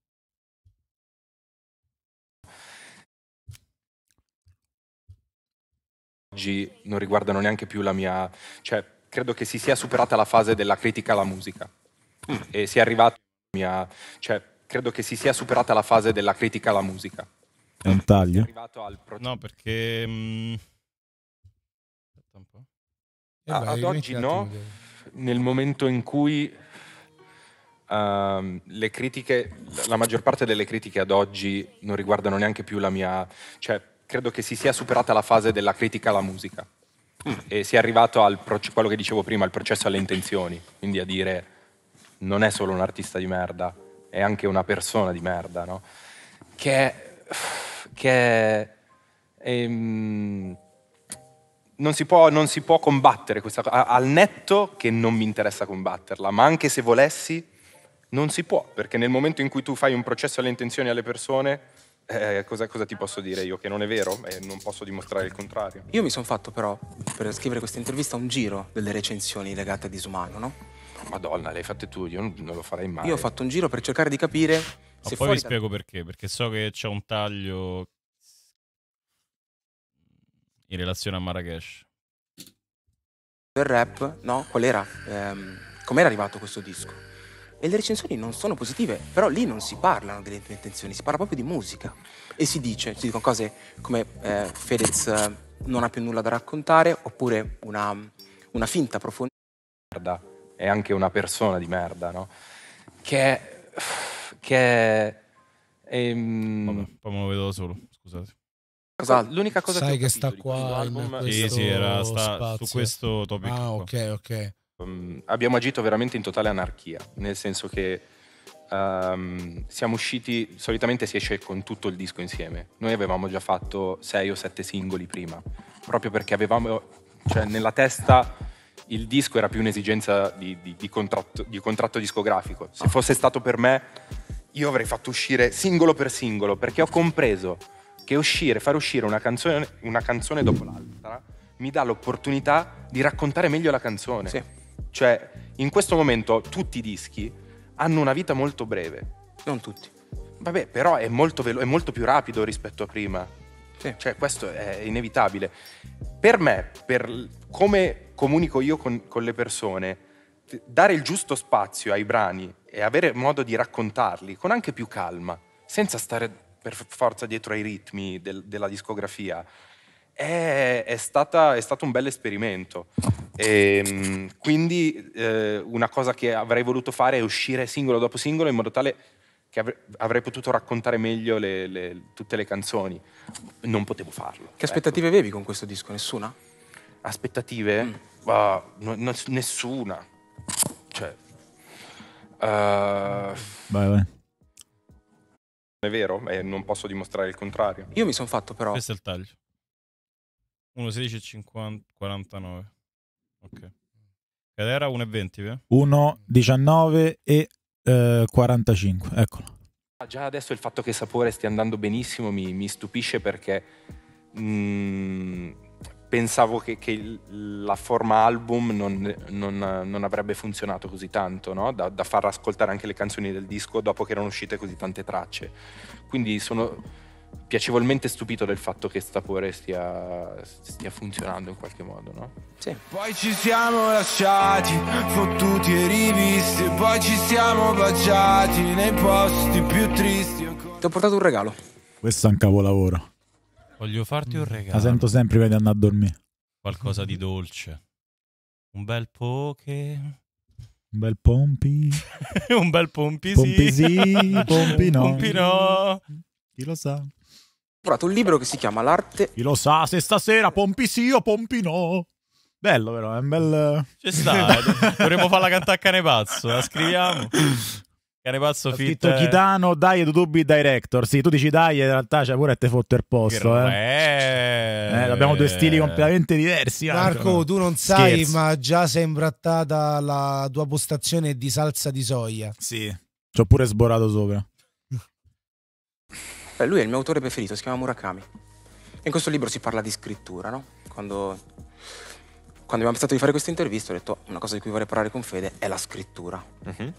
oggi non riguardano neanche più la mia... Cioè, credo che si sia superata la fase della critica alla musica mm. e sia è arrivata la mia... Cioè, credo che si sia superata la fase della critica alla musica. È un taglio? Pro- no, perché... Mh... Mm, eh, ah, beh, ad oggi no, nel momento in cui uh, le critiche, la maggior parte delle critiche ad oggi non riguardano neanche più la mia... Cioè, credo che si sia superata la fase della critica alla musica e si è arrivato a quello che dicevo prima, al processo alle intenzioni, quindi a dire non è solo un artista di merda, è anche una persona di merda, no? Che, che ehm, non, si può, non, si può, combattere questa cosa, al netto che non mi interessa combatterla, ma anche se volessi non si può, perché nel momento in cui tu fai un processo alle intenzioni alle persone, eh, eh, cosa, cosa, ti posso dire io? Che non è vero eh, non posso dimostrare il contrario. Io mi sono fatto però, per scrivere questa intervista, un giro delle recensioni legate a Disumano, no? Madonna, le hai fatte tu, io non, lo farei mai. Io ho fatto un giro per cercare di capire... Ma se poi vi da... spiego perché, perché so che c'è un taglio in relazione a Marrakesh. Il rap, no? Qual era? Ehm, com'era arrivato questo disco? e le recensioni non sono positive, però lì non si parlano delle tue intenzioni, si parla proprio di musica e si dice, si dicono cose come eh, Fedez eh, non ha più nulla da raccontare oppure una, una finta profonda. Merda, è anche una persona di merda, no? Che... che ehm... Vabbè, poi me lo vedo da solo, scusate. L'unica cosa Sai che, che sta qua in album, sì, sì, era sta su questo topic. Ah, qua. ok, ok um, abbiamo agito veramente in totale anarchia, nel senso che um, siamo usciti, solitamente si esce con tutto il disco insieme, noi avevamo già fatto sei o sette singoli prima, proprio perché avevamo, cioè nella testa il disco era più un'esigenza di, di, di, contratto, di contratto discografico, se ah. fosse stato per me io avrei fatto uscire singolo per singolo, perché ho compreso che uscire, far uscire una canzone, una canzone dopo l'altra mi dà l'opportunità di raccontare meglio la canzone. Sì. Cioè, in questo momento tutti i dischi hanno una vita molto breve. Non tutti. Vabbè, però è molto, velo- è molto più rapido rispetto a prima. Sì. Cioè, questo è inevitabile. Per me, per come comunico io con, con le persone, dare il giusto spazio ai brani e avere modo di raccontarli con anche più calma, senza stare per forza dietro ai ritmi del, della discografia, è, è, stata, è stato un bel esperimento. E, ehm, quindi eh, una cosa che avrei voluto fare è uscire singolo dopo singolo in modo tale che avrei, potuto raccontare meglio le, le, tutte le canzoni. Non potevo farlo. Che ecco. aspettative ecco. avevi con questo disco? Nessuna? Aspettative? Mm. Uh, no, no, nessuna. Cioè, uh, vai, Non È vero, eh, non posso dimostrare il contrario. Io mi sono fatto però. Questo è il taglio. 1,16,49. Ok. Ed era 1,20, eh? 1,19 e eh, 45, eccolo. Già adesso il fatto che Sapore stia andando benissimo mi, mi stupisce perché mh, mm, pensavo che, che, la forma album non, non, non, avrebbe funzionato così tanto, no? da, da far ascoltare anche le canzoni del disco dopo che erano uscite così tante tracce. Quindi sono piacevolmente stupito del fatto che Stapore stia, stia funzionando in qualche modo, no? Sì. Poi ci siamo lasciati, fottuti e rivisti, poi ci siamo baciati nei posti più tristi. Ancora... Ti ho portato un regalo. Questo è un capolavoro. Voglio farti un regalo. La sento sempre prima di andare a dormire. Qualcosa di dolce. Un bel poke. Un bel pompi. un bel pompi sì. Pompi sì, pompi no. Pompi no. Chi lo sa? comprato un libro che si chiama L'arte. Chi lo sa se stasera pompi sì o pompi no. Bello, però, è un bel. C'è stato. dovremmo farla cantare a cane pazzo. La scriviamo. Cane pazzo fit. Scritto Chitano, dai, dubbi, director. Sì, tu dici dai, in realtà c'è pure te fotto il posto. Eh. Eh, eh. abbiamo due stili completamente diversi. Marco, anche. tu non sai, Scherzo. ma già sei imbrattata la tua postazione di salsa di soia. Sì, ci ho pure sborato sopra. Beh, lui è il mio autore preferito, si chiama Murakami. E in questo libro si parla di scrittura, no? Quando, quando abbiamo pensato di fare questa intervista ho detto una cosa di cui vorrei parlare con Fede è la scrittura. Uh-huh. Mhm.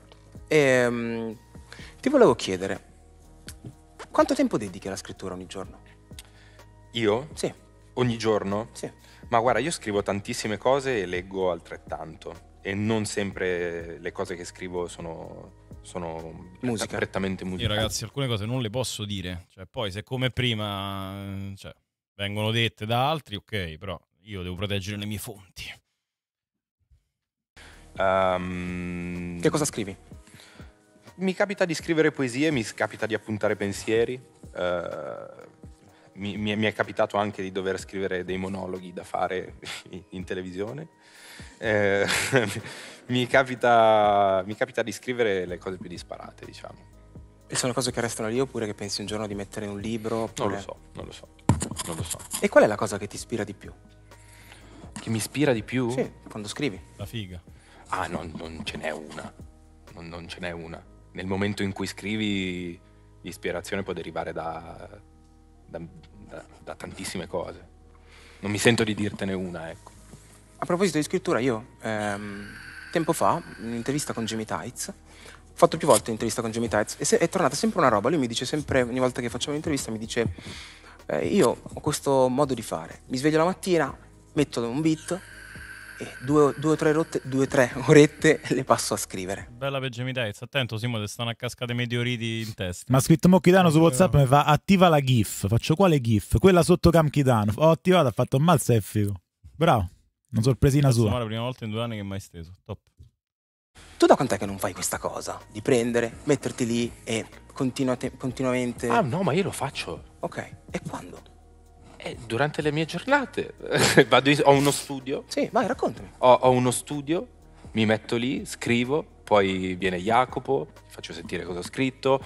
E um, ti volevo chiedere, quanto tempo dedichi alla scrittura ogni giorno? Io? Sì. Ogni giorno? Sì. Ma guarda, io scrivo tantissime cose e leggo altrettanto e non sempre le cose che scrivo sono, sono musica. prettamente musicali. Io ragazzi alcune cose non le posso dire, cioè, poi se come prima cioè, vengono dette da altri, ok, però io devo proteggere le mie fonti. Um, che cosa scrivi? Mi capita di scrivere poesie, mi capita di appuntare pensieri. Uh, mi, mi, mi, è capitato anche di dover scrivere dei monologhi da fare in televisione. Eh, mi, capita, mi, capita, di scrivere le cose più disparate, diciamo. E sono cose che restano lì oppure che pensi un giorno di mettere in un libro? Oppure... Non lo so, non lo so, non lo so. E qual è la cosa che ti ispira di più? Che mi ispira di più? Sì, quando scrivi. La figa. Ah, non, non ce n'è una. Non, non ce n'è una. Nel momento in cui scrivi, l'ispirazione può derivare da, da, da, da tantissime cose. Non mi sento di dirtene una, ecco. A proposito di scrittura, io ehm, tempo fa, in un'intervista con Jimmy Tights, ho fatto più volte un'intervista con Jimmy Tights, e se, è tornata sempre una roba. Lui mi dice sempre, ogni volta che facciamo un'intervista, mi dice: eh, Io ho questo modo di fare. Mi sveglio la mattina, metto un beat, e due, due o tre, rotte, due, tre orette le passo a scrivere. Bella peggimitezza, attento Simone, stanno a cascate meteoriti in testa. Ma ha scritto Mocchitano su Whatsapp mi fa attiva la GIF, faccio quale GIF? Quella sotto Cam Chidano. ho attivato, ha fatto un mal seffico. Bravo, una sorpresina sua. Ma la prima volta in due anni che mai steso, top. Tu da quant'è che non fai questa cosa? Di prendere, metterti lì e continuamente... Ah no, ma io lo faccio. Ok, e quando? Eh, durante le mie giornate Vado, ho uno studio. Sì, vai, raccontami. Ho, ho, uno studio, mi metto lì, scrivo, poi viene Jacopo, faccio sentire cosa ho scritto,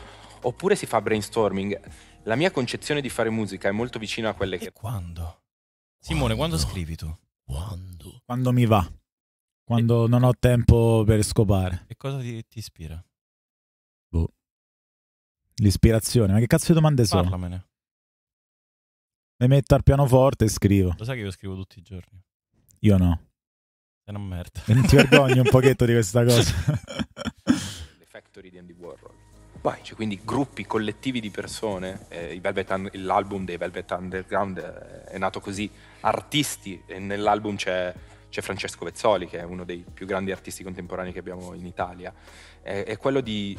oppure si fa brainstorming. La mia concezione di fare musica è molto vicina a quelle e che... Quando? Simone, quando, quando scrivi tu? Quando? Quando mi va. Quando e... non ho tempo per scopare. E cosa ti, ti ispira? Boh. L'ispirazione, ma che cazzo di domande sono? Parlamene. Mi metto al pianoforte e scrivo. Lo sai che io scrivo tutti i giorni? Io no. È una merda. E non ti vergogni un pochetto di questa cosa. Le factory di Andy Warhol. Poi c'è cioè, quindi gruppi collettivi di persone, eh, Un- l'album dei Velvet Underground eh, è nato così, artisti, e nell'album c'è, c'è, Francesco Vezzoli che è uno dei più grandi artisti contemporanei che abbiamo in Italia, è, è quello di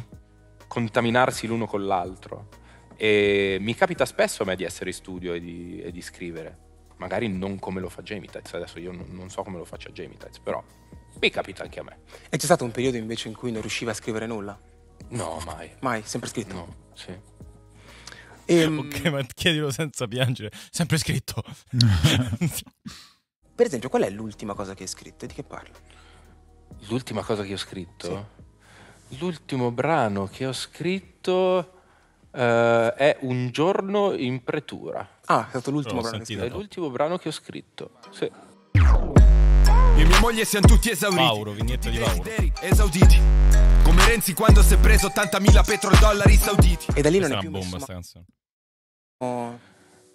contaminarsi l'uno con l'altro e mi capita spesso a me di essere in studio e di, e di scrivere, magari non come lo fa Jamie Gemites, adesso io non, so come lo faccia Jamie Gemites, però mi capita anche a me. E c'è stato un periodo invece in cui non riusciva a scrivere nulla? No, mai. Mai, sempre scritto? No, sì. E, ehm, ok, ma chiedilo senza piangere, sempre scritto. per esempio, qual è l'ultima cosa che hai scritto e di che parlo? L'ultima cosa che ho scritto? Sì. L'ultimo brano che ho scritto Uh, è Un giorno in pretura. Ah, è stato l'ultimo, brano che, è l'ultimo brano che ho scritto. Sì. Io e mia moglie siamo tutti esauriti. Mauro, vignetta di Mauro. Esauditi. Come Renzi quando si è preso 80.000 petrodollari sauditi. E da lì Questa non è, è più bomba, messo... oh.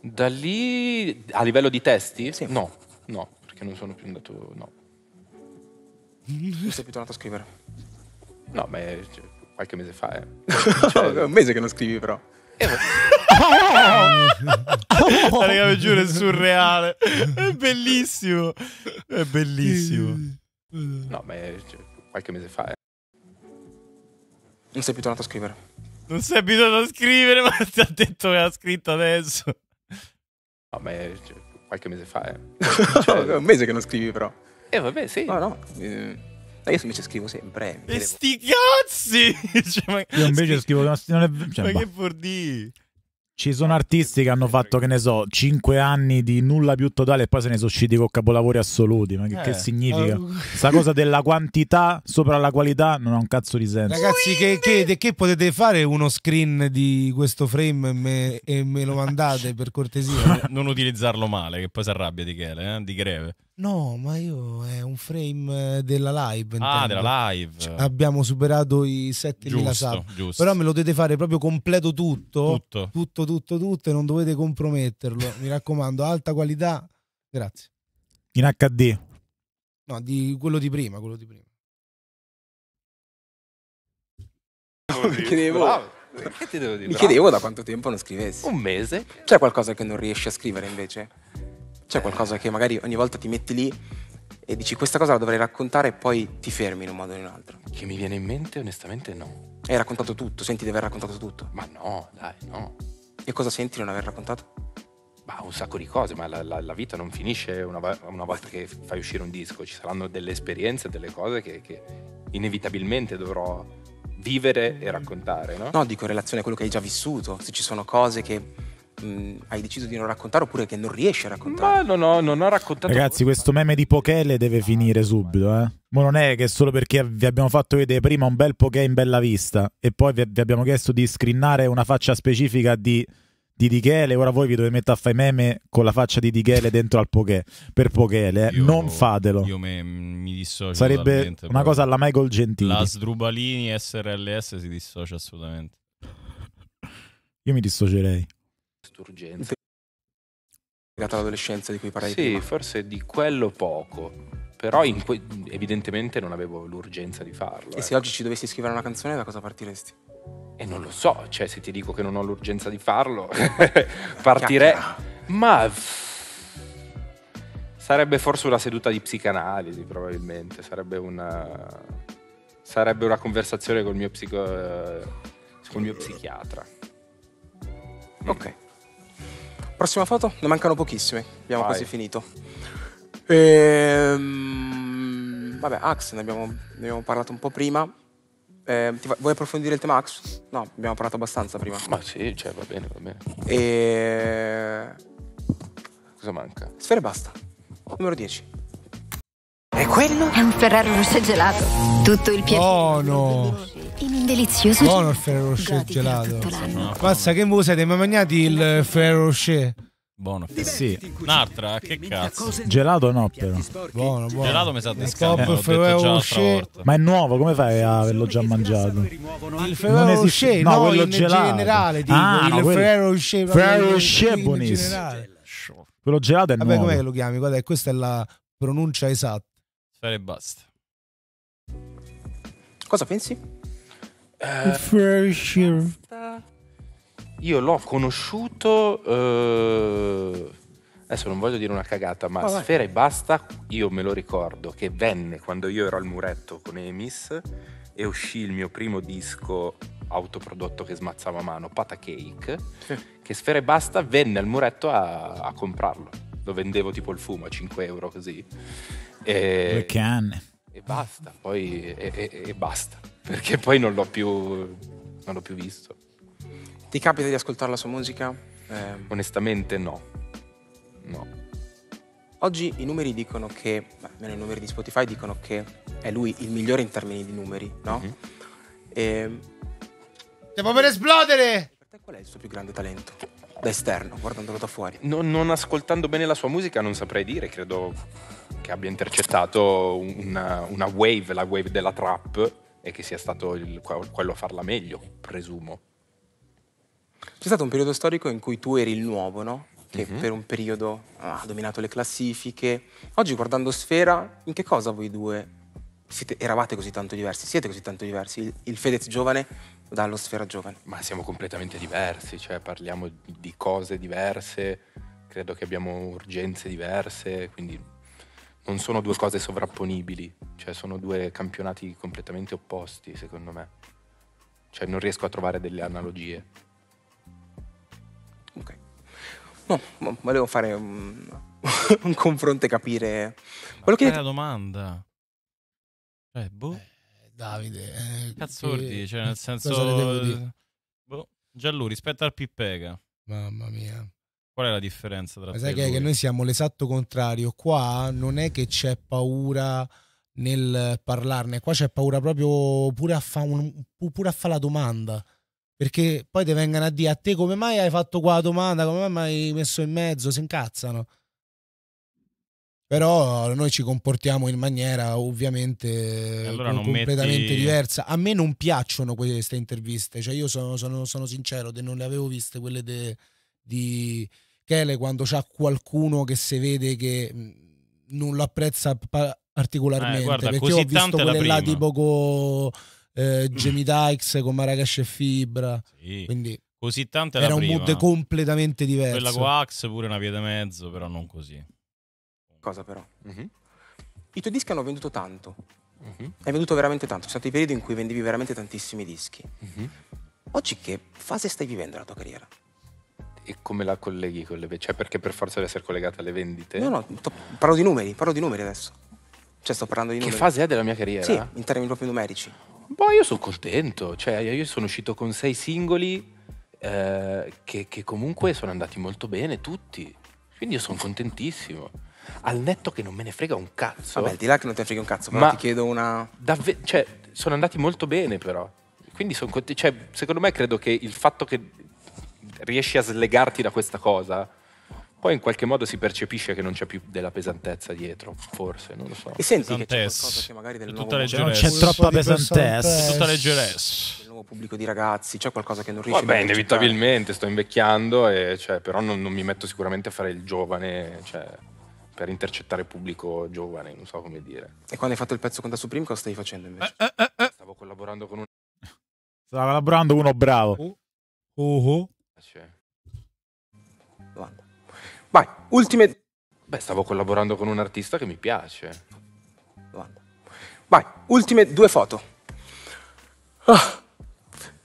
Da lì a livello di testi? Sì. No, no, perché non sono più andato no. Non sei più tornato a scrivere. No, beh, qualche mese fa. Eh. Cioè, è un mese che non scrivi però. oh! Raga, vi giuro, è surreale. È bellissimo. È bellissimo. No, ma è, cioè, qualche mese fa. Eh. Non sei più tornato a scrivere. Non sei abituato a scrivere, ma ti ha detto che ha scritto adesso. No, ma è, cioè, qualche mese fa. Eh. Cioè, un mese che non scrivi però. Eh vabbè, sì. No, no. Eh io invece scrivo sempre. E sti cazzi! cioè, ma... Io invece scrivo. Non è... cioè, ma che boh. vuol Ci sono artisti che hanno fatto, che ne so, 5 anni di nulla più totale e poi se ne sono usciti con capolavori assoluti. Ma che, eh, che significa? Uh... Sta cosa della quantità sopra la qualità non ha un cazzo di senso. Ragazzi, che, che, che potete fare uno screen di questo frame e me, e me lo mandate per cortesia? non utilizzarlo male, che poi si arrabbia di Chele, eh? di greve. No, ma io è eh, un frame eh, della live. Ah, della live. Cioè, abbiamo superato i 7000 sub. Giusto. Però me lo dovete fare proprio completo tutto. Tutto, tutto, tutto, tutto e non dovete comprometterlo. Mi raccomando, alta qualità. Grazie. In HD. No, di quello di prima, quello di prima. No, mi Che ti devo dire? Mi chiedevo da quanto tempo non scrivessi. Un mese. C'è cioè, qualcosa che non riesci a scrivere invece? C'è qualcosa che magari ogni volta ti metti lì e dici questa cosa la dovrei raccontare e poi ti fermi in un modo o in un altro? Che mi viene in mente onestamente no. Hai raccontato tutto, senti di aver raccontato tutto? Ma no, dai, no. E cosa senti di non aver raccontato? Bah, un sacco di cose, ma la, la, la vita non finisce una, una, volta che fai uscire un disco, ci saranno delle esperienze, delle cose che, che inevitabilmente dovrò vivere e raccontare, no? No, dico in relazione a quello che hai già vissuto, se ci sono cose che mh, mm, hai deciso di non raccontare oppure che non riesci a raccontare? No, no, non ho raccontato. Ragazzi, questo meme di Pokele deve ah, finire subito, eh. Ma non è che solo perché vi abbiamo fatto vedere prima un bel Poké in bella vista e poi vi, abbiamo chiesto di screenare una faccia specifica di, di Dichele, ora voi vi dovete mettere a fare meme con la faccia di Dichele dentro al Poké, per Pokele, eh. non fatelo. Io me, mi dissocio. Sarebbe una cosa alla Michael Gentili. La Sdrubalini SRLS si dissocia assolutamente. Io mi dissocierei urgenza. Legata all'adolescenza di cui parlavi sì, prima. forse di quello poco. Però que- evidentemente non avevo l'urgenza di farlo. E eh. se ecco. oggi ci dovessi scrivere una canzone, da cosa partiresti? E non lo so, cioè se ti dico che non ho l'urgenza di farlo, partirei... Ma sarebbe forse una seduta di psicanalisi, probabilmente, sarebbe una, sarebbe una conversazione col mio, psico, eh, col mio psichiatra. Mm. Ok. Prossima foto? Ne mancano pochissime, abbiamo Vai. quasi finito. Ehm, vabbè, Axe, ne, ne abbiamo, parlato un po' prima. Eh, va, vuoi approfondire il tema Axe? No, abbiamo parlato abbastanza prima. Ma sì, cioè, va bene, va bene. E... Ehm, Cosa manca? Sfere basta. Numero 10. E quello? È un Ferrero Rocher gelato. Tutto il piacere. Oh no! In un delizioso Buono il Ferrero Rocher gelato. Mazza che voi siete mai mangiati il Ferrero Rocher? Buono. Sì. Un'altra, che cazzo. Gelato no, però. Buono, buono. Gelato mi sa di scampo, Ma è nuovo, come fai a averlo già mangiato? Il Ferrero Rocher, no, quello in gelato. generale, dico, ah, il no, Ferrero Rocher. Ferrero Rocher buonissimo. Quello gelato è Vabbè, nuovo. Vabbè, com'è che lo chiami? Guarda, questa è la pronuncia esatta. Fare basta. Cosa pensi? Uh, eh, Frasier. Io l'ho conosciuto. Uh, adesso non voglio dire una cagata, ma oh, Sfera e Basta, io me lo ricordo che venne quando io ero al muretto con Emis e uscì il mio primo disco autoprodotto che smazzava a mano, Pata Cake, sì. che Sfera e Basta venne al muretto a, a comprarlo lo vendevo tipo il fumo a 5 euro così. E, Due canne. E basta, poi e, e, e basta, perché poi non l'ho più, non l'ho più visto. Ti capita di ascoltare la sua musica? Eh. Onestamente no. No. Oggi i numeri dicono che, almeno i numeri di Spotify dicono che è lui il migliore in termini di numeri, no? Mm-hmm. Ehm. E... Stiamo per esplodere! Per te qual è il suo più grande talento? da esterno, guardandolo da fuori. No, non ascoltando bene la sua musica non saprei dire, credo che abbia intercettato una, una wave, la wave della trap, e che sia stato il, quello a farla meglio, presumo. C'è stato un periodo storico in cui tu eri il nuovo, no? Che mm-hmm. per un periodo ah, ha dominato le classifiche. Oggi guardando Sfera, in che cosa voi due siete, eravate così tanto diversi? Siete così tanto diversi? Il, il Fedez giovane dallo Sfera Giovane? Ma siamo completamente diversi, cioè parliamo di cose diverse, credo che abbiamo urgenze diverse, quindi non sono due cose sovrapponibili, cioè sono due campionati completamente opposti, secondo me. Cioè non riesco a trovare delle analogie. Ok. No, volevo fare un, un confronto e capire... Ma quello che... è la domanda. Eh, boh. Davide. Eh, che... cioè nel senso... Boh, già lui rispetto al Pippega. Mamma mia. Qual è la differenza tra... Ma sai che, che noi siamo l'esatto contrario. Qua non è che c'è paura nel parlarne, qua c'è paura proprio pure a fare fa la domanda. Perché poi ti vengano a dire a te come mai hai fatto qua la domanda, come mai hai messo in mezzo, si incazzano. Però noi ci comportiamo in maniera ovviamente allora completamente metti... diversa. A me non piacciono queste interviste, cioè io sono, sono, sono sincero, non le avevo viste quelle de, di Chele quando c'è qualcuno che si vede che mm, non lo apprezza particolarmente. Eh, guarda, perché ho visto quelle là tipo con eh, Jamie Dykes, con Marrakesh e Fibra. Sì. Quindi così tante era un mood completamente diverso. Quella con Axe pure una via di mezzo, però non così cosa però. Mm-hmm. I tuoi dischi hanno venduto tanto. Mm-hmm. Hai venduto veramente tanto. Sono stati i periodi in cui vendevi veramente tantissimi dischi. Mm-hmm. Oggi che fase stai vivendo la tua carriera? E come la colleghi con le vendite? Cioè, perché per forza deve essere collegata alle vendite? No, no, to- parlo di numeri, parlo di numeri adesso. Cioè, sto parlando di che numeri. Che fase è della mia carriera? Sì, in termini proprio numerici. Boh, io sono contento. Cioè, io sono uscito con sei singoli eh, che, che comunque sono andati molto bene tutti. Quindi io sono contentissimo al netto che non me ne frega un cazzo. Vabbè, di là che non te ne frega un cazzo, ma ti chiedo una... Davve- cioè, sono andati molto bene però. Quindi sono cont- cioè, secondo me credo che il fatto che riesci a slegarti da questa cosa, poi in qualche modo si percepisce che non c'è più della pesantezza dietro, forse, non lo so. E senti che c'è qualcosa che magari del nuovo leggerezza. Non c'è troppa pesantezza. Tutta leggerezza. Il nuovo pubblico di ragazzi, c'è qualcosa che non riesce Vabbè, a inevitabilmente sto invecchiando, e, cioè, però non, non, mi metto sicuramente a fare il giovane. Cioè per intercettare pubblico giovane, non so come dire. E quando hai fatto il pezzo con Da Supreme cosa stai facendo invece? Eh, eh, eh. eh. Stavo collaborando con un... Stava collaborando uno bravo. Uh, uh-huh. Vai, ultime... Beh, stavo collaborando con un artista che mi piace. Vai, ultime due foto. Ah.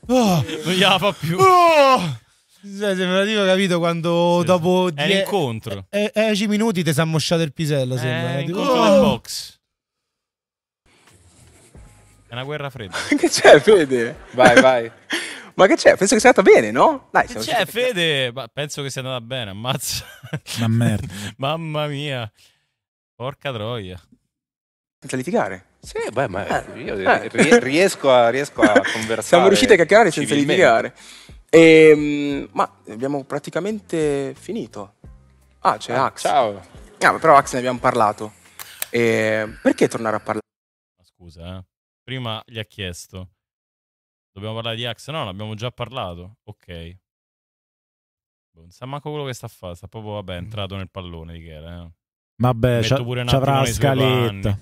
Oh, non gliela fa più. Oh. Cioè, sembrativo, capito, quando sì. dopo... È die- l'incontro. E- eh, 10 eh, minuti ti si è ammosciato il pisello, sembra. È eh, l'incontro oh! del box. È una guerra fredda. che c'è, Fede? Vai, vai. Ma che c'è? Penso che sia andata bene, no? Dai, che c'è, Fede? Ma penso che sia andata bene, ammazza. Ma merda. Mamma mia. Porca troia. Senza litigare? Sì, beh, ma io eh. Riesco, a, riesco a conversare. Siamo riusciti a chiacchierare senza litigare. E, ehm, ma abbiamo praticamente finito. Ah, c'è ah, Ax. Ciao. Ah, però Ax ne abbiamo parlato. E ehm, perché tornare a parlare? Scusa, eh. prima gli ha chiesto. Dobbiamo parlare di Ax? No, ne abbiamo già parlato. Ok. Boh, non sa manco quello che sta a fare. Sta proprio, vabbè, entrato nel pallone di Chera. Eh. Vabbè, c'ha, pure c'avrà la scaletta.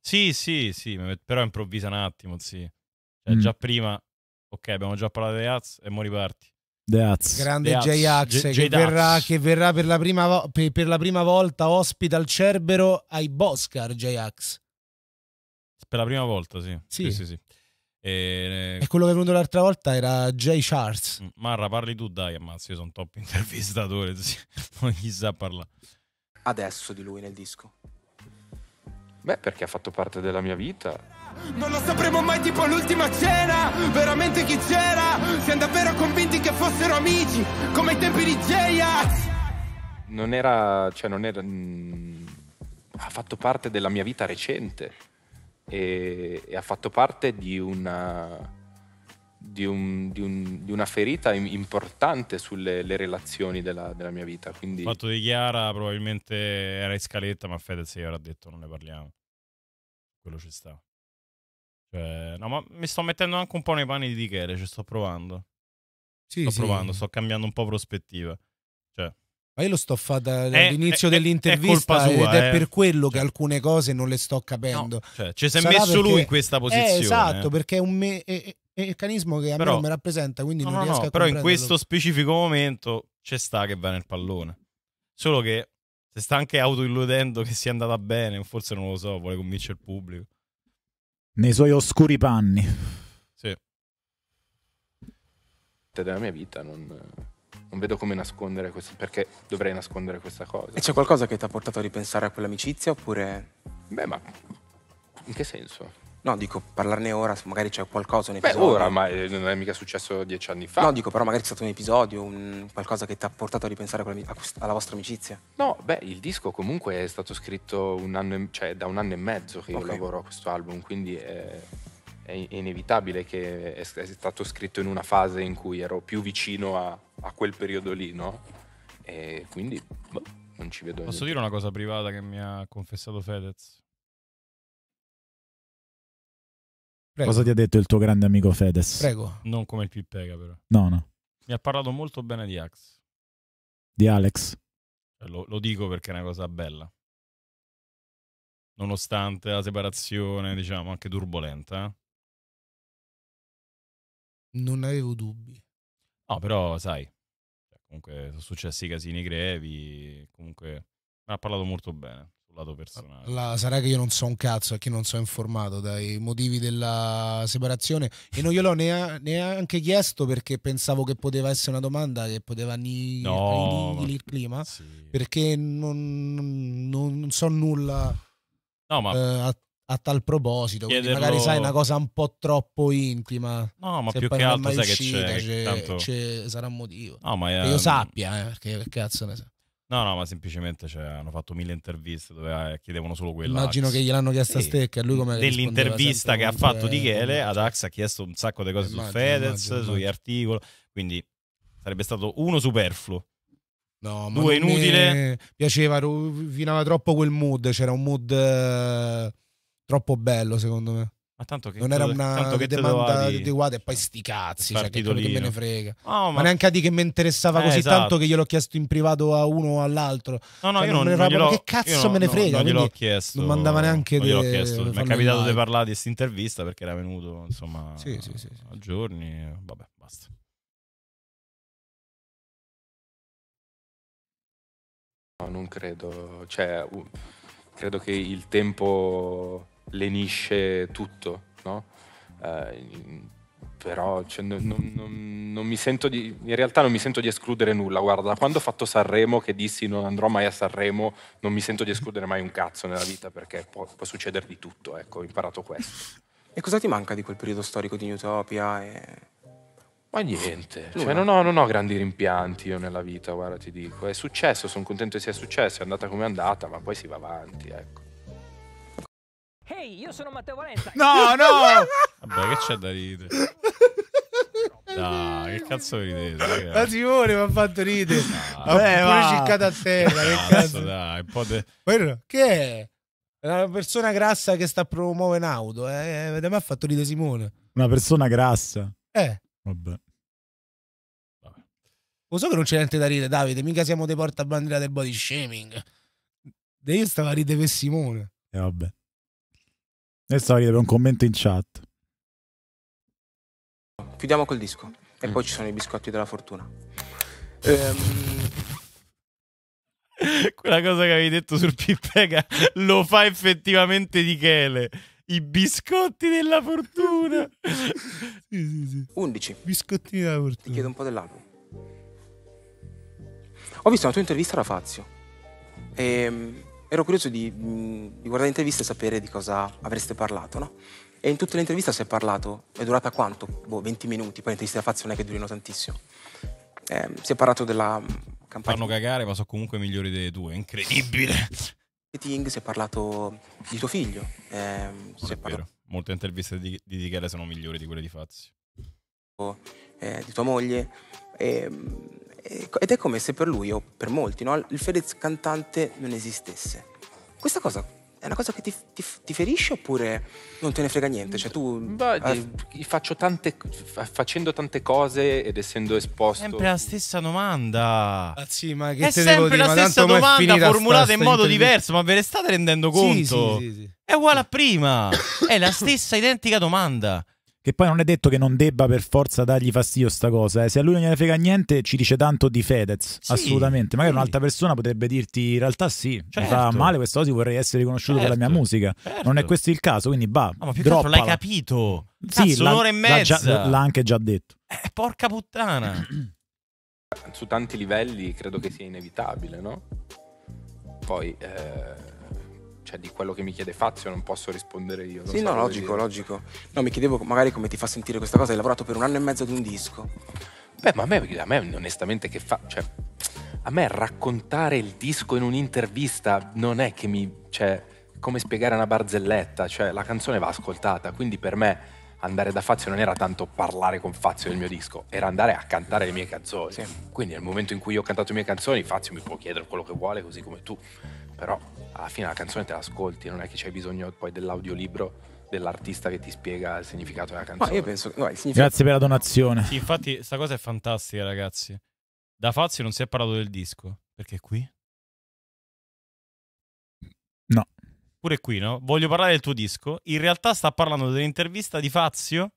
Sì, sì, sì, però improvvisa un attimo, sì. Cioè, mm. già prima Ok, abbiamo già parlato di Az e mo riparti. Deaz. Grande J-Ax che, verrà, che verrà per la, prima, per, per la prima volta ospita al Cerbero ai Boscar J-Ax. Per la prima volta, sì. Sì, sì, sì. sì. E... e, quello che è venuto l'altra volta era Jay Charles. Mm, Marra, parli tu, dai, ammazza, io sono top intervistatore, non gli sa parlare. Adesso di lui nel disco. Beh, perché ha fatto parte della mia vita non lo sapremo mai tipo l'ultima cena, veramente chi c'era? Siamo davvero convinti che fossero amici, come i tempi di J-Ax. Non era, cioè non era, mh, mm, ha fatto parte della mia vita recente e, e ha fatto parte di una, di, un, di, un, di, una ferita importante sulle relazioni della, della, mia vita. Quindi... Il fatto di Chiara probabilmente era in scaletta, ma Fedez gli era detto non ne parliamo. Quello ci sta. Cioè, no, ma mi sto mettendo anche un po' nei panni di Dichele, ci sto provando. Sì, sto sì. provando, sto cambiando un po' prospettiva. Cioè. Ma io lo sto fatto eh, dall'inizio eh, eh, dell'intervista ed è eh. per quello che cioè. alcune cose non le sto capendo. No, cioè, ci si è messo perché... lui in questa posizione. Eh, esatto, perché è un me- è, è meccanismo che a però... me non mi rappresenta, quindi no, non no, riesco no, a Però in questo specifico momento c'è sta che va nel pallone. Solo che se sta anche autoilludendo che sia andata bene, forse non lo so, vuole convincere il pubblico nei suoi oscuri panni. Sì. Della mia vita non, non vedo come nascondere questo, perché dovrei nascondere questa cosa. E c'è qualcosa che ti ha portato a ripensare a quell'amicizia oppure... Beh, ma in che senso? No, dico, parlarne ora, magari c'è qualcosa, un episodio. Beh, ora, ma eh, non è mica successo dieci anni fa. No, dico, però magari è stato un episodio, un, qualcosa che ti ha portato a ripensare alla vostra amicizia. No, beh, il disco comunque è stato scritto un anno, cioè, da un anno e mezzo che okay. io lavoro a questo album, quindi è, è inevitabile che è, è, stato scritto in una fase in cui ero più vicino a, a quel periodo lì, no? E quindi, boh, non ci vedo. Posso niente. dire una cosa privata che mi ha confessato Fedez? Prego. Cosa ti ha detto il tuo grande amico Fedez? Prego. Non come il Pippega, però. No, no. Mi ha parlato molto bene di Ax. Di Alex? Eh, lo, lo dico perché è una cosa bella. Nonostante la separazione, diciamo, anche turbolenta. Eh. Non avevo dubbi. No, però, sai, comunque sono successi casini grevi, comunque mi ha parlato molto bene sul lato personale. La, sarà che io non so un cazzo, che non sono informato dai motivi della separazione e non gliel'ho nea, neanche chiesto perché pensavo che poteva essere una domanda che poteva annihilir no, il clima, sì. perché non, non, non, so nulla no, ma... eh, a, a, tal proposito. Chiederlo... Magari sai una cosa un po' troppo intima. No, ma più che altro sai uscita, che c'è, c'è, tanto... c'è, sarà un motivo. No, è... Che io sappia, eh, perché cazzo ne sa. No, no, ma semplicemente cioè, hanno fatto mille interviste dove eh, chiedevano solo quello. Immagino Ax. che gliel'hanno chiesta sì. a Stecca e lui come Nell'intervista che ha fatto di Chele ad eh, Ax cioè. ha chiesto un sacco di cose immagino, su Fedez, immagino, sugli articoli, quindi sarebbe stato uno superfluo. No, ma due inutile. Piaceva, rovinava troppo quel mood, c'era un mood eh, troppo bello secondo me. Ma ah, tanto che non era una tanto che domanda adeguata e poi sti cazzi, cioè, che, che me ne frega. No, ma... ma... neanche a di che mi interessava eh, così esatto. tanto che gliel'ho chiesto in privato a uno o all'altro. No, no, cioè, io non, non, non che cazzo me ne frega, non gliel'ho chiesto. Non mandava neanche non gliel'ho chiesto. Mi è capitato di parlare di questa intervista perché era venuto, insomma, sì, sì, sì, a giorni, vabbè, basta. No, non credo, cioè credo che il tempo lenisce tutto, no? Eh, però cioè, non, non, non, mi sento di, in realtà non mi sento di escludere nulla. Guarda, da quando ho fatto Sanremo, che dissi non andrò mai a Sanremo, non mi sento di escludere mai un cazzo nella vita perché può, può succedere di tutto. Ecco, ho imparato questo. E cosa ti manca di quel periodo storico di Utopia? E... Ma niente, cioè, non, ho, non, ho, grandi rimpianti io nella vita, guarda, ti dico. È successo, sono contento che sia successo, è andata come è andata, ma poi si va avanti, ecco. Ehi, hey, io sono Matteo Valenza. No, no! Vabbè, che c'è da ridere? No, che cazzo ridete? La Simone mi ha fatto ridere. No, Vabbè, pure va. ciccata a terra. Che cazzo, dai, un po' de... Quello, che è? Una persona grassa che sta promuovendo auto. Eh? Vedete, eh, mi ha fatto ridere Simone. Una persona grassa. Eh. Vabbè. Lo so che non c'è niente da ridere, Davide. Mica siamo dei portabandiera del body shaming. Io stavo a ridere per Simone. E eh, vabbè. Adesso arriva un commento in chat. Chiudiamo col disco. E mm. poi ci sono i biscotti della fortuna. Ehm... Quella cosa che avevi detto sul Pippega lo fa effettivamente di Chele. I biscotti della fortuna. sì, sì, sì. 11. Biscotti della fortuna. Ti chiedo un po' dell'album. Ho visto una tua intervista alla Fazio. Ehm ero curioso di, mm, di guardare l'intervista e sapere di cosa avreste parlato, no? E in tutta l'intervista si è parlato, è durata quanto? Boh, 20 minuti, poi le interviste da fazio non è che durino tantissimo. Eh, si è parlato della mm, campagna... Fanno cagare, ma sono comunque migliori delle due, incredibile. Marketing, si è parlato di tuo figlio. Eh, è parlato... molte interviste di, di sono migliori di quelle di Fazio. Eh, di tua moglie. Eh, Ecco, ed è come se per lui o per molti no, il Fedez cantante non esistesse. Questa cosa è una cosa che ti, ti, ti ferisce oppure non te ne frega niente? Cioè, tu, Beh, eh, faccio tante, facendo tante cose ed essendo esposto... Sempre la stessa domanda. Ah, sì, ma che è sempre la dire? stessa domanda formulata in modo diverso, ma ve ne state rendendo conto? Sì, sì, sì, è uguale a prima. è la stessa identica domanda. Che poi non è detto che non debba per forza dargli fastidio sta cosa. Eh. Se a lui non gliene frega niente, ci dice tanto di Fedez. Sì, assolutamente. Magari sì. un'altra persona potrebbe dirti: in realtà sì, certo. mi fa certo. male questa cosa, vorrei essere riconosciuto certo. per la mia certo. musica. Certo. Non è questo il caso, quindi bah. No, ma più che altro l'hai capito. Cazzo, sì, un'ora e mezza. L'ha, già, l'ha, anche già detto. Eh, porca puttana. Su tanti livelli credo che sia inevitabile, no? Poi. Eh cioè, di quello che mi chiede Fazio non posso rispondere io. Sì, no, logico, logico. No, mi chiedevo magari come ti fa sentire questa cosa. Hai lavorato per un anno e mezzo ad un disco. Beh, ma a me, a me onestamente che fa... Cioè, a me raccontare il disco in un'intervista non è che mi... Cioè, come spiegare una barzelletta, cioè la canzone va ascoltata, quindi per me andare da Fazio non era tanto parlare con Fazio del mio disco, era andare a cantare le mie canzoni. Sì. Quindi nel momento in cui io ho cantato le mie canzoni, Fazio mi può chiedere quello che vuole, così come tu però alla fine la canzone te l'ascolti, non è che c'è bisogno poi dell'audiolibro dell'artista che ti spiega il significato della canzone. Ma io penso, no, significato... Grazie per la donazione. Sì, infatti, sta cosa è fantastica, ragazzi. Da Fazio non si è parlato del disco, perché qui? No. Pure qui, no? Voglio parlare del tuo disco. In realtà sta parlando dell'intervista di Fazio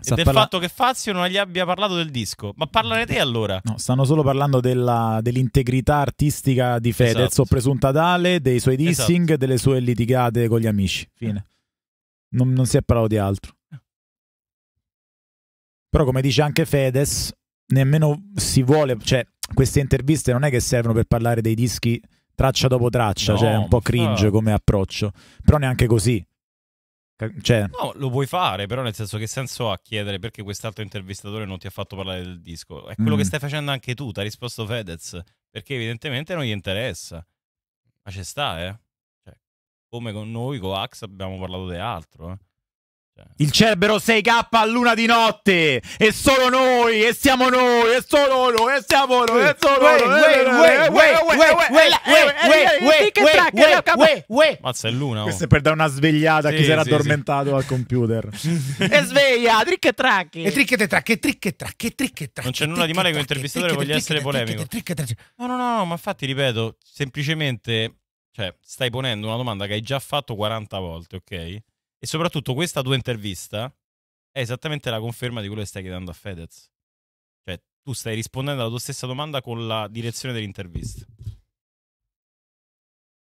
Sta del parla... fatto che Fazio non gli abbia parlato del disco. Ma parlane te allora. No, stanno solo parlando della, dell'integrità artistica di Fedez esatto. o presunta tale, dei suoi dissing, esatto. delle sue litigate con gli amici. Fine. Non, non si è parlato di altro. Però come dice anche Fedez, nemmeno si vuole... Cioè, queste interviste non è che servono per parlare dei dischi traccia dopo traccia, no, cioè è un po' cringe fa... come approccio. Però neanche così. Cioè... No, lo puoi fare, però nel senso che senso ha chiedere perché quest'altro intervistatore non ti ha fatto parlare del disco? È quello mm. che stai facendo anche tu, ti ha risposto Fedez, perché evidentemente non gli interessa. Ma ci sta, eh? Cioè, come con noi, con Ax, abbiamo parlato di altro, eh? Cioè, Il Cerbero 6K a luna di notte e solo noi e siamo noi e solo noi e siamo noi e solo noi. Mazza è l'una. Questo oh. è per dare una svegliata a chi si era addormentato al computer. e sveglia, trick e track. E trick e track, e trick e track, e trick e track. Non c'è nulla di male che un intervistatore voglia essere polemico. No, no, no, ma infatti ripeto, semplicemente cioè stai ponendo una domanda che hai già fatto 40 volte, ok? E soprattutto questa tua intervista è esattamente la conferma di quello che stai chiedendo a Fedez. Cioè, tu stai rispondendo alla tua stessa domanda con la direzione dell'intervista.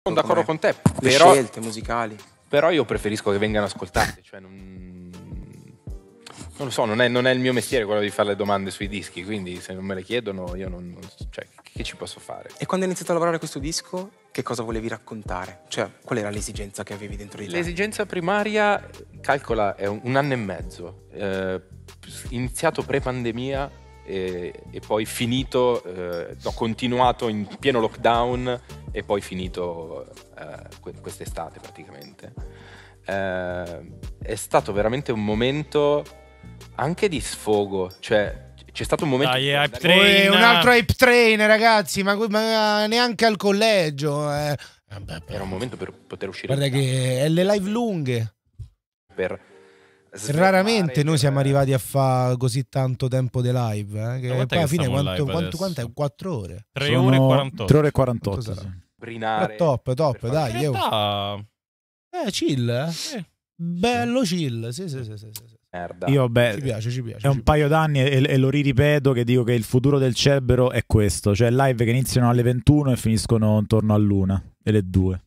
Sono d'accordo con te, Le però... scelte musicali. Però io preferisco che vengano ascoltate, cioè non... non lo so, non è, non è, il mio mestiere quello di fare le domande sui dischi, quindi se non me le chiedono io non... non cioè, che ci posso fare. E quando hai iniziato a lavorare questo disco, che cosa volevi raccontare? Cioè, qual era l'esigenza che avevi dentro di te? L'esigenza primaria, calcola, è un anno e mezzo. Eh, iniziato pre-pandemia e, e, poi finito, eh, ho continuato in pieno lockdown e poi finito eh, quest'estate praticamente. Eh, è stato veramente un momento anche di sfogo, cioè c'è stato un momento. Dai, hype train. un altro hype train, ragazzi, ma, ma neanche al collegio. Eh. Era un momento per poter uscire. Guarda che è le live lunghe. Per Raramente noi siamo arrivati a fare così tanto tempo di live. Eh, che poi alla fine quanto, quanto, quanto, è? 4 ore? 3 ore e 48. 3 ore e 48. Brinare, top, top, dai. Realtà... Eh, chill. Eh. Bello chill. Sì, sì, sì. sì, sì. Merda. Io, beh, ci piace, ci piace. È ci un piace. paio d'anni e, e, lo riripeto che dico che il futuro del Cerbero è questo, cioè live che iniziano alle 21 e finiscono intorno all'una e le 2.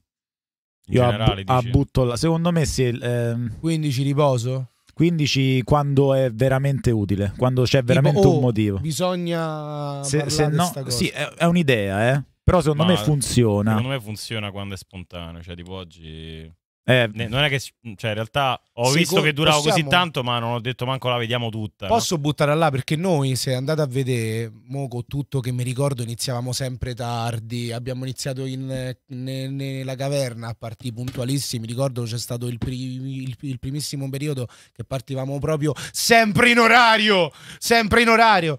In Io generale, ab- abbutto la... Secondo me sì. Ehm... 15 riposo? 15 quando è veramente utile, quando c'è veramente tipo, oh, un motivo. Bisogna se, se no, sì, è, è, un'idea, eh. Però secondo no, me funziona. Secondo me funziona quando è spontaneo, cioè tipo oggi eh, non è che. Cioè, in realtà ho secondo, visto che durava possiamo, così tanto, ma non ho detto manco la vediamo tutta. Posso no? buttare là perché noi, se andate a vedere, moco tutto che mi ricordo, iniziavamo sempre tardi. Abbiamo iniziato in, ne, nella caverna a partire puntualissimi. ricordo c'è stato il, primi, il, il, primissimo periodo che partivamo proprio sempre in orario. Sempre in orario.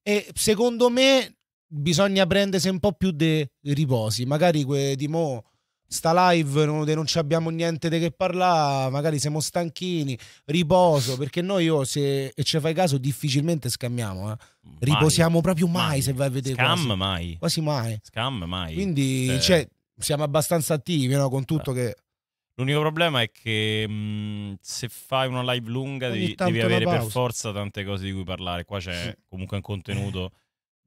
E secondo me bisogna prendersi un po' più di riposi. Magari que, di mo' sta live non, non ci abbiamo niente di che parlare, magari siamo stanchini, riposo, perché noi io oh, se ci fai caso difficilmente scambiamo, eh. riposiamo proprio mai, mai, se vai a vedere. Scam quasi. mai. Quasi mai. Scam mai. Quindi eh. cioè, siamo abbastanza attivi no? con tutto eh. che... L'unico problema è che mh, mm, se fai una live lunga devi, devi, avere per forza tante cose di cui parlare. Qua c'è comunque un contenuto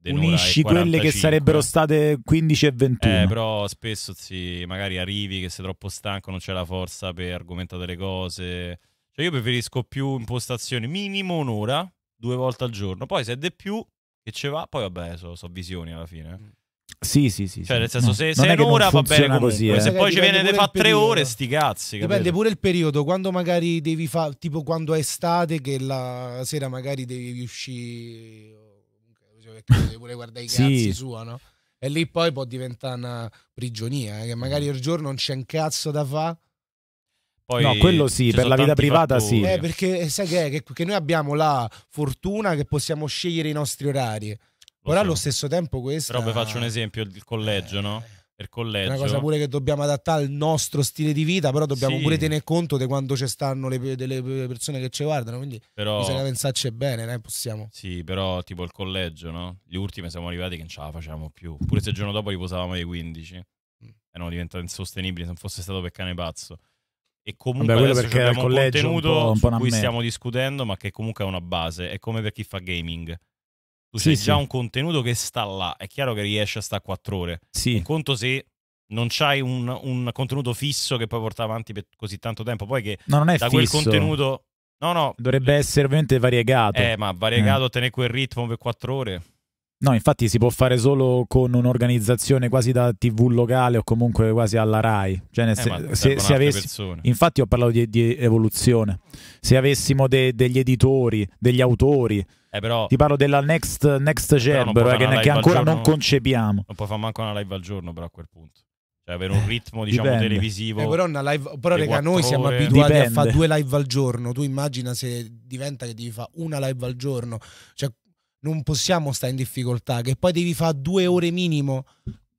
unisci quelle che sarebbero state 15 e 21. Eh, però spesso sì, magari arrivi che sei troppo stanco, non c'è la forza per argomentare le cose. Cioè io preferisco più impostazioni minimo un'ora, due volte al giorno. Poi se è di più che ci va, poi vabbè, sono so visioni alla fine. Eh. Sì, sì, sì. Cioè, nel senso, no, se, se è un'ora va bene comunque. così. Eh. Se poi ci viene fa tre ore, sti cazzi. Capito? Dipende pure il periodo. Quando magari devi fare, tipo quando è estate, che la sera magari devi uscire perché deve pure guardare i cazzi sì. suo, no? E lì poi può diventare una prigionia, eh, che magari mm. il giorno non c'è un cazzo da fare. Poi no, quello sì, per la vita privata fattori. sì. Eh, perché eh, sai che, che, che, noi abbiamo la fortuna che possiamo scegliere i nostri orari. Lo Ora so. allo stesso tempo questo... Però vi faccio un esempio, il collegio, eh. no? Eh per collegio. È una cosa pure che dobbiamo adattare al nostro stile di vita, però dobbiamo sì. pure tenere conto di quando ci stanno le, delle persone che ci guardano, quindi però, bisogna pensarci bene, noi possiamo. Sì, però tipo il collegio, no? Gli ultimi siamo arrivati che non ce la facevamo più, pure se il giorno dopo riposavamo ai 15, mm. erano eh, diventate insostenibili, se non fosse stato per cane pazzo. E comunque Vabbè, adesso abbiamo un contenuto un po', un po cui stiamo discutendo, ma che comunque è una base, è come per chi fa gaming tu sì, c'hai sì. già un contenuto che sta là, è chiaro che riesci a stare a quattro ore. Sì. Un conto se non c'hai un, un, contenuto fisso che puoi portare avanti per così tanto tempo, poi che no, non è da fisso. quel contenuto... No, no. Dovrebbe essere ovviamente variegato. Eh, ma variegato, eh. tenere quel ritmo per quattro ore. No, infatti si può fare solo con un'organizzazione quasi da TV locale o comunque quasi alla RAI. Cioè, eh, se, se, se avessi, infatti ho parlato di, di evoluzione. Se avessimo de, degli editori, degli autori, eh, però, ti parlo della Next, next Gerber però eh, però che, che ancora giorno, non concepiamo. Non può fare manco una live al giorno però a quel punto. Cioè avere un ritmo diciamo Dipende. televisivo. Eh, però una live, però raga, noi siamo ore. abituati Dipende. a fare due live al giorno. Tu immagina se diventa che devi fare una live al giorno. Cioè non possiamo stare in difficoltà, che poi devi fare due ore minimo,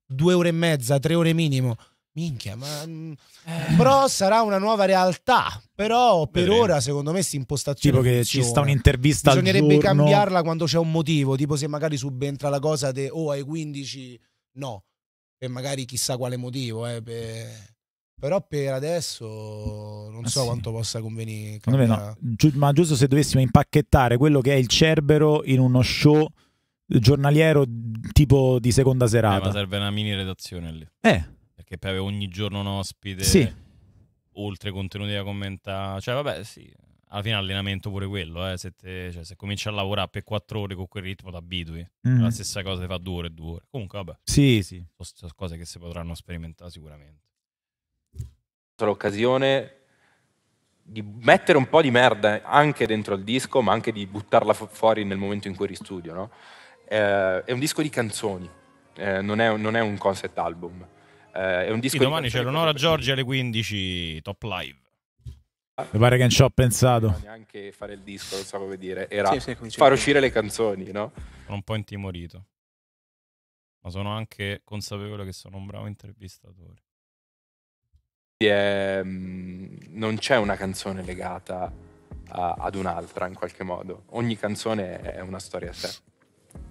due ore e mezza, tre ore minimo. Minchia, ma... Mm, eh. Però sarà una nuova realtà. Però per Vedremo. ora, secondo me, si impostazione. Tipo che funziona. ci sta un'intervista Bisognerebbe cambiarla quando c'è un motivo. Tipo se magari subentra la cosa di... o oh, ai 15, no. e magari chissà quale motivo. Eh, per... Però per adesso non ah, so sì. quanto possa convenire. No. Gi- ma giusto se dovessimo impacchettare quello che è il Cerbero in uno show giornaliero tipo di seconda serata. Eh, ma serve una mini redazione lì. Eh. Perché poi ogni giorno un ospite. Sì. Oltre contenuti da commentare. Cioè, vabbè, sì. Alla fine allenamento pure quello, eh. se, te, cioè, se, cominci a lavorare per quattro ore con quel ritmo t'abitui. Mm. La stessa cosa ti fa due ore e due ore. Comunque, vabbè. Sì, sì. Sono cose che si potranno sperimentare sicuramente l'occasione di mettere un po' di merda anche dentro il disco, ma anche di buttarla fu- fuori nel momento in cui ristudio. No? Eh, è un disco di canzoni, eh, non, è, non, è, un concept album. Eh, è un disco sì, di domani c'è l'Onora Giorgi alle 15, top live. Ah. Mi pare che non ci ho pensato. Non neanche fare il disco, non so come dire. Era sì, sì, far uscire le canzoni, no? Sono un po' intimorito. Ma sono anche consapevole che sono un bravo intervistatore è, mm, non c'è una canzone legata a, ad un'altra in qualche modo. Ogni canzone è una storia a sé.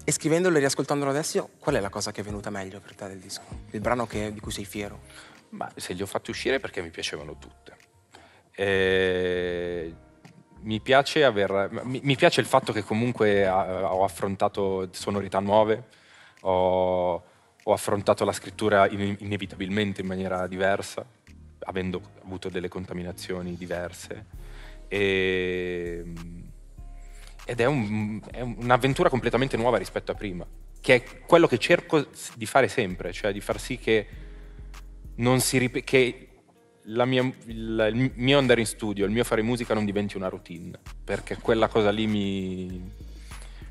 E scrivendolo e riascoltandolo adesso, qual è la cosa che è venuta meglio per te del disco? Il brano che, di cui sei fiero? Ma se li ho fatti uscire perché mi piacevano tutte. E... Mi piace, aver, mi piace il fatto che comunque eh, ho affrontato sonorità nuove, ho, ho affrontato la scrittura inevitabilmente in maniera diversa avendo avuto delle contaminazioni diverse. E, ehm, ed è, un, è, un'avventura completamente nuova rispetto a prima, che è quello che cerco di fare sempre, cioè di far sì che, si, che mia, il, il mio andare in studio, il mio fare musica non diventi una routine, perché quella cosa lì mi,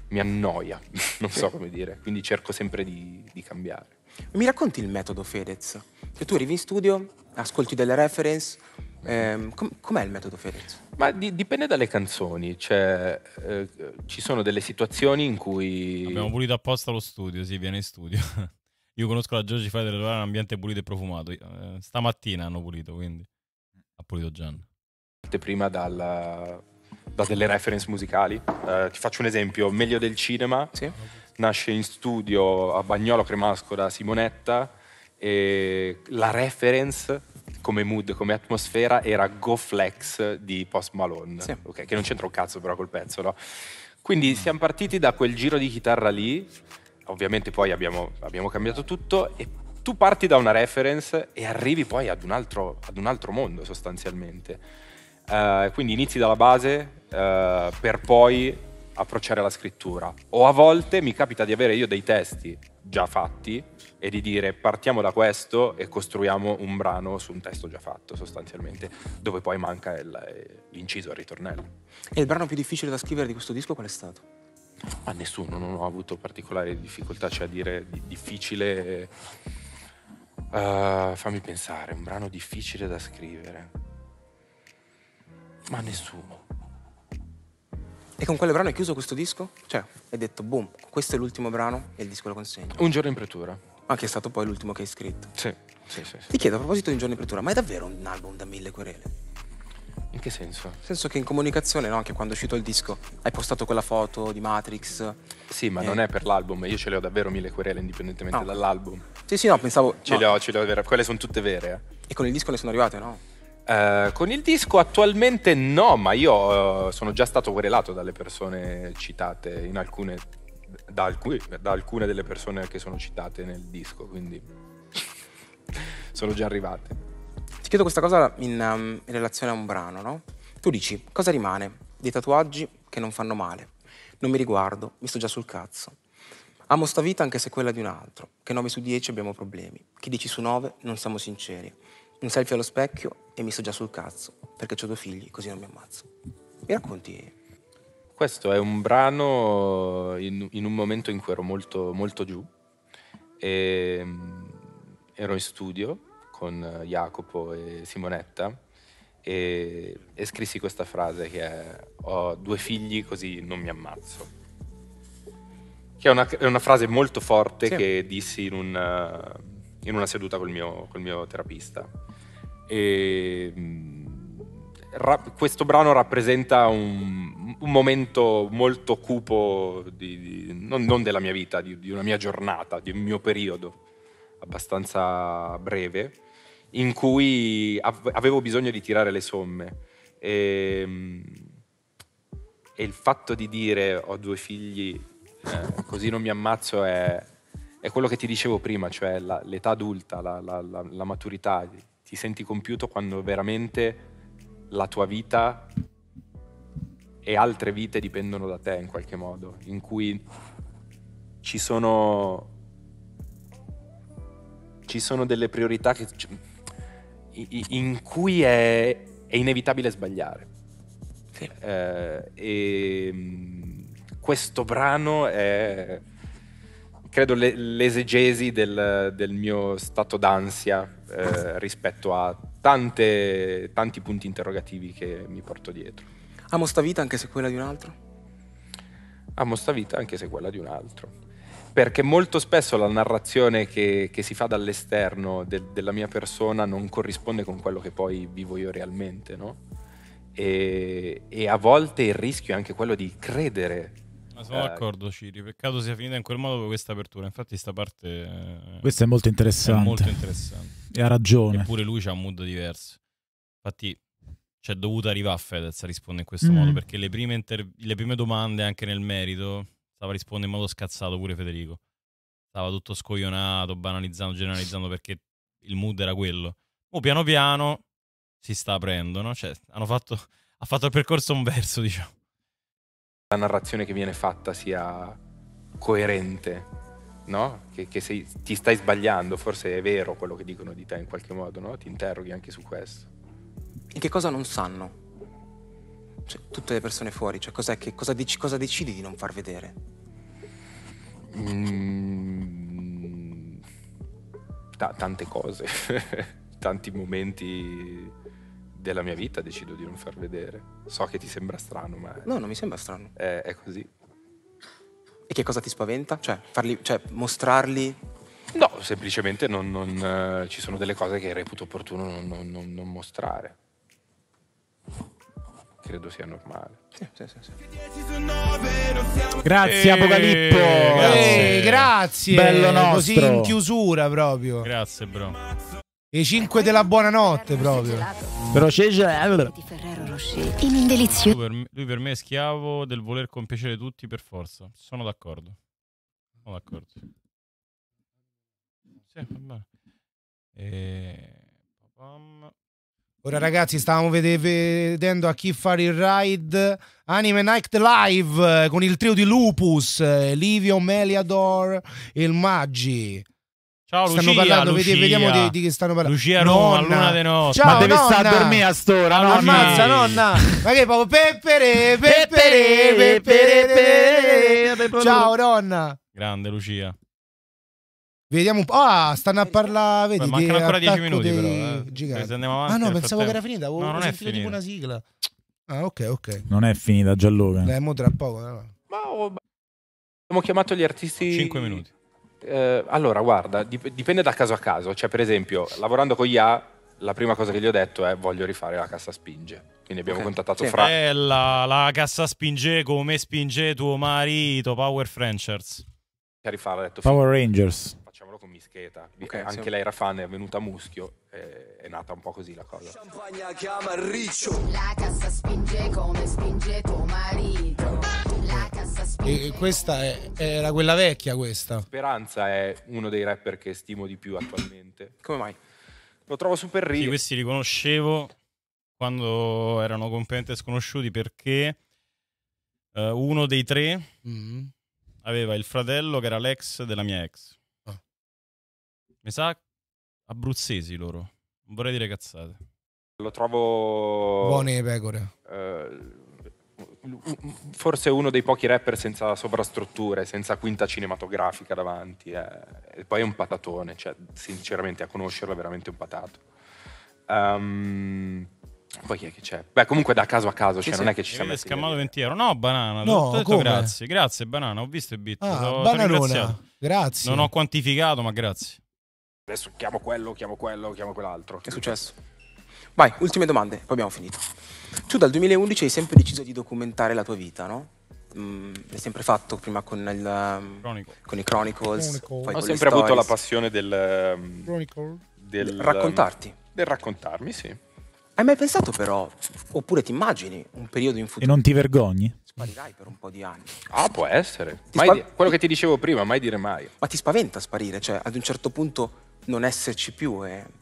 mi annoia, non so come dire, quindi cerco sempre di, di cambiare. Mi racconti il metodo Fedez? Che tu arrivi in studio, ascolti delle reference, eh, com'è il metodo Fedez? Ma di, dipende dalle canzoni, cioè eh, ci sono delle situazioni in cui... Abbiamo pulito apposta lo studio, sì, viene in studio. Io conosco la Giorgi Fai della un ambiente pulito e profumato, eh, stamattina hanno pulito, quindi ha pulito Gian. Prima dalla, da delle reference musicali, eh, ti faccio un esempio, Meglio del cinema. Sì nasce in studio a Bagnolo Cremasco da Simonetta e la reference come mood, come atmosfera era Go Flex di Post Malone, sì. okay, che non c'entra un cazzo però col pezzo, no? Quindi siamo partiti da quel giro di chitarra lì, ovviamente poi abbiamo, abbiamo cambiato tutto e tu parti da una reference e arrivi poi ad un altro, ad un altro mondo sostanzialmente. Uh, quindi inizi dalla base uh, per poi approcciare la scrittura. O a volte mi capita di avere io dei testi già fatti e di dire partiamo da questo e costruiamo un brano su un testo già fatto sostanzialmente, dove poi manca il, l'inciso, eh, il ritornello. E il brano più difficile da scrivere di questo disco qual è stato? A nessuno, non ho avuto particolari difficoltà, cioè a dire di difficile... Uh, fammi pensare, un brano difficile da scrivere. Ma nessuno. E con quel brano hai chiuso questo disco? Cioè, hai detto, boom, questo è l'ultimo brano e il disco lo consegno. Un giorno in pretura. Ah, che è stato poi l'ultimo che hai scritto. Sì, sì, sì. sì. Ti chiedo a proposito di Un giorno in pretura, ma è davvero un album da mille querele? In che senso? Nel senso che in comunicazione, no? Anche quando è uscito il disco, hai postato quella foto di Matrix. Sì, ma e... Eh. non è per l'album, io ce le ho davvero mille querele indipendentemente no. dall'album. Sì, sì, no, pensavo. Ce no. le ho, ce le ho vere. Quelle sono tutte vere. Eh. E con il disco ne sono arrivate, no? Eh, con il disco attualmente no, ma io uh, sono già stato querelato dalle persone citate alcune, da, alcune, da, alcune delle persone che sono citate nel disco, quindi sono già arrivate. Ti chiedo questa cosa in, um, in relazione a un brano, no? Tu dici cosa rimane? Dei tatuaggi che non fanno male. Non mi riguardo, mi sto già sul cazzo. Amo sta vita anche se quella di un altro, che 9 su 10 abbiamo problemi, che 10 su 9 non siamo sinceri un selfie allo specchio e mi sto già sul cazzo, perché ho due figli, così non mi ammazzo. Mi racconti? Questo è un brano in, in un momento in cui ero molto, molto giù. E, ehm, ero in studio con Jacopo e Simonetta e, e scrissi questa frase che è ho due figli così non mi ammazzo. Che è una, è una frase molto forte sì. che dissi in un in una seduta col mio, col mio terapista. E, mm, ra- questo brano rappresenta un, un, momento molto cupo, di, di non, non, della mia vita, di, di, una mia giornata, di un mio periodo abbastanza breve, in cui avevo bisogno di tirare le somme. E, mm, e il fatto di dire ho due figli, eh, così non mi ammazzo è è quello che ti dicevo prima, cioè la, l'età adulta, la, la, la, maturità, ti senti compiuto quando veramente la tua vita e altre vite dipendono da te in qualche modo, in cui ci sono, ci sono delle priorità che, in cui è, è inevitabile sbagliare. Sì. Eh, e ehm, questo brano è credo, le, l'esegesi del, del, mio stato d'ansia eh, rispetto a tante, tanti punti interrogativi che mi porto dietro. Amo sta vita anche se quella di un altro? Amo sta vita anche se quella di un altro. Perché molto spesso la narrazione che, che si fa dall'esterno de, della mia persona non corrisponde con quello che poi vivo io realmente, no? e, e a volte il rischio è anche quello di credere ma sono eh. d'accordo, Ciri. Peccato sia finita in quel modo questa apertura. Infatti, questa parte. Eh, questa è molto interessante. È molto interessante. E ha ragione. Eppure lui c'ha un mood diverso. Infatti, c'è dovuta arrivare a Fedez a rispondere in questo mm. modo perché le prime, interv- le prime, domande, anche nel merito, stava rispondendo in modo scazzato pure Federico. Stava tutto scoglionato, banalizzando, generalizzando perché il mood era quello. Oh, piano piano si sta aprendo, no? Cioè, hanno fatto, ha fatto il percorso inverso, diciamo la narrazione che viene fatta sia coerente, no? Che, che sei, ti stai sbagliando, forse è vero quello che dicono di te in qualche modo, no? Ti interroghi anche su questo. E che cosa non sanno? Cioè, tutte le persone fuori, cioè, che, cosa, dici, cosa, decidi di non far vedere? Mm, t- tante cose, tanti momenti della mia vita decido di non far vedere. So che ti sembra strano, ma... È, no, non mi sembra strano. È, è così. E che cosa ti spaventa? Cioè, farli, cioè mostrarli? No, semplicemente non, non, uh, ci sono delle cose che reputo opportuno non, non mostrare. Credo sia normale. Sì, sì, sì, grazie, eh, Apocalippo. Grazie. Eh, grazie. Bello nostro. Così in chiusura proprio. Grazie, bro. Le 5 della buonanotte proprio. Però c'è già... Di Ferrero Rocher, in un delizio. Lui per, me, lui per me è schiavo del voler compiacere tutti per forza. Sono d'accordo. Sono d'accordo. Sì, va e... Ora ragazzi stavamo vedendo a chi fare il ride Anime Night Live eh, con il trio di Lupus, eh, Livio, Meliador e il Maggi. Ciao Lucia, stanno parlando, Lucia. vediamo di, di, che stanno parlando. Lucia Roma, nonna. luna de notte. Ciao, Ma deve nonna. stare a dormire a st'ora, nonna. Ammazza, nonna. Ma che proprio peppere, peppere, peppere. peppere. Ciao, nonna. Grande Lucia. Vediamo un po'. Ah, stanno a parlare. Vedi, mancano ancora dieci minuti, però. Eh. Gigante. Cioè, andiamo avanti, ah, no, pensavo che era finita. no, non è finita. tipo una sigla. Ah, ok, ok. Non è finita, Gianluca. Eh, mo tra poco. No. Ma ho... abbiamo chiamato gli artisti. Cinque minuti. Eh, allora, guarda, dipende da caso a caso. Cioè, per esempio, lavorando con IA, la prima cosa che gli ho detto è voglio rifare la cassa spinge. Quindi abbiamo okay. contattato sì. Fra. Bella, la cassa spinge come spinge tuo marito, Power Franchers. Che rifare, ho detto. Power Rangers. Facciamolo con Mischeta. Okay, anche sì. lei era fan, è venuta a Muschio è, nata un po' così la cosa. Champagne chiama riccio. La cassa spinge come spinge tuo marito. La cassa spinge. E questa è, era quella vecchia questa. Speranza è uno dei rapper che stimo di più attualmente. Come mai? Lo trovo super ricco. Sì, questi li conoscevo quando erano completamente sconosciuti perché uh, uno dei tre mm. aveva il fratello che era l'ex della mia ex. Ah. Mi sa Abruzzesi loro. Non vorrei dire cazzate. Lo trovo... Buone pecore. Eh, forse uno dei pochi rapper senza sovrastrutture, senza quinta cinematografica davanti. Eh. E poi è un patatone, cioè, sinceramente a conoscerlo è veramente un patato. Um, poi chi è che c'è? Beh, comunque da caso a caso, cioè, sì, non è che ci siamo. scammato 20 euro. No, banana. No, detto, come? grazie, grazie, banana. Ho visto i bit. Ah, so, grazie. Non ho quantificato, ma grazie adesso chiamo quello, chiamo quello, chiamo quell'altro. Che È successo. Vai, ultime domande, poi abbiamo finito. Tu dal 2011 hai sempre deciso di documentare la tua vita, no? Mm, l'hai sempre fatto prima con, il, con i Chronicles. Chronicle. Ho sempre avuto la passione del, ehm, Chronicle. del raccontarti. Ehm, del raccontarmi, sì. Hai mai pensato però, oppure ti immagini un periodo in futuro? E non ti vergogni? Sparirai per un po' di anni. Ah, può essere. Spav- di- quello che ti dicevo prima, mai dire mai. Ma ti spaventa sparire? Cioè, ad un certo punto non esserci più. È... Eh.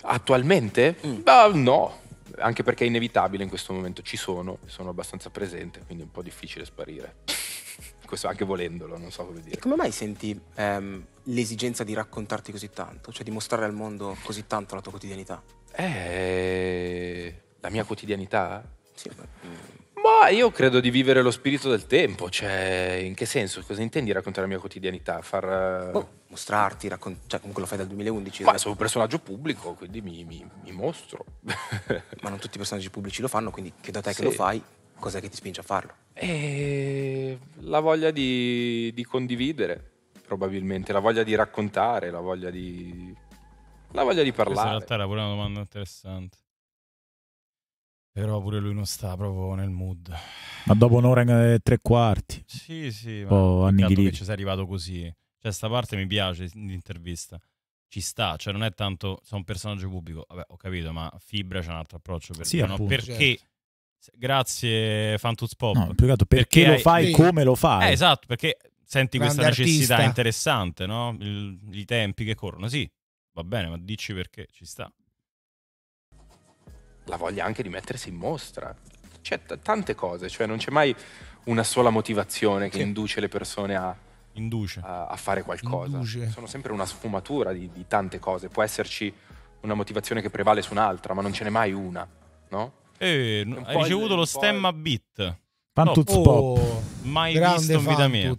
Attualmente? Mm. Bah, no, anche perché è inevitabile in questo momento. Ci sono, sono abbastanza presente, quindi è un po' difficile sparire. questo anche volendolo, non so come dire. E come mai senti ehm, l'esigenza di raccontarti così tanto, cioè di mostrare al mondo così tanto la tua quotidianità? Eh, la mia quotidianità? Sì, beh. Ma io credo di vivere lo spirito del tempo, cioè in che senso? Cosa intendi raccontare la mia quotidianità? Far... Oh, mostrarti, raccon- cioè comunque lo fai dal 2011. Ma sono un personaggio pubblico, quindi mi, mi, mi mostro. Ma non tutti i personaggi pubblici lo fanno, quindi chiedo a te sì. che lo fai, cos'è che ti spinge a farlo? E... La voglia di, di condividere, probabilmente, la voglia di raccontare, la voglia di... La voglia di parlare. Questa in realtà era pure una domanda interessante. Però pure lui non sta proprio nel mood. Ma dopo un'ora e tre quarti. Sì, sì, ma oh, che ci sei arrivato così. Cioè, sta parte mi piace l'intervista. Ci sta, cioè non è tanto sono un personaggio pubblico, vabbè, ho capito, ma Fibra c'è un altro approccio per sì, appunto, perché certo. Grazie Fantus Pop. No, perché, perché lo fai sì. come lo fai. Eh, esatto, perché senti Grande questa necessità artista. interessante, no? I, I tempi che corrono, sì, va bene, ma dici perché ci sta la voglia anche di mettersi in mostra. C'è t- tante cose, cioè non c'è mai una sola motivazione che sì. induce le persone a, a, a fare qualcosa. Induce. Sono sempre una sfumatura di, di, tante cose. Può esserci una motivazione che prevale su un'altra, ma non ce n'è mai una, no? Eh, un hai ricevuto lo stemma beat. Fantuz oh, Pop. Mai visto in vita mia.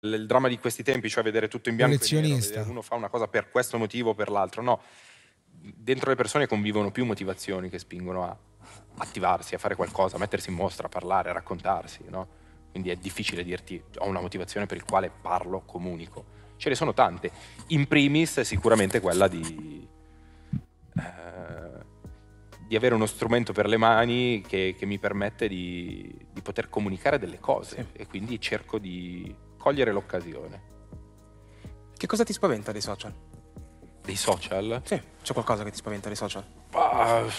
Il, il dramma di questi tempi, cioè vedere tutto in bianco e nero, uno fa una cosa per questo motivo o per l'altro, no dentro le persone convivono più motivazioni che spingono a attivarsi, a fare qualcosa, a mettersi in mostra, a parlare, a raccontarsi, no? Quindi è difficile dirti ho una motivazione per il quale parlo, comunico. Ce ne sono tante. In primis sicuramente quella di, eh, di avere uno strumento per le mani che, che mi permette di, di, poter comunicare delle cose sì. e quindi cerco di cogliere l'occasione. Che cosa ti spaventa dei social? Dei social? Sì, c'è qualcosa che ti spaventa dei social? Uh,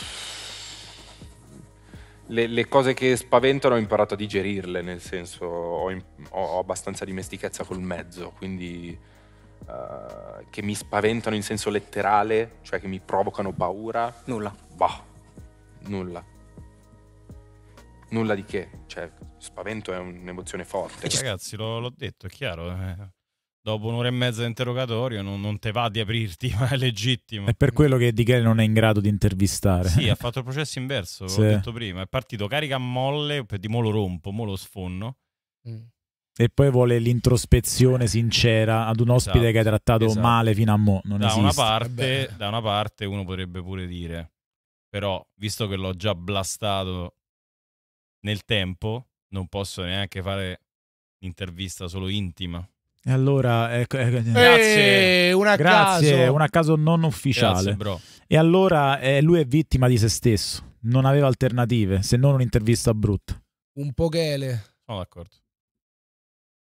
le, le, cose che spaventano ho imparato a digerirle, nel senso ho, in, ho abbastanza dimestichezza col mezzo, quindi uh, che mi spaventano in senso letterale, cioè che mi provocano paura. Nulla. Bah, nulla. Nulla di che, cioè spavento è un'emozione forte. Ragazzi, l'ho, l'ho detto, è chiaro. Eh dopo un'ora e mezza di interrogatorio non, non te va di aprirti, ma è legittimo. È per quello che Di Gale non è in grado di intervistare. Sì, ha fatto il processo inverso, sì. l'ho detto prima. È partito carica a molle, di mo lo rompo, mo lo sfonno. Mm. E poi vuole l'introspezione eh. sincera ad un ospite esatto, che hai trattato esatto. male fino a mo'. Non da, Una parte, da una parte uno potrebbe pure dire, però visto che l'ho già blastato nel tempo, non posso neanche fare intervista solo intima. E allora, ecco, ecco grazie, eh, una grazie, caso. un a caso non ufficiale. Grazie, e allora eh, lui è vittima di se stesso, non aveva alternative se non un'intervista brutta. Un po' pochele. Sono d'accordo.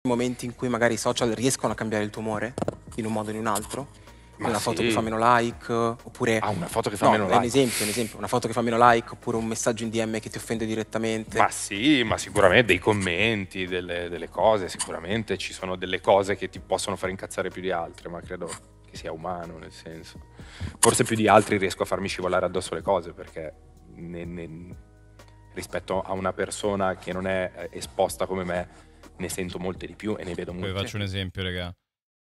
Momenti in cui magari i social riescono a cambiare il tumore in un modo o in un altro ma una sì. foto che fa meno like, oppure... Ah, una foto che fa no, meno like. un esempio, un esempio, una foto che fa meno like, oppure un messaggio in DM che ti offende direttamente. Ma sì, ma sicuramente dei commenti, delle, delle cose, sicuramente ci sono delle cose che ti possono far incazzare più di altre, ma credo che sia umano nel senso. Forse più di altri riesco a farmi scivolare addosso le cose perché ne, ne, rispetto a una persona che non è eh, esposta come me ne sento molte di più e ne vedo molte. Poi faccio un esempio, raga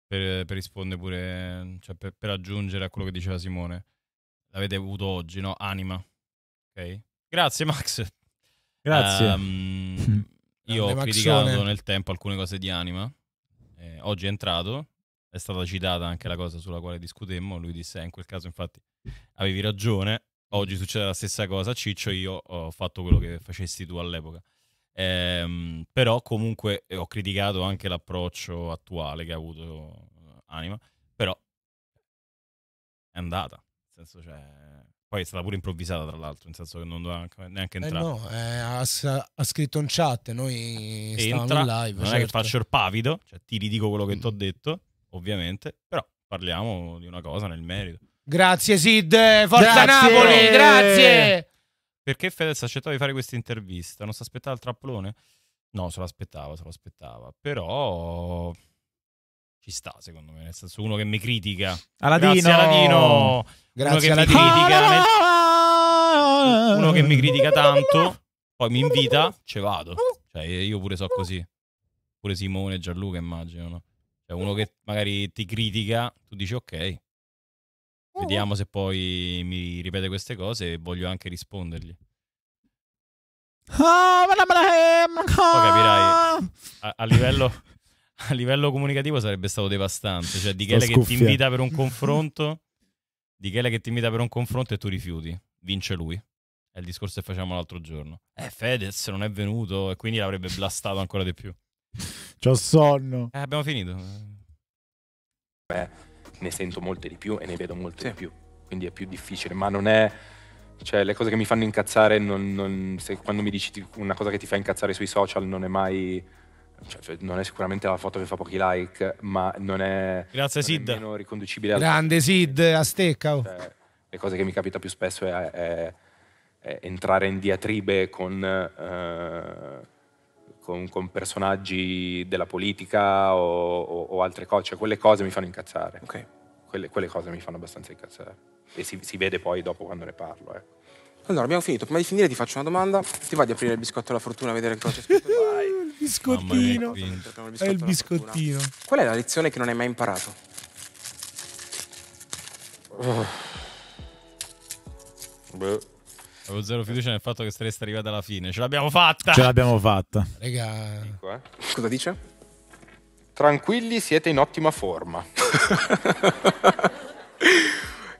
per, per rispondere pure, cioè per, per, aggiungere a quello che diceva Simone. L'avete avuto oggi, no? Anima. Ok? Grazie Max. Grazie. Um, io ho criticato nel tempo alcune cose di Anima. Eh, oggi è entrato, è stata citata anche la cosa sulla quale discutemmo. Lui disse: eh, In quel caso, infatti, avevi ragione. Oggi succede la stessa cosa. Ciccio, io ho fatto quello che facesti tu all'epoca. Ehm, però comunque eh, ho criticato anche l'approccio attuale che ha avuto eh, Anima, però è andata, nel senso cioè... Poi è stata pure improvvisata, tra l'altro, nel senso che non doveva neanche eh, entrare. Eh no, eh, ha, ha, scritto in chat, noi Entra, stavamo in live. Non certo. è che certo. faccio il pavido, cioè ti ridico quello che mm. ti ho mm. detto, ovviamente, però parliamo di una cosa nel merito. Grazie Sid, forza grazie. Napoli, grazie! Perché Fedez ha accettato di fare questa intervista? Non si aspettava il trappolone? No, se l'aspettava, se l'aspettava. Però ci sta, secondo me. Nel senso, uno che mi critica. Aladino! Grazie, Aladino! Grazie, uno che Aladino. mi critica. Nel... Uno che mi critica tanto, poi mi invita, ce vado. Cioè, io pure so così. Pure Simone, Gianluca, immagino, no? Cioè, uno che magari ti critica, tu dici ok, Uh-huh. Vediamo se poi mi ripete queste cose e voglio anche rispondergli. Ah, eh, poi capirai, a, a, livello, a livello, comunicativo sarebbe stato devastante. Cioè, Dichele che ti invita per un confronto, Dichele che ti invita per un confronto e tu rifiuti, vince lui. È il discorso che facciamo l'altro giorno. Eh, Fedez non è venuto e quindi l'avrebbe blastato ancora di più. C'ho sonno. Eh, abbiamo finito. Beh ne sento molte di più e ne vedo molte sì. di più. Quindi è più difficile, ma non è... Cioè, le cose che mi fanno incazzare, non, non, se, quando mi dici una cosa che ti fa incazzare sui social, non è mai... Cioè, cioè, non è sicuramente la foto che fa pochi like, ma non è... Grazie non Sid. È meno riconducibile al... Grande Sid, a stecca. Oh. Cioè, le cose che mi capita più spesso è, è, è entrare in diatribe con... Eh, con, con personaggi della politica o, o, o, altre cose, cioè quelle cose mi fanno incazzare. Okay. Quelle, quelle, cose mi fanno abbastanza incazzare. E si, si vede poi dopo quando ne parlo. Eh. Allora, abbiamo finito. Prima di finire ti faccio una domanda. Ti va di aprire il biscotto alla fortuna a vedere cosa c'è scritto? Vai. il biscottino. Mia, il è il biscottino. Qual è la lezione che non hai mai imparato? Oh. Beh. Avevo zero fiducia nel fatto che sareste arrivati alla fine. Ce l'abbiamo fatta! Ce l'abbiamo fatta. Raga. Cosa eh. dice? Tranquilli, siete in ottima forma.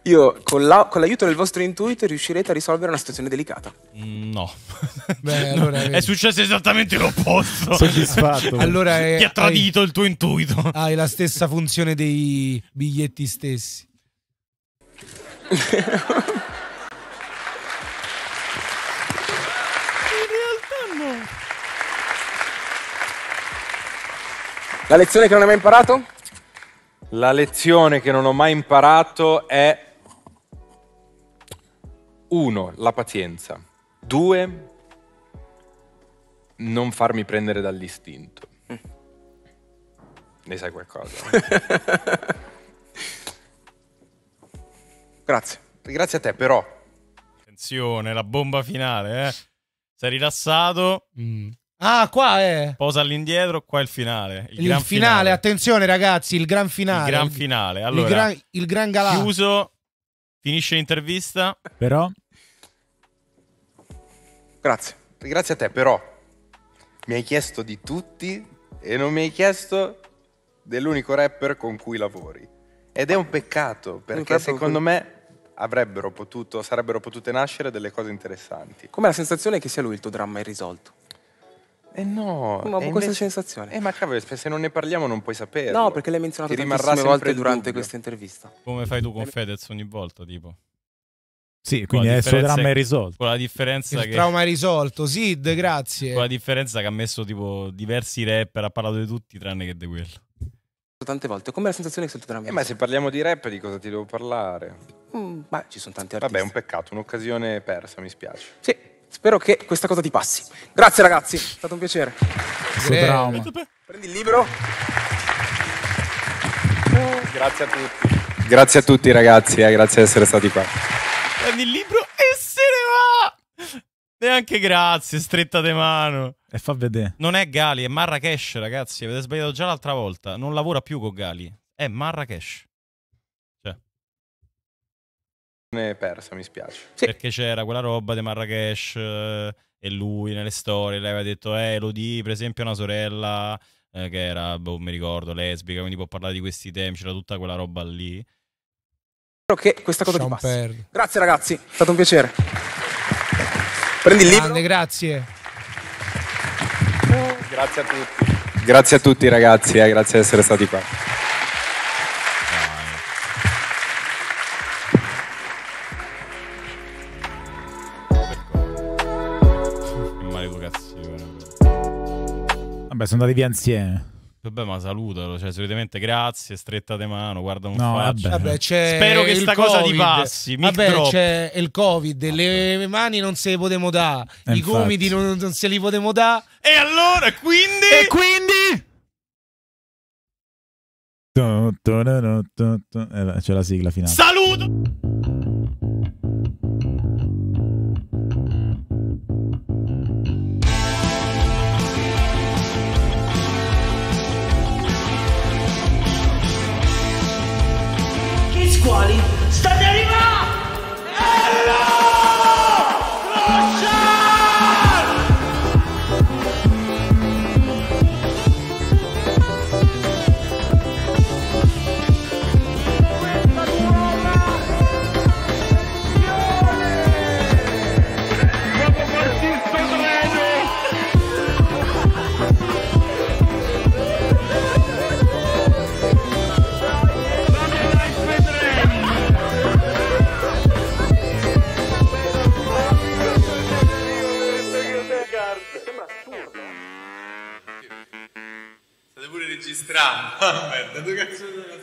Io, con, l'aiuto del vostro intuito, riuscirete a risolvere una situazione delicata. Mm, no. Beh, allora, è successo esattamente l'opposto. Soddisfatto. allora, Ti ha tradito hai, il tuo intuito. Hai la stessa funzione dei biglietti stessi. La lezione che non hai mai imparato? La lezione che non ho mai imparato è 1. La pazienza. 2. Non farmi prendere dall'istinto. Ne sai qualcosa? Grazie. Grazie a te, però. Attenzione, la bomba finale, eh. Sei rilassato. Mm. Ah, qua è. Eh. Posa all'indietro, qua è il finale. Il, il gran finale, finale, attenzione ragazzi, il gran finale. Il gran finale. Allora, il gran, il gran galà. Chiuso, finisce l'intervista. Però. Grazie, grazie a te, però. Mi hai chiesto di tutti e non mi hai chiesto dell'unico rapper con cui lavori. Ed è un peccato, perché secondo me avrebbero potuto, sarebbero potute nascere delle cose interessanti. Come la sensazione che sia lui il tuo dramma irrisolto? Eh no, ma ho questa sensazione. Eh ma cavolo, se non ne parliamo non puoi sapere. No, perché l'hai menzionato Ti tantissime volte durante questa intervista. Come fai tu con eh, Fedez ogni volta, tipo? Sì, quindi adesso il dramma è risolto. Con la differenza il che... trauma è risolto, Sid, grazie. Con la differenza che ha messo tipo diversi rapper, ha parlato di tutti tranne che di quello. Tante volte, come la sensazione che sento dramma? Eh, ma se parliamo di rap di cosa ti devo parlare? Mm, ma ci sono tanti artisti. Vabbè, è un peccato, un'occasione persa, mi spiace. Sì, Spero che questa cosa ti passi. Grazie ragazzi, è stato un piacere. Grazie. Prendi il libro. Grazie a tutti. Grazie a tutti ragazzi, eh, grazie di essere stati qua. Prendi il libro e se ne va. Neanche grazie, stretta di mano. E fa vedere. Non è Gali, è Marrakesh, ragazzi. Avete sbagliato già l'altra volta. Non lavora più con Gali. È Marrakesh è persa, mi spiace. Sì. Perché c'era quella roba di Marrakesh eh, e lui nelle storie, lei aveva detto, eh, lo di, per esempio, una sorella eh, che era, boh, mi ricordo, lesbica, quindi può parlare di questi temi, c'era tutta quella roba lì. Spero che questa cosa Sean ti passi. Perdi. Grazie ragazzi, è stato un piacere. Prendi il libro. Grande, grazie. Grazie a tutti. Grazie a tutti ragazzi, eh, grazie di essere stati qua. Vabbè, sono andati via insieme. Vabbè, ma salutalo, cioè, solitamente grazie, stretta di mano, guarda un no, faccia. Vabbè. Vabbè, Spero che sta COVID. cosa ti passi. Vabbè, drop. c'è il Covid, vabbè. le mani non se le potevamo dare, i infatti. gomiti non, non se li potevamo dare. E allora, quindi... E quindi... Eh, c'è la sigla finale. Saluto! strano, aspetta, dove cazzo